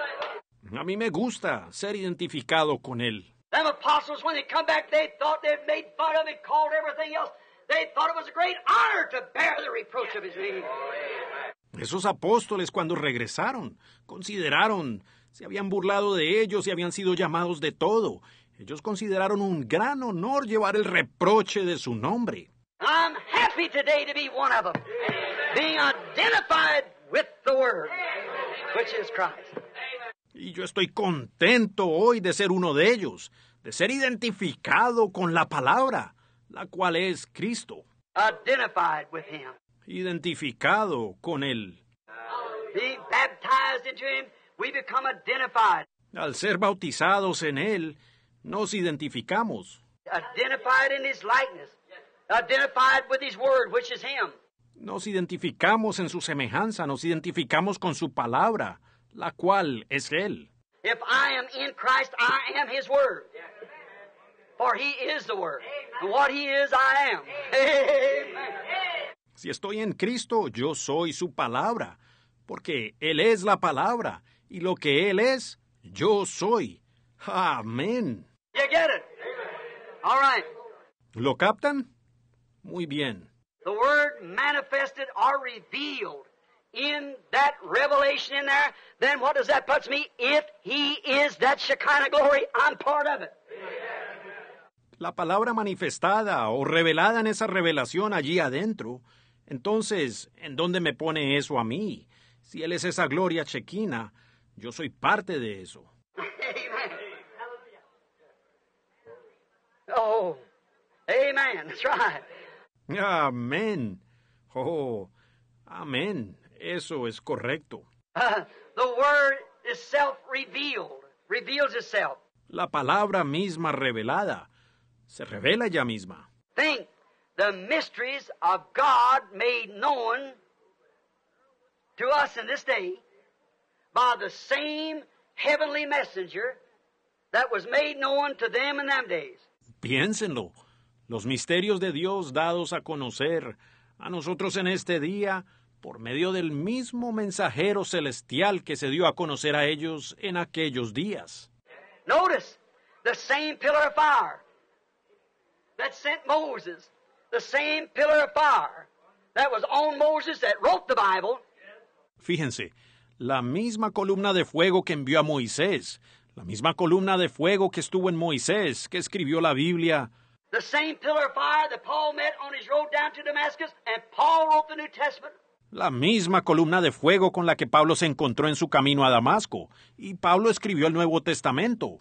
A: A mí me gusta ser identificado con él. Esos apóstoles, cuando regresaron, consideraron, se habían burlado de ellos y habían sido llamados de todo. Ellos consideraron un gran honor llevar el reproche de su nombre.
D: I'm
B: happy today to be one of them, being identified with the Word,
D: which is Christ.
A: Y yo estoy contento hoy de ser uno de ellos, de ser identificado con la palabra, la cual es Cristo. Identificado con él. Al ser bautizados en él, nos identificamos. Nos identificamos en su semejanza, nos identificamos con su palabra, la cual es Él.
B: If I am in Christ, I am His Word. For He is the Word. And what He is, I am.
A: Si estoy en Cristo, yo soy su palabra, porque Él es la palabra, y lo que Él es, yo soy. Amén.
B: You get it? All right.
A: ¿Lo captan? Muy bien.
B: The word manifested or revealed in that revelation in there, then what does that put me? If He is that Shekinah glory, I'm part of it.
A: La palabra manifestada o revelada en esa revelación allí adentro. Entonces, ¿en dónde me pone eso a mí? Si Él es esa gloria chequina, yo soy parte de eso.
B: Oh, amen. That's right.
A: Amén. Oh, amen. Eso es correcto.
B: Ah, the word is self-revealed. Reveals itself.
A: La palabra misma revelada. Se revela ella misma.
B: Think the mysteries of God made known to us in this day by the same heavenly messenger that was made known to them in them days.
A: Piénsenlo. Los misterios de Dios dados a conocer a nosotros en este día por medio del mismo mensajero celestial que se dio a conocer a ellos en aquellos días.
B: Notice the same pillar of fire that sent Moses, the same pillar of
A: fire that was on Moses that wrote the Bible. Fíjense, la misma columna de fuego que envió a Moisés, la misma columna de fuego que estuvo en Moisés, que escribió la Biblia.
B: The same pillar of fire that Paul met on his road down to Damascus, and Paul wrote the New Testament
A: la misma columna de fuego con la que Pablo se encontró en su camino a Damasco, y Pablo escribió el Nuevo Testamento.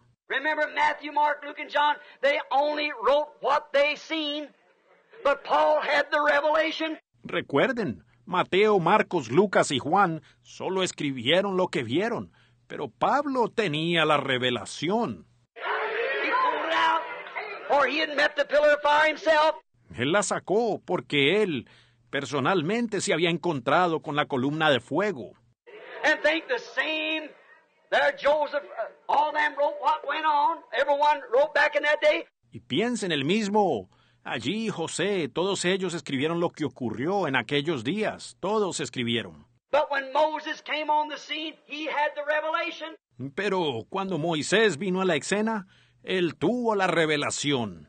A: Recuerden, Mateo, Marcos, Lucas y Juan solo escribieron lo que vieron, pero Pablo tenía la revelación. Él la sacó porque él Personalmente se había encontrado con la columna de fuego. Y piensen el mismo. Allí José, todos ellos escribieron lo que ocurrió en aquellos días, todos escribieron. Pero cuando Moisés vino a la escena, él tuvo la revelación.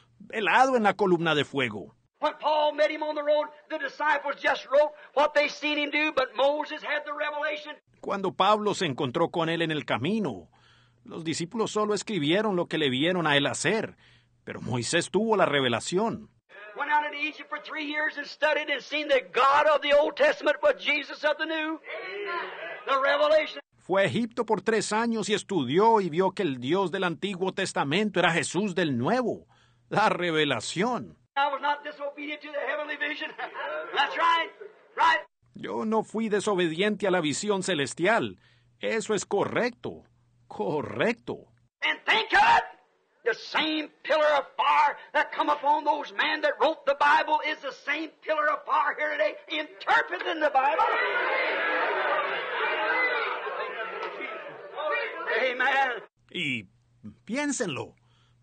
A: helado en la columna de fuego. Cuando Pablo se encontró con él en el camino, los discípulos solo escribieron lo que le vieron a él hacer, pero Moisés tuvo la revelación. Fue a Egipto por tres años y estudió y vio que el Dios del Antiguo Testamento era Jesús del Nuevo la revelación. Yo no fui desobediente a la visión celestial. Eso es correcto. Correcto.
B: The same pillar of fire that come upon those men that wrote the Bible is the same pillar of fire here today interpreting the Bible. Amen.
A: Y piénsenlo.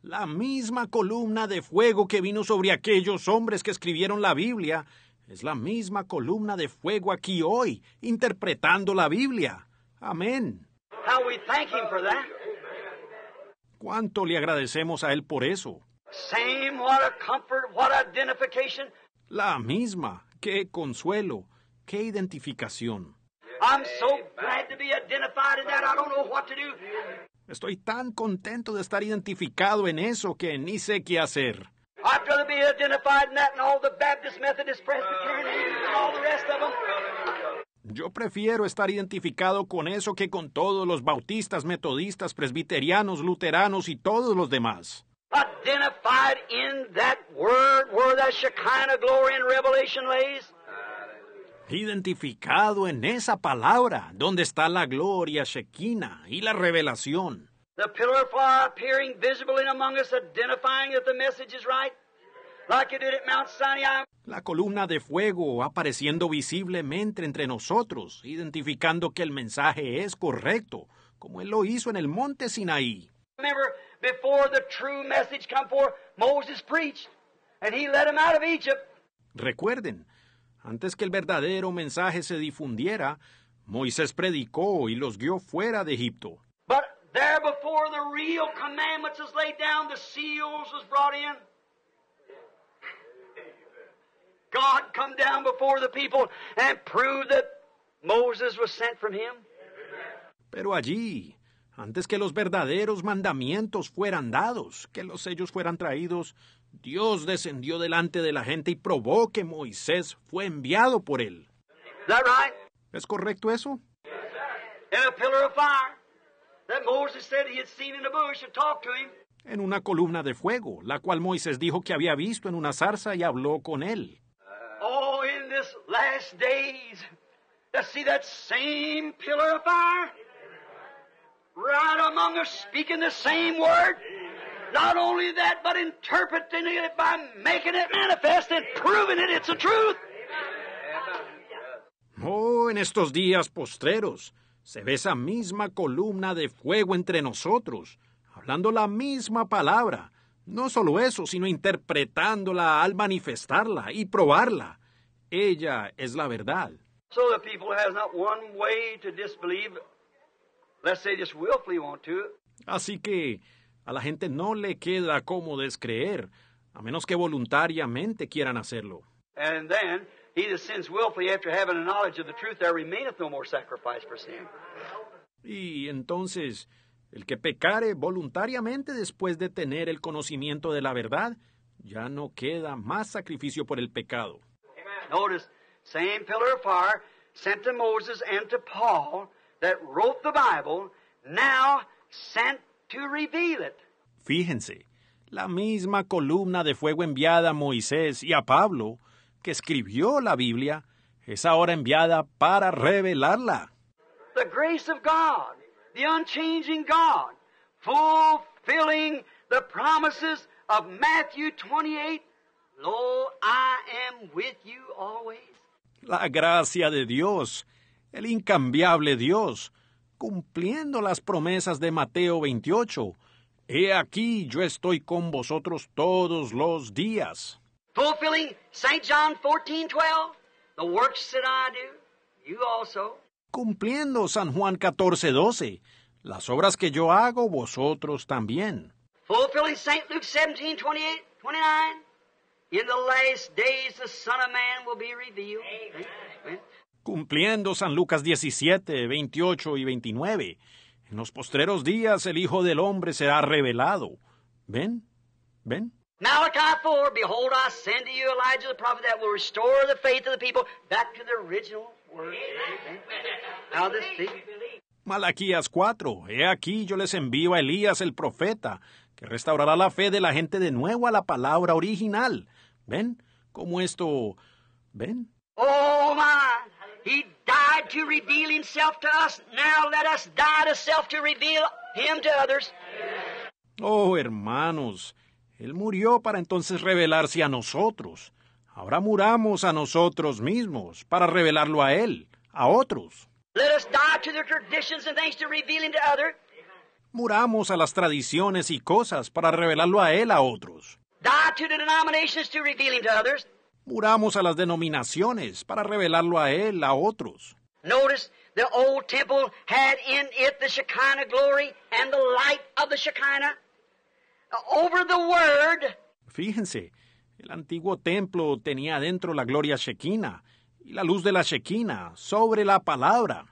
A: La misma columna de fuego que vino sobre aquellos hombres que escribieron la Biblia es la misma columna de fuego aquí hoy, interpretando la Biblia. Amén. ¿Cuánto le agradecemos a Él por eso? La misma, qué consuelo, qué identificación. Estoy tan contento de estar identificado en eso que ni sé qué hacer. Em. Yo prefiero estar identificado con eso que con todos los bautistas, metodistas, presbiterianos, luteranos y todos los demás identificado en esa palabra donde está la gloria shekina... y la revelación. La columna de fuego apareciendo visiblemente entre nosotros, identificando que el mensaje es correcto, como él lo hizo en el monte Sinaí. Recuerden, antes que el verdadero mensaje se difundiera, Moisés predicó y los guió fuera de Egipto. Pero allí, antes que los verdaderos mandamientos fueran dados, que los sellos fueran traídos, Dios descendió delante de la gente y probó que Moisés fue enviado por él. ¿Es correcto eso? En una columna de fuego, la cual Moisés dijo que había visto en una zarza y habló con él.
B: Oh, Right among us speaking the Not only that, but interpreting it by making it manifest and proving it it's the truth.
A: Oh, en estos días postreros se ve esa misma columna de fuego entre nosotros, hablando la misma palabra. No solo eso, sino interpretándola al manifestarla y probarla. Ella es la verdad.
B: So the people has not one way to disbelieve, let's say just willfully want to.
A: Así que a la gente no le queda cómo descreer, a menos que voluntariamente quieran hacerlo. Y entonces, el que pecare voluntariamente después de tener el conocimiento de la verdad, ya no queda más sacrificio por el pecado.
B: Notice, mismo pilar de fire enviado a Moses and to Paul that wrote the Bible, now sent
A: Fíjense, la misma columna de fuego enviada a Moisés y a Pablo, que escribió la Biblia, es ahora enviada para
D: revelarla.
B: unchanging God, fulfilling the promises of Matthew Lo, I am with you always.
A: La gracia de Dios, el incambiable Dios, cumpliendo las promesas de Mateo 28. He aquí, yo estoy con vosotros todos los días.
B: Fulfilling St. John 14, 12, the works that I do, you also.
A: Cumpliendo San Juan 14, 12, las obras que yo hago, vosotros también.
B: Fulfilling St. Luke 17, 28, 29, in the last days the Son of Man will be revealed. Amen. Amen
A: cumpliendo San Lucas 17, 28 y 29. En los postreros días el Hijo del Hombre será revelado. ¿Ven? ¿Ven?
B: Malachi 4, behold, I send to you Elijah the prophet that will restore the faith of the people back to original word.
A: Malaquías 4, he aquí yo les envío a Elías el profeta, que restaurará la fe de la gente de nuevo a la palabra original. ¿Ven? ¿Cómo esto? ¿Ven?
B: Oh, my. He died to reveal himself to us. Now let us die to self to reveal him to others.
A: Oh, hermanos, Él murió para entonces revelarse a nosotros. Ahora muramos a nosotros mismos para revelarlo a Él, a otros.
B: Let us die to the traditions and things to reveal him to others.
A: Muramos a las tradiciones y cosas para revelarlo a Él a otros.
B: Die to the denominations to reveal him to others.
A: Muramos a las denominaciones para revelarlo a él, a otros.
B: Notice the old temple had in it the Shekinah glory and the light of the Shekinah
A: over the word. Fíjense, el antiguo templo tenía dentro la gloria Shekinah y la luz de la Shekinah sobre la palabra.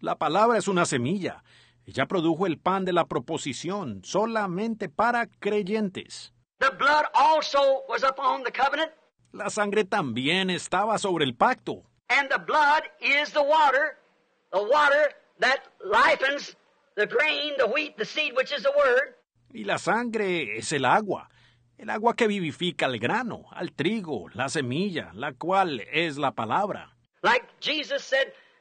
A: La palabra es una semilla ella produjo el pan de la proposición solamente para creyentes. La sangre también estaba sobre el pacto. Y la sangre es el agua, el agua que vivifica al grano, al trigo, la semilla, la cual es la palabra. Like
B: Jesus said,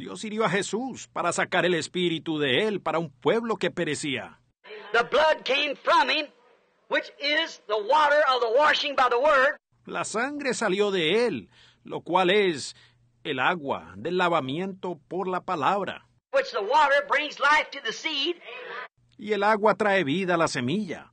A: Dios hirió a Jesús para sacar el espíritu de él para un pueblo que perecía. La sangre salió de él, lo cual es el agua del lavamiento por la palabra. Y el agua trae vida a la semilla.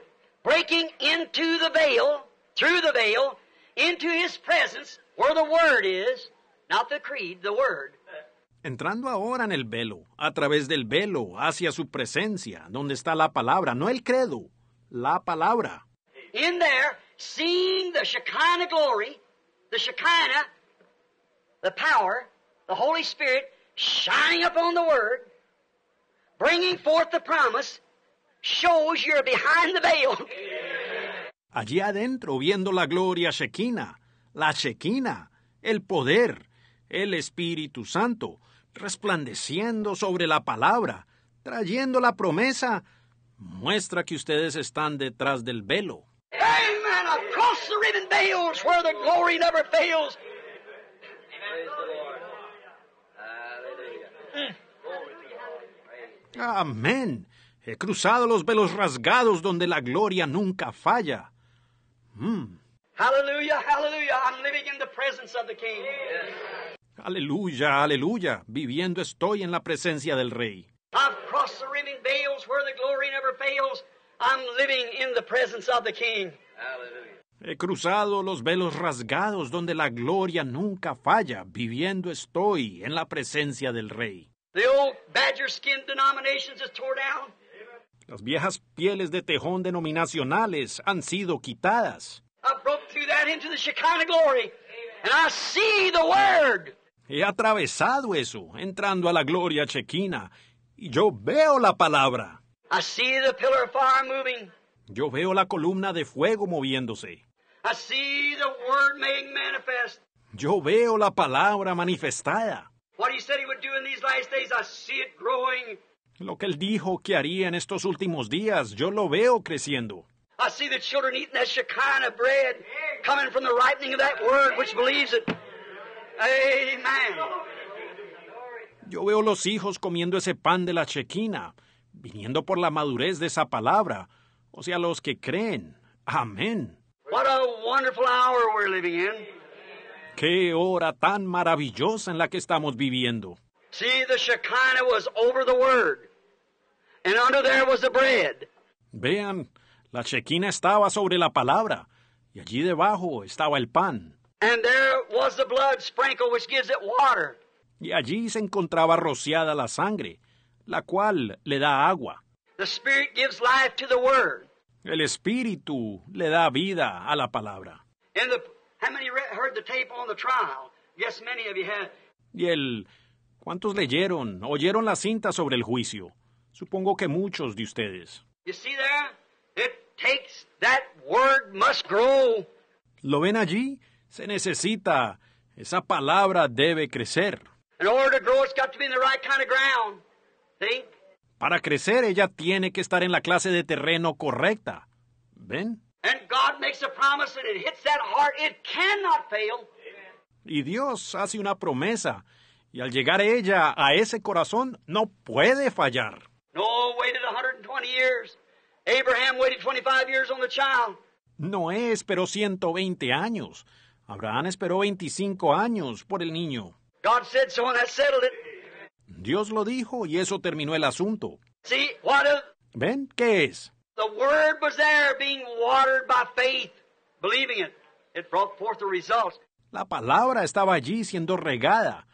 B: breaking into the veil, through the veil, into His presence, where the
A: Word is,
B: not the creed, the Word.
A: Entrando ahora en el velo, a través del velo, hacia su presencia, donde está la palabra, no el credo, la palabra.
B: In there, seeing the Shekinah glory, the Shekinah, the power, the Holy Spirit shining upon the Word, bringing forth the promise,
A: Allí adentro, viendo la gloria shekina, la shekina, el poder, el Espíritu Santo, resplandeciendo sobre la palabra, trayendo la promesa, muestra que ustedes están detrás del velo. Amen. Amén. He cruzado los velos rasgados donde la gloria nunca falla. Mm.
B: Aleluya, aleluya, I'm living in the presence of the King. Yeah.
A: Aleluya, aleluya, viviendo estoy en la presencia del Rey.
B: I've crossed the rending veils where the glory never fails. I'm living in the presence of the King. Aleluya.
A: He cruzado los velos rasgados donde la gloria nunca falla, viviendo estoy en la presencia del Rey.
B: The old badger skin denominations is torn down.
A: Las viejas pieles de tejón denominacionales han sido quitadas. He atravesado eso, entrando a la gloria chequina, y yo veo la palabra. Yo veo la columna de fuego moviéndose. Yo veo la palabra manifestada. Lo que él dijo que haría en estos últimos días, yo lo veo creciendo. Yo veo los hijos comiendo ese pan de la chequina, viniendo por la madurez de esa palabra, o sea, los que creen. Amén. Qué hora tan maravillosa en la que estamos viviendo.
B: the Shekinah was over the word.
A: Vean, la chequina estaba sobre la palabra, y allí debajo estaba el pan. Y allí se encontraba rociada la sangre, la cual le da agua. El Espíritu le da vida a la palabra. Y el, ¿cuántos leyeron, oyeron la cinta sobre el juicio? Supongo que muchos de ustedes. ¿Lo ven allí? Se necesita. Esa palabra debe crecer. Para crecer, ella tiene que estar en la clase de terreno correcta. ¿Ven? Y Dios hace una promesa, y al llegar ella a ese corazón no puede fallar. Noé esperó 120 años. Abraham esperó 25 años por el niño. God said so and that settled it. Dios lo dijo y eso terminó el asunto.
B: See, what a...
A: ¿Ven? ¿Qué es?
B: The word was there being watered by faith, believing it. It brought forth the results.
A: La palabra estaba allí siendo regada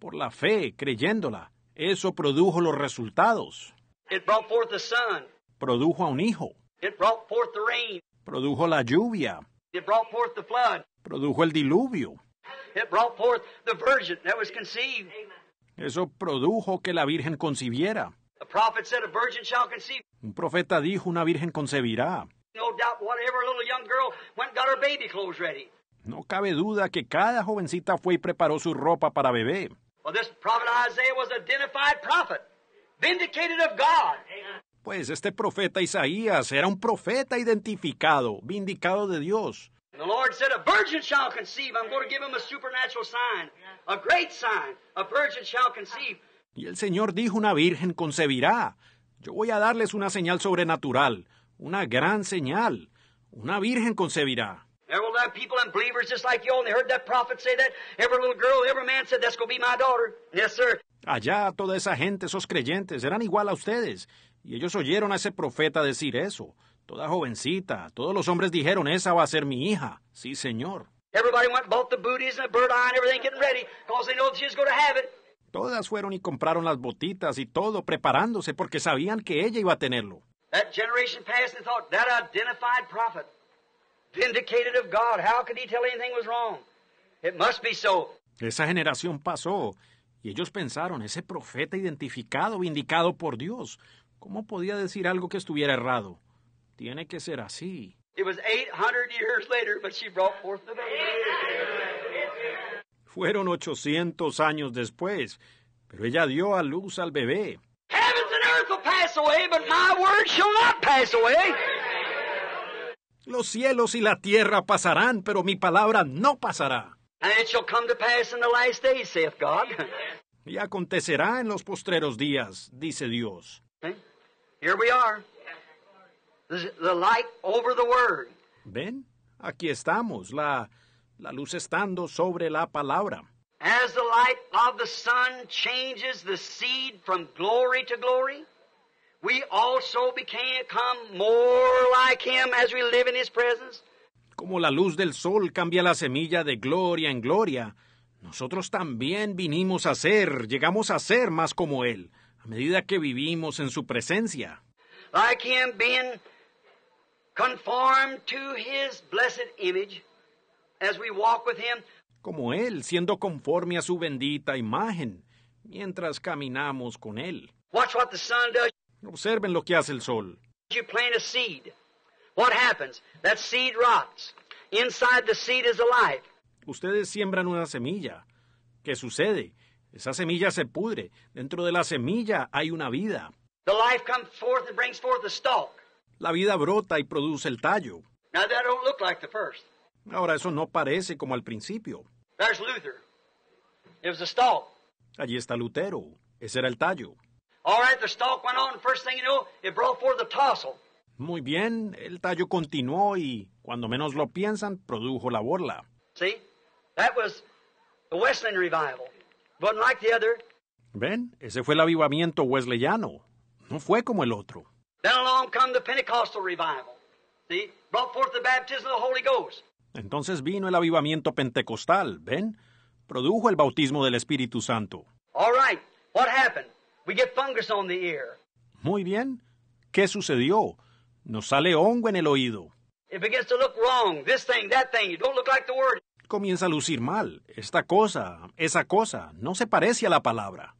A: por la fe, creyéndola. Eso produjo los resultados.
B: It brought forth the sun.
A: Produjo a un hijo.
B: It brought forth the rain.
A: Produjo la lluvia.
B: It brought forth the flood.
A: Produjo el diluvio.
B: It brought forth the virgin that was conceived.
A: Eso produjo que la virgen concibiera.
B: A prophet said a virgin shall conceive.
A: Un profeta dijo una virgen concebirá. No cabe duda que cada jovencita fue y preparó su ropa para bebé.
B: Well, this prophet Isaiah was identified prophet vindicated of God.
A: Pues este profeta Isaías era un profeta identificado, vindicado de Dios.
B: the Lord said, A virgin shall conceive. I'm going to give him a supernatural sign, a great sign. A virgin shall conceive.
A: Y el Señor dijo, Una virgen concebirá. Yo voy a darles una señal sobrenatural, una gran señal. Una virgen concebirá.
B: There will be people and believers just like you, and they heard that prophet say that. Every little girl, every man said, That's going to be my daughter. Yes, sir.
A: Allá toda esa gente, esos creyentes, eran igual a ustedes. Y ellos oyeron a ese profeta decir eso. Toda jovencita, todos los hombres dijeron, esa va a ser mi hija. Sí, señor. Todas fueron y compraron las botitas y todo, preparándose porque sabían que ella iba a tenerlo. Esa generación pasó y ellos pensaron, ese profeta identificado, indicado por Dios, ¿cómo podía decir algo que estuviera errado? Tiene que ser así. Fueron 800 años después, pero ella dio a luz al bebé. Los cielos y la tierra pasarán, pero mi palabra no pasará.
B: And it shall come to pass in the last days, saith God.
A: y acontecerá en los postreros días, dice Dios. Eh? Here we are. The light over the word. Ven, aquí estamos, la, la luz estando sobre la palabra. As the light of the sun changes the seed from glory
B: to glory, we also become more like him as we live in his presence.
A: Como la luz del sol cambia la semilla de gloria en gloria, nosotros también vinimos a ser, llegamos a ser más como Él, a medida que vivimos en su presencia.
B: Like him being conformed to his blessed image as we walk with him.
A: Como Él siendo conforme a su bendita imagen mientras caminamos con Él. Observen lo que hace el sol. What happens? That seed rots. Inside the seed is alive. Ustedes siembran una semilla. ¿Qué sucede? Esa semilla se pudre. Dentro de la semilla hay una vida. The life comes forth and brings forth the stalk. La vida brota y produce el tallo.
B: Now that don't look like the first.
A: Ahora eso no parece como al principio. There's Luther. It was a stalk. Allí está Lutero. Ese era el tallo.
B: All right, the stalk went on. First thing you know, it brought forth the
A: tassel. Muy bien, el tallo continuó y, cuando menos lo piensan, produjo la borla. Ven, ese fue el avivamiento wesleyano. No fue como el otro. Entonces vino el avivamiento pentecostal, ¿ven? Produjo el bautismo del Espíritu Santo. Muy bien. ¿Qué sucedió? Nos sale hongo en el oído. Comienza a lucir mal. Esta cosa, esa cosa, no se parece a la palabra.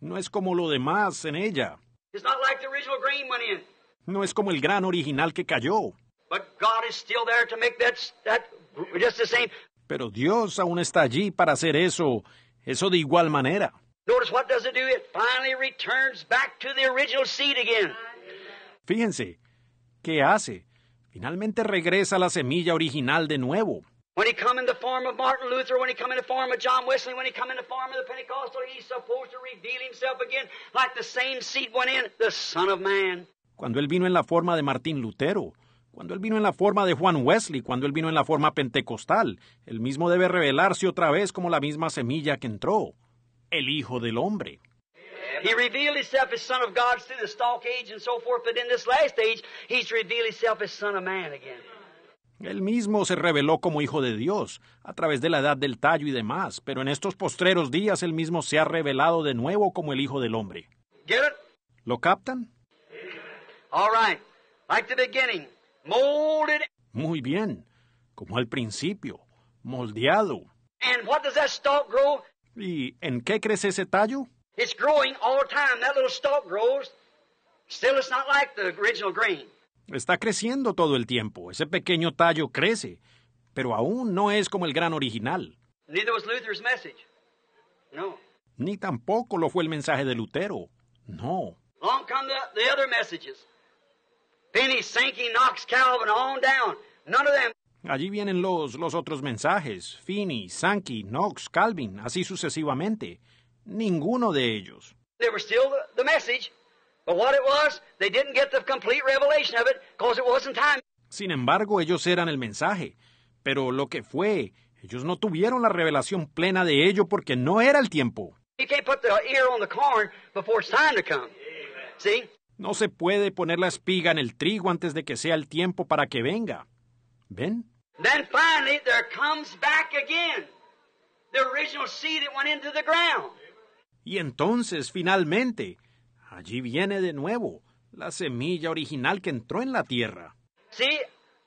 A: No es como lo demás en ella. No es como el gran original que cayó. Pero Dios aún está allí para hacer eso, eso de igual manera. Fíjense, ¿qué hace? Finalmente regresa la semilla original de nuevo. Cuando él vino en la forma de Martín Lutero, cuando él vino en la forma de Juan Wesley, cuando él vino en la forma pentecostal, él mismo debe revelarse otra vez como la misma semilla que entró, el Hijo del Hombre. He Él mismo se reveló como hijo de Dios, a través de la edad del tallo y demás, pero en estos postreros días él mismo se ha revelado de nuevo como el hijo del hombre. ¿Lo captan? Muy bien, como al principio, moldeado. ¿Y en qué crece ese tallo? It's growing all
B: the time. That little stalk grows. Still, it's not like the original grain.
A: Está creciendo todo el tiempo. Ese pequeño tallo crece, pero aún no es como el gran original.
B: Neither was Luther's message.
A: No. Ni tampoco lo fue el mensaje de Lutero. No.
B: Long come the, the other messages. Penny, Sankey,
A: Knox, Calvin, on down. None of them. Allí vienen los, los otros mensajes. Finney, Sankey, Knox, Calvin, así sucesivamente ninguno de ellos.
B: They were still the, message, but what it was, they didn't get the complete revelation of it because it wasn't
A: time. Sin embargo, ellos eran el mensaje, pero lo que fue, ellos no tuvieron la revelación plena de ello porque no era el tiempo.
B: You can't put the ear on the corn before
A: it's time to come. See? No se puede poner la espiga en el trigo antes de que sea el tiempo para que venga. ¿Ven?
B: Then finally there comes back again the original seed that went into the ground.
A: Y entonces, finalmente, allí viene de nuevo la semilla original que entró en la tierra.
B: Sí,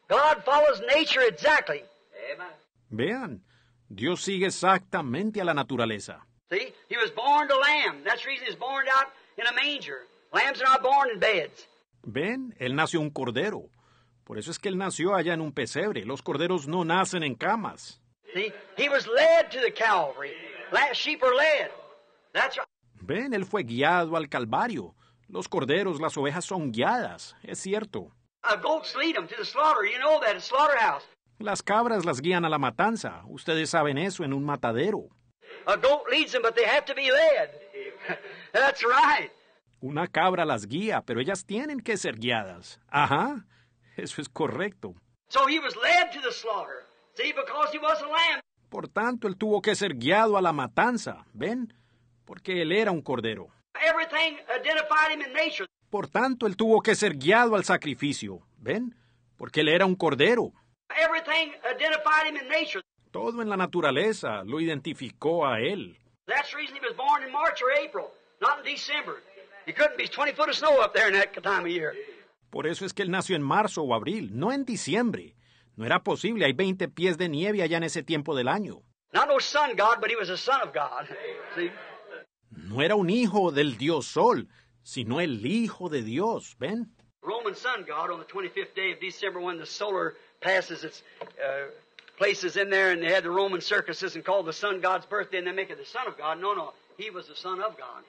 B: God follows nature exactly.
A: Vean, Dios sigue exactamente a la naturaleza. Ven, él nació un cordero. Por eso es que él nació allá en un pesebre. Los corderos no nacen en camas.
B: See, he was led to the Calvary. sheep led.
A: Ven, él fue guiado al Calvario. Los corderos, las ovejas son guiadas, es cierto.
B: Uh, em
A: las cabras las guían a la matanza. Ustedes saben eso en un matadero. Una cabra las guía, pero ellas tienen que ser guiadas. Ajá, eso es correcto. Por tanto, él tuvo que ser guiado a la matanza, ¿ven? porque él era un cordero. Por tanto, él tuvo que ser guiado al sacrificio, ¿ven? Porque él era un cordero. Todo en la naturaleza lo identificó a él. Por eso es que él nació en marzo o abril, no en diciembre. No era posible, hay 20 pies de nieve allá en ese tiempo del año no era un hijo del dios Sol, sino el hijo de Dios, ¿ven?
B: Roman sun god on the 25th day of December when the solar passes its uh, places in there and they had the Roman circuses and called the sun god's birthday and they make it the son of God. No, no, he was the son of God.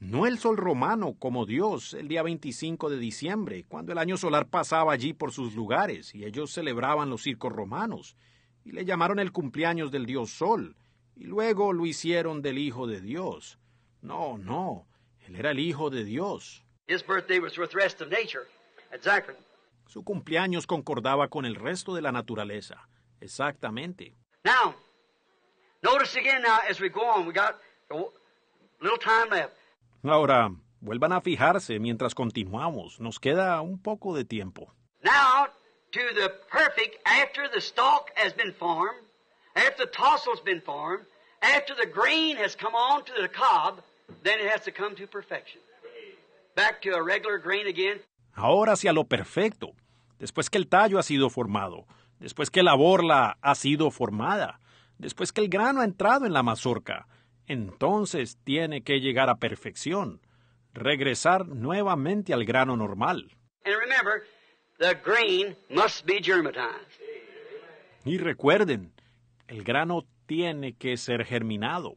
A: No el sol romano como Dios el día 25 de diciembre, cuando el año solar pasaba allí por sus lugares y ellos celebraban los circos romanos y le llamaron el cumpleaños del dios sol y luego lo hicieron del hijo de Dios. No, no. Él era el Hijo de Dios.
B: His was of nature
A: Su cumpleaños concordaba con el resto de la naturaleza. Exactamente. Now,
B: notice again as we go on, we got little time left.
A: Ahora, vuelvan a fijarse mientras continuamos. Nos queda un poco de tiempo.
B: Now, to the perfect after the stalk has been formed, after the tossel's been formed, after the grain has come on to the cob, Then it a
A: Ahora hacia lo perfecto. Después que el tallo ha sido formado, después que la borla ha sido formada, después que el grano ha entrado en la mazorca, entonces tiene que llegar a perfección, regresar nuevamente al grano normal. Y recuerden, el grano tiene que ser germinado.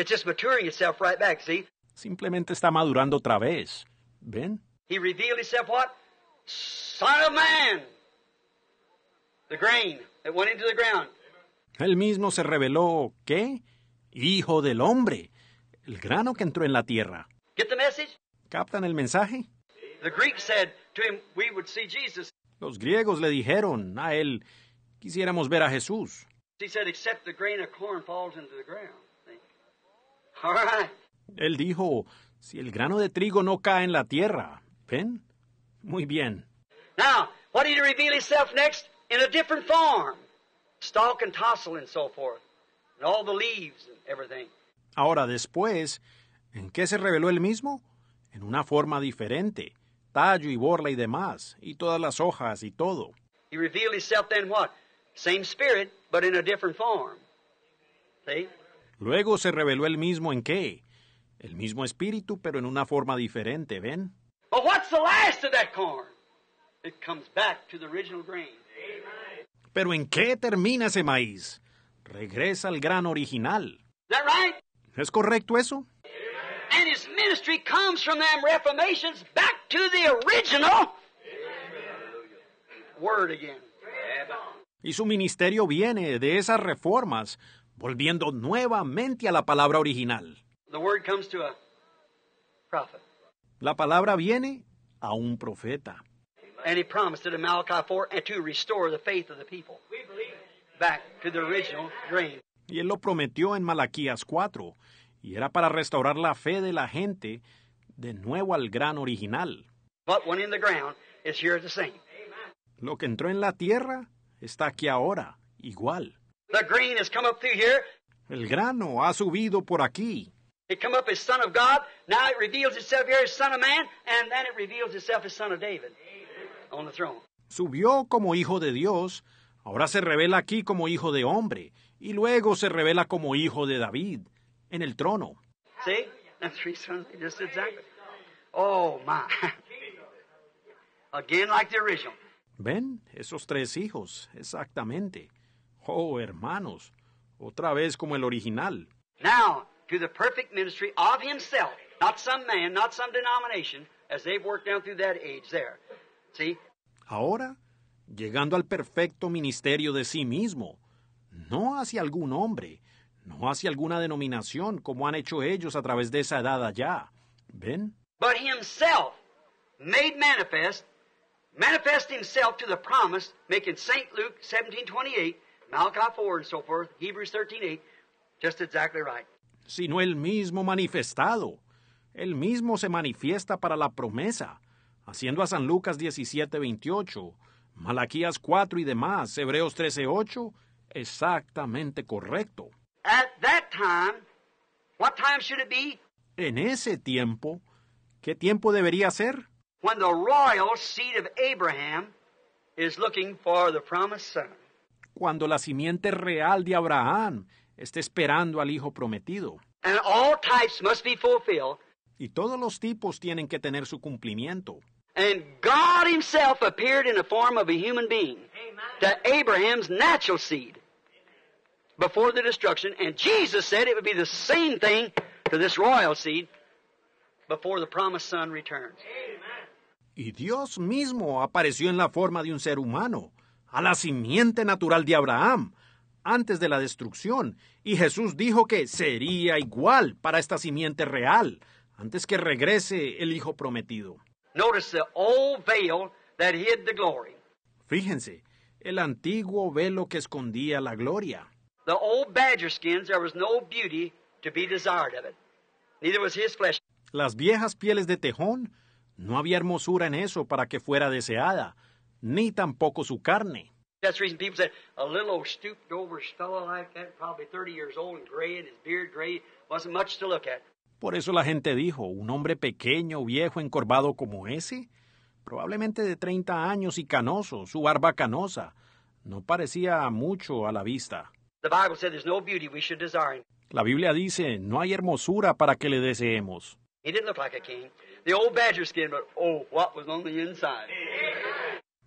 B: It's just maturing itself right back,
A: see? Simplemente está madurando otra vez. ¿Ven?
B: He revealed himself what? Son of man. The grain that went into the ground.
A: Él mismo se reveló, ¿qué? Hijo del hombre, el grano que entró en la tierra. Get the message? ¿Captan el mensaje?
B: The Greek said to him, we would see Jesus.
A: Los griegos le dijeron a él, quisiéramos ver a Jesús.
B: He said, except the grain of corn falls into the ground.
A: Él dijo, si el grano de trigo no cae en la tierra, ¿ven? Muy bien.
B: Now, what did he reveal himself next? In a different form. Stalk and tassel and so forth. And all the leaves and everything.
A: Ahora después, ¿en qué se reveló el mismo? En una forma diferente. Tallo y borla y demás, y todas las hojas y todo.
B: He revealed himself then what? Same spirit, but in a different form. See?
A: Luego se reveló el mismo en qué? El mismo espíritu, pero en una forma diferente, ¿ven? Pero ¿en qué termina ese maíz? Regresa al gran original. ¿Es correcto eso? Y su ministerio viene de esas reformas volviendo nuevamente a la palabra original. La palabra viene a un profeta. Y él lo prometió en Malaquías 4 y era para restaurar la fe de la gente de nuevo al gran original. Lo que entró en la tierra está aquí ahora, igual. The green has come up through here. El grano ha subido por aquí. It come up as Son
B: of God. Now it reveals itself here as Son of Man, and then it reveals itself as Son of David on the throne.
A: Subió como hijo de Dios, ahora se revela aquí como hijo de hombre, y luego se revela como hijo de David en el trono.
B: See, that's three sons, just exactly. Oh my. Again, like the original.
A: Ven, esos tres hijos, exactamente. Oh, hermanos, otra vez como el original.
B: Now, to the perfect ministry of himself, not some man, not some denomination, as they've worked down through that age there.
A: See? Ahora, llegando al perfecto ministerio de sí mismo, no hacia algún hombre, no hacia alguna denominación, como han hecho ellos a través de esa edad allá. ¿Ven?
B: But himself made manifest, manifest himself to the promise, making St. Luke 1728
A: Sino el mismo manifestado. El mismo se manifiesta para la promesa, haciendo a San Lucas 17.28, Malaquías 4 y demás, Hebreos 13.8, exactamente correcto.
B: At that time, what time should it be?
A: En ese tiempo, ¿qué tiempo debería ser?
B: When the royal seed of Abraham is looking for the promised son
A: cuando la simiente real de Abraham esté esperando al Hijo prometido. Y todos los tipos tienen que tener su cumplimiento. And God himself
B: appeared in the form of a human being to Abraham's natural seed before the destruction, and Jesus said it would be the same thing to this royal seed before the promised son returns.
A: Y Dios mismo apareció en la forma de un ser humano a la simiente natural de Abraham, antes de la destrucción, y Jesús dijo que sería igual para esta simiente real, antes que regrese el Hijo prometido. Fíjense, el antiguo velo que escondía la gloria. Las viejas pieles de tejón, no había hermosura en eso para que fuera deseada ni tampoco su carne.
B: That's the reason people say a little old stooped over fellow like that, probably 30 years old and gray and his beard gray, wasn't much to look at.
A: Por eso la gente dijo, un hombre pequeño, viejo, encorvado como ese, probablemente de 30 años y canoso, su barba canosa, no parecía mucho a la vista.
B: The Bible said there's no beauty we should desire.
A: La Biblia dice, no hay hermosura para que le deseemos.
B: He didn't look like a king. The old badger skin, but oh, what was on the inside.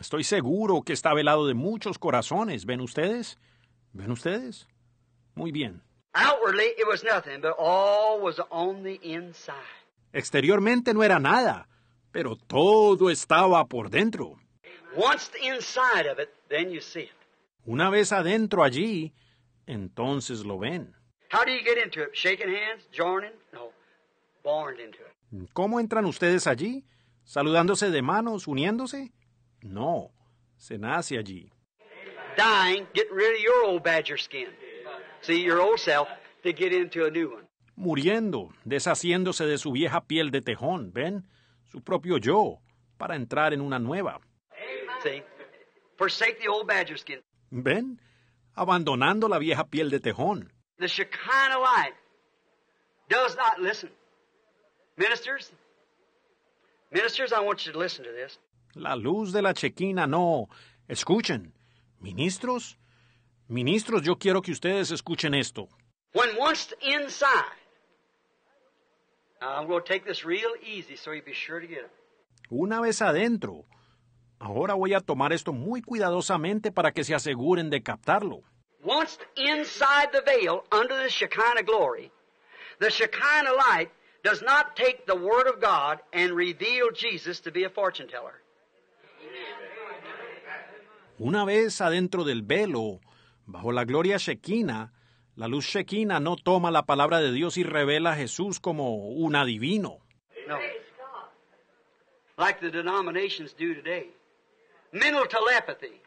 A: Estoy seguro que está velado de muchos corazones. ¿Ven ustedes? ¿Ven ustedes? Muy bien. Exteriormente no era nada, pero todo estaba por dentro. Una vez adentro allí, entonces lo ven. ¿Cómo entran ustedes allí? ¿Saludándose de manos, uniéndose? No, se nace allí. Dying, getting rid of your old
B: badger skin. See your old self to get into a new one.
A: Muriendo, deshaciéndose de su vieja piel de tejón, ven, su propio yo, para entrar en una nueva.
B: See, forsake the old badger skin.
A: Ven, abandonando la vieja piel de tejón.
B: The Shekinah light does not listen. Ministers, ministers, I want you to listen to this.
A: La luz de la chequina no. Escuchen, ministros, ministros, yo quiero que ustedes escuchen esto.
B: When once inside, I'm going take this real easy so you be sure to get it.
A: Una vez adentro, ahora voy a tomar esto muy cuidadosamente para que se aseguren de captarlo.
B: Once inside the veil, under the Shekinah glory, the Shekinah light does not take the Word of God and reveal Jesus to be a fortune teller.
A: Una vez adentro del velo, bajo la gloria Shekina, la luz Shekina no toma la palabra de Dios y revela a Jesús como un adivino.
C: No.
B: Like the denominations do today. Mental telepathy,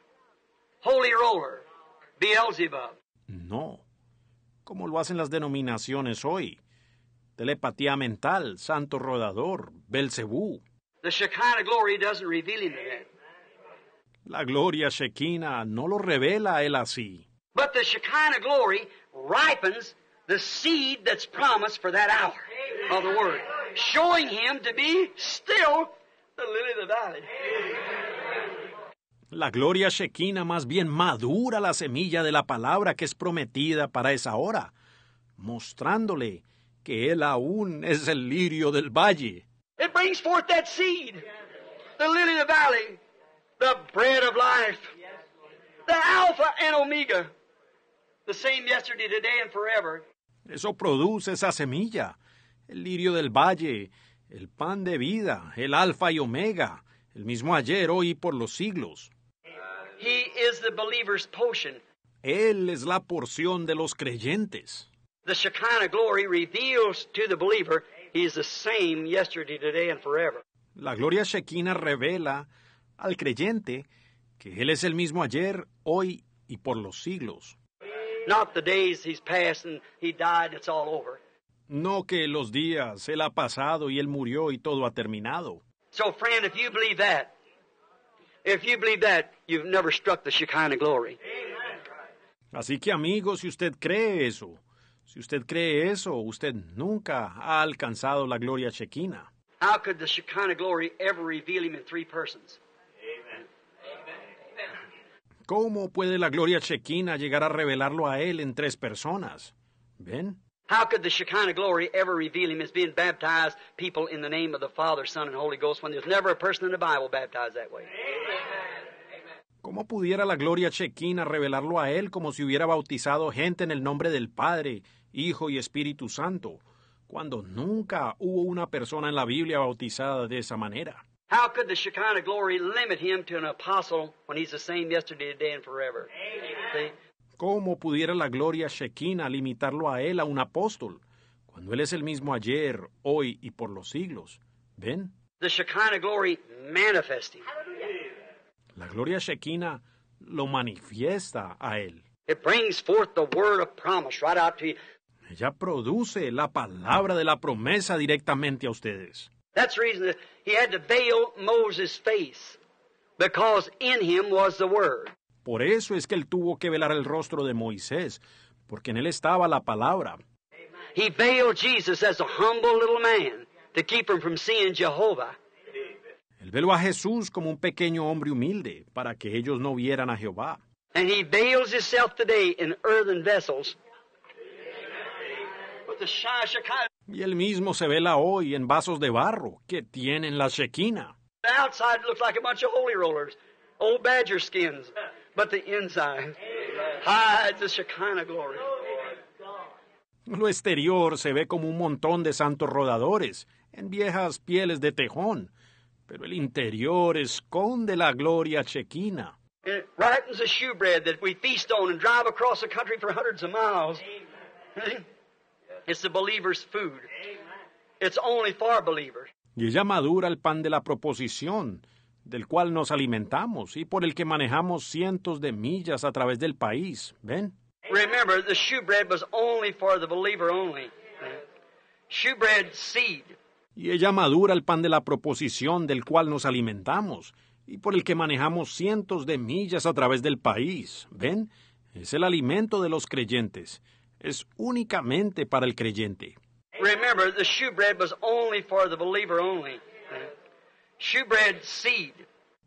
B: holy roller, No.
A: Como lo hacen las denominaciones hoy. Telepatía mental, santo rodador, Belcebú.
B: The glory doesn't reveal him
A: la gloria Shekinah no lo revela él así.
B: But the Shekinah glory ripens the seed that's promised for that hour of the word, showing him to be still the lily of the valley.
A: La gloria Shekinah más bien madura la semilla de la palabra que es prometida para esa hora, mostrándole que él aún es el lirio del valle.
B: It brings forth that seed, the lily of the valley, the bread of life, the Alpha and Omega, the same yesterday, today and forever.
A: Eso produce esa semilla, el lirio del valle, el pan de vida, el Alfa y Omega, el mismo ayer, hoy y por los siglos.
B: He is the believer's portion.
A: Él es la porción de los creyentes.
B: The Shekinah glory reveals to the believer he is the same yesterday, today and forever.
A: La gloria Shekinah revela al creyente que Él es el mismo ayer, hoy y por los siglos. No que los días Él ha pasado y Él murió y todo ha terminado. Así que amigo, si usted cree eso, si usted cree eso, usted nunca ha alcanzado la gloria chequina.
B: How could the glory ever reveal in
A: ¿Cómo puede la gloria chequina llegar a revelarlo a él en tres personas? ¿Ven?
B: How could the glory ever reveal him as being baptized people in the name of the Father, Son, and Holy Ghost when there's never a person in the Bible baptized that way?
A: ¿Cómo pudiera la gloria chequina revelarlo a él como si hubiera bautizado gente en el nombre del Padre, Hijo y Espíritu Santo, cuando nunca hubo una persona en la Biblia bautizada de esa manera?
B: How could the Shekinah glory limit him to an apostle when he's the same yesterday, today, and forever? See?
A: ¿Cómo pudiera la gloria Shekinah limitarlo a él, a un apóstol, cuando él es el mismo ayer, hoy y por los siglos? ¿Ven?
B: The Shekinah glory manifesting.
A: La gloria Shekinah lo manifiesta a él. It brings forth the word of promise right out to you. Ella produce la palabra de la promesa directamente a ustedes.
B: That's the reason that he had to veil Moses' face, because in
A: him was the word. Por eso es que él tuvo que velar el rostro de Moisés, porque en él estaba la palabra. He veiled Jesus as a humble little man to
B: keep him from seeing Jehovah.
A: Él veló a Jesús como un pequeño hombre humilde para que ellos no vieran a Jehová.
B: And he veils himself today in earthen vessels
A: y el mismo se vela hoy en vasos de barro que tienen la chequina. Lo exterior se ve como un montón de santos rodadores en viejas pieles de tejón, pero el interior esconde la gloria chequina. Y ella madura el pan de la proposición, del cual nos alimentamos y por el que manejamos cientos de millas a través del país. ¿Ven?
B: Remember, the was only for the believer only. seed.
A: Y ella madura el pan de la proposición del cual nos alimentamos y por el que manejamos cientos de millas a través del país. ¿Ven? Es el alimento de los creyentes es únicamente para el creyente.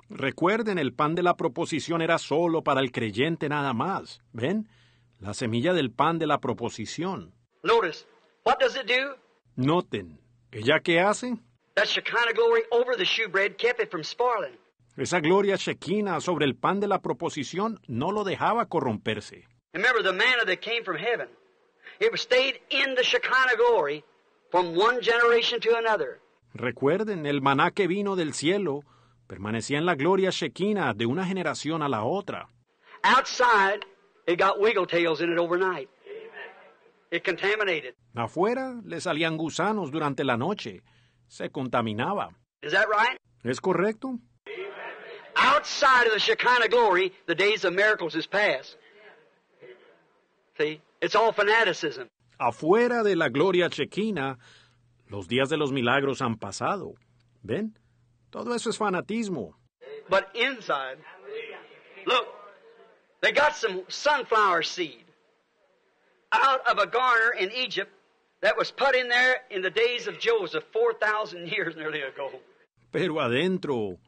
A: Recuerden, el pan de la proposición era solo para el creyente nada más. ¿Ven? La semilla del pan de la proposición. what does Noten, ¿ella qué hace? Esa gloria shekina sobre el pan de la proposición no lo dejaba corromperse. It stayed in the Shekinah glory from one generation to another. Recuerden, el maná que vino del cielo permanecía en la gloria Shekinah de una generación a la otra.
B: Outside, it got wiggle tails in it overnight. It contaminated.
A: Afuera le salían gusanos durante la noche. Se contaminaba. Is that right? ¿Es correcto? Outside of the
B: Shekinah glory, the days of miracles is past. See?
A: Afuera de la gloria chequina, los días de los milagros han pasado. ¿Ven? Todo eso es fanatismo. But inside,
B: look, they got some sunflower seed out of a garner in Egypt that was put in there in the days of Joseph nearly ago.
A: Pero adentro,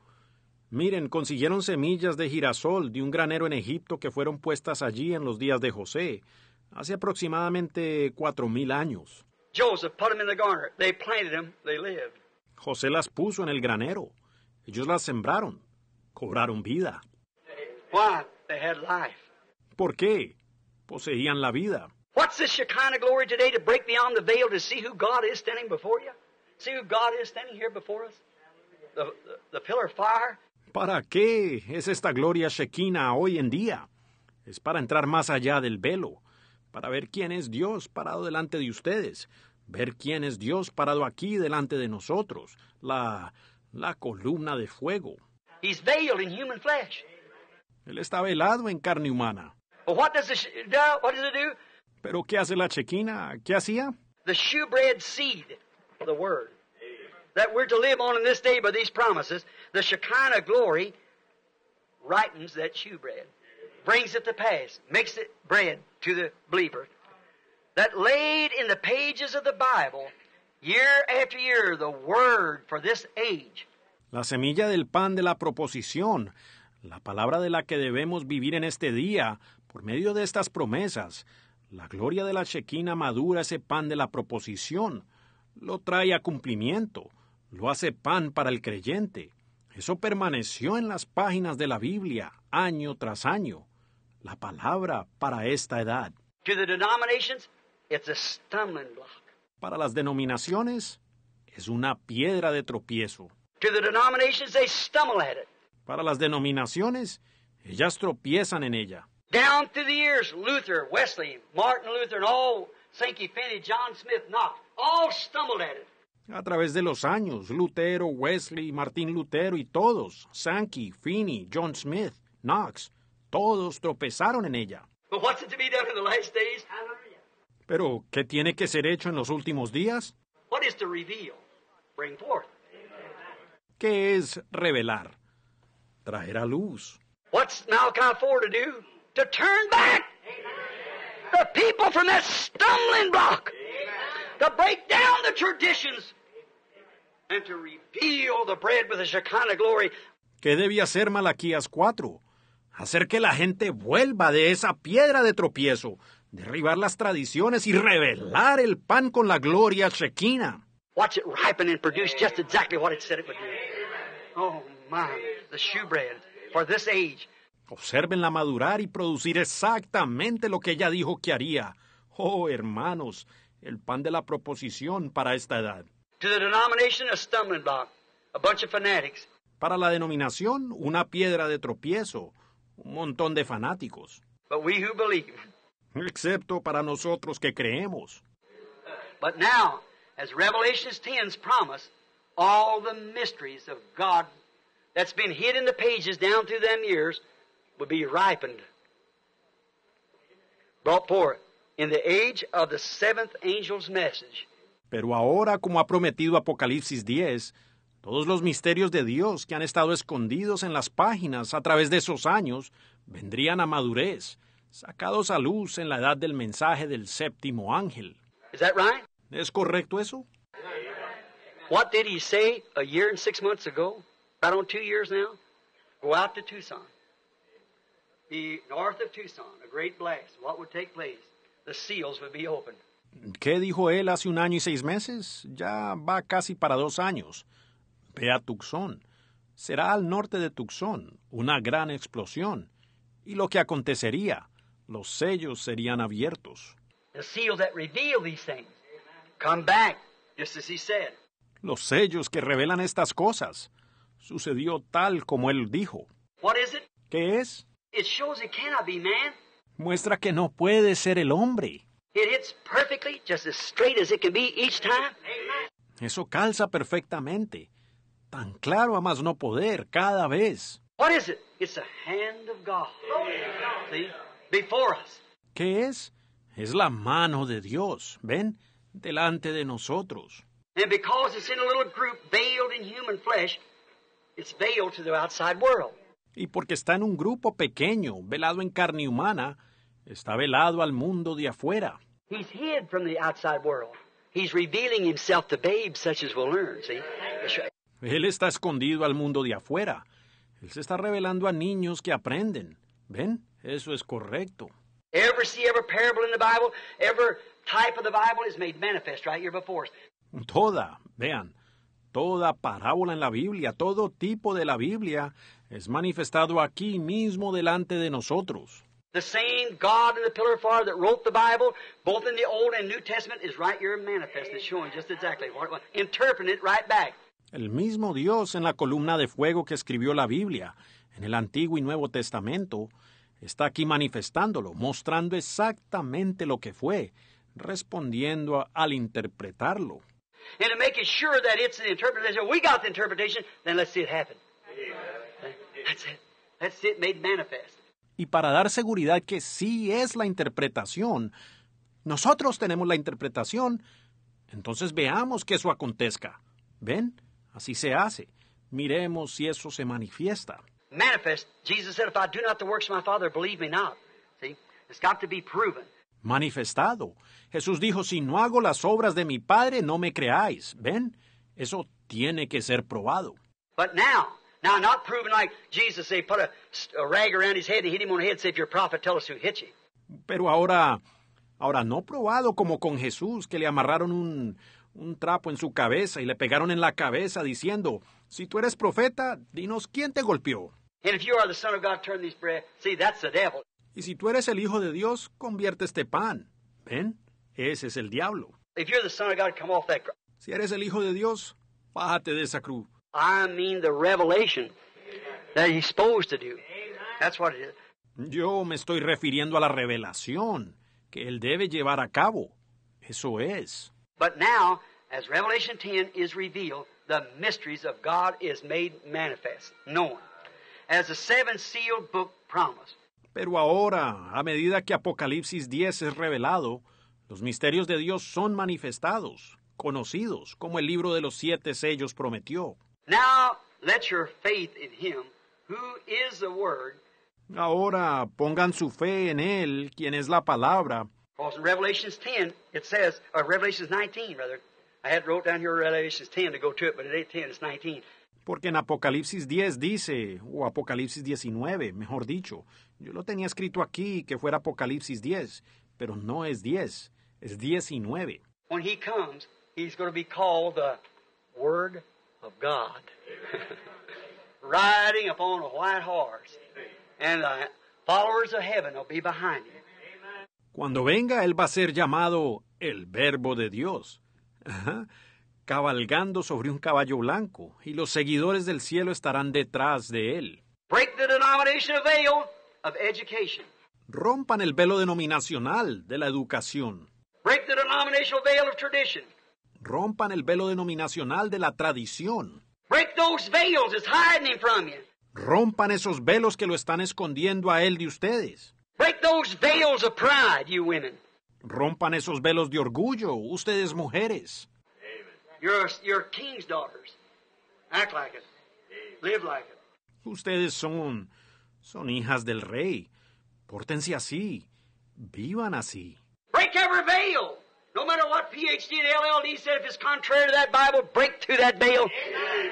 A: miren, consiguieron semillas de girasol de un granero en Egipto que fueron puestas allí en los días de José hace aproximadamente 4.000 años.
B: Em em.
A: José las puso en el granero. Ellos las sembraron. Cobraron vida. ¿Por qué? Poseían la vida.
B: What's the Shekinah glory today to break beyond the veil to see who God is standing before you? See who God is standing here before us? The, the, the pillar of fire?
A: ¿Para qué es esta gloria Shekinah hoy en día? Es para entrar más allá del velo, para ver quién es Dios parado delante de ustedes, ver quién es Dios parado aquí delante de nosotros, la, la columna de fuego. Él está velado en carne humana. Pero ¿qué hace la chequina? ¿Qué hacía?
B: The shewbread seed, the word that we're to live on in this day by these promises, the Shekinah glory rightens that shewbread, brings it to pass, makes it bread.
A: La semilla del pan de la proposición, la palabra de la que debemos vivir en este día por medio de estas promesas. La gloria de la chequina madura ese pan de la proposición, lo trae a cumplimiento, lo hace pan para el creyente. Eso permaneció en las páginas de la Biblia año tras año la palabra para esta edad. Para las denominaciones, es una piedra de tropiezo. Para las denominaciones, ellas tropiezan en ella. A través de los años, Lutero, Wesley, Martín Lutero y todos, Sankey, Finney, John Smith, Knox, todos tropezaron en ella. Pero, ¿qué tiene que ser hecho en los últimos días? ¿Qué es revelar? Traer a luz.
B: What's Malachi 4 to do? To turn back the people from that stumbling block, to break down the traditions, and to
A: reveal the bread with the Shekinah glory. ¿Qué debía hacer Malaquías 4? hacer que la gente vuelva de esa piedra de tropiezo, derribar las tradiciones y revelar el pan con la gloria chequina. Watch it madurar y producir exactamente lo que ella dijo que haría. Oh, hermanos, el pan de la proposición para esta edad. Para la denominación, una piedra de tropiezo, un montón de fanáticos.
B: But we who believe.
A: Excepto para nosotros que creemos.
B: But now, as Revelation 10's promise, all the mysteries of God that's been hid in the pages down through them years would be ripened, brought forth in the
A: age of the seventh angel's message. Pero ahora, como ha prometido Apocalipsis 10, todos los misterios de Dios que han estado escondidos en las páginas a través de esos años vendrían a madurez, sacados a luz en la edad del mensaje del séptimo ángel. ¿Es correcto eso? ¿Qué dijo él hace un año y seis meses? Ya va casi para dos años. Ve a Tucson. Será al norte de Tucson una gran explosión. Y lo que acontecería, los sellos serían abiertos. Los sellos que revelan estas cosas. Sucedió tal como él dijo. ¿Qué es? Muestra que no puede ser el hombre. Eso calza perfectamente, Tan claro a más no poder, cada vez. ¿Qué es? Es la mano de Dios, ven, delante de nosotros. Y porque está en un grupo pequeño, velado en carne humana, está velado al mundo de afuera.
B: He's hid from the outside world. He's revealing himself to babes such as learn,
A: él está escondido al mundo de afuera. Él se está revelando a niños que aprenden. ¿Ven? Eso es correcto. Toda, vean, toda parábola en la Biblia, todo tipo de la Biblia es manifestado aquí mismo delante de nosotros.
B: The same God in the pillar of fire that wrote the Bible, both in the Old and New Testament, is right here manifest. It's showing just exactly what was. it right back.
A: El mismo Dios en la columna de fuego que escribió la Biblia, en el Antiguo y Nuevo Testamento, está aquí manifestándolo, mostrando exactamente lo que fue, respondiendo al interpretarlo.
B: And
A: Y para dar seguridad que sí es la interpretación, nosotros tenemos la interpretación, entonces veamos que eso acontezca. ¿Ven? Así se hace. Miremos si eso se manifiesta.
B: Manifest, Jesus said, if I do not the works of my Father, believe me not. See, it's got to be proven.
A: Manifestado. Jesús dijo, si no hago las obras de mi Padre, no me creáis. ¿Ven? Eso tiene que ser probado.
B: But now, now not proven like Jesus, they
A: put a, a
B: rag around his head and hit him on the head and said, if you're a prophet, tell us who hit you.
A: Pero ahora, ahora no probado como con Jesús, que le amarraron un, un trapo en su cabeza y le pegaron en la cabeza diciendo, si tú eres profeta, dinos quién te golpeó. Y si tú eres el Hijo de Dios, convierte este pan. ¿Ven? Ese es el diablo. Si eres el Hijo de Dios, bájate de esa cruz. Yo me estoy refiriendo a la revelación que él debe llevar a cabo. Eso es.
B: But now, as Revelation 10 is revealed, the mysteries of God is made manifest, known, as the seven sealed book
A: promised. Pero ahora, a medida que Apocalipsis 10 es revelado, los misterios de Dios son manifestados, conocidos, como el libro de los siete sellos prometió.
B: Now, let your faith in him, who is the word.
A: Ahora pongan su fe en Él, quien es la palabra,
B: Because in Revelations 10, it says, or uh, Revelations 19, rather. I had wrote down here Revelations 10 to go to it, but it ain't 10, it's 19.
A: Porque en Apocalipsis 10 dice, o Apocalipsis 19, mejor dicho. Yo lo tenía escrito aquí que fuera Apocalipsis 10, pero no es 10, es 19.
B: When he comes, he's going to be called the Word of God. Riding upon a white horse. And the followers of heaven will be behind him.
A: Cuando venga, Él va a ser llamado el Verbo de Dios, cabalgando sobre un caballo blanco, y los seguidores del cielo estarán detrás de Él. Rompan el velo denominacional de la educación. Rompan el velo denominacional de la tradición. Rompan esos velos que lo están escondiendo a él de ustedes. Break those veils of pride, you women. Rompan esos velos de orgullo, ustedes mujeres.
B: You're, you're king's daughters. Act like it. Live like it.
A: Ustedes son, son hijas del rey. Pórtense así. Vivan así.
B: Break every veil. No matter what PhD and LLD said, if it's contrary to that Bible, break through that veil. Amen.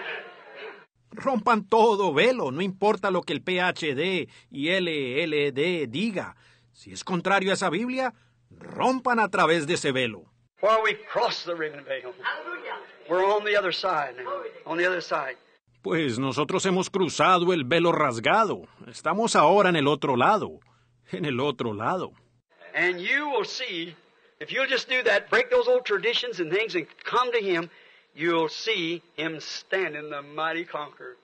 A: Rompan todo velo, no importa lo que el PhD y LLD diga. Si es contrario a esa Biblia, rompan a través de ese velo. Pues nosotros hemos cruzado el velo rasgado. Estamos ahora en el otro lado. En el otro lado.
B: And you will see, if you'll just do that, break those old traditions and things and come you'll see him standing the mighty conqueror.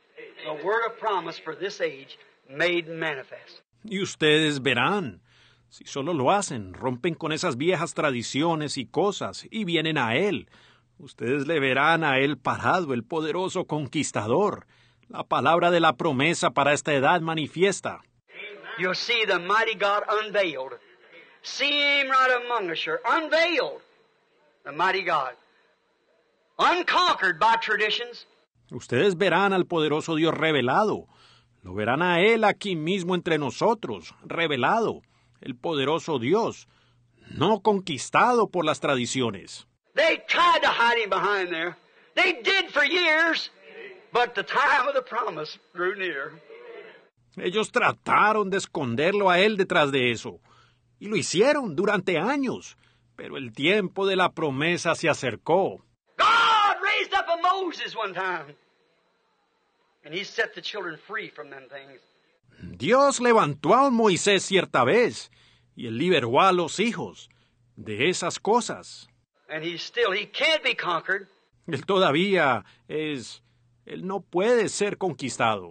B: The word of promise for this age made manifest.
A: Y ustedes verán. Si solo lo hacen, rompen con esas viejas tradiciones y cosas y vienen a Él. Ustedes le verán a Él parado, el poderoso conquistador. La palabra de la promesa para esta edad manifiesta.
B: You'll see the mighty God unveiled. See Him right among us, Unveiled. The mighty God.
A: Ustedes verán al poderoso Dios revelado. Lo verán a Él aquí mismo entre nosotros, revelado, el poderoso Dios, no conquistado por las tradiciones. Ellos trataron de esconderlo a él detrás de eso, y lo hicieron durante años, pero el tiempo de la promesa se acercó. Dios levantó a Moisés cierta vez y él liberó a los hijos de esas cosas. And Él todavía es él no puede ser conquistado.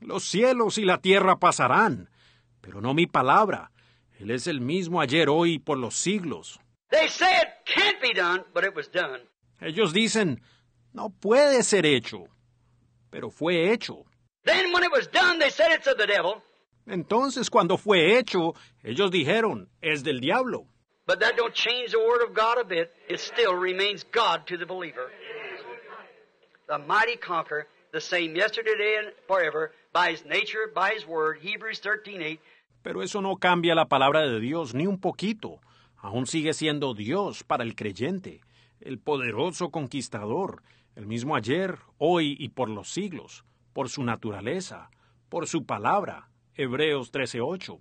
A: Los cielos y la tierra pasarán, pero no mi palabra. Él es el mismo ayer, hoy, y por los siglos
B: they it it can't be done done. but was
A: Ellos dicen, no puede ser hecho, pero fue hecho. Entonces cuando fue hecho, ellos dijeron, es del diablo. But that don't change the word of God a
B: bit. It still remains God to the believer. The mighty conqueror, the same yesterday, today, and forever, by his nature, by his word, Hebrews
A: 13:8. Pero eso no cambia la palabra de Dios ni un poquito aún sigue siendo Dios para el creyente, el poderoso conquistador, el mismo ayer, hoy y por los siglos, por su naturaleza, por su palabra. Hebreos 13:8.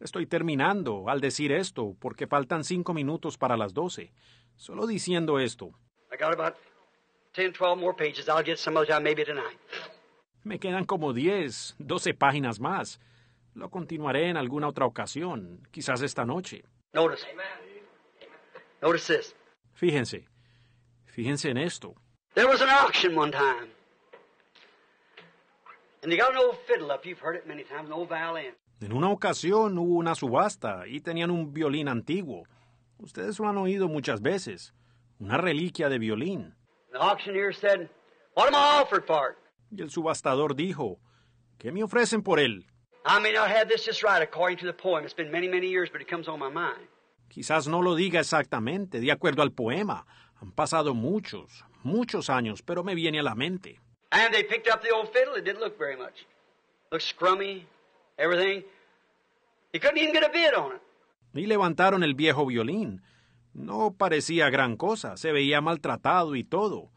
A: Estoy terminando al decir esto porque faltan cinco minutos para las doce. Solo diciendo esto. Me quedan como 10, 12 páginas más. Lo continuaré en alguna otra ocasión, quizás esta noche. Fíjense. Fíjense en esto. En una ocasión hubo una subasta y tenían un violín antiguo. Ustedes lo han oído muchas veces. Una reliquia de violín.
B: auctioneer What am I
A: y el subastador dijo, ¿qué me ofrecen por él? Quizás no lo diga exactamente, de acuerdo al poema. Han pasado muchos, muchos años, pero me viene a la mente. Y levantaron el viejo violín. No parecía gran cosa, se veía maltratado y todo.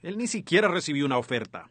A: Él ni siquiera recibió una oferta.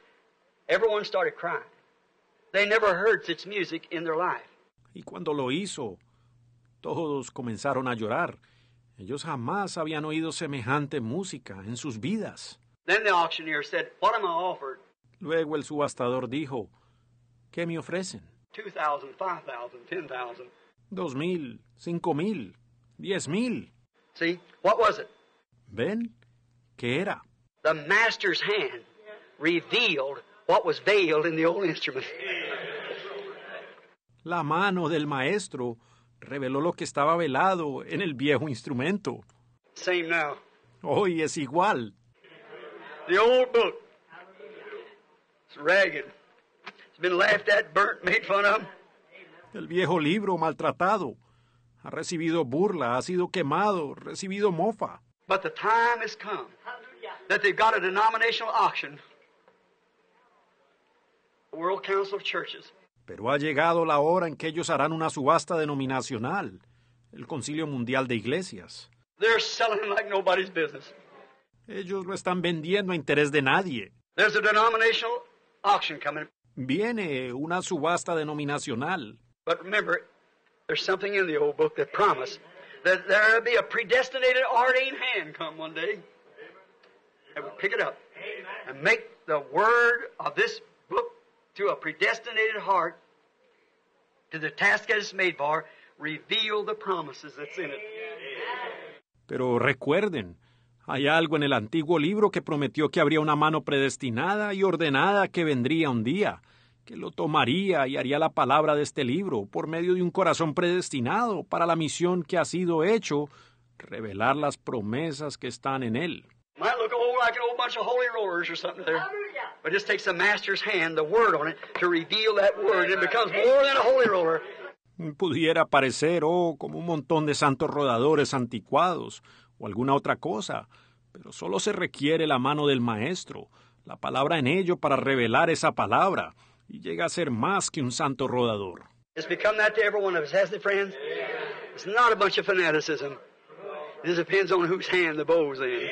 A: Everyone started crying. They never heard music in their life. Y cuando lo hizo, todos comenzaron a llorar. Ellos jamás habían oído semejante música en sus vidas.
B: Then the auctioneer said, What am I offered?
A: Luego el subastador dijo, ¿qué me ofrecen? Dos mil, cinco mil, diez mil. ¿Ven? ¿Qué era? The master's hand revealed
B: what was veiled in the old instrument.
A: La mano del maestro reveló lo que estaba velado en el viejo instrumento. Same now. Hoy es igual. The old book. It's ragged. It's been laughed at, burnt, made fun of. El viejo libro maltratado ha recibido burla, ha sido quemado, recibido mofa. But
B: the time has come that they've got a denominational auction World Council of Churches.
A: Pero ha llegado la hora en que ellos harán una subasta denominacional, el Concilio Mundial de Iglesias. Ellos lo están vendiendo a interés de nadie. Viene una subasta denominacional. Pero remember,
B: there's something in the old book that promised that there will be a predestinated ordained hand come one day and we pick it up and make the word of this a predestinated heart to the task that made reveal the promises that's in it.
A: Pero recuerden, hay algo en el antiguo libro que prometió que habría una mano predestinada y ordenada que vendría un día, que lo tomaría y haría la palabra de este libro por medio de un corazón predestinado para la misión que ha sido hecho, revelar las promesas que están en él. But it just takes the
B: master's hand, the word on it, to reveal that word. And it becomes more than a holy roller.
A: Pudiera parecer, oh, como un montón de santos rodadores anticuados o alguna otra cosa, pero solo se requiere la mano del maestro, la palabra en ello para revelar esa palabra, y llega a ser más que un santo rodador.
B: It's become that to every one of us, hasn't it, friends? It's not a bunch of fanaticism. It depends on whose hand the bow's
D: in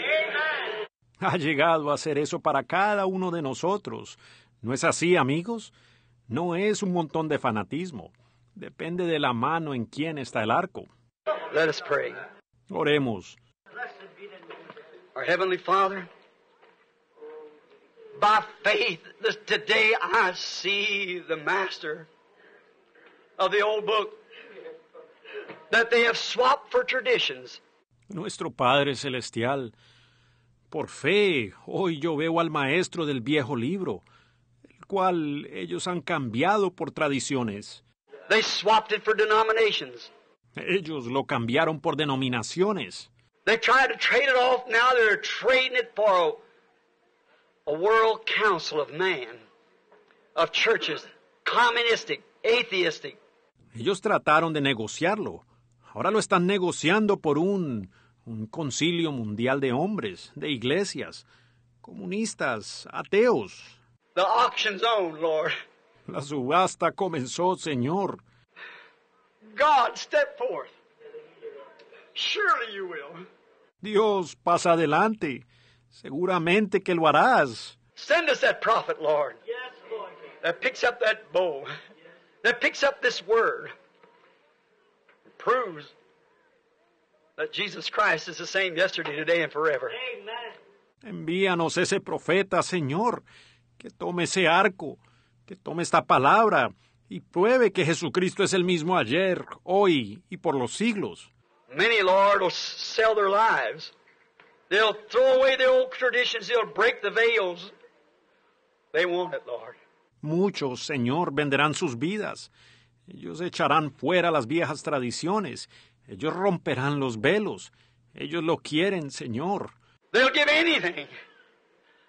A: ha llegado a hacer eso para cada uno de nosotros. ¿No es así, amigos? No es un montón de fanatismo. Depende de la mano en quien está el arco. Oremos. Nuestro Padre Celestial, por fe, hoy yo veo al maestro del viejo libro, el cual ellos han cambiado por tradiciones. Ellos lo cambiaron por denominaciones.
B: world council of of churches, atheistic.
A: Ellos trataron de negociarlo. Ahora lo están negociando por un un concilio mundial de hombres, de iglesias, comunistas, ateos. The
D: auction's on, Lord.
A: La subasta comenzó, Señor.
D: God, step forth. Surely you will. Dios,
A: pasa adelante. Seguramente que lo harás.
B: Send us that prophet, Lord. Yes, Lord. That picks up that bow. That picks up this word. Proves Jesus
A: Envíanos ese profeta, Señor, que tome ese arco, que tome esta palabra y pruebe que Jesucristo es el mismo ayer, hoy y por los siglos. Muchos, Señor, venderán sus vidas. Ellos echarán fuera las viejas tradiciones ellos romperán los velos. Ellos lo quieren, Señor. give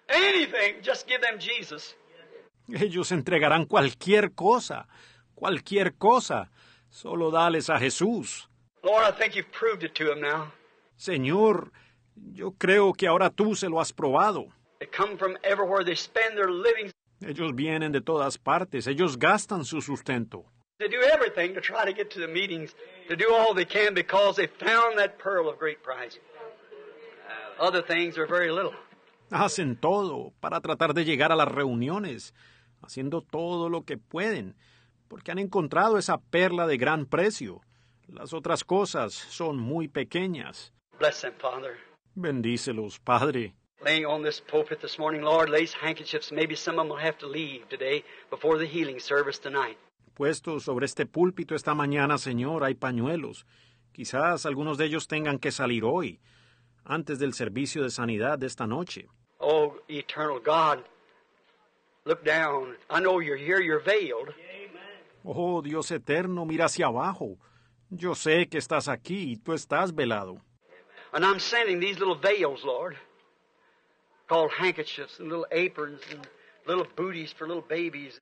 A: Anything. Just give them Jesus. Ellos entregarán cualquier cosa. Cualquier cosa. Solo dales a Jesús. Señor, yo creo que ahora tú se lo has probado. Ellos vienen de todas partes. Ellos gastan su sustento.
B: They do everything to try to get to the meetings, to do all they can because they found that pearl of great price. Other things are very little.
A: Hacen todo para tratar de llegar a las reuniones, haciendo todo lo que pueden, porque han encontrado esa perla de gran precio. Las otras cosas son muy pequeñas.
B: Bless them, Father.
A: Bendícelos, Padre.
B: Laying on this pulpit this morning, Lord, lace handkerchiefs. Maybe some of them will have to leave today before the healing service tonight.
A: puesto sobre este púlpito esta mañana, Señor, hay pañuelos. Quizás algunos de ellos tengan que salir hoy, antes del servicio de sanidad de esta noche.
B: Oh, eternal God, look down. I know you're here, you're veiled.
A: Oh, Dios eterno, mira hacia abajo. Yo sé que estás aquí y tú estás velado.
B: And I'm sending these little veils, Lord, called handkerchiefs and little aprons and little booties for
A: little babies.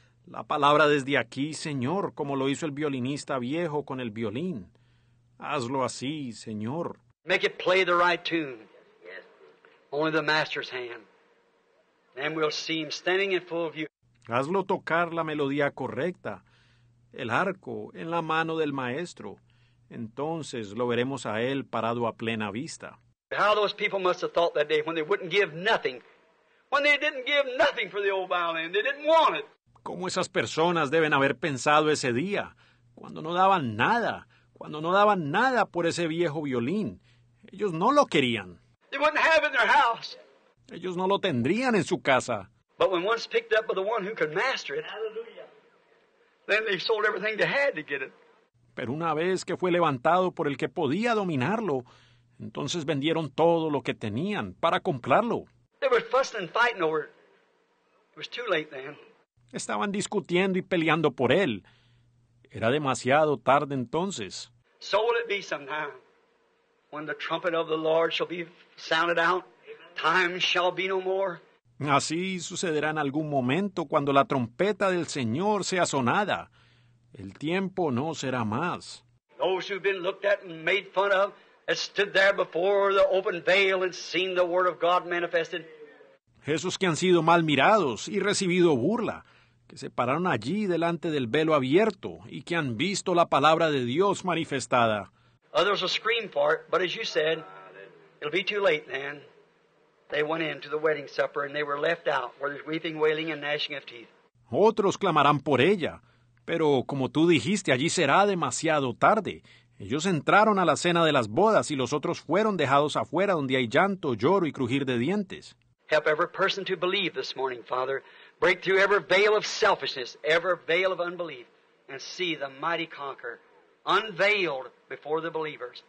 A: La palabra desde aquí, Señor, como lo hizo el violinista viejo con el violín. Hazlo así, Señor.
B: Make it play the right tune. Only the master's hand. Then we'll see him standing in full view.
A: Hazlo tocar la melodía correcta, el arco en la mano del maestro. Entonces lo veremos a él parado a plena vista.
B: How those people must have thought that day when they wouldn't give nothing. When they didn't give nothing for the old violin, they didn't want it.
A: ¿Cómo esas personas deben haber pensado ese día, cuando no daban nada, cuando no daban nada por ese viejo violín? Ellos no lo querían. Ellos no lo tendrían en su casa. Pero una vez que fue levantado por el que podía dominarlo, entonces vendieron todo lo que tenían para comprarlo. was too Estaban discutiendo y peleando por él. Era demasiado tarde entonces.
B: be when the trumpet of the Lord shall be sounded out, time shall be no more.
A: Así sucederá en algún momento cuando la trompeta del Señor sea sonada. El tiempo no será más. Those Esos que han sido mal mirados y recibido burla, que se pararon allí delante del velo abierto y que han visto la palabra de Dios manifestada. Oh, otros clamarán por ella, pero como tú dijiste, allí será demasiado tarde. Ellos entraron a la cena de las bodas y los otros fueron dejados afuera donde hay llanto, lloro y crujir de dientes.
B: Help every person to believe this morning, Father, break through every veil of selfishness, every veil of unbelief, and see the mighty conqueror unveiled before the believers.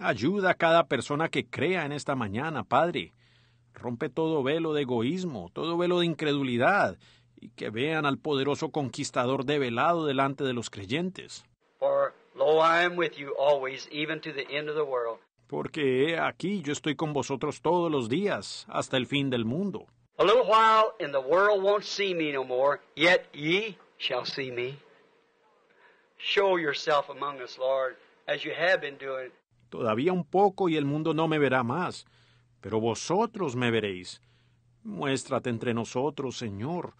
A: Ayuda a cada persona que crea en esta mañana, Padre. Rompe todo velo de egoísmo, todo velo de incredulidad, y que vean al poderoso conquistador develado delante de los creyentes. Porque aquí yo estoy con vosotros todos los días, hasta el fin del mundo.
B: A little while and the world won't see me no more, yet ye shall see me. Show yourself among us, Lord, as you have been doing.
A: Todavía un poco y el mundo no me verá más, pero vosotros me veréis. Muéstrate entre nosotros, Señor,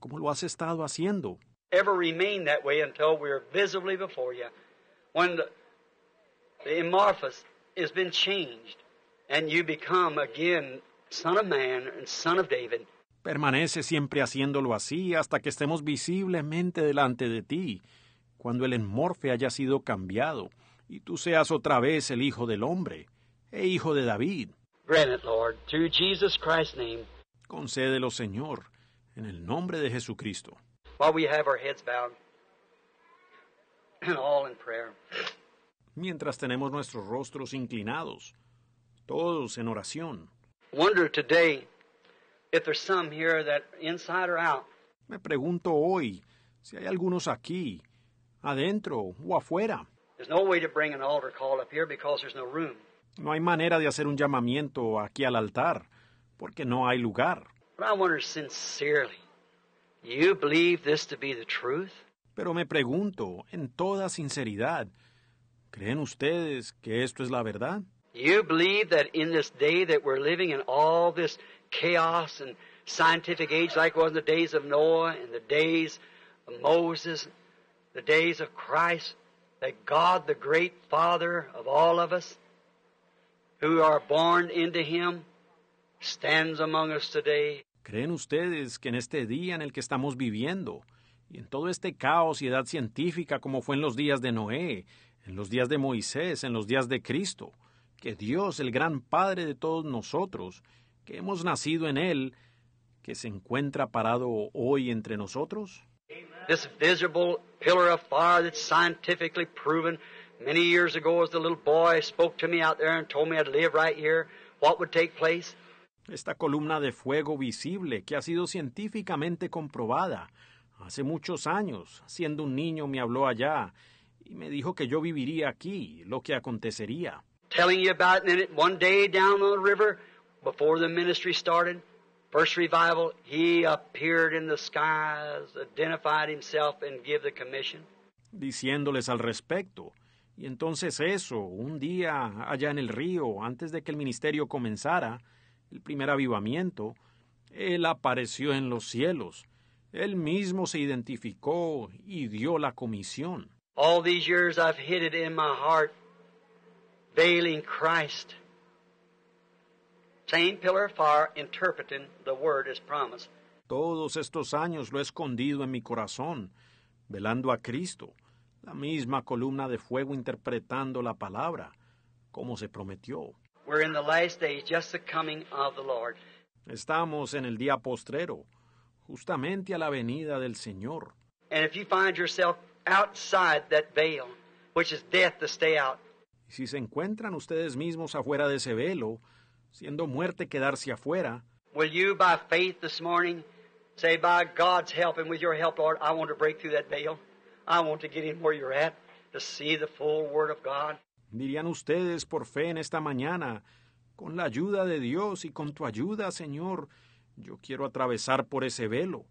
A: como lo has estado haciendo.
B: Ever remain that way until we're visibly before you. When the, the amorphous has been changed and you become again Man,
A: Permanece siempre haciéndolo así hasta que estemos visiblemente delante de ti, cuando el enmorfe haya sido cambiado, y tú seas otra vez el Hijo del Hombre, e Hijo de David. It, Concédelo, Señor, en el nombre de Jesucristo. Mientras tenemos nuestros rostros inclinados, todos en oración wonder today
B: if there's some here that inside or out.
A: Me pregunto hoy si hay algunos aquí, adentro o afuera.
B: There's no way to bring an altar call up here because there's no room.
A: No hay manera de hacer un llamamiento aquí al altar porque no hay lugar.
B: But I wonder sincerely, you believe this to be the truth?
A: Pero me pregunto, en toda sinceridad, ¿creen ustedes que esto es la
D: verdad?
B: You believe that in this day that we're living in all this chaos and scientific age like it was in the days of Noah and the days of Moses, the days of Christ, that God, the great Father of all of us, who are born into Him, stands among us today.
A: ¿Creen ustedes que en este día en el que estamos viviendo, y en todo este caos y edad científica como fue en los días de Noé, en los días de Moisés, en los días de Cristo, que Dios, el gran Padre de todos nosotros, que hemos nacido en Él, que se encuentra parado hoy entre nosotros? Esta columna de fuego visible que ha sido científicamente comprobada. Hace muchos años, siendo un niño, me habló allá y me dijo que yo viviría aquí, lo que acontecería
B: telling you about it. And then one day down the river, before the ministry started, first revival, he appeared in the skies, identified himself, and gave the commission.
A: Diciéndoles al respecto. Y entonces eso, un día allá en el río, antes de que el ministerio comenzara, el primer avivamiento, él apareció en los cielos. Él mismo se identificó y dio la comisión.
B: All these years I've hid it in my heart veiling Christ. Same pillar far interpreting the word as promised.
A: Todos estos años lo he escondido en mi corazón, velando a Cristo, la misma columna de fuego interpretando la palabra, como se prometió. We're in the last days, just the coming of the Lord. Estamos en el día postrero, justamente a la venida del Señor. And if you find yourself outside that veil, which is death to stay out, y si se encuentran ustedes mismos afuera de ese velo, siendo muerte quedarse afuera, Dirían ustedes por fe en esta mañana, con la ayuda de Dios y con tu ayuda, Señor, yo quiero atravesar por ese velo.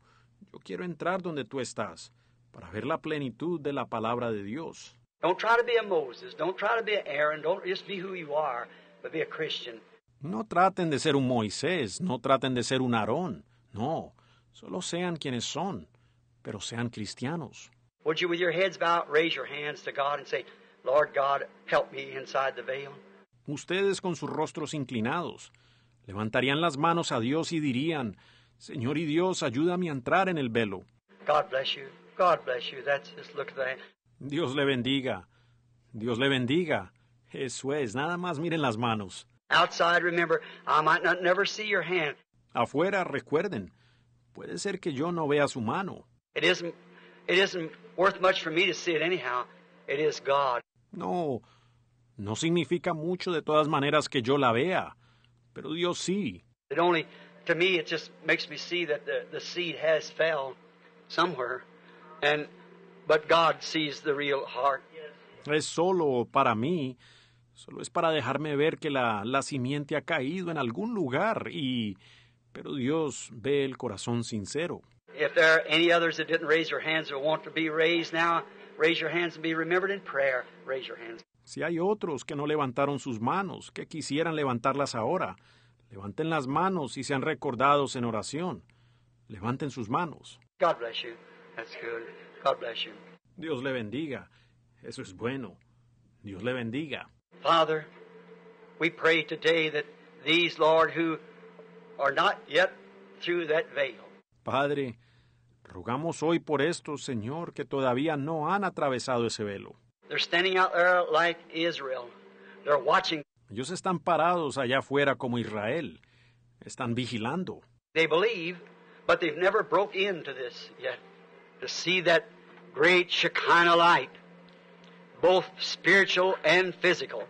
A: Yo quiero entrar donde tú estás para ver la plenitud de la palabra de Dios.
B: Don't try to be a Moses. Don't try to be Aaron. Don't just be who you are, but be a Christian.
A: No traten de ser un Moisés, no traten de ser un Aarón. No, solo sean quienes son, pero sean cristianos.
B: Would you, with your heads bowed, raise your hands to God and say, Lord God, help me inside the veil?
A: Ustedes con sus rostros inclinados levantarían las manos a Dios y dirían, Señor y Dios, ayúdame a entrar en el velo.
B: God bless you. God bless you. That's just look at that.
A: Dios le bendiga. Dios le bendiga. Eso es, nada más miren las manos. Outside, remember, I might not never see your hand. Afuera, recuerden, puede ser que yo no vea su mano. It isn't, it isn't worth
B: much for me to see it anyhow. It is God.
A: No, no significa mucho de todas maneras que yo la vea, pero Dios sí.
B: It only, to me, it just makes me see that the, the seed has fell somewhere, and But God sees the real heart.
A: Es solo para mí, solo es para dejarme ver que la, la simiente ha caído en algún lugar y... Pero Dios ve el corazón sincero. Si hay otros que no levantaron sus manos, que quisieran levantarlas ahora, levanten las manos y sean recordados en oración. Levanten sus manos. God bless you. Dios le bendiga. Eso es bueno. Dios le bendiga. Father,
B: we pray today that these, Lord, who are not yet through that veil.
A: Padre, rogamos hoy por estos, Señor, que todavía no han atravesado ese velo.
B: They're standing out there like Israel.
A: They're watching. Ellos están parados allá afuera como Israel. Están vigilando.
B: They believe, but they've never broke into this yet to light, both spiritual and physical,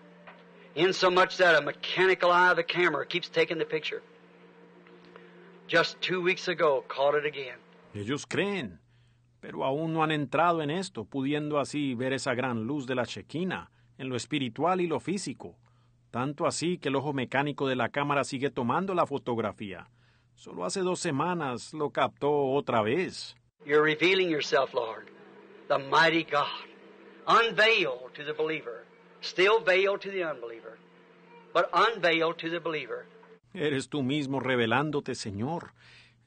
A: Ellos creen, pero aún no han entrado en esto, pudiendo así ver esa gran luz de la Shekinah en lo espiritual y lo físico. Tanto así que el ojo mecánico de la cámara sigue tomando la fotografía. Solo hace dos semanas lo captó otra vez.
B: You're revealing yourself, Lord, the mighty God, unveil to the believer, still veil to the unbeliever, but unveil to the believer.
A: Eres tú mismo revelándote, Señor,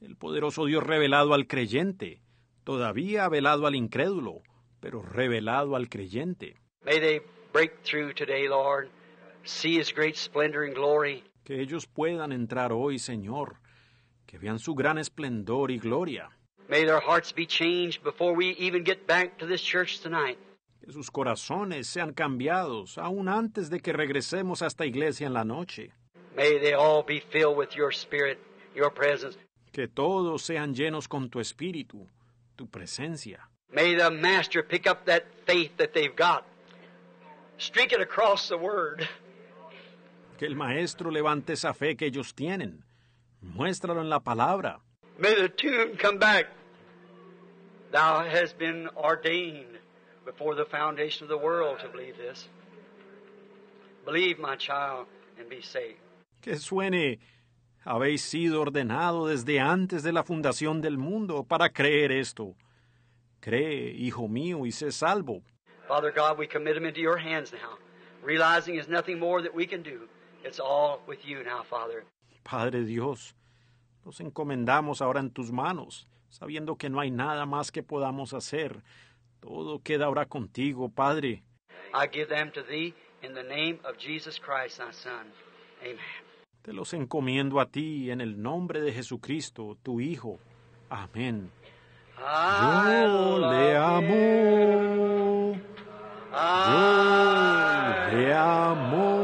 A: el poderoso Dios revelado al creyente, todavía velado al incrédulo, pero revelado al creyente.
B: May they break through today, Lord,
A: see his great splendor and glory. Que ellos puedan entrar hoy, Señor, que vean su gran esplendor y gloria. May their hearts be changed before we even get back to this church tonight. Que sus corazones sean cambiados aún antes de que regresemos a esta iglesia en la noche. May they all be filled with your spirit, your presence. Que todos sean llenos con tu espíritu, tu presencia. May the master
B: pick up that faith that they've got. Streak it across the word.
A: Que el maestro levante esa fe que ellos tienen. Muéstralo en la palabra. May the tune come back Thou hast been ordained
B: before the foundation of the world to believe this. Believe, my child, and be saved.
A: Que suene. Habéis sido ordenado desde antes de la fundación del mundo para creer esto. Cree, hijo mío, y sé salvo.
B: Father God, we commit him into your hands now, realizing there's nothing more that we can do. It's all with you now, Father.
A: Padre Dios, los encomendamos ahora en tus manos sabiendo que no hay nada más que podamos hacer. Todo queda ahora contigo, Padre. Te los encomiendo a ti en el nombre de Jesucristo, tu Hijo. Amén. Yo le amo.
D: Yo le amo.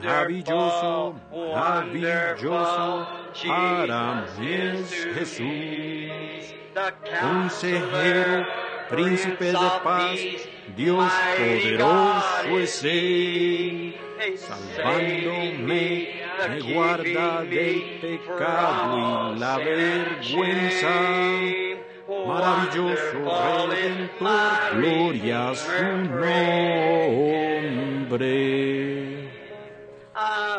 D: Maravilloso, maravilloso, para mí es Jesús, consejero, príncipe de paz, Dios poderoso es Él, salvándome, me guarda del pecado y la vergüenza maravilloso Redentor, gloria a su nombre.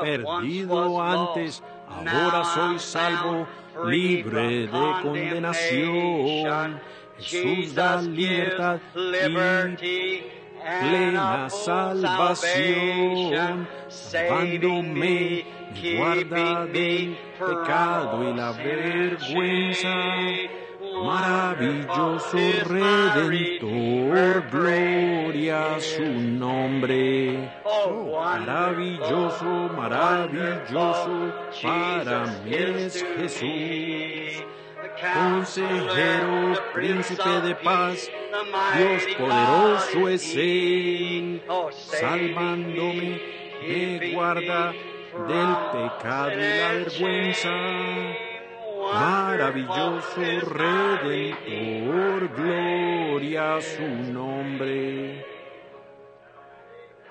D: Perdido antes, ahora soy salvo, libre de condenación. Jesús da libertad y plena salvación, salvándome, me guarda del pecado y la vergüenza maravilloso redentor, gloria su nombre. Oh, oh, maravilloso, maravilloso, para mí es Jesús. Consejero, príncipe de paz, Dios poderoso es Él, oh, salvándome, me guarda del pecado y la vergüenza maravilloso Redentor, gloria a su nombre.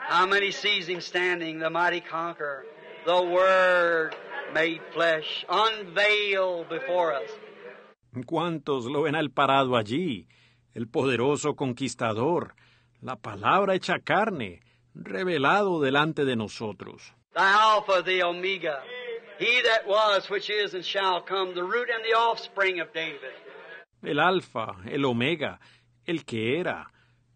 B: How many sees him standing, the mighty conqueror, the Word made flesh, unveiled before
C: us?
A: ¿Cuántos lo ven al parado allí? El poderoso conquistador, la palabra hecha carne, revelado delante de nosotros.
B: The Alpha, the Omega. He that was, which is, and shall come, the root and the offspring of David.
A: El Alfa, el Omega, el que era,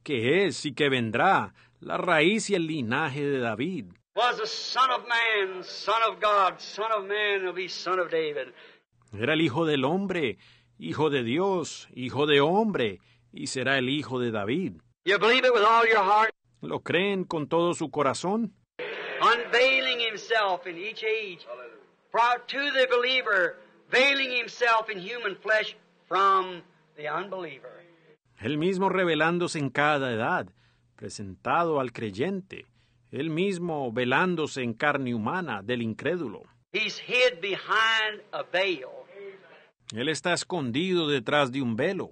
A: que es y que vendrá, la raíz y el linaje de David.
B: Was the son of man, son of God, son of man, will be son of David.
A: Era el hijo del hombre, hijo de Dios, hijo de hombre, y será el hijo de David. You believe it with all your heart? ¿Lo creen con todo su corazón?
B: Unveiling himself in each age. El
A: Él mismo revelándose en cada edad, presentado al creyente, él mismo velándose en carne humana del incrédulo. Él está escondido detrás de un velo.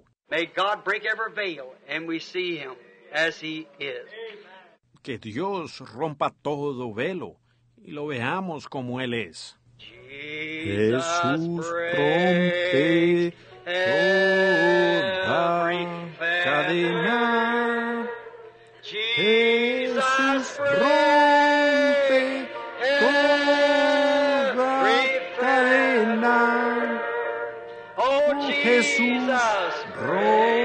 A: Que Dios rompa todo velo y lo veamos como Él es. Jesus, sus toda
D: cadena. Jesús rompe toda cadena. Oh, oh, Jesús rompe.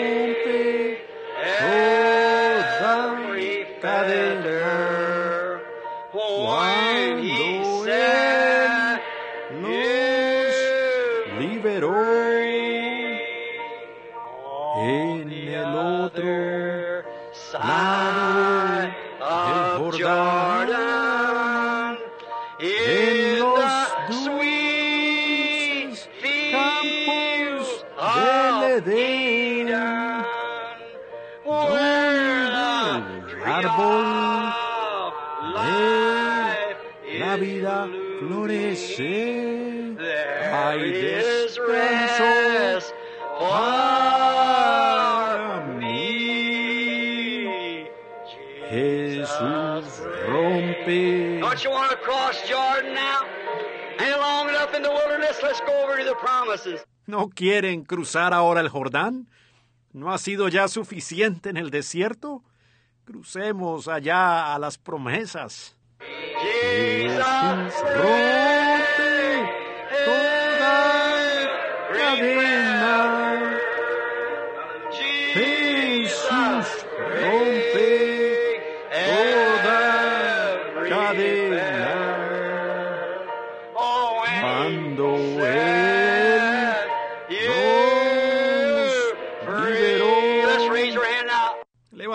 A: ¿No quieren cruzar ahora el Jordán? ¿No ha sido ya suficiente en el desierto? Crucemos allá a las promesas.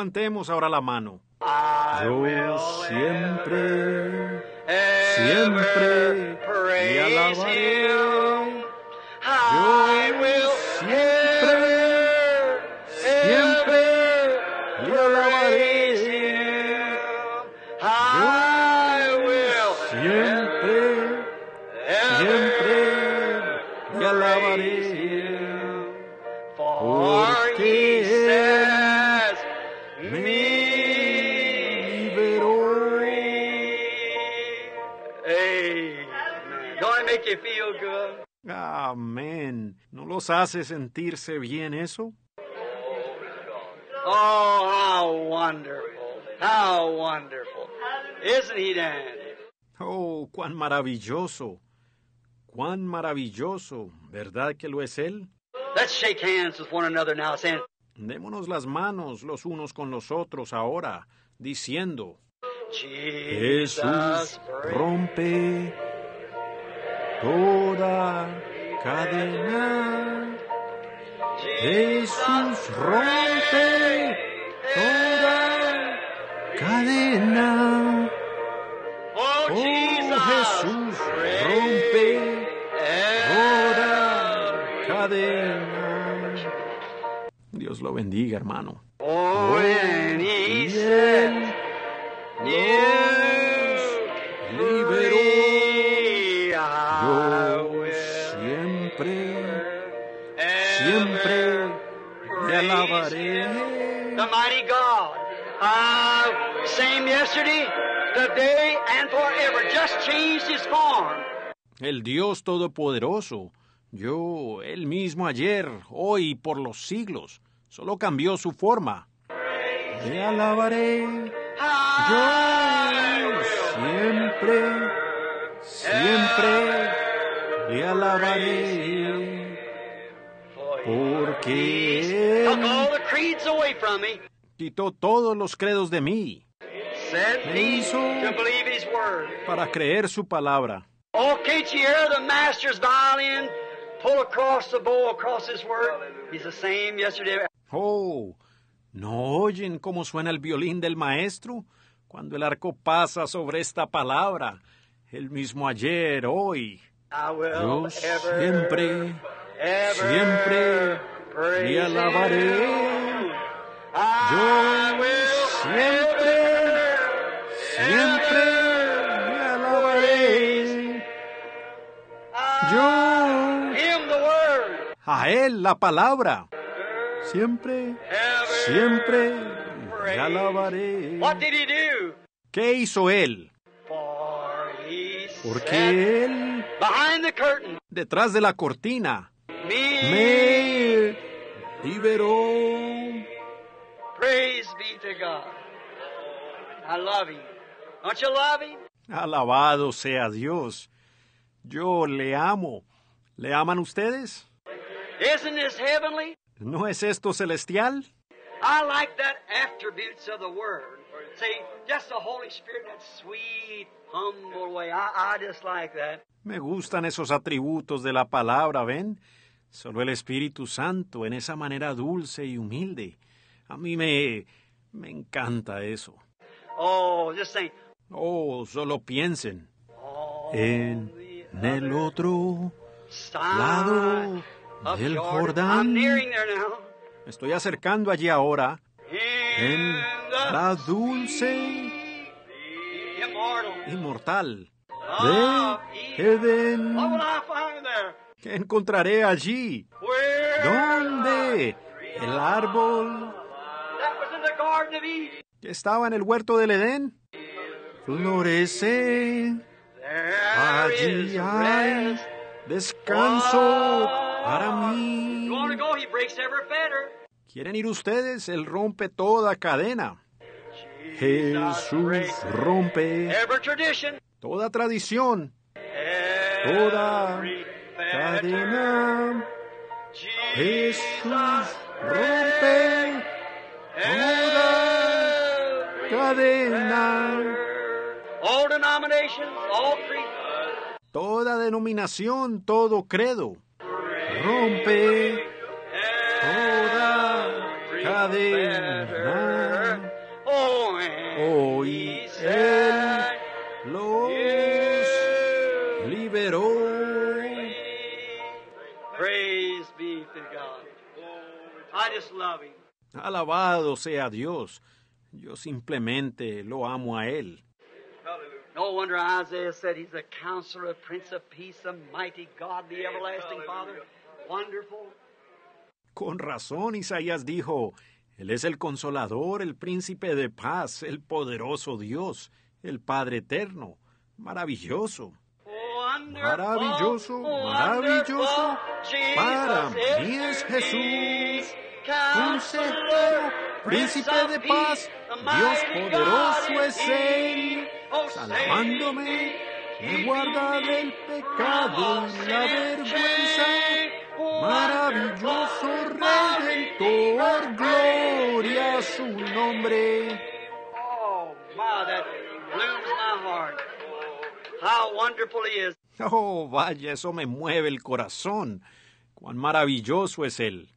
A: levantemos ahora la mano. Yo siempre,
D: siempre me alabaré.
A: los hace sentirse bien eso?
B: Oh,
A: oh, cuán maravilloso. Cuán maravilloso. ¿Verdad que lo es él? Démonos las manos los unos con los otros ahora, diciendo,
D: Jesús rompe toda cadena Jesús rompe toda cadena. Oh, oh Jesús, rompe toda cadena.
A: Dios lo bendiga, hermano. Oh,
B: Almighty God. Uh, same yesterday, today, and forever. Just changed his form.
A: El Dios Todopoderoso. Yo, él mismo ayer, hoy, por los siglos. Solo cambió su forma.
D: Te alabaré. Yo siempre, siempre te alabaré. Porque me quitó
A: todos los credos de mí.
B: Me hizo para
A: creer su palabra. Oh, ¿no oyen cómo suena el violín del maestro cuando el arco pasa sobre esta palabra? El mismo ayer, hoy. Yo siempre,
D: siempre, y alabaré. Yo siempre, siempre me alabaré. Yo a Él la palabra. Siempre, siempre
A: me alabaré. ¿Qué hizo Él? Porque Él, detrás de la cortina, me liberó. Praise
B: be to God. I love him. Don't you love him?
A: Alabado sea Dios. Yo le amo. ¿Le aman ustedes?
B: Isn't this heavenly?
A: ¿No es esto celestial?
B: I like that attributes of the Word. See, just the Holy Spirit, that sweet, humble way. I, I just like that.
A: Me gustan esos atributos de la palabra, ¿ven? Solo el Espíritu Santo en esa manera dulce y humilde. A mí me... me encanta eso. Oh, Oh, solo piensen. Oh, en, el otro lado del Jordán. Me estoy acercando allí ahora. En la dulce inmortal ah, de Eden. ¿Qué encontraré allí? ¿Dónde? El árbol que estaba en el huerto del Edén. Florece, allí hay descanso ah, para mí. ¿Quieren ir ustedes? Él rompe toda cadena. Jesús rompe toda
D: tradición, toda cadena. Jesús rompe cadena. All denominations,
B: all
A: creeds. Toda denominación, todo credo.
D: Rompe toda cadena. Hoy Él los liberó.
B: Praise be to God. I just love him.
A: Alabado sea Dios. Yo simplemente lo amo a Él.
B: No wonder Isaiah
A: Con razón Isaías dijo, Él es el consolador, el príncipe de paz, el poderoso Dios, el Padre eterno, maravilloso.
D: Maravilloso, maravilloso, para mí es Jesús consejero, príncipe de paz, Dios poderoso es Él. Oh, Salvándome, me guarda del pecado y la vergüenza. Maravilloso Redentor, gloria a su nombre.
B: Oh,
A: Oh, vaya, eso me mueve el corazón. Cuán maravilloso es Él.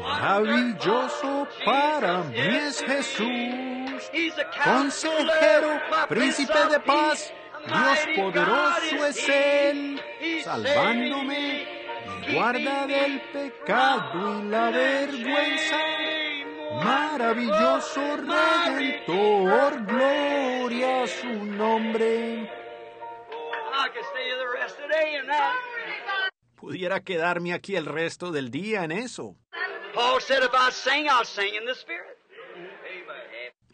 A: Maravilloso para mí
B: es
D: Jesús,
B: consejero, príncipe de paz,
D: Dios poderoso es Él, salvándome, guarda del pecado y la vergüenza. Maravilloso Redentor, gloria a su nombre.
A: Pudiera quedarme aquí el resto del día en eso.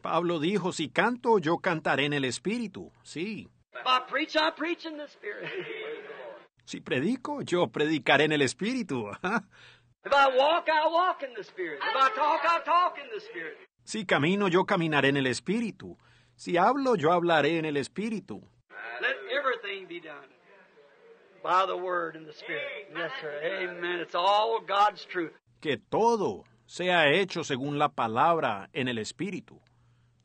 A: Pablo dijo, si canto, yo cantaré en el Espíritu. Sí. Si predico, yo predicaré en el Espíritu. Si camino, yo caminaré en el Espíritu. Si hablo, yo hablaré en el Espíritu. Que todo sea hecho según la palabra en el espíritu.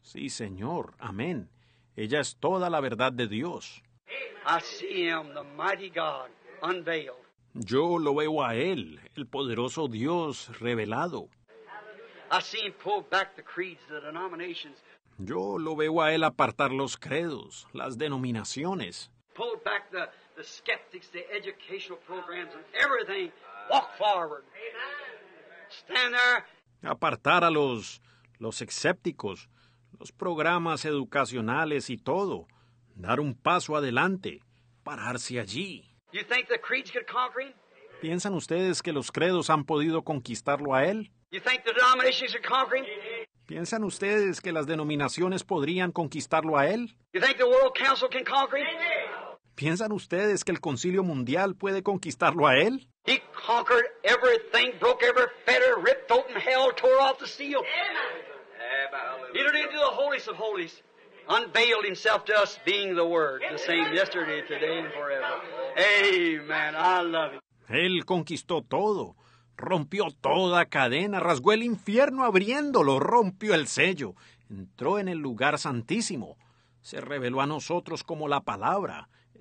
A: Sí, Señor. Amén. Ella es toda la verdad de Dios. Yo lo veo a él, el poderoso Dios revelado. Yo lo veo a él apartar los credos, las denominaciones
B: the skeptics, the educational programs, and everything. Walk forward. Stand there.
A: Apartar a los, los escépticos, los programas educacionales y todo. Dar un paso adelante. Pararse allí.
B: You think the creeds could conquer him?
A: ¿Piensan ustedes que los credos han podido conquistarlo a él?
B: You think the denominations could conquer him?
A: ¿Piensan ustedes que las denominaciones podrían conquistarlo a él?
B: You think the World Council can conquer him?
A: ¿Piensan ustedes que el concilio mundial puede conquistarlo a él? Él conquistó todo. Rompió toda cadena, rasgó el infierno abriéndolo, rompió el sello, entró en el lugar santísimo, se reveló a nosotros como la palabra,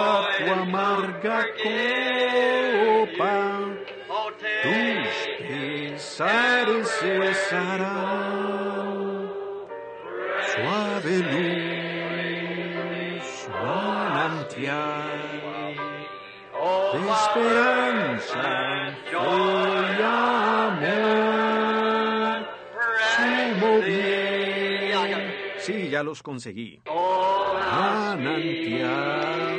D: a tu amarga copa, tus pesares cesarán. Suave luz, manantial de esperanza, soy amor, sumo bien. Sí, ya los conseguí. Manantial.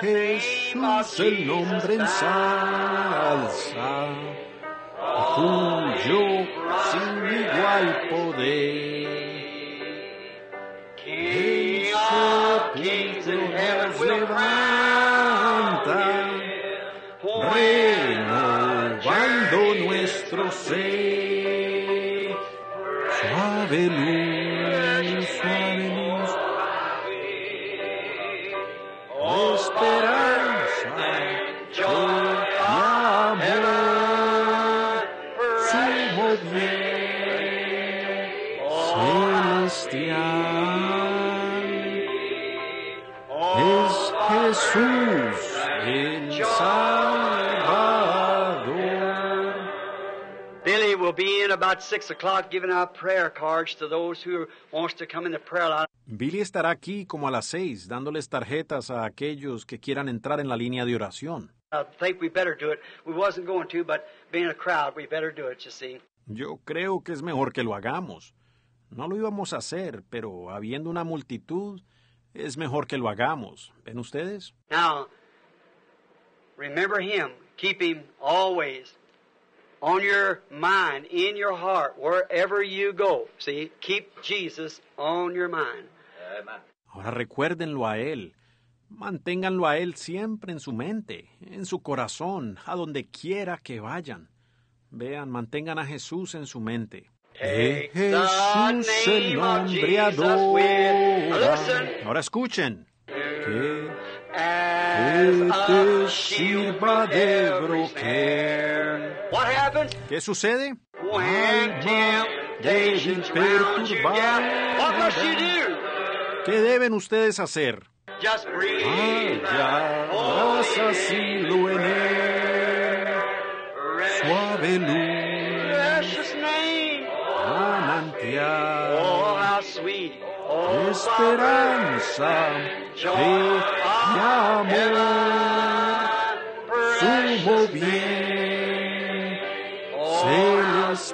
D: Jesús el nombre ensalza, cuyo sin igual poder. que of kings levanta, renovando nuestro ser. Suave
A: Billy estará aquí como a las seis dándoles tarjetas a aquellos que quieran entrar en la línea de oración. Yo creo que es mejor que lo hagamos. No lo íbamos a hacer, pero habiendo una multitud, es mejor que lo hagamos. ¿Ven ustedes?
B: Now, remember him, keep always on your mind, in your heart, wherever you go. See, keep Jesus on your mind.
A: Ahora recuérdenlo a Él. Manténganlo a Él siempre en su mente, en su corazón, a donde quiera que vayan. Vean, mantengan a Jesús en su mente. Jesús el nombre adora. Ahora escuchen. Que, que te
D: sirva de broker. ¿Qué sucede? ¿Qué deben ustedes hacer? así lo Suave luz. Manantial. Oh, oh, Esperanza y amor. subo bien.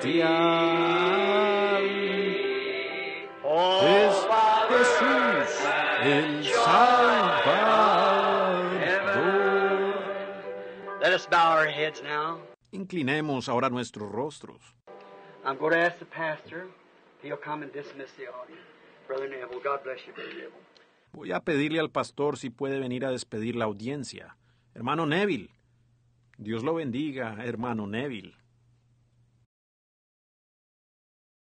D: Mesías es Jesús el Salvador.
A: Let us bow our heads now. Inclinemos ahora nuestros rostros.
B: I'm going to ask the pastor. He'll come and dismiss the audience. Brother Neville, God bless you, Brother
A: Neville. Voy a pedirle al pastor si puede venir a despedir la audiencia. Hermano Neville. Dios lo bendiga, hermano Neville.